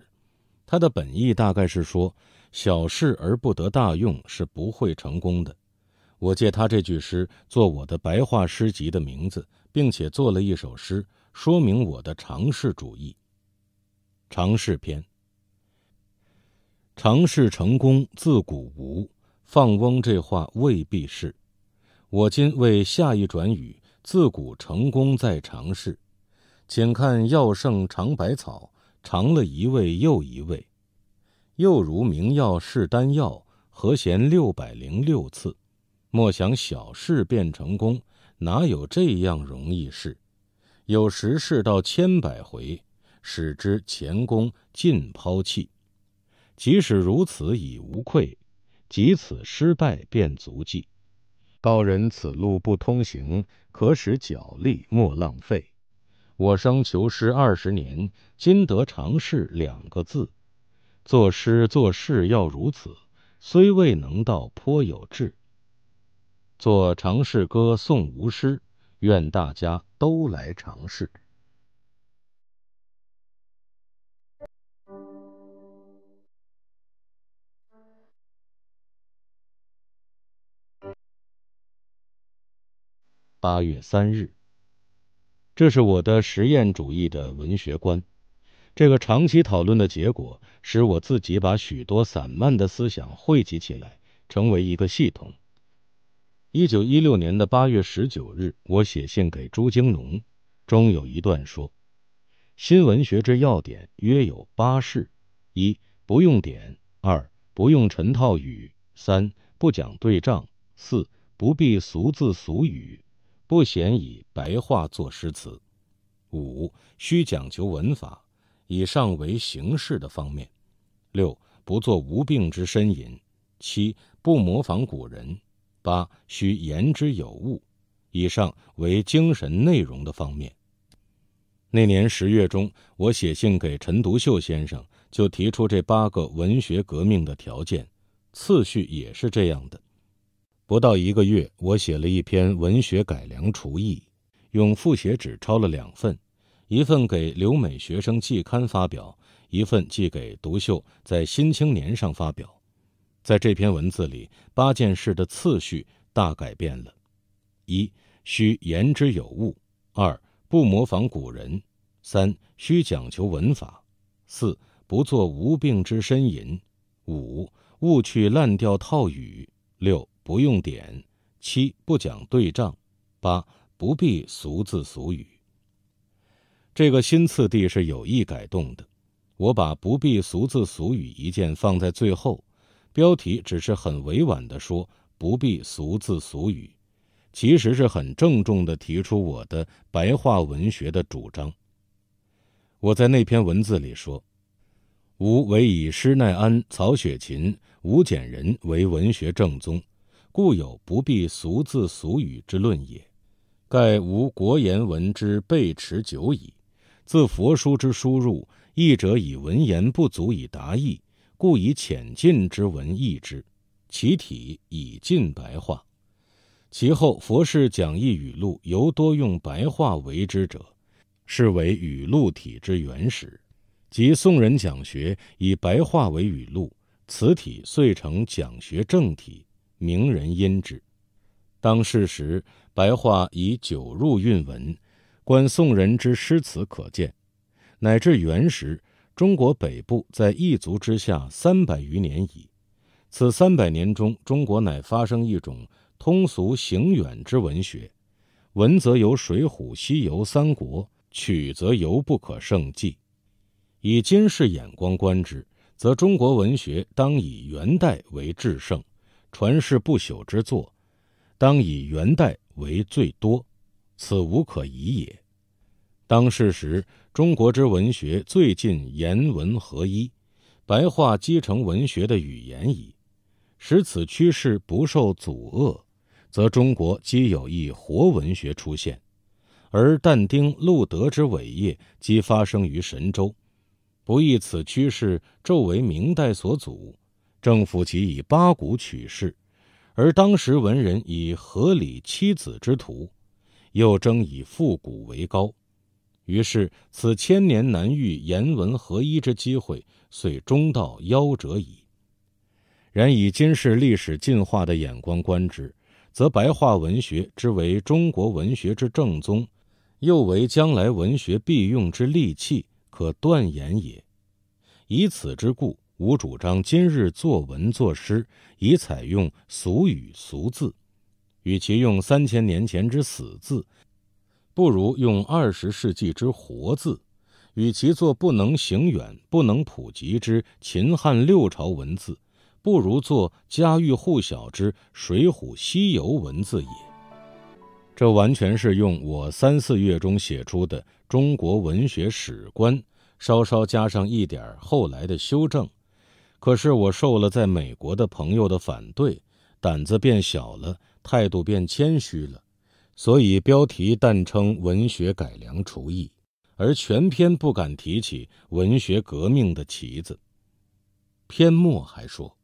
S1: 他的本意大概是说小事而不得大用是不会成功的。我借他这句诗做我的白话诗集的名字，并且做了一首诗说明我的尝试主义。尝试篇。尝试成功，自古无。放翁这话未必是。我今为下一转语：自古成功在尝试。请看药圣尝百草，尝了一味又一味。又如名药试丹药，和弦六百零六次。莫想小事变成功，哪有这样容易事？有时事到千百回。使之前功尽抛弃，即使如此已无愧，即此失败便足迹。高人此路不通行，可使脚力莫浪费。我生求师二十年，今得尝试两个字，作诗作事要如此，虽未能到颇有志。作尝试歌送吴师，愿大家都来尝试。八月三日，这是我的实验主义的文学观。这个长期讨论的结果，使我自己把许多散漫的思想汇集起来，成为一个系统。一九一六年的八月十九日，我写信给朱经农，中有一段说：新文学之要点约有八事：一不用典；二不用陈套语；三不讲对仗；四不必俗字俗语。不嫌以白话作诗词，五需讲求文法；以上为形式的方面。六不做无病之呻吟。七不模仿古人。八需言之有物。以上为精神内容的方面。那年十月中，我写信给陈独秀先生，就提出这八个文学革命的条件，次序也是这样的。不到一个月，我写了一篇文学改良厨艺，用复写纸抄了两份，一份给留美学生季刊发表，一份寄给独秀，在《新青年》上发表。在这篇文字里，八件事的次序大改变了：一、需言之有物；二、不模仿古人；三、需讲求文法；四、不做无病之呻吟；五、勿去滥调套语；六、不用点七，不讲对仗，八不必俗字俗语。这个新次第是有意改动的，我把不必俗字俗语一件放在最后。标题只是很委婉的说不必俗字俗语，其实是很郑重的提出我的白话文学的主张。我在那篇文字里说，吾唯以施耐庵、曹雪芹、吴简人为文学正宗。故有不必俗字俗语之论也。盖无国言文之背持久矣。自佛书之输入，译者以文言不足以达意，故以浅近之文译之，其体以近白话。其后佛事讲义语录，尤多用白话为之者，是为语录体之原始。及宋人讲学以白话为语录，此体遂成讲学正体。名人因之，当世时白话以酒入韵文，观宋人之诗词可见。乃至元时，中国北部在异族之下三百余年矣。此三百年中，中国乃发生一种通俗行远之文学，文则由《水浒》《西游》《三国》，曲则由不可胜计。以今世眼光观之，则中国文学当以元代为至盛。传世不朽之作，当以元代为最多，此无可疑也。当世时，中国之文学最近言文合一，白话积成文学的语言矣。使此趋势不受阻遏，则中国皆有一活文学出现，而但丁、路德之伟业即发生于神州，不意此趋势骤为明代所阻。政府即以八股取士，而当时文人以合理妻子之徒，又争以复古为高，于是此千年难遇言文合一之机会，遂终到夭折矣。然以今世历史进化的眼光观之，则白话文学之为中国文学之正宗，又为将来文学必用之利器，可断言也。以此之故。吾主张今日作文作诗，宜采用俗语俗字，与其用三千年前之死字，不如用二十世纪之活字；与其做不能行远、不能普及之秦汉六朝文字，不如做家喻户晓之《水浒》《西游》文字也。这完全是用我三四月中写出的中国文学史观，稍稍加上一点后来的修正。可是我受了在美国的朋友的反对，胆子变小了，态度变谦虚了，所以标题但称“文学改良厨艺”，而全篇不敢提起“文学革命”的旗子。篇末还说：“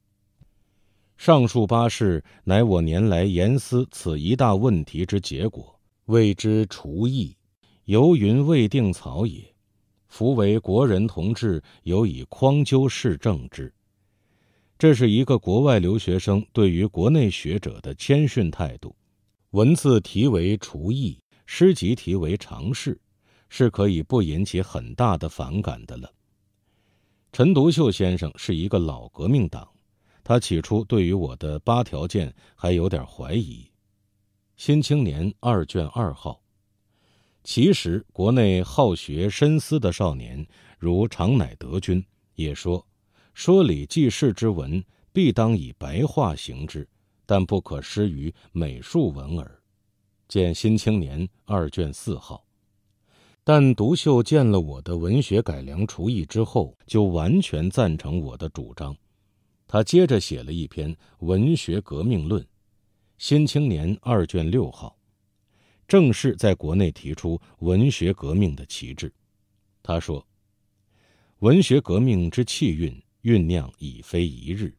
S1: 上述八事乃我年来严思此一大问题之结果，谓之厨艺，犹云未定草也。夫为国人同志，尤以匡纠世政之。”这是一个国外留学生对于国内学者的谦逊态度。文字题为“厨艺”，诗集题为“尝试”，是可以不引起很大的反感的了。陈独秀先生是一个老革命党，他起初对于我的八条件还有点怀疑。《新青年》二卷二号。其实，国内好学深思的少年，如常乃德君，也说。说理记事之文，必当以白话行之，但不可失于美术文耳。见《新青年》二卷四号。但独秀见了我的《文学改良厨艺之后，就完全赞成我的主张。他接着写了一篇《文学革命论》，《新青年》二卷六号，正式在国内提出文学革命的旗帜。他说：“文学革命之气运。”酝酿已非一日，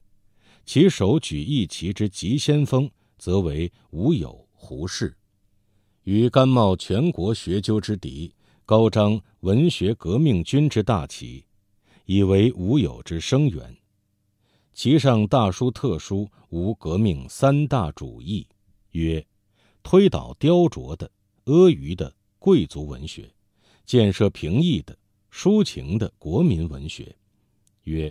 S1: 其首举一旗之急先锋，则为吾友胡适，于甘冒全国学究之敌，高张文学革命军之大旗，以为吾友之声援。其上大书特书吾革命三大主义：曰，推倒雕琢的、阿谀的贵族文学，建设平易的、抒情的国民文学；曰。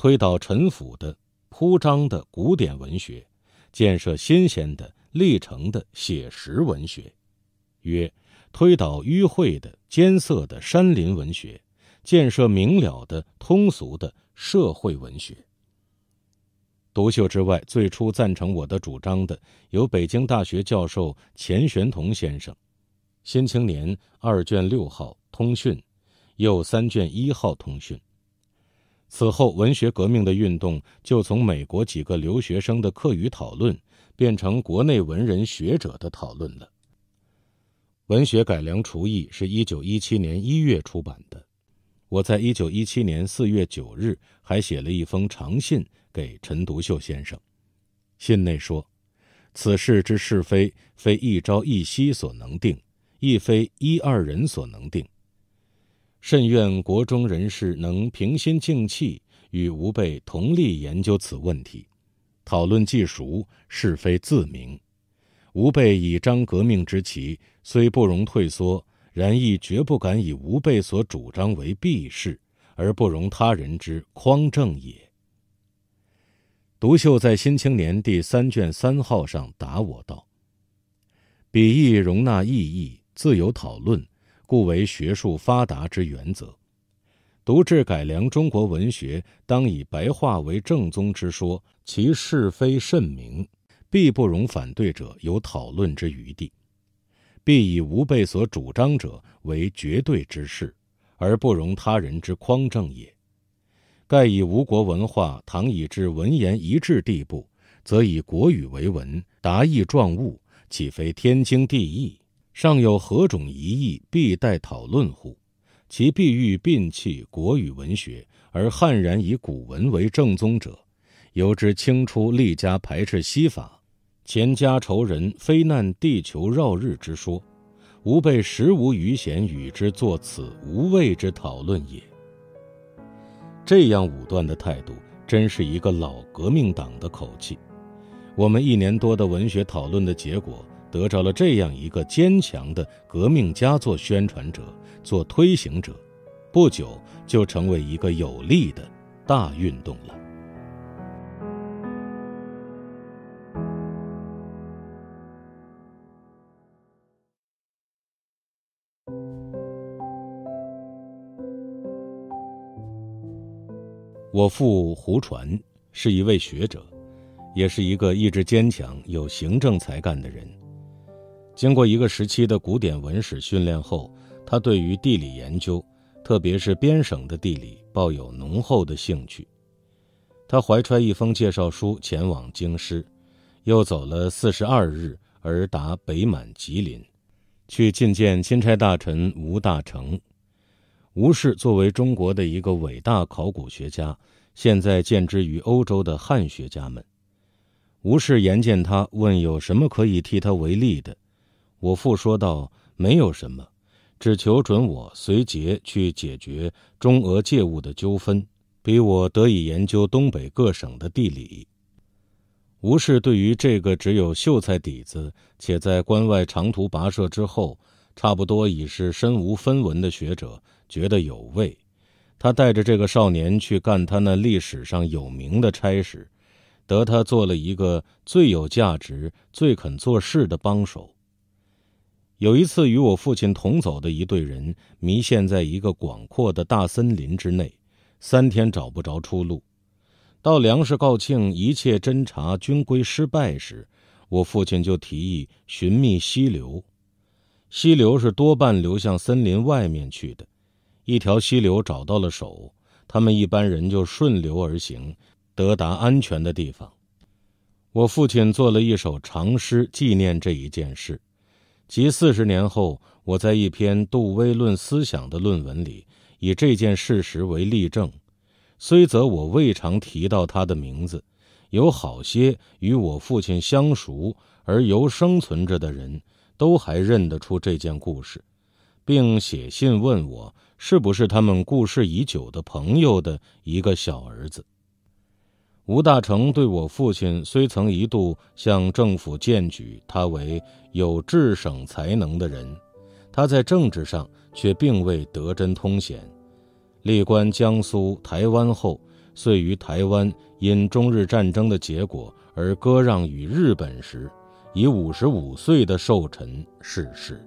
S1: 推倒陈腐的、铺张的古典文学，建设新鲜的、历程的写实文学；约推倒迂晦的、艰涩的山林文学，建设明了的、通俗的社会文学。独秀之外，最初赞成我的主张的，有北京大学教授钱玄同先生，《新青年》二卷六号通讯，又三卷一号通讯。此后，文学革命的运动就从美国几个留学生的课余讨论，变成国内文人学者的讨论了。《文学改良刍议》是一九一七年一月出版的。我在一九一七年四月九日还写了一封长信给陈独秀先生，信内说：“此事之是非，非一朝一夕所能定，亦非一二人所能定。”甚愿国中人士能平心静气，与吾辈同力研究此问题，讨论既熟，是非自明。吾辈以张革命之旗，虽不容退缩，然亦绝不敢以吾辈所主张为必是，而不容他人之匡正也。独秀在《新青年》第三卷三号上答我道：“笔意容纳异议，自由讨论。”故为学术发达之原则。独治改良中国文学，当以白话为正宗之说，其是非甚明，必不容反对者有讨论之余地，必以吾辈所主张者为绝对之事，而不容他人之匡正也。盖以吾国文化，倘以至文言一致地步，则以国语为文，达意状物，岂非天经地义？尚有何种疑义，必待讨论乎？其必欲摒弃国语文学，而悍然以古文为正宗者，由之清初立家排斥西法，前家仇人非难地球绕日之说，吾辈实无余闲与之作此无谓之讨论也。这样武断的态度，真是一个老革命党的口气。我们一年多的文学讨论的结果。得着了这样一个坚强的革命家做宣传者、做推行者，不久就成为一个有力的大运动了。我父胡传是一位学者，也是一个意志坚强、有行政才干的人。经过一个时期的古典文史训练后，他对于地理研究，特别是边省的地理，抱有浓厚的兴趣。他怀揣一封介绍书前往京师，又走了四十二日而达北满吉林，去觐见钦差大臣吴大成。吴氏作为中国的一个伟大考古学家，现在见之于欧洲的汉学家们。吴氏言见他，问有什么可以替他为力的。我父说道：“没有什么，只求准我随节去解决中俄界物的纠纷，比我得以研究东北各省的地理。”吴氏对于这个只有秀才底子，且在关外长途跋涉之后，差不多已是身无分文的学者，觉得有味。他带着这个少年去干他那历史上有名的差事，得他做了一个最有价值、最肯做事的帮手。有一次，与我父亲同走的一队人迷陷在一个广阔的大森林之内，三天找不着出路。到粮食告罄、一切侦查均归失败时，我父亲就提议寻觅溪流。溪流是多半流向森林外面去的。一条溪流找到了手，他们一般人就顺流而行，得达安全的地方。我父亲做了一首长诗纪念这一件事。即四十年后，我在一篇杜威论思想的论文里，以这件事实为例证，虽则我未尝提到他的名字，有好些与我父亲相熟而犹生存着的人，都还认得出这件故事，并写信问我是不是他们故事已久的朋友的一个小儿子。吴大成对我父亲虽曾一度向政府荐举他为有治省才能的人，他在政治上却并未得真通显。历官江苏、台湾后，遂于台湾因中日战争的结果而割让与日本时，以五十五岁的寿辰逝世。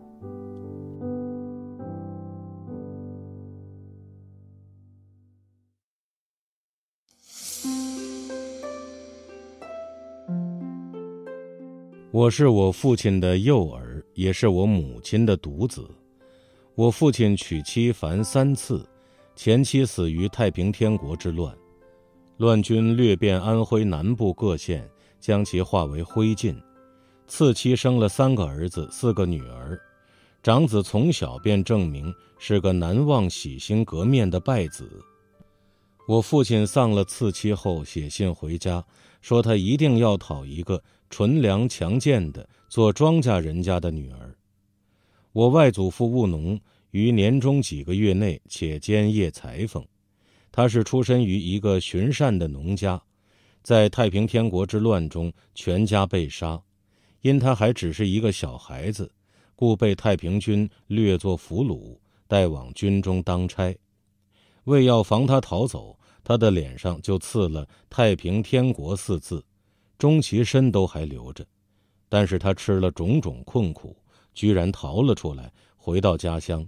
S1: 我是我父亲的幼儿，也是我母亲的独子。我父亲娶妻凡三次，前妻死于太平天国之乱，乱军掠遍安徽南部各县，将其化为灰烬。次妻生了三个儿子，四个女儿，长子从小便证明是个难忘洗心革面的败子。我父亲丧了次妻后，写信回家说：“他一定要讨一个。”纯良强健的做庄稼人家的女儿，我外祖父务农于年终几个月内，且兼业裁缝。他是出身于一个循善的农家，在太平天国之乱中，全家被杀。因他还只是一个小孩子，故被太平军略作俘虏，带往军中当差。为要防他逃走，他的脸上就刺了“太平天国”四字。终其身都还留着，但是他吃了种种困苦，居然逃了出来，回到家乡，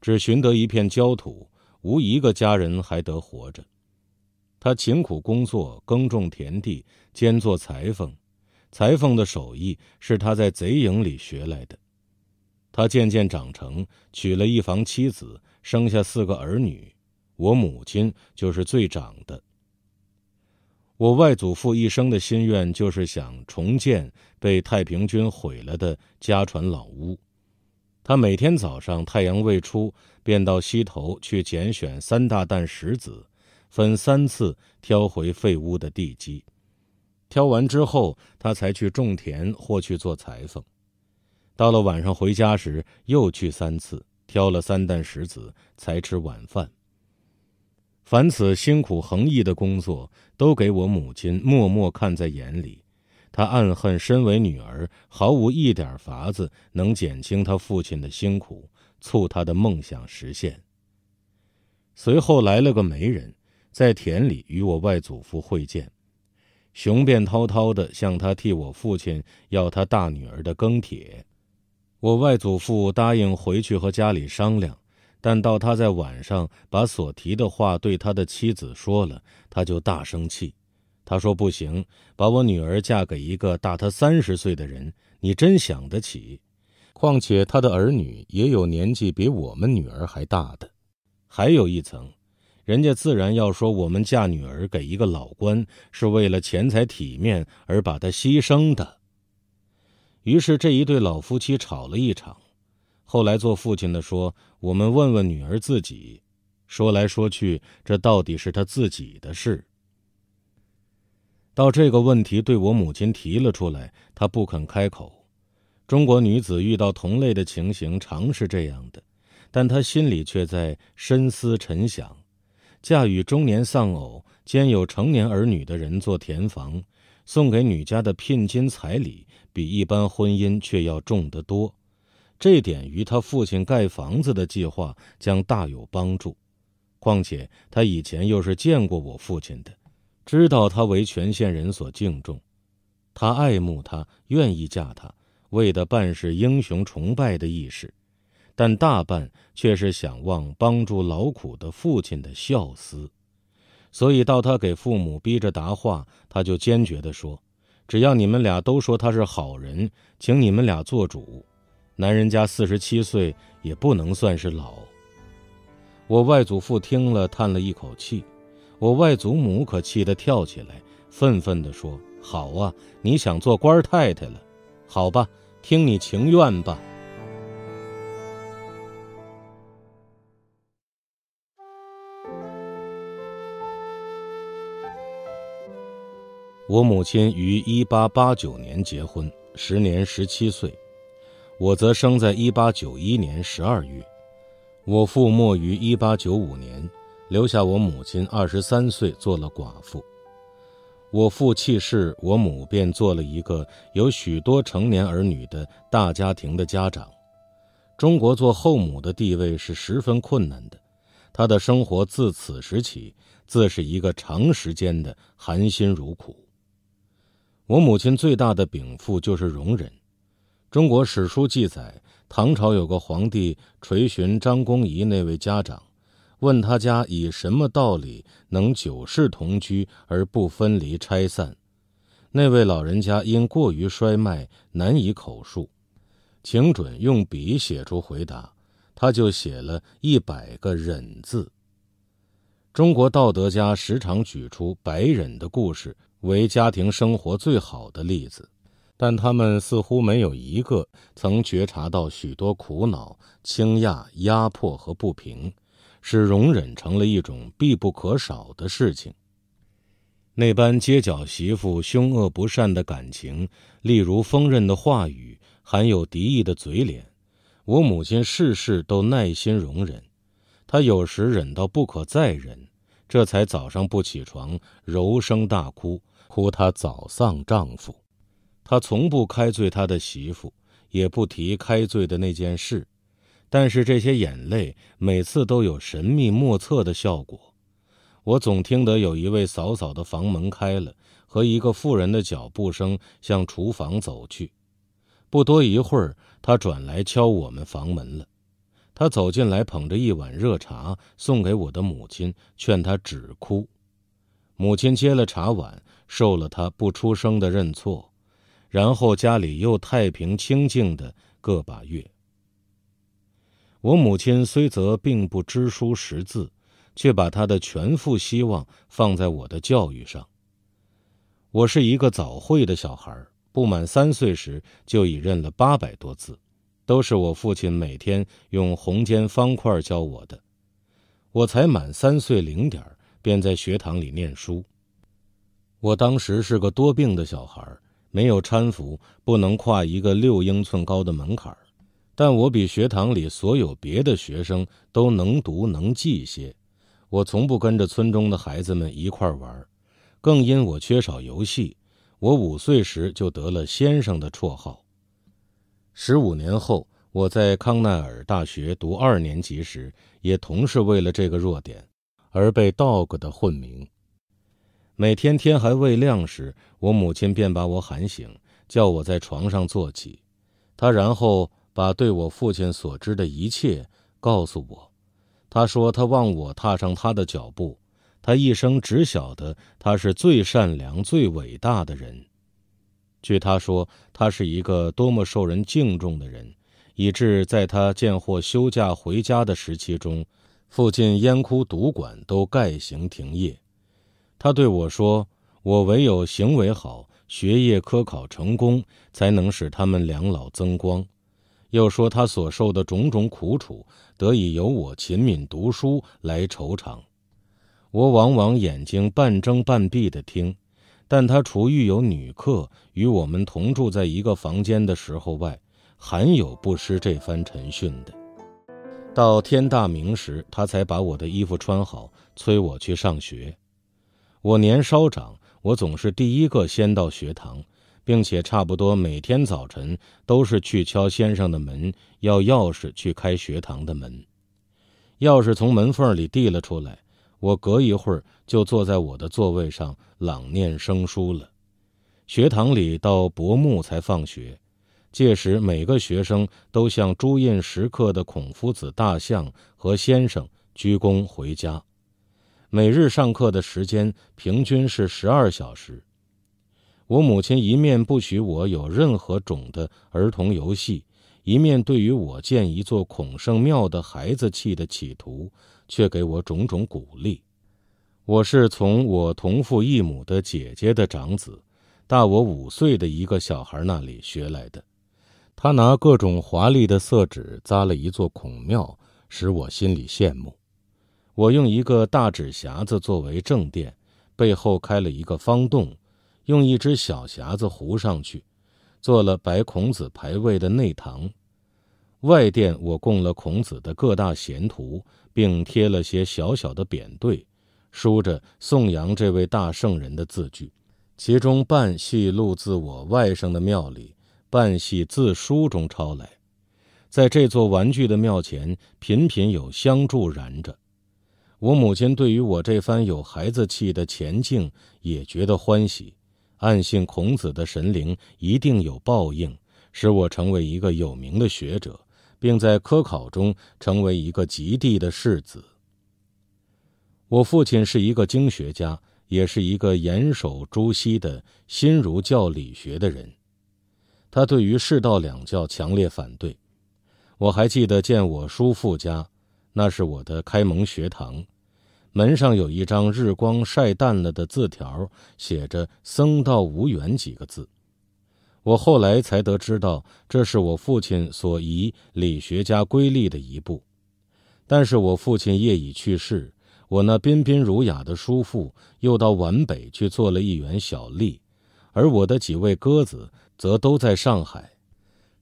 S1: 只寻得一片焦土，无一个家人还得活着。他勤苦工作，耕种田地，兼做裁缝。裁缝的手艺是他在贼营里学来的。他渐渐长成，娶了一房妻子，生下四个儿女，我母亲就是最长的。我外祖父一生的心愿就是想重建被太平军毁了的家传老屋。他每天早上太阳未出，便到溪头去拣选三大担石子，分三次挑回废屋的地基。挑完之后，他才去种田或去做裁缝。到了晚上回家时，又去三次挑了三担石子，才吃晚饭。凡此辛苦恒溢的工作，都给我母亲默默看在眼里。她暗恨身为女儿，毫无一点法子能减轻她父亲的辛苦，促她的梦想实现。随后来了个媒人，在田里与我外祖父会见，雄辩滔滔的向他替我父亲要他大女儿的庚帖。我外祖父答应回去和家里商量。但到他在晚上把所提的话对他的妻子说了，他就大生气。他说：“不行，把我女儿嫁给一个大他三十岁的人，你真想得起？况且他的儿女也有年纪比我们女儿还大的。还有一层，人家自然要说我们嫁女儿给一个老官是为了钱财体面而把他牺牲的。于是这一对老夫妻吵了一场。”后来，做父亲的说：“我们问问女儿自己。”说来说去，这到底是她自己的事。到这个问题对我母亲提了出来，她不肯开口。中国女子遇到同类的情形，常是这样的，但她心里却在深思沉想：嫁与中年丧偶兼有成年儿女的人做填房，送给女家的聘金彩礼，比一般婚姻却要重得多。这点与他父亲盖房子的计划将大有帮助，况且他以前又是见过我父亲的，知道他为全县人所敬重，他爱慕他，愿意嫁他，为的半是英雄崇拜的意识，但大半却是想望帮助劳苦的父亲的孝思，所以到他给父母逼着答话，他就坚决地说：“只要你们俩都说他是好人，请你们俩做主。”男人家四十七岁也不能算是老。我外祖父听了，叹了一口气；我外祖母可气得跳起来，愤愤地说：“好啊，你想做官太太了，好吧，听你情愿吧。”我母亲于一八八九年结婚，时年十七岁。我则生在一八九一年十二月，我父没于一八九五年，留下我母亲二十三岁做了寡妇。我父弃世，我母便做了一个有许多成年儿女的大家庭的家长。中国做后母的地位是十分困难的，她的生活自此时起，自是一个长时间的含辛茹苦。我母亲最大的禀赋就是容忍。中国史书记载，唐朝有个皇帝垂询张公仪那位家长，问他家以什么道理能九世同居而不分离拆散。那位老人家因过于衰迈，难以口述，请准用笔写出回答。他就写了一百个忍字。中国道德家时常举出百忍的故事，为家庭生活最好的例子。但他们似乎没有一个曾觉察到许多苦恼、轻亚、压迫和不平，使容忍成了一种必不可少的事情。那般街角媳妇凶恶不善的感情，例如锋刃的话语，含有敌意的嘴脸，我母亲事事都耐心容忍，她有时忍到不可再忍，这才早上不起床，柔声大哭，哭她早丧丈夫。他从不开罪他的媳妇，也不提开罪的那件事，但是这些眼泪每次都有神秘莫测的效果。我总听得有一位嫂嫂的房门开了，和一个妇人的脚步声向厨房走去。不多一会儿，他转来敲我们房门了。他走进来，捧着一碗热茶送给我的母亲，劝她止哭。母亲接了茶碗，受了他不出声的认错。然后家里又太平清静的个把月。我母亲虽则并不知书识字，却把她的全副希望放在我的教育上。我是一个早慧的小孩，不满三岁时就已认了八百多字，都是我父亲每天用红尖方块教我的。我才满三岁零点便在学堂里念书。我当时是个多病的小孩。没有搀扶，不能跨一个六英寸高的门槛但我比学堂里所有别的学生都能读能记些。我从不跟着村中的孩子们一块玩更因我缺少游戏。我五岁时就得了先生的绰号。十五年后，我在康奈尔大学读二年级时，也同是为了这个弱点，而被 dog 的混名。每天天还未亮时，我母亲便把我喊醒，叫我在床上坐起。她然后把对我父亲所知的一切告诉我。她说：“她望我踏上他的脚步。他一生只晓得他是最善良、最伟大的人。据他说，他是一个多么受人敬重的人，以致在他见货休假回家的时期中，附近烟窟赌馆都盖行停业。”他对我说：“我唯有行为好，学业科考成功，才能使他们两老增光。”又说他所受的种种苦楚，得以由我勤敏读书来酬偿。我往往眼睛半睁半闭的听，但他除遇有女客与我们同住在一个房间的时候外，罕有不失这番陈训的。到天大明时，他才把我的衣服穿好，催我去上学。我年稍长，我总是第一个先到学堂，并且差不多每天早晨都是去敲先生的门要钥匙去开学堂的门。钥匙从门缝里递了出来，我隔一会儿就坐在我的座位上朗念生书了。学堂里到薄暮才放学，届时每个学生都向朱印石刻的孔夫子大象和先生鞠躬回家。每日上课的时间平均是十二小时。我母亲一面不许我有任何种的儿童游戏，一面对于我建一座孔圣庙的孩子气的企图，却给我种种鼓励。我是从我同父异母的姐姐的长子，大我五岁的一个小孩那里学来的。他拿各种华丽的色纸扎了一座孔庙，使我心里羡慕。我用一个大纸匣子作为正殿，背后开了一个方洞，用一只小匣子糊上去，做了白孔子牌位的内堂。外殿我供了孔子的各大贤徒，并贴了些小小的匾对，书着颂扬这位大圣人的字句，其中半系录自我外甥的庙里，半系自书中抄来。在这座玩具的庙前，频频有香柱燃着。我母亲对于我这番有孩子气的前进也觉得欢喜，暗信孔子的神灵一定有报应，使我成为一个有名的学者，并在科考中成为一个极地的士子。我父亲是一个经学家，也是一个严守朱熹的新儒教理学的人，他对于世道两教强烈反对。我还记得见我叔父家。那是我的开蒙学堂，门上有一张日光晒淡了的字条，写着“僧道无缘”几个字。我后来才得知道，这是我父亲所遗理学家规律的一部。但是我父亲业已去世，我那彬彬儒雅的叔父又到皖北去做了一员小吏，而我的几位哥子则都在上海。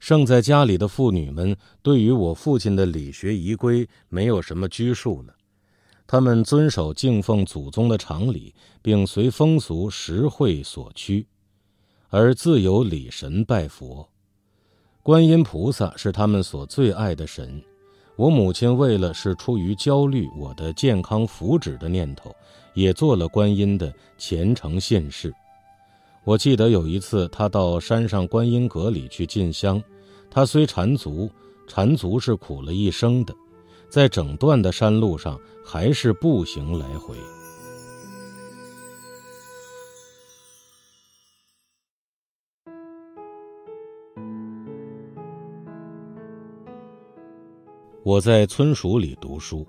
S1: 剩在家里的妇女们，对于我父亲的理学遗规没有什么拘束了，他们遵守敬奉祖宗的常理，并随风俗实惠所趋，而自由礼神拜佛。观音菩萨是他们所最爱的神。我母亲为了是出于焦虑我的健康福祉的念头，也做了观音的虔诚信士。我记得有一次，他到山上观音阁里去进香。他虽缠足，缠足是苦了一生的，在整段的山路上还是步行来回。我在村塾里读书，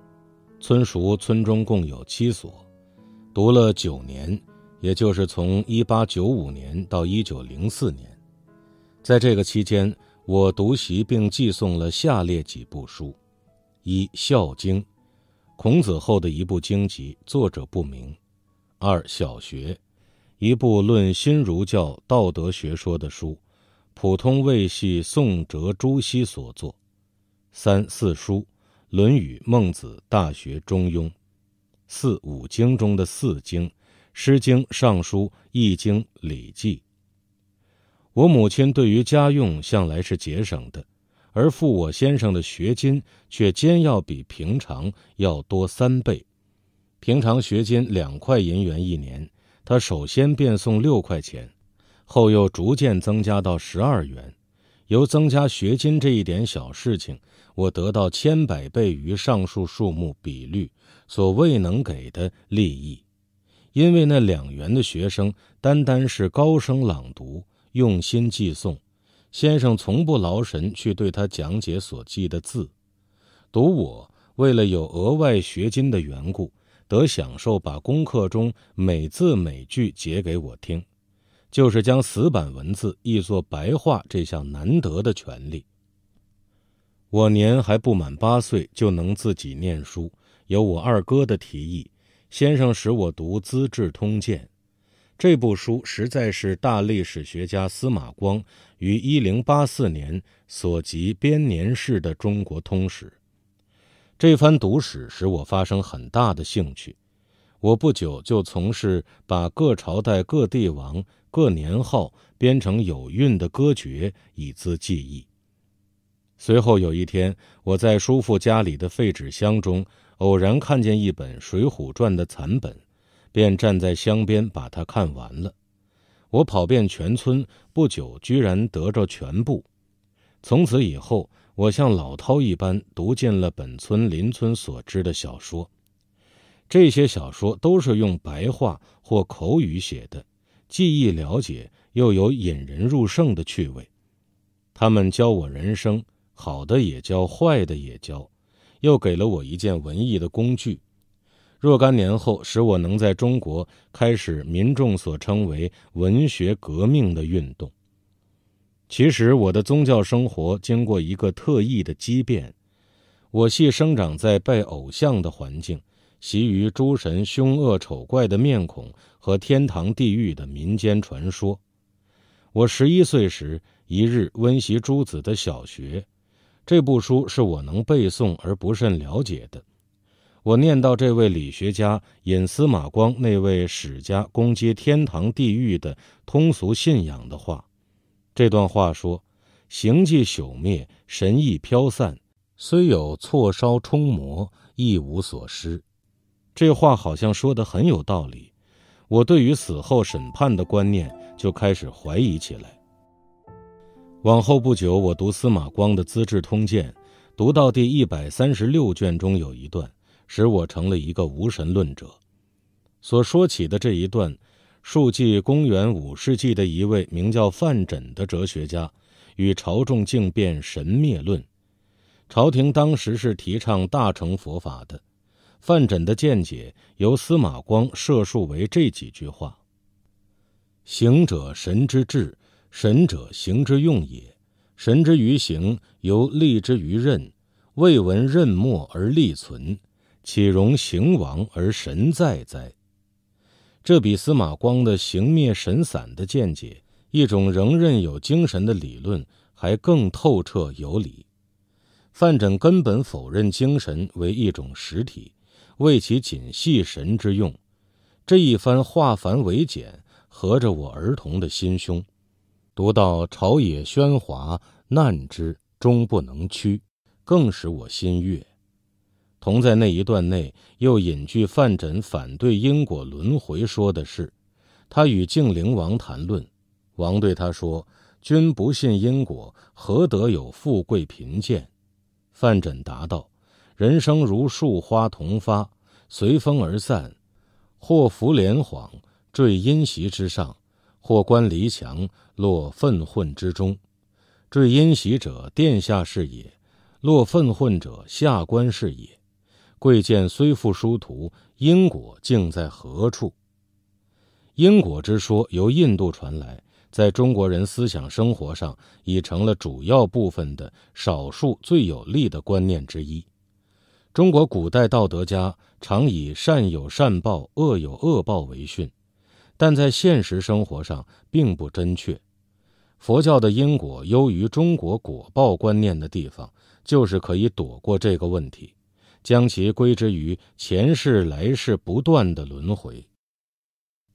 S1: 村塾村中共有七所，读了九年，也就是从一八九五年到一九零四年，在这个期间。我读习并寄送了下列几部书：一《孝经》，孔子后的一部经籍，作者不明；二《小学》，一部论新儒教道德学说的书，普通谓系宋哲朱熹所作；三四书，《论语》《孟子》《大学》《中庸》；四五经中的四经，《诗经》《尚书》《易经》《礼记》。我母亲对于家用向来是节省的，而付我先生的学金却兼要比平常要多三倍。平常学金两块银元一年，他首先便送六块钱，后又逐渐增加到十二元。由增加学金这一点小事情，我得到千百倍于上述数目比率所未能给的利益，因为那两元的学生单单是高声朗读。用心记诵，先生从不劳神去对他讲解所记的字。读我为了有额外学金的缘故，得享受把功课中每字每句解给我听，就是将死板文字译作白话这项难得的权利。我年还不满八岁就能自己念书，有我二哥的提议，先生使我读《资治通鉴》。这部书实在是大历史学家司马光于一零八四年所辑编年式的中国通史。这番读史使我发生很大的兴趣，我不久就从事把各朝代、各帝王、各年号编成有韵的歌诀，以资记忆。随后有一天，我在叔父家里的废纸箱中偶然看见一本《水浒传》的残本。便站在乡边把它看完了。我跑遍全村，不久居然得着全部。从此以后，我像老饕一般读尽了本村邻村所知的小说。这些小说都是用白话或口语写的，既易了解，又有引人入胜的趣味。他们教我人生好的也教，坏的也教，又给了我一件文艺的工具。若干年后，使我能在中国开始民众所称为文学革命的运动。其实，我的宗教生活经过一个特异的畸变。我系生长在拜偶像的环境，习于诸神凶恶丑怪的面孔和天堂地狱的民间传说。我十一岁时，一日温习诸子的小学，这部书是我能背诵而不甚了解的。我念到这位理学家引司马光那位史家攻击天堂地狱的通俗信仰的话，这段话说：“形迹朽灭，神意飘散，虽有错烧冲磨，一无所失。”这话好像说的很有道理。我对于死后审判的观念就开始怀疑起来。往后不久，我读司马光的《资治通鉴》，读到第一百三十六卷中有一段。使我成了一个无神论者。所说起的这一段，述记公元五世纪的一位名叫范缜的哲学家，与朝众竞辩神灭论。朝廷当时是提倡大乘佛法的。范缜的见解由司马光设述为这几句话：行者神之质，神者行之用也。神之于行，由立之于任，未闻任末而立存。岂容行亡而神在哉？这比司马光的“行灭神散”的见解，一种仍任有精神的理论，还更透彻有理。范缜根本否认精神为一种实体，为其仅系神之用。这一番化繁为简，合着我儿童的心胸，读到朝野喧哗，难之终不能屈，更使我心悦。同在那一段内，又隐居范缜反对因果轮回说的是，他与净陵王谈论，王对他说：“君不信因果，何得有富贵贫贱？”范缜答道：“人生如树花同发，随风而散，或浮莲幌坠阴席之上，或观篱墙落粪溷之中。坠阴席者，殿下是也；落粪溷者，下官是也。”贵贱虽复殊途，因果竟在何处？因果之说由印度传来，在中国人思想生活上已成了主要部分的少数最有力的观念之一。中国古代道德家常以“善有善报，恶有恶报”为训，但在现实生活上并不真确。佛教的因果优于中国果报观念的地方，就是可以躲过这个问题。将其归之于前世来世不断的轮回，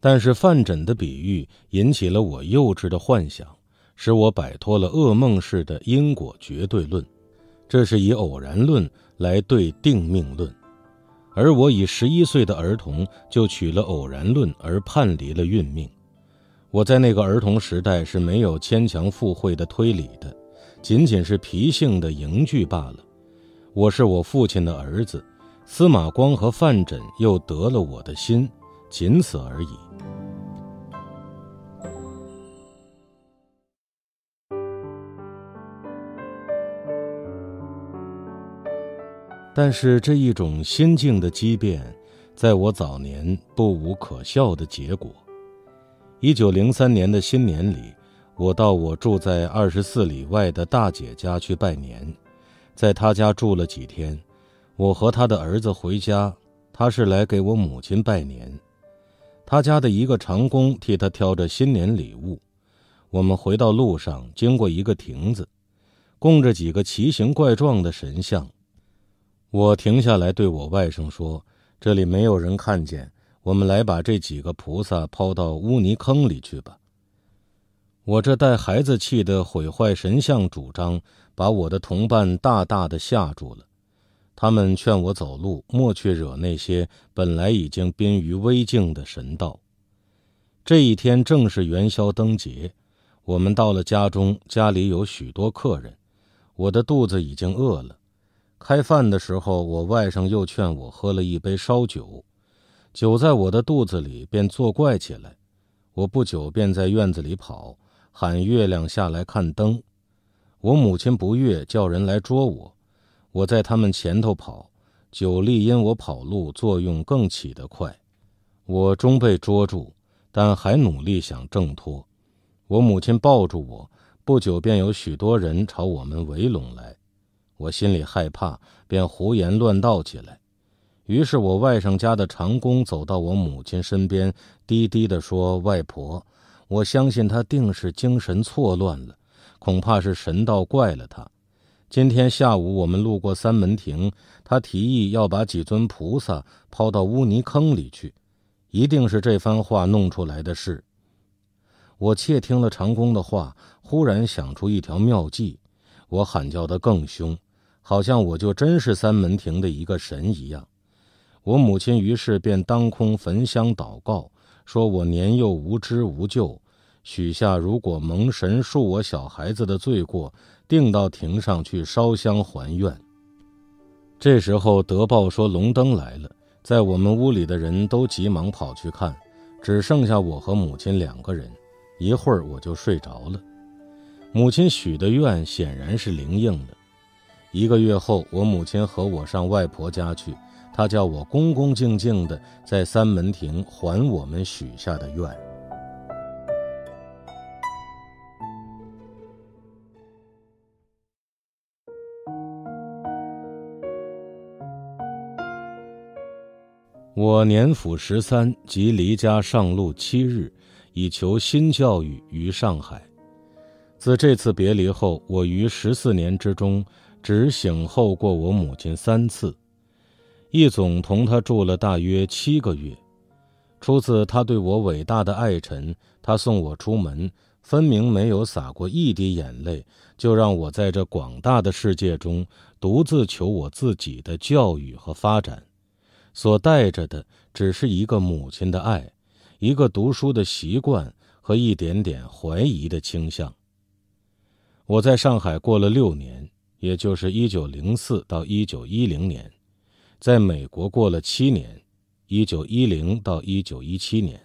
S1: 但是范缜的比喻引起了我幼稚的幻想，使我摆脱了噩梦式的因果绝对论。这是以偶然论来对定命论，而我以十一岁的儿童就取了偶然论而判离了运命。我在那个儿童时代是没有牵强附会的推理的，仅仅是脾性的迎聚罢了。我是我父亲的儿子，司马光和范缜又得了我的心，仅此而已。但是这一种心境的畸变，在我早年不无可笑的结果。一九零三年的新年里，我到我住在二十四里外的大姐家去拜年。在他家住了几天，我和他的儿子回家，他是来给我母亲拜年。他家的一个长工替他挑着新年礼物。我们回到路上，经过一个亭子，供着几个奇形怪状的神像。我停下来对我外甥说：“这里没有人看见，我们来把这几个菩萨抛到污泥坑里去吧。”我这带孩子气的毁坏神像主张。把我的同伴大大的吓住了，他们劝我走路，莫去惹那些本来已经濒于危境的神道。这一天正是元宵灯节，我们到了家中，家里有许多客人，我的肚子已经饿了。开饭的时候，我外甥又劝我喝了一杯烧酒，酒在我的肚子里便作怪起来。我不久便在院子里跑，喊月亮下来看灯。我母亲不悦，叫人来捉我。我在他们前头跑，酒力因我跑路作用更起得快。我终被捉住，但还努力想挣脱。我母亲抱住我，不久便有许多人朝我们围拢来。我心里害怕，便胡言乱道起来。于是，我外甥家的长工走到我母亲身边，低低地说：“外婆，我相信他定是精神错乱了。”恐怕是神道怪了他。今天下午我们路过三门亭，他提议要把几尊菩萨抛到污泥坑里去，一定是这番话弄出来的事。我窃听了长工的话，忽然想出一条妙计。我喊叫得更凶，好像我就真是三门亭的一个神一样。我母亲于是便当空焚香祷告，说我年幼无知无救。许下，如果蒙神恕我小孩子的罪过，定到庭上去烧香还愿。这时候得报说龙灯来了，在我们屋里的人都急忙跑去看，只剩下我和母亲两个人。一会儿我就睡着了。母亲许的愿显然是灵应的。一个月后，我母亲和我上外婆家去，她叫我恭恭敬敬地在三门亭还我们许下的愿。我年甫十三，即离家上路七日，以求新教育于上海。自这次别离后，我于十四年之中，只醒后过我母亲三次，一总同他住了大约七个月。出自他对我伟大的爱，臣他送我出门，分明没有洒过一滴眼泪，就让我在这广大的世界中独自求我自己的教育和发展。所带着的只是一个母亲的爱，一个读书的习惯和一点点怀疑的倾向。我在上海过了六年，也就是一九零四到一九一零年；在美国过了七年，一九一零到一九一七年。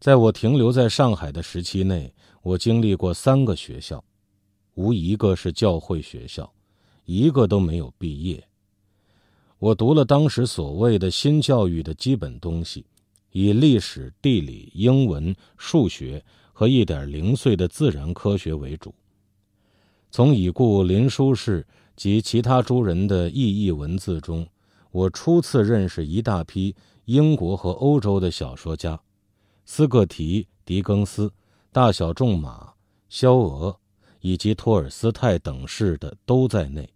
S1: 在我停留在上海的时期内，我经历过三个学校，无一个是教会学校，一个都没有毕业。我读了当时所谓的新教育的基本东西，以历史、地理、英文、数学和一点零碎的自然科学为主。从已故林书士及其他诸人的异义文字中，我初次认识一大批英国和欧洲的小说家，斯各提、狄更斯、大小仲马、萧俄，以及托尔斯泰等式的都在内。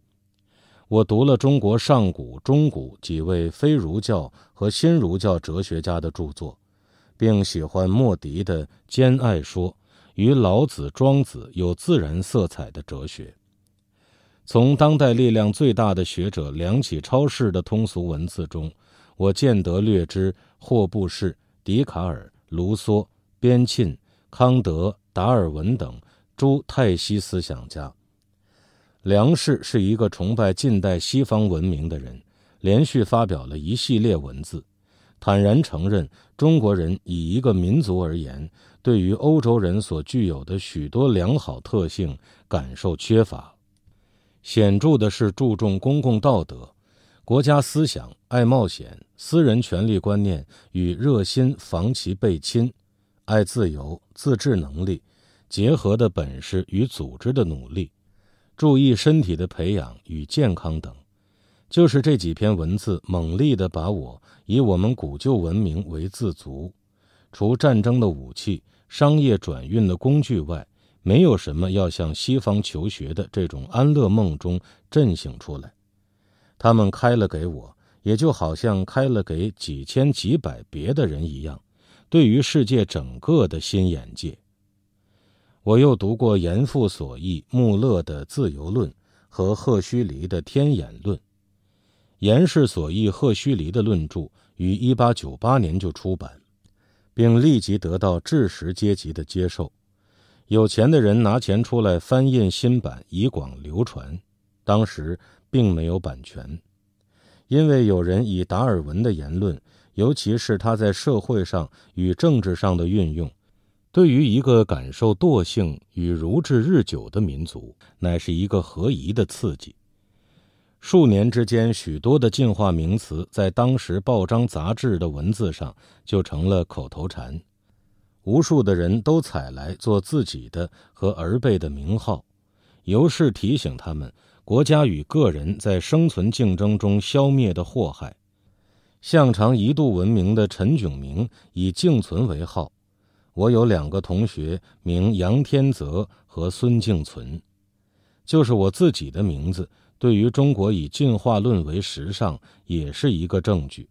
S1: 我读了中国上古、中古几位非儒教和新儒教哲学家的著作，并喜欢莫迪的兼爱说与老子、庄子有自然色彩的哲学。从当代力量最大的学者梁启超式的通俗文字中，我见得略知霍布士、笛卡尔、卢梭、边沁、康德、达尔文等诸泰西思想家。梁氏是一个崇拜近代西方文明的人，连续发表了一系列文字，坦然承认中国人以一个民族而言，对于欧洲人所具有的许多良好特性感受缺乏。显著的是注重公共道德、国家思想、爱冒险、私人权利观念与热心防其被侵、爱自由、自治能力结合的本事与组织的努力。注意身体的培养与健康等，就是这几篇文字猛烈地把我以我们古旧文明为自足，除战争的武器、商业转运的工具外，没有什么要向西方求学的这种安乐梦中振醒出来。他们开了给我，也就好像开了给几千几百别的人一样，对于世界整个的新眼界。我又读过严复所译穆勒的《自由论》和赫胥黎的《天演论》，严氏所译赫胥黎的论著于一八九八年就出版，并立即得到知识阶级的接受。有钱的人拿钱出来翻印新版，以广流传。当时并没有版权，因为有人以达尔文的言论，尤其是他在社会上与政治上的运用。对于一个感受惰性与如至日久的民族，乃是一个合宜的刺激。数年之间，许多的进化名词在当时报章杂志的文字上就成了口头禅，无数的人都采来做自己的和儿辈的名号，由是提醒他们国家与个人在生存竞争中消灭的祸害。向常一度闻名的陈炯明以“静存”为号。我有两个同学，名杨天泽和孙敬存，就是我自己的名字。对于中国以进化论为时尚，也是一个证据。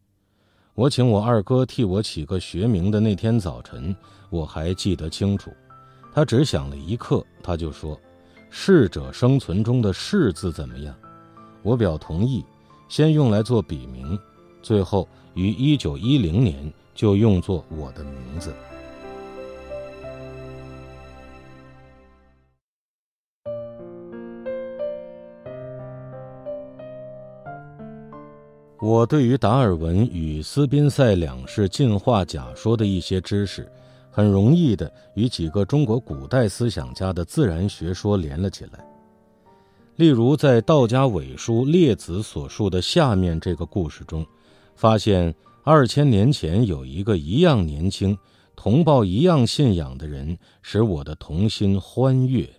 S1: 我请我二哥替我起个学名的那天早晨，我还记得清楚。他只想了一刻，他就说：“适者生存中的‘适’字怎么样？”我表同意，先用来做笔名，最后于一九一零年就用作我的名字。我对于达尔文与斯宾塞两世进化假说的一些知识，很容易的与几个中国古代思想家的自然学说连了起来。例如，在道家伪书《列子》所述的下面这个故事中，发现二千年前有一个一样年轻、同胞一样信仰的人，使我的童心欢悦。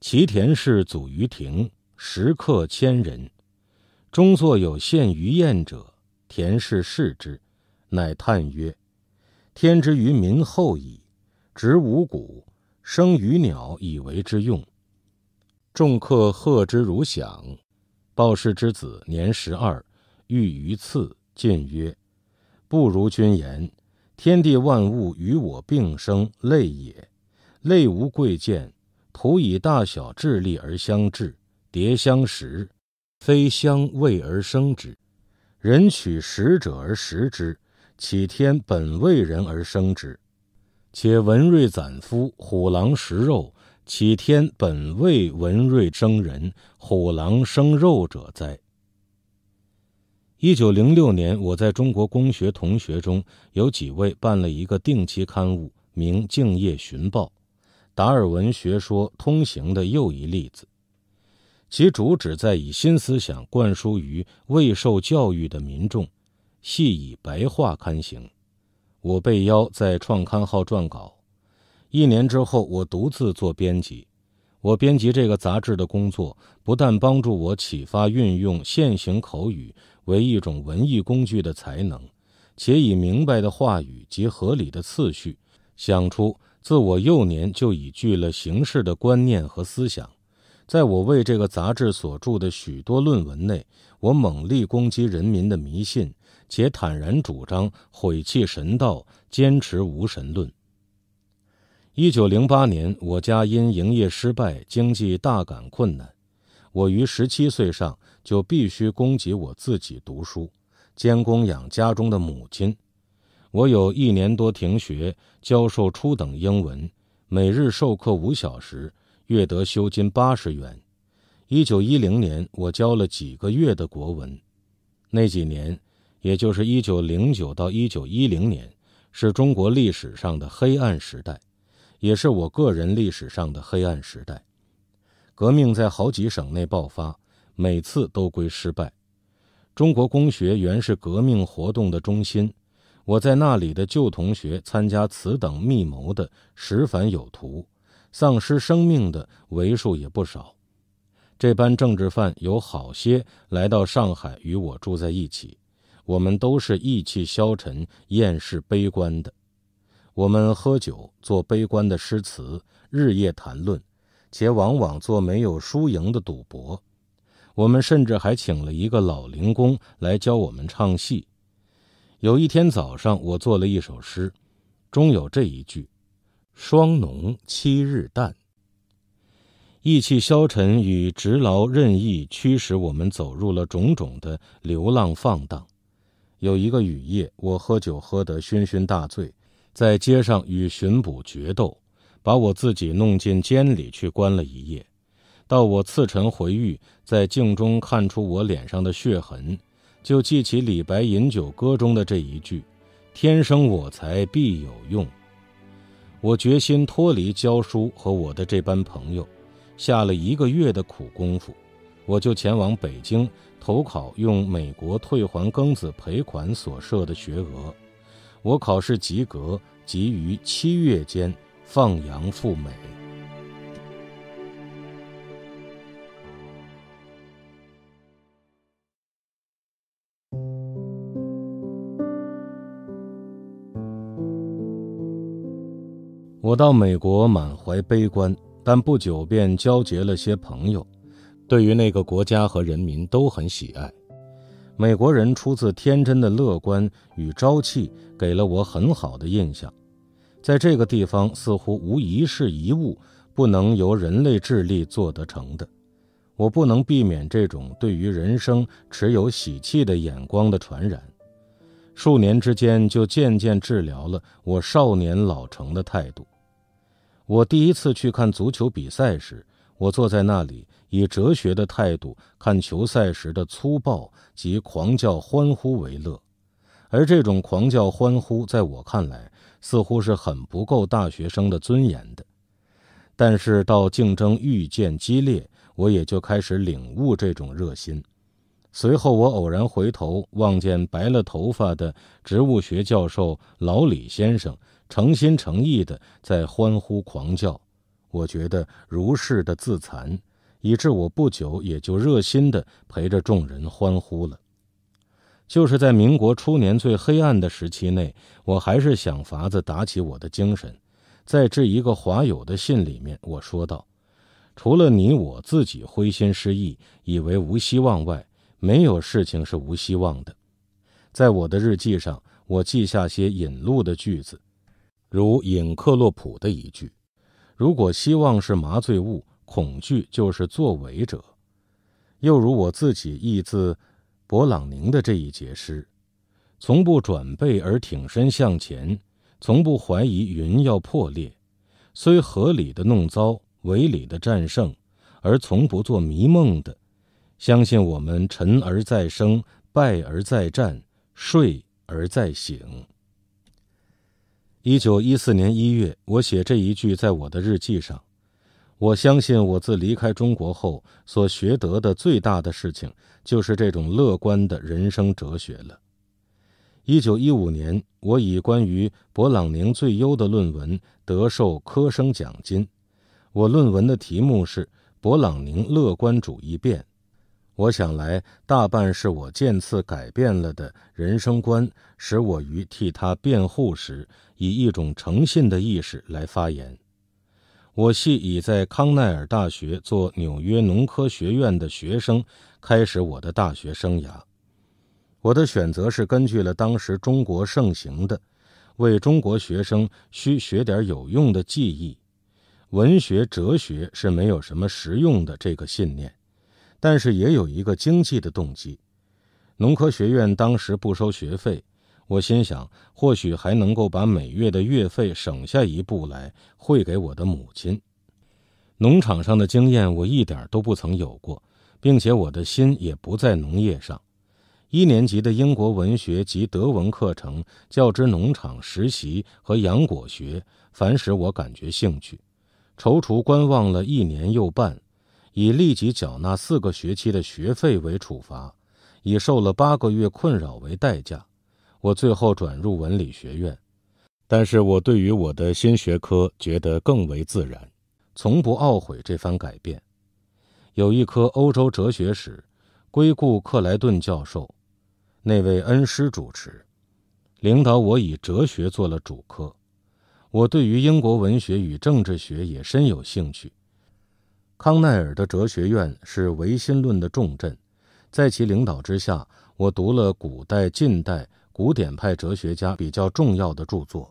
S1: 齐田氏祖于庭，食客千人。中作有献鱼宴者，田氏视之，乃叹曰：“天之于民厚矣，植五谷，生鱼鸟以为之用。”众客贺之如响。鲍氏之子年十二，欲于次进曰：“不如君言。天地万物与我并生类也，类无贵贱，仆以大小智力而相制，迭相食。”非相为而生之，人取食者而食之，岂天本为人而生之？且文瑞攒夫虎狼食肉，岂天本为文瑞争人虎狼生肉者哉？一九零六年，我在中国公学同学中有几位办了一个定期刊物，名《敬业旬报》，达尔文学说通行的又一例子。其主旨在以新思想灌输于未受教育的民众，系以白话刊行。我被邀在创刊号撰稿，一年之后，我独自做编辑。我编辑这个杂志的工作，不但帮助我启发运用现行口语为一种文艺工具的才能，且以明白的话语及合理的次序，想出自我幼年就已具了形式的观念和思想。在我为这个杂志所著的许多论文内，我猛力攻击人民的迷信，且坦然主张毁弃神道，坚持无神论。一九零八年，我家因营业失败，经济大感困难，我于十七岁上就必须供给我自己读书，兼供养家中的母亲。我有一年多停学，教授初等英文，每日授课五小时。月得修金八十元。一九一零年，我教了几个月的国文。那几年，也就是一九零九到一九一零年，是中国历史上的黑暗时代，也是我个人历史上的黑暗时代。革命在好几省内爆发，每次都归失败。中国公学原是革命活动的中心，我在那里的旧同学参加此等密谋的实凡有图。丧失生命的为数也不少，这班政治犯有好些来到上海与我住在一起，我们都是意气消沉、厌世悲观的。我们喝酒，做悲观的诗词，日夜谈论，且往往做没有输赢的赌博。我们甚至还请了一个老零工来教我们唱戏。有一天早上，我做了一首诗，中有这一句。霜浓七日淡，意气消沉与执劳任意驱使我们走入了种种的流浪放荡。有一个雨夜，我喝酒喝得醺醺大醉，在街上与巡捕决斗，把我自己弄进监里去关了一夜。到我次晨回狱，在镜中看出我脸上的血痕，就记起李白《饮酒歌》中的这一句：“天生我材必有用。”我决心脱离教书和我的这班朋友，下了一个月的苦功夫，我就前往北京投考用美国退还庚子赔款所设的学额。我考试及格，即于七月间放羊赴美。我到美国满怀悲观，但不久便交结了些朋友，对于那个国家和人民都很喜爱。美国人出自天真的乐观与朝气，给了我很好的印象。在这个地方，似乎无疑是一物不能由人类智力做得成的。我不能避免这种对于人生持有喜气的眼光的传染，数年之间就渐渐治疗了我少年老成的态度。我第一次去看足球比赛时，我坐在那里以哲学的态度看球赛时的粗暴及狂叫欢呼为乐，而这种狂叫欢呼在我看来似乎是很不够大学生的尊严的。但是到竞争愈见激烈，我也就开始领悟这种热心。随后我偶然回头望见白了头发的植物学教授老李先生。诚心诚意的在欢呼狂叫，我觉得如是的自残，以致我不久也就热心的陪着众人欢呼了。就是在民国初年最黑暗的时期内，我还是想法子打起我的精神。在这一个华友的信里面，我说道：“除了你我自己灰心失意，以为无希望外，没有事情是无希望的。”在我的日记上，我记下些引路的句子。如尹克洛普的一句：“如果希望是麻醉物，恐惧就是作伪者。”又如我自己译自勃朗宁的这一节诗：“从不转背而挺身向前，从不怀疑云要破裂，虽合理的弄糟，违理的战胜，而从不做迷梦的，相信我们沉而再生，败而再战，睡而再醒。”一九一四年一月，我写这一句在我的日记上。我相信我自离开中国后所学得的最大的事情，就是这种乐观的人生哲学了。一九一五年，我以关于勃朗宁最优的论文得受科生奖金。我论文的题目是《勃朗宁乐观主义变》。我想来，大半是我渐次改变了的人生观，使我于替他辩护时，以一种诚信的意识来发言。我系已在康奈尔大学做纽约农科学院的学生，开始我的大学生涯。我的选择是根据了当时中国盛行的“为中国学生需学点有用的技艺，文学哲学是没有什么实用的”这个信念。但是也有一个经济的动机，农科学院当时不收学费，我心想或许还能够把每月的月费省下一步来汇给我的母亲。农场上的经验我一点都不曾有过，并且我的心也不在农业上。一年级的英国文学及德文课程，较之农场实习和养果学，凡使我感觉兴趣。踌躇观望了一年又半。以立即缴纳四个学期的学费为处罚，以受了八个月困扰为代价，我最后转入文理学院。但是我对于我的新学科觉得更为自然，从不懊悔这番改变。有一科欧洲哲学史，归故克莱顿教授，那位恩师主持，领导我以哲学做了主科。我对于英国文学与政治学也深有兴趣。康奈尔的哲学院是唯心论的重镇，在其领导之下，我读了古代、近代古典派哲学家比较重要的著作，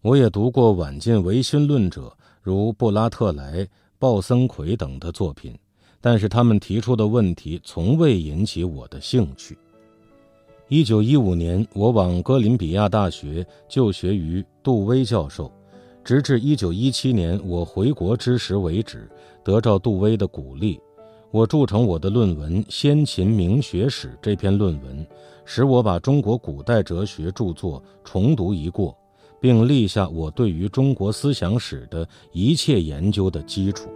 S1: 我也读过晚近唯心论者如布拉特莱、鲍森奎等的作品，但是他们提出的问题从未引起我的兴趣。一九一五年，我往哥伦比亚大学就学于杜威教授，直至一九一七年我回国之时为止。得着杜威的鼓励，我铸成我的论文《先秦明学史》这篇论文，使我把中国古代哲学著作重读一过，并立下我对于中国思想史的一切研究的基础。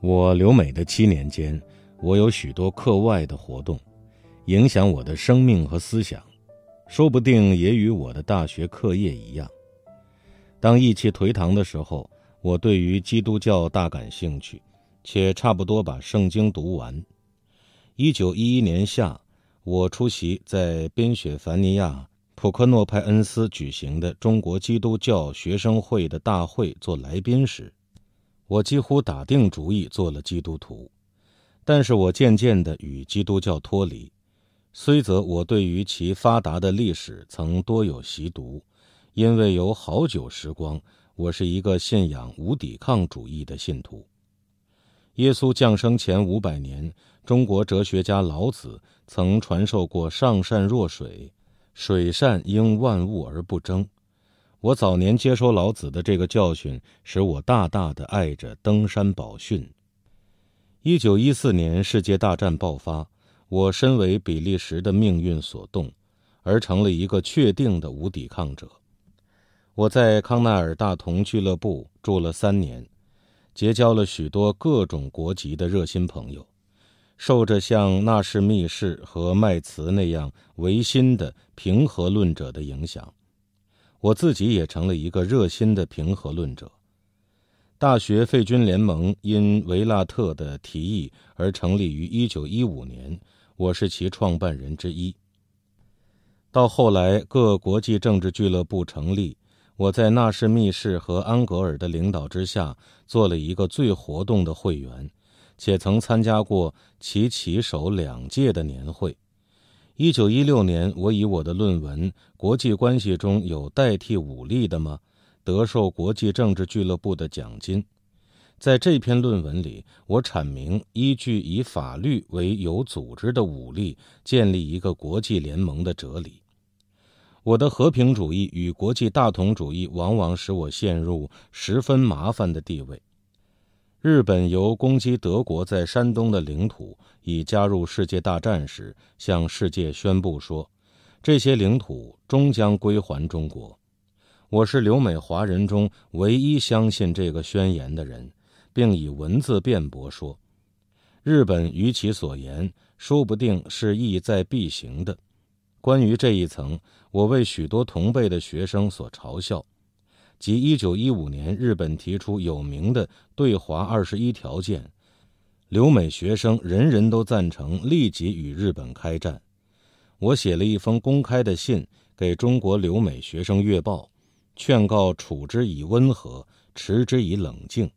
S1: 我留美的七年间。我有许多课外的活动，影响我的生命和思想，说不定也与我的大学课业一样。当意气颓唐的时候，我对于基督教大感兴趣，且差不多把圣经读完。一九一一年夏，我出席在宾雪凡尼亚普克诺派恩斯举行的中国基督教学生会的大会，做来宾时，我几乎打定主意做了基督徒。但是我渐渐地与基督教脱离，虽则我对于其发达的历史曾多有习读，因为有好久时光，我是一个信仰无抵抗主义的信徒。耶稣降生前五百年，中国哲学家老子曾传授过“上善若水”，水善应万物而不争。我早年接收老子的这个教训，使我大大的爱着登山宝训。一九一四年，世界大战爆发，我身为比利时的命运所动，而成了一个确定的无抵抗者。我在康奈尔大同俱乐部住了三年，结交了许多各种国籍的热心朋友，受着像纳什密士和麦茨那样唯心的平和论者的影响，我自己也成了一个热心的平和论者。大学废军联盟因维拉特的提议而成立于1915年，我是其创办人之一。到后来，各国际政治俱乐部成立，我在纳什密室和安格尔的领导之下，做了一个最活动的会员，且曾参加过其旗手两届的年会。1916年，我以我的论文《国际关系中有代替武力的吗》。得受国际政治俱乐部的奖金，在这篇论文里，我阐明依据以法律为有组织的武力建立一个国际联盟的哲理。我的和平主义与国际大同主义往往使我陷入十分麻烦的地位。日本由攻击德国在山东的领土以加入世界大战时，向世界宣布说，这些领土终将归还中国。我是留美华人中唯一相信这个宣言的人，并以文字辩驳说：“日本与其所言，说不定是意在必行的。”关于这一层，我为许多同辈的学生所嘲笑。即一九一五年，日本提出有名的对华二十一条件，留美学生人人都赞成立即与日本开战。我写了一封公开的信给中国留美学生月报。劝告处之以温和，持之以冷静。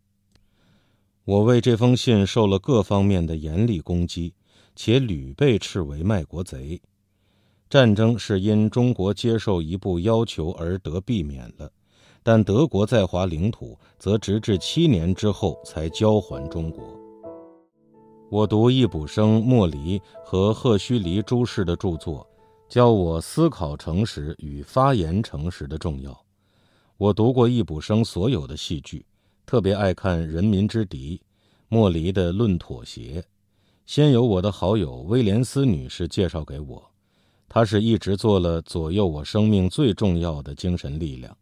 S1: 我为这封信受了各方面的严厉攻击，且屡被斥为卖国贼。战争是因中国接受一部要求而得避免了，但德国在华领土则直至七年之后才交还中国。我读易卜生、莫离和赫胥黎诸氏的著作，教我思考诚实与发言诚实的重要。我读过易卜生所有的戏剧，特别爱看《人民之敌》。莫离的《论妥协》，先由我的好友威廉斯女士介绍给我，她是一直做了左右我生命最重要的精神力量。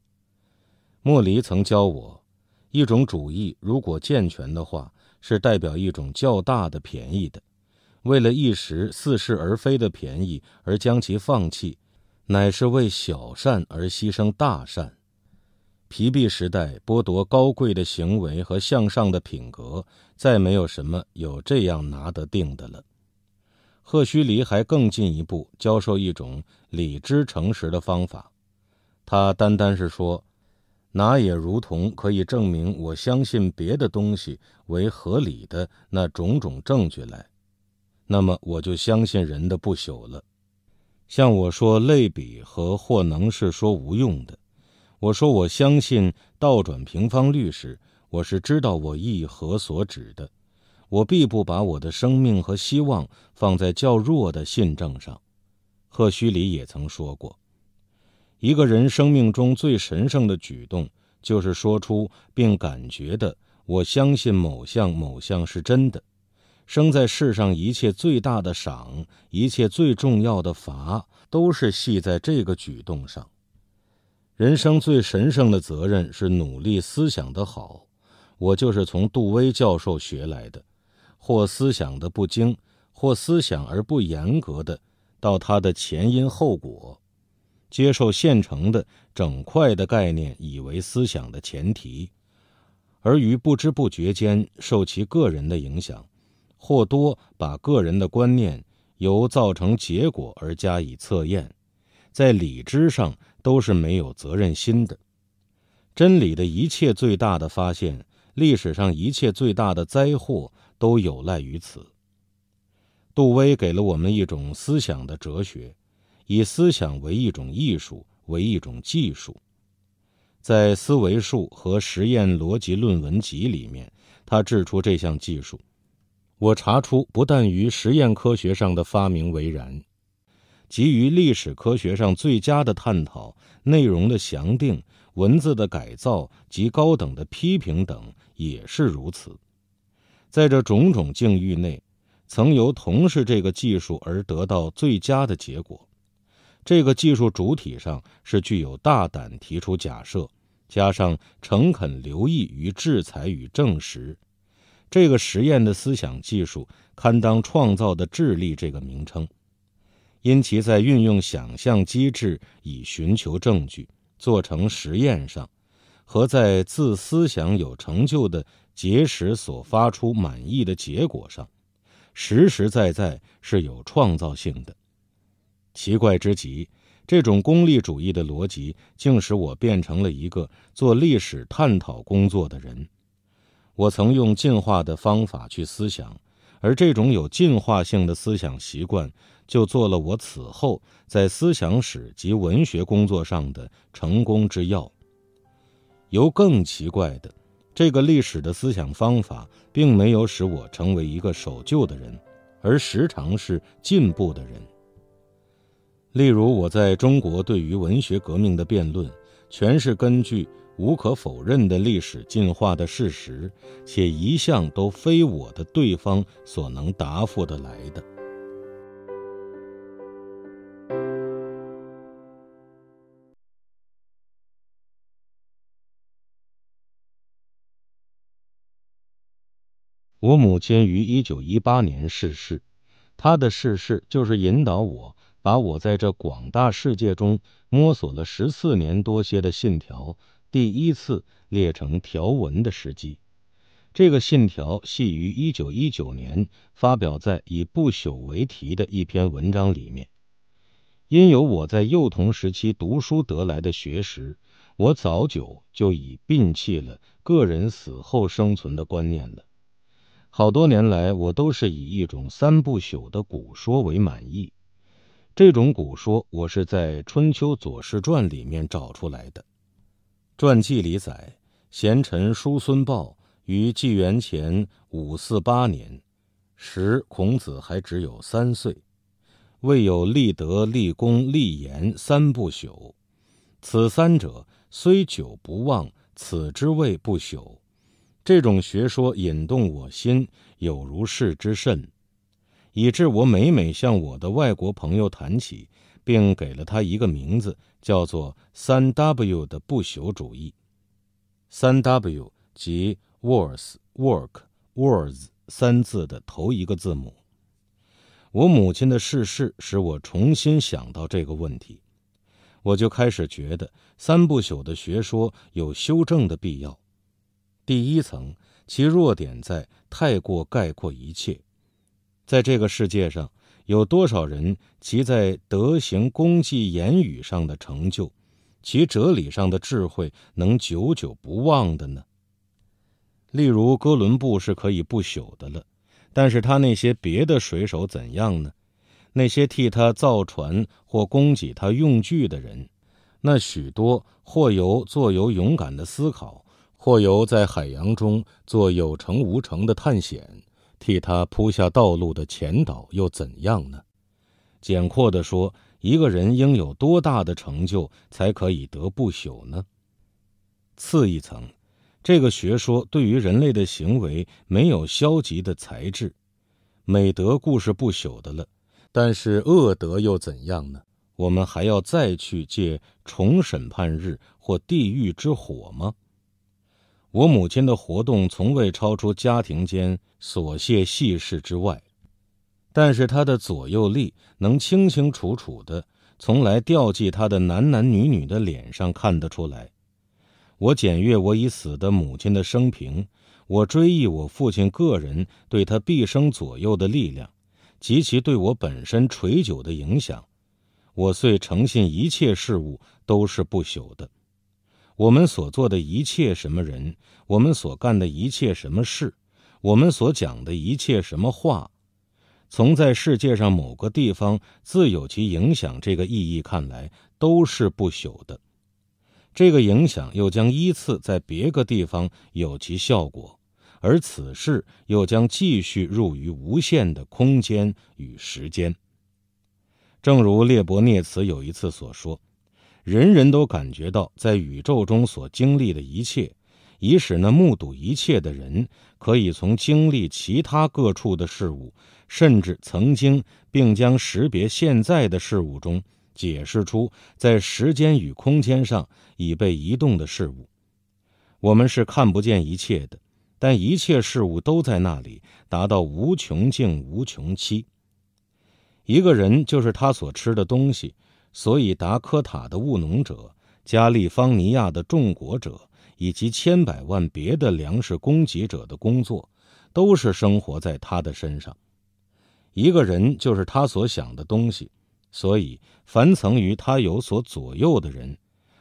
S1: 莫离曾教我，一种主义如果健全的话，是代表一种较大的便宜的；为了一时似是而非的便宜而将其放弃，乃是为小善而牺牲大善。皮币时代剥夺高贵的行为和向上的品格，再没有什么有这样拿得定的了。赫胥黎还更进一步教授一种理智诚实的方法，他单单是说，拿也如同可以证明我相信别的东西为合理的那种种证据来，那么我就相信人的不朽了。像我说类比和或能是说无用的。我说：“我相信倒转平方律时，我是知道我意何所指的。我必不把我的生命和希望放在较弱的信证上。”赫胥黎也曾说过：“一个人生命中最神圣的举动，就是说出并感觉的我相信某项某项是真的。生在世上一切最大的赏，一切最重要的罚，都是系在这个举动上。”人生最神圣的责任是努力思想的好，我就是从杜威教授学来的。或思想的不精，或思想而不严格的，到他的前因后果，接受现成的整块的概念以为思想的前提，而于不知不觉间受其个人的影响，或多把个人的观念由造成结果而加以测验，在理智上。都是没有责任心的。真理的一切最大的发现，历史上一切最大的灾祸，都有赖于此。杜威给了我们一种思想的哲学，以思想为一种艺术，为一种技术。在《思维术和实验逻辑论文集》里面，他制出这项技术。我查出，不但于实验科学上的发明为然。基于历史科学上最佳的探讨、内容的详定、文字的改造及高等的批评等，也是如此。在这种种境遇内，曾由同事这个技术而得到最佳的结果。这个技术主体上是具有大胆提出假设，加上诚恳留意与制裁与证实。这个实验的思想技术堪当创造的智力这个名称。因其在运用想象机制以寻求证据、做成实验上，和在自思想有成就的结石所发出满意的结果上，实实在在是有创造性的。奇怪之极，这种功利主义的逻辑竟使我变成了一个做历史探讨工作的人。我曾用进化的方法去思想。而这种有进化性的思想习惯，就做了我此后在思想史及文学工作上的成功之要。由更奇怪的，这个历史的思想方法，并没有使我成为一个守旧的人，而时常是进步的人。例如，我在中国对于文学革命的辩论，全是根据。无可否认的历史进化的事实，且一向都非我的对方所能答复的来的。我母亲于一九一八年逝世，她的逝世就是引导我把我在这广大世界中摸索了十四年多些的信条。第一次列成条文的时机，这个信条系于一九一九年发表在以不朽为题的一篇文章里面。因有我在幼童时期读书得来的学识，我早久就已摒弃了个人死后生存的观念了。好多年来，我都是以一种三不朽的古说为满意。这种古说，我是在《春秋左氏传》里面找出来的。传记里载，贤臣叔孙豹于纪元前五四八年，时孔子还只有三岁，未有立德、立功、立言三不朽。此三者虽久不忘，此之谓不朽。这种学说引动我心，有如是之甚，以致我每每向我的外国朋友谈起。并给了他一个名字，叫做“三 W” 的不朽主义。三 W 即 Words、Work、Words 三字的头一个字母。我母亲的逝世使我重新想到这个问题，我就开始觉得三不朽的学说有修正的必要。第一层，其弱点在太过概括一切，在这个世界上。有多少人其在德行、功绩、言语上的成就，其哲理上的智慧能久久不忘的呢？例如哥伦布是可以不朽的了，但是他那些别的水手怎样呢？那些替他造船或供给他用具的人，那许多或由做有勇敢的思考，或由在海洋中做有成无成的探险。替他铺下道路的前导又怎样呢？简括地说，一个人应有多大的成就才可以得不朽呢？次一层，这个学说对于人类的行为没有消极的材质，美德故事不朽的了，但是恶德又怎样呢？我们还要再去借重审判日或地狱之火吗？我母亲的活动从未超出家庭间琐屑细事之外，但是她的左右力能清清楚楚的从来吊记她的男男女女的脸上看得出来。我检阅我已死的母亲的生平，我追忆我父亲个人对他毕生左右的力量及其对我本身垂久的影响，我遂诚信一切事物都是不朽的。我们所做的一切什么人，我们所干的一切什么事，我们所讲的一切什么话，从在世界上某个地方自有其影响这个意义看来，都是不朽的。这个影响又将依次在别个地方有其效果，而此事又将继续入于无限的空间与时间。正如列伯涅茨有一次所说。人人都感觉到，在宇宙中所经历的一切，以使那目睹一切的人可以从经历其他各处的事物，甚至曾经并将识别现在的事物中，解释出在时间与空间上已被移动的事物。我们是看不见一切的，但一切事物都在那里，达到无穷尽、无穷期。一个人就是他所吃的东西。所以，达科塔的务农者、加利方尼亚的种果者，以及千百万别的粮食供给者的工作，都是生活在他的身上。一个人就是他所想的东西。所以，凡曾于他有所左右的人，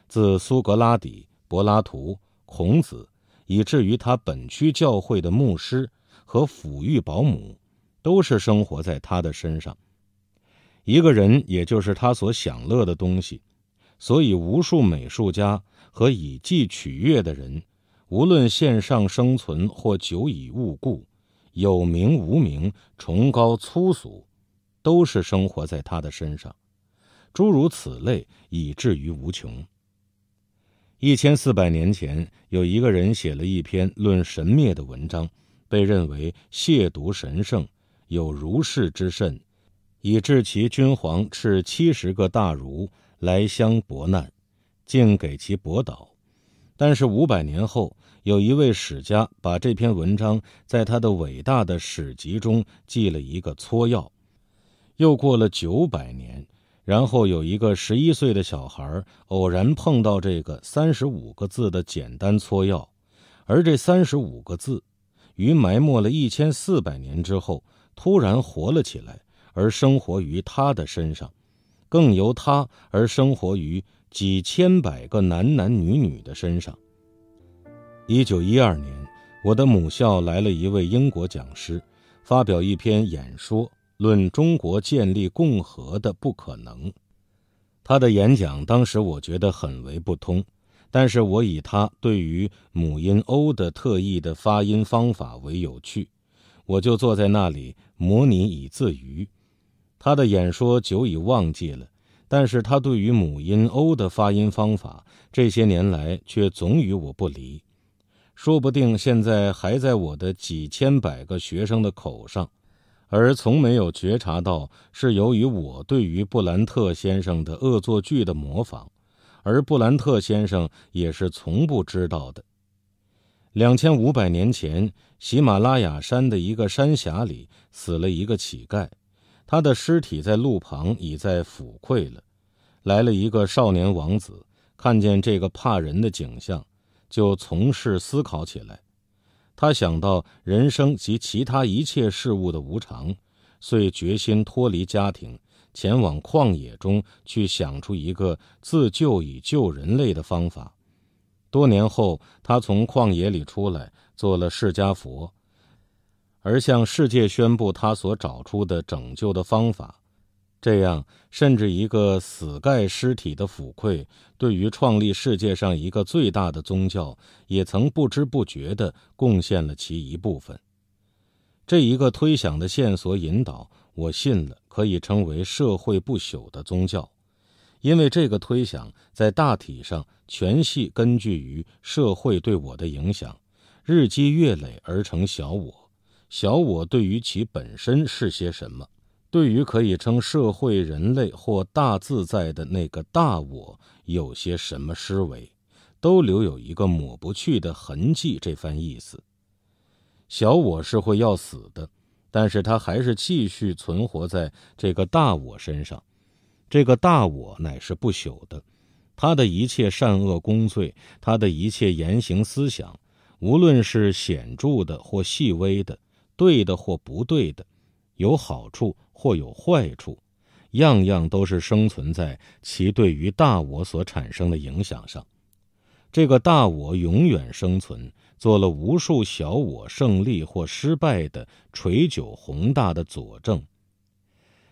S1: 自苏格拉底、柏拉图、孔子，以至于他本区教会的牧师和抚育保姆，都是生活在他的身上。一个人，也就是他所享乐的东西，所以无数美术家和以技取悦的人，无论线上生存或久已物故，有名无名，崇高粗俗，都是生活在他的身上，诸如此类，以至于无穷。一千四百年前，有一个人写了一篇论神灭的文章，被认为亵渎神圣，有如是之甚。以致其君皇斥七十个大儒来相博难，竟给其博导。但是五百年后，有一位史家把这篇文章在他的伟大的史籍中记了一个搓药。又过了九百年，然后有一个十一岁的小孩偶然碰到这个三十五个字的简单搓药，而这三十五个字，于埋没了一千四百年之后，突然活了起来。而生活于他的身上，更由他而生活于几千百个男男女女的身上。一九一二年，我的母校来了一位英国讲师，发表一篇演说，论中国建立共和的不可能。他的演讲当时我觉得很为不通，但是我以他对于母音 O 的特异的发音方法为有趣，我就坐在那里模拟以自娱。他的演说久已忘记了，但是他对于母音 O 的发音方法，这些年来却总与我不离，说不定现在还在我的几千百个学生的口上，而从没有觉察到是由于我对于布兰特先生的恶作剧的模仿，而布兰特先生也是从不知道的。两千五百年前，喜马拉雅山的一个山峡里死了一个乞丐。他的尸体在路旁已在腐溃了。来了一个少年王子，看见这个怕人的景象，就从事思考起来。他想到人生及其他一切事物的无常，遂决心脱离家庭，前往旷野中去，想出一个自救以救人类的方法。多年后，他从旷野里出来，做了释迦佛。而向世界宣布他所找出的拯救的方法，这样甚至一个死盖尸体的腐溃，对于创立世界上一个最大的宗教，也曾不知不觉地贡献了其一部分。这一个推想的线索引导我信了，可以称为社会不朽的宗教，因为这个推想在大体上全系根据于社会对我的影响，日积月累而成小我。小我对于其本身是些什么？对于可以称社会、人类或大自在的那个大我，有些什么思维，都留有一个抹不去的痕迹。这番意思，小我是会要死的，但是他还是继续存活在这个大我身上。这个大我乃是不朽的，他的一切善恶功罪，他的一切言行思想，无论是显著的或细微的。对的或不对的，有好处或有坏处，样样都是生存在其对于大我所产生的影响上。这个大我永远生存，做了无数小我胜利或失败的垂久宏大的佐证。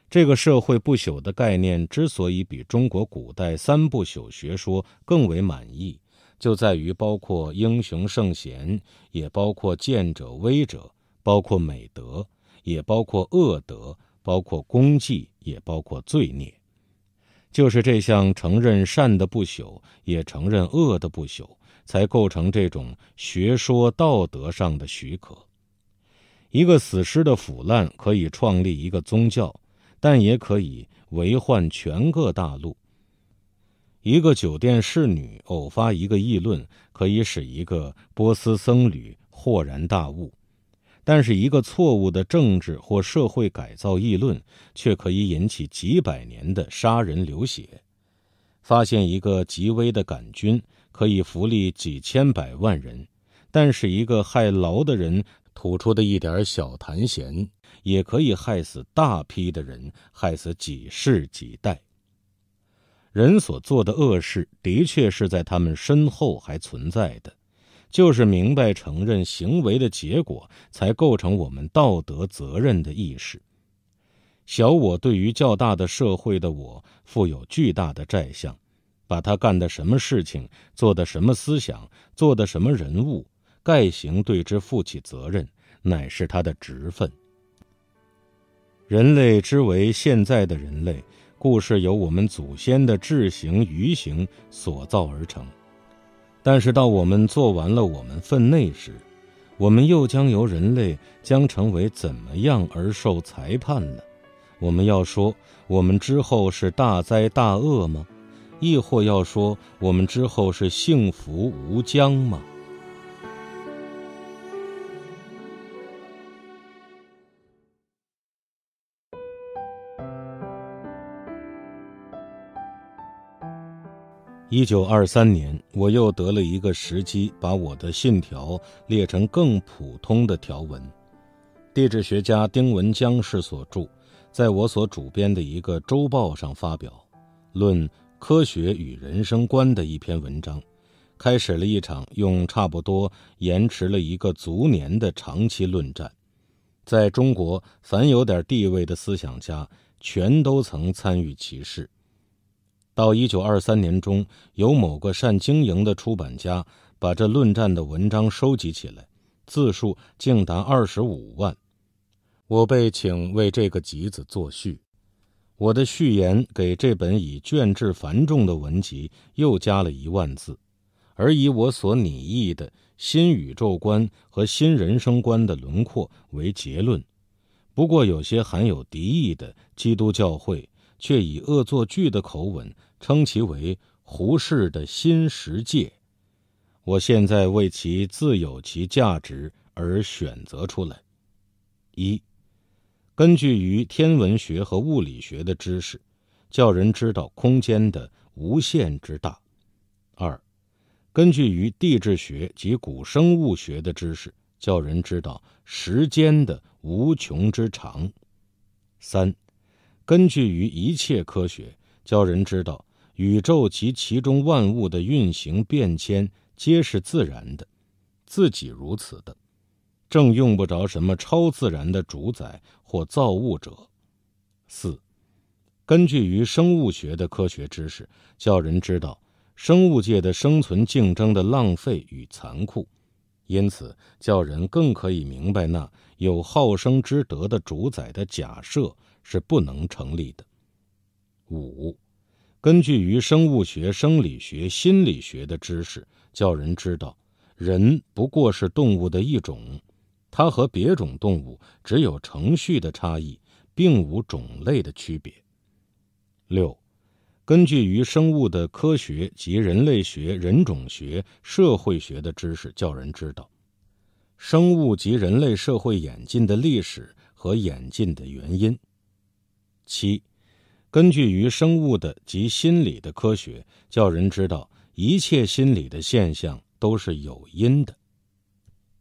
S1: 这个社会不朽的概念之所以比中国古代三不朽学说更为满意，就在于包括英雄圣贤，也包括见者威者。包括美德，也包括恶德；包括功绩，也包括罪孽。就是这项承认善的不朽，也承认恶的不朽，才构成这种学说道德上的许可。一个死尸的腐烂可以创立一个宗教，但也可以为患全个大陆。一个酒店侍女偶发一个议论，可以使一个波斯僧侣豁然大悟。但是一个错误的政治或社会改造议论，却可以引起几百年的杀人流血。发现一个极微的杆菌，可以福利几千百万人；但是一个害痨的人吐出的一点小痰涎，也可以害死大批的人，害死几世几代。人所做的恶事，的确是在他们身后还存在的。就是明白承认行为的结果，才构成我们道德责任的意识。小我对于较大的社会的我负有巨大的债项，把他干的什么事情、做的什么思想、做的什么人物，概行对之负起责任，乃是他的职分。人类之为现在的人类，故事由我们祖先的智形、愚形所造而成。但是到我们做完了我们分内时，我们又将由人类将成为怎么样而受裁判呢？我们要说我们之后是大灾大恶吗？亦或要说我们之后是幸福无疆吗？一九二三年，我又得了一个时机，把我的信条列成更普通的条文。地质学家丁文江氏所著，在我所主编的一个周报上发表《论科学与人生观》的一篇文章，开始了一场用差不多延迟了一个足年的长期论战。在中国，凡有点地位的思想家，全都曾参与其事。到一九二三年中，有某个善经营的出版家把这论战的文章收集起来，字数竟达二十五万。我被请为这个集子作序，我的序言给这本以卷帙繁重的文集又加了一万字，而以我所拟议的新宇宙观和新人生观的轮廓为结论。不过，有些含有敌意的基督教会却以恶作剧的口吻。称其为胡适的新世界，我现在为其自有其价值而选择出来：一、根据于天文学和物理学的知识，叫人知道空间的无限之大；二、根据于地质学及古生物学的知识，叫人知道时间的无穷之长；三、根据于一切科学，叫人知道。宇宙及其中万物的运行变迁，皆是自然的，自己如此的，正用不着什么超自然的主宰或造物者。四，根据于生物学的科学知识，叫人知道生物界的生存竞争的浪费与残酷，因此叫人更可以明白那有好生之德的主宰的假设是不能成立的。五。根据于生物学、生理学、心理学的知识，叫人知道，人不过是动物的一种，它和别种动物只有程序的差异，并无种类的区别。六，根据于生物的科学及人类学、人种学、社会学的知识，叫人知道，生物及人类社会演进的历史和演进的原因。七。根据于生物的及心理的科学，叫人知道一切心理的现象都是有因的。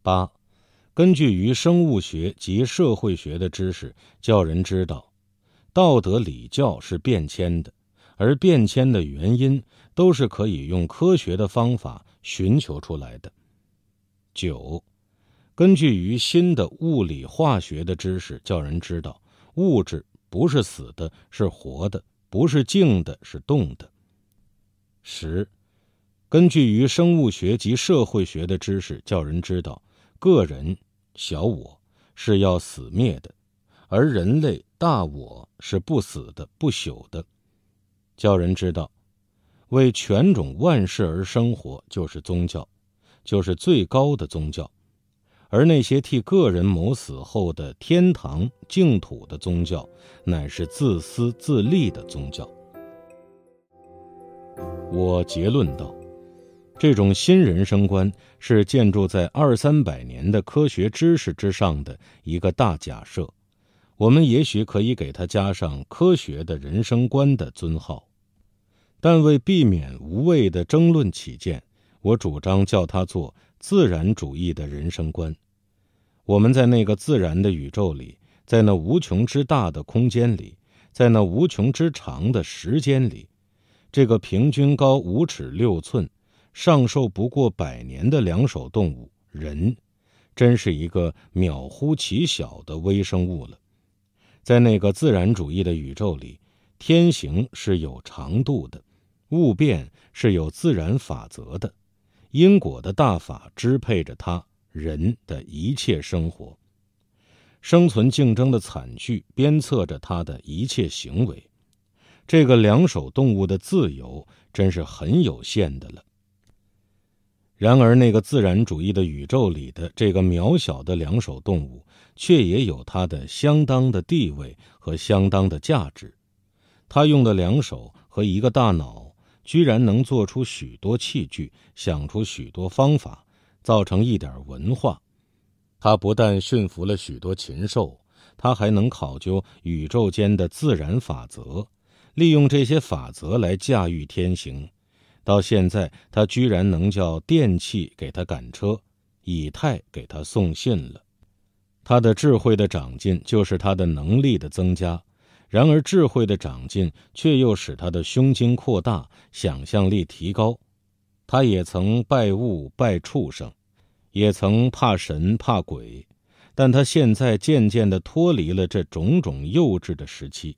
S1: 八，根据于生物学及社会学的知识，叫人知道道德礼教是变迁的，而变迁的原因都是可以用科学的方法寻求出来的。九，根据于新的物理化学的知识，叫人知道物质。不是死的，是活的；不是静的，是动的。十，根据于生物学及社会学的知识，叫人知道，个人小我是要死灭的，而人类大我是不死的、不朽的。叫人知道，为全种万事而生活，就是宗教，就是最高的宗教。而那些替个人谋死后的天堂、净土的宗教，乃是自私自利的宗教。我结论道：这种新人生观是建筑在二三百年的科学知识之上的一个大假设，我们也许可以给它加上“科学的人生观”的尊号，但为避免无谓的争论起见，我主张叫它做。自然主义的人生观，我们在那个自然的宇宙里，在那无穷之大的空间里，在那无穷之长的时间里，这个平均高五尺六寸、上寿不过百年的两手动物人，真是一个渺乎其小的微生物了。在那个自然主义的宇宙里，天行是有长度的，物变是有自然法则的。因果的大法支配着他人的一切生活，生存竞争的惨剧鞭策着他的一切行为。这个两手动物的自由真是很有限的了。然而，那个自然主义的宇宙里的这个渺小的两手动物，却也有它的相当的地位和相当的价值。他用的两手和一个大脑。居然能做出许多器具，想出许多方法，造成一点文化。他不但驯服了许多禽兽，他还能考究宇宙间的自然法则，利用这些法则来驾驭天行。到现在，他居然能叫电器给他赶车，以太给他送信了。他的智慧的长进，就是他的能力的增加。然而，智慧的长进却又使他的胸襟扩大，想象力提高。他也曾拜物、拜畜生，也曾怕神、怕鬼，但他现在渐渐地脱离了这种种幼稚的时期。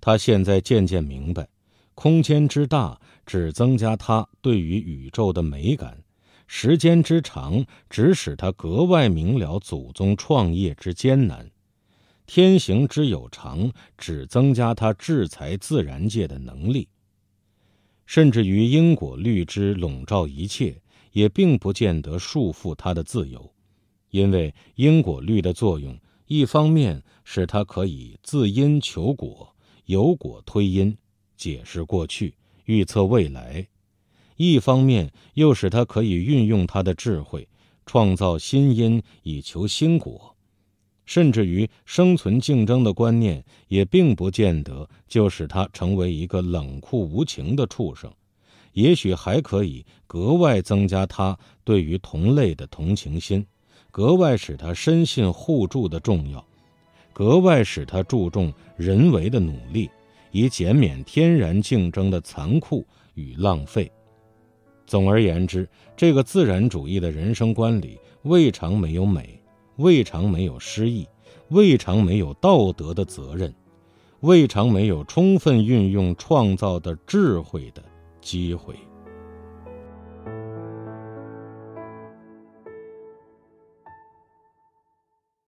S1: 他现在渐渐明白，空间之大只增加他对于宇宙的美感，时间之长只使他格外明了祖宗创业之艰难。天行之有常，只增加他制裁自然界的能力；甚至于因果律之笼罩一切，也并不见得束缚他的自由，因为因果律的作用，一方面使他可以自因求果，由果推因，解释过去，预测未来；一方面又使他可以运用他的智慧，创造新因以求新果。甚至于生存竞争的观念，也并不见得就使他成为一个冷酷无情的畜生，也许还可以格外增加他对于同类的同情心，格外使他深信互助的重要，格外使他注重人为的努力，以减免天然竞争的残酷与浪费。总而言之，这个自然主义的人生观里，未尝没有美。未尝没有失意，未尝没有道德的责任，未尝没有充分运用创造的智慧的机会。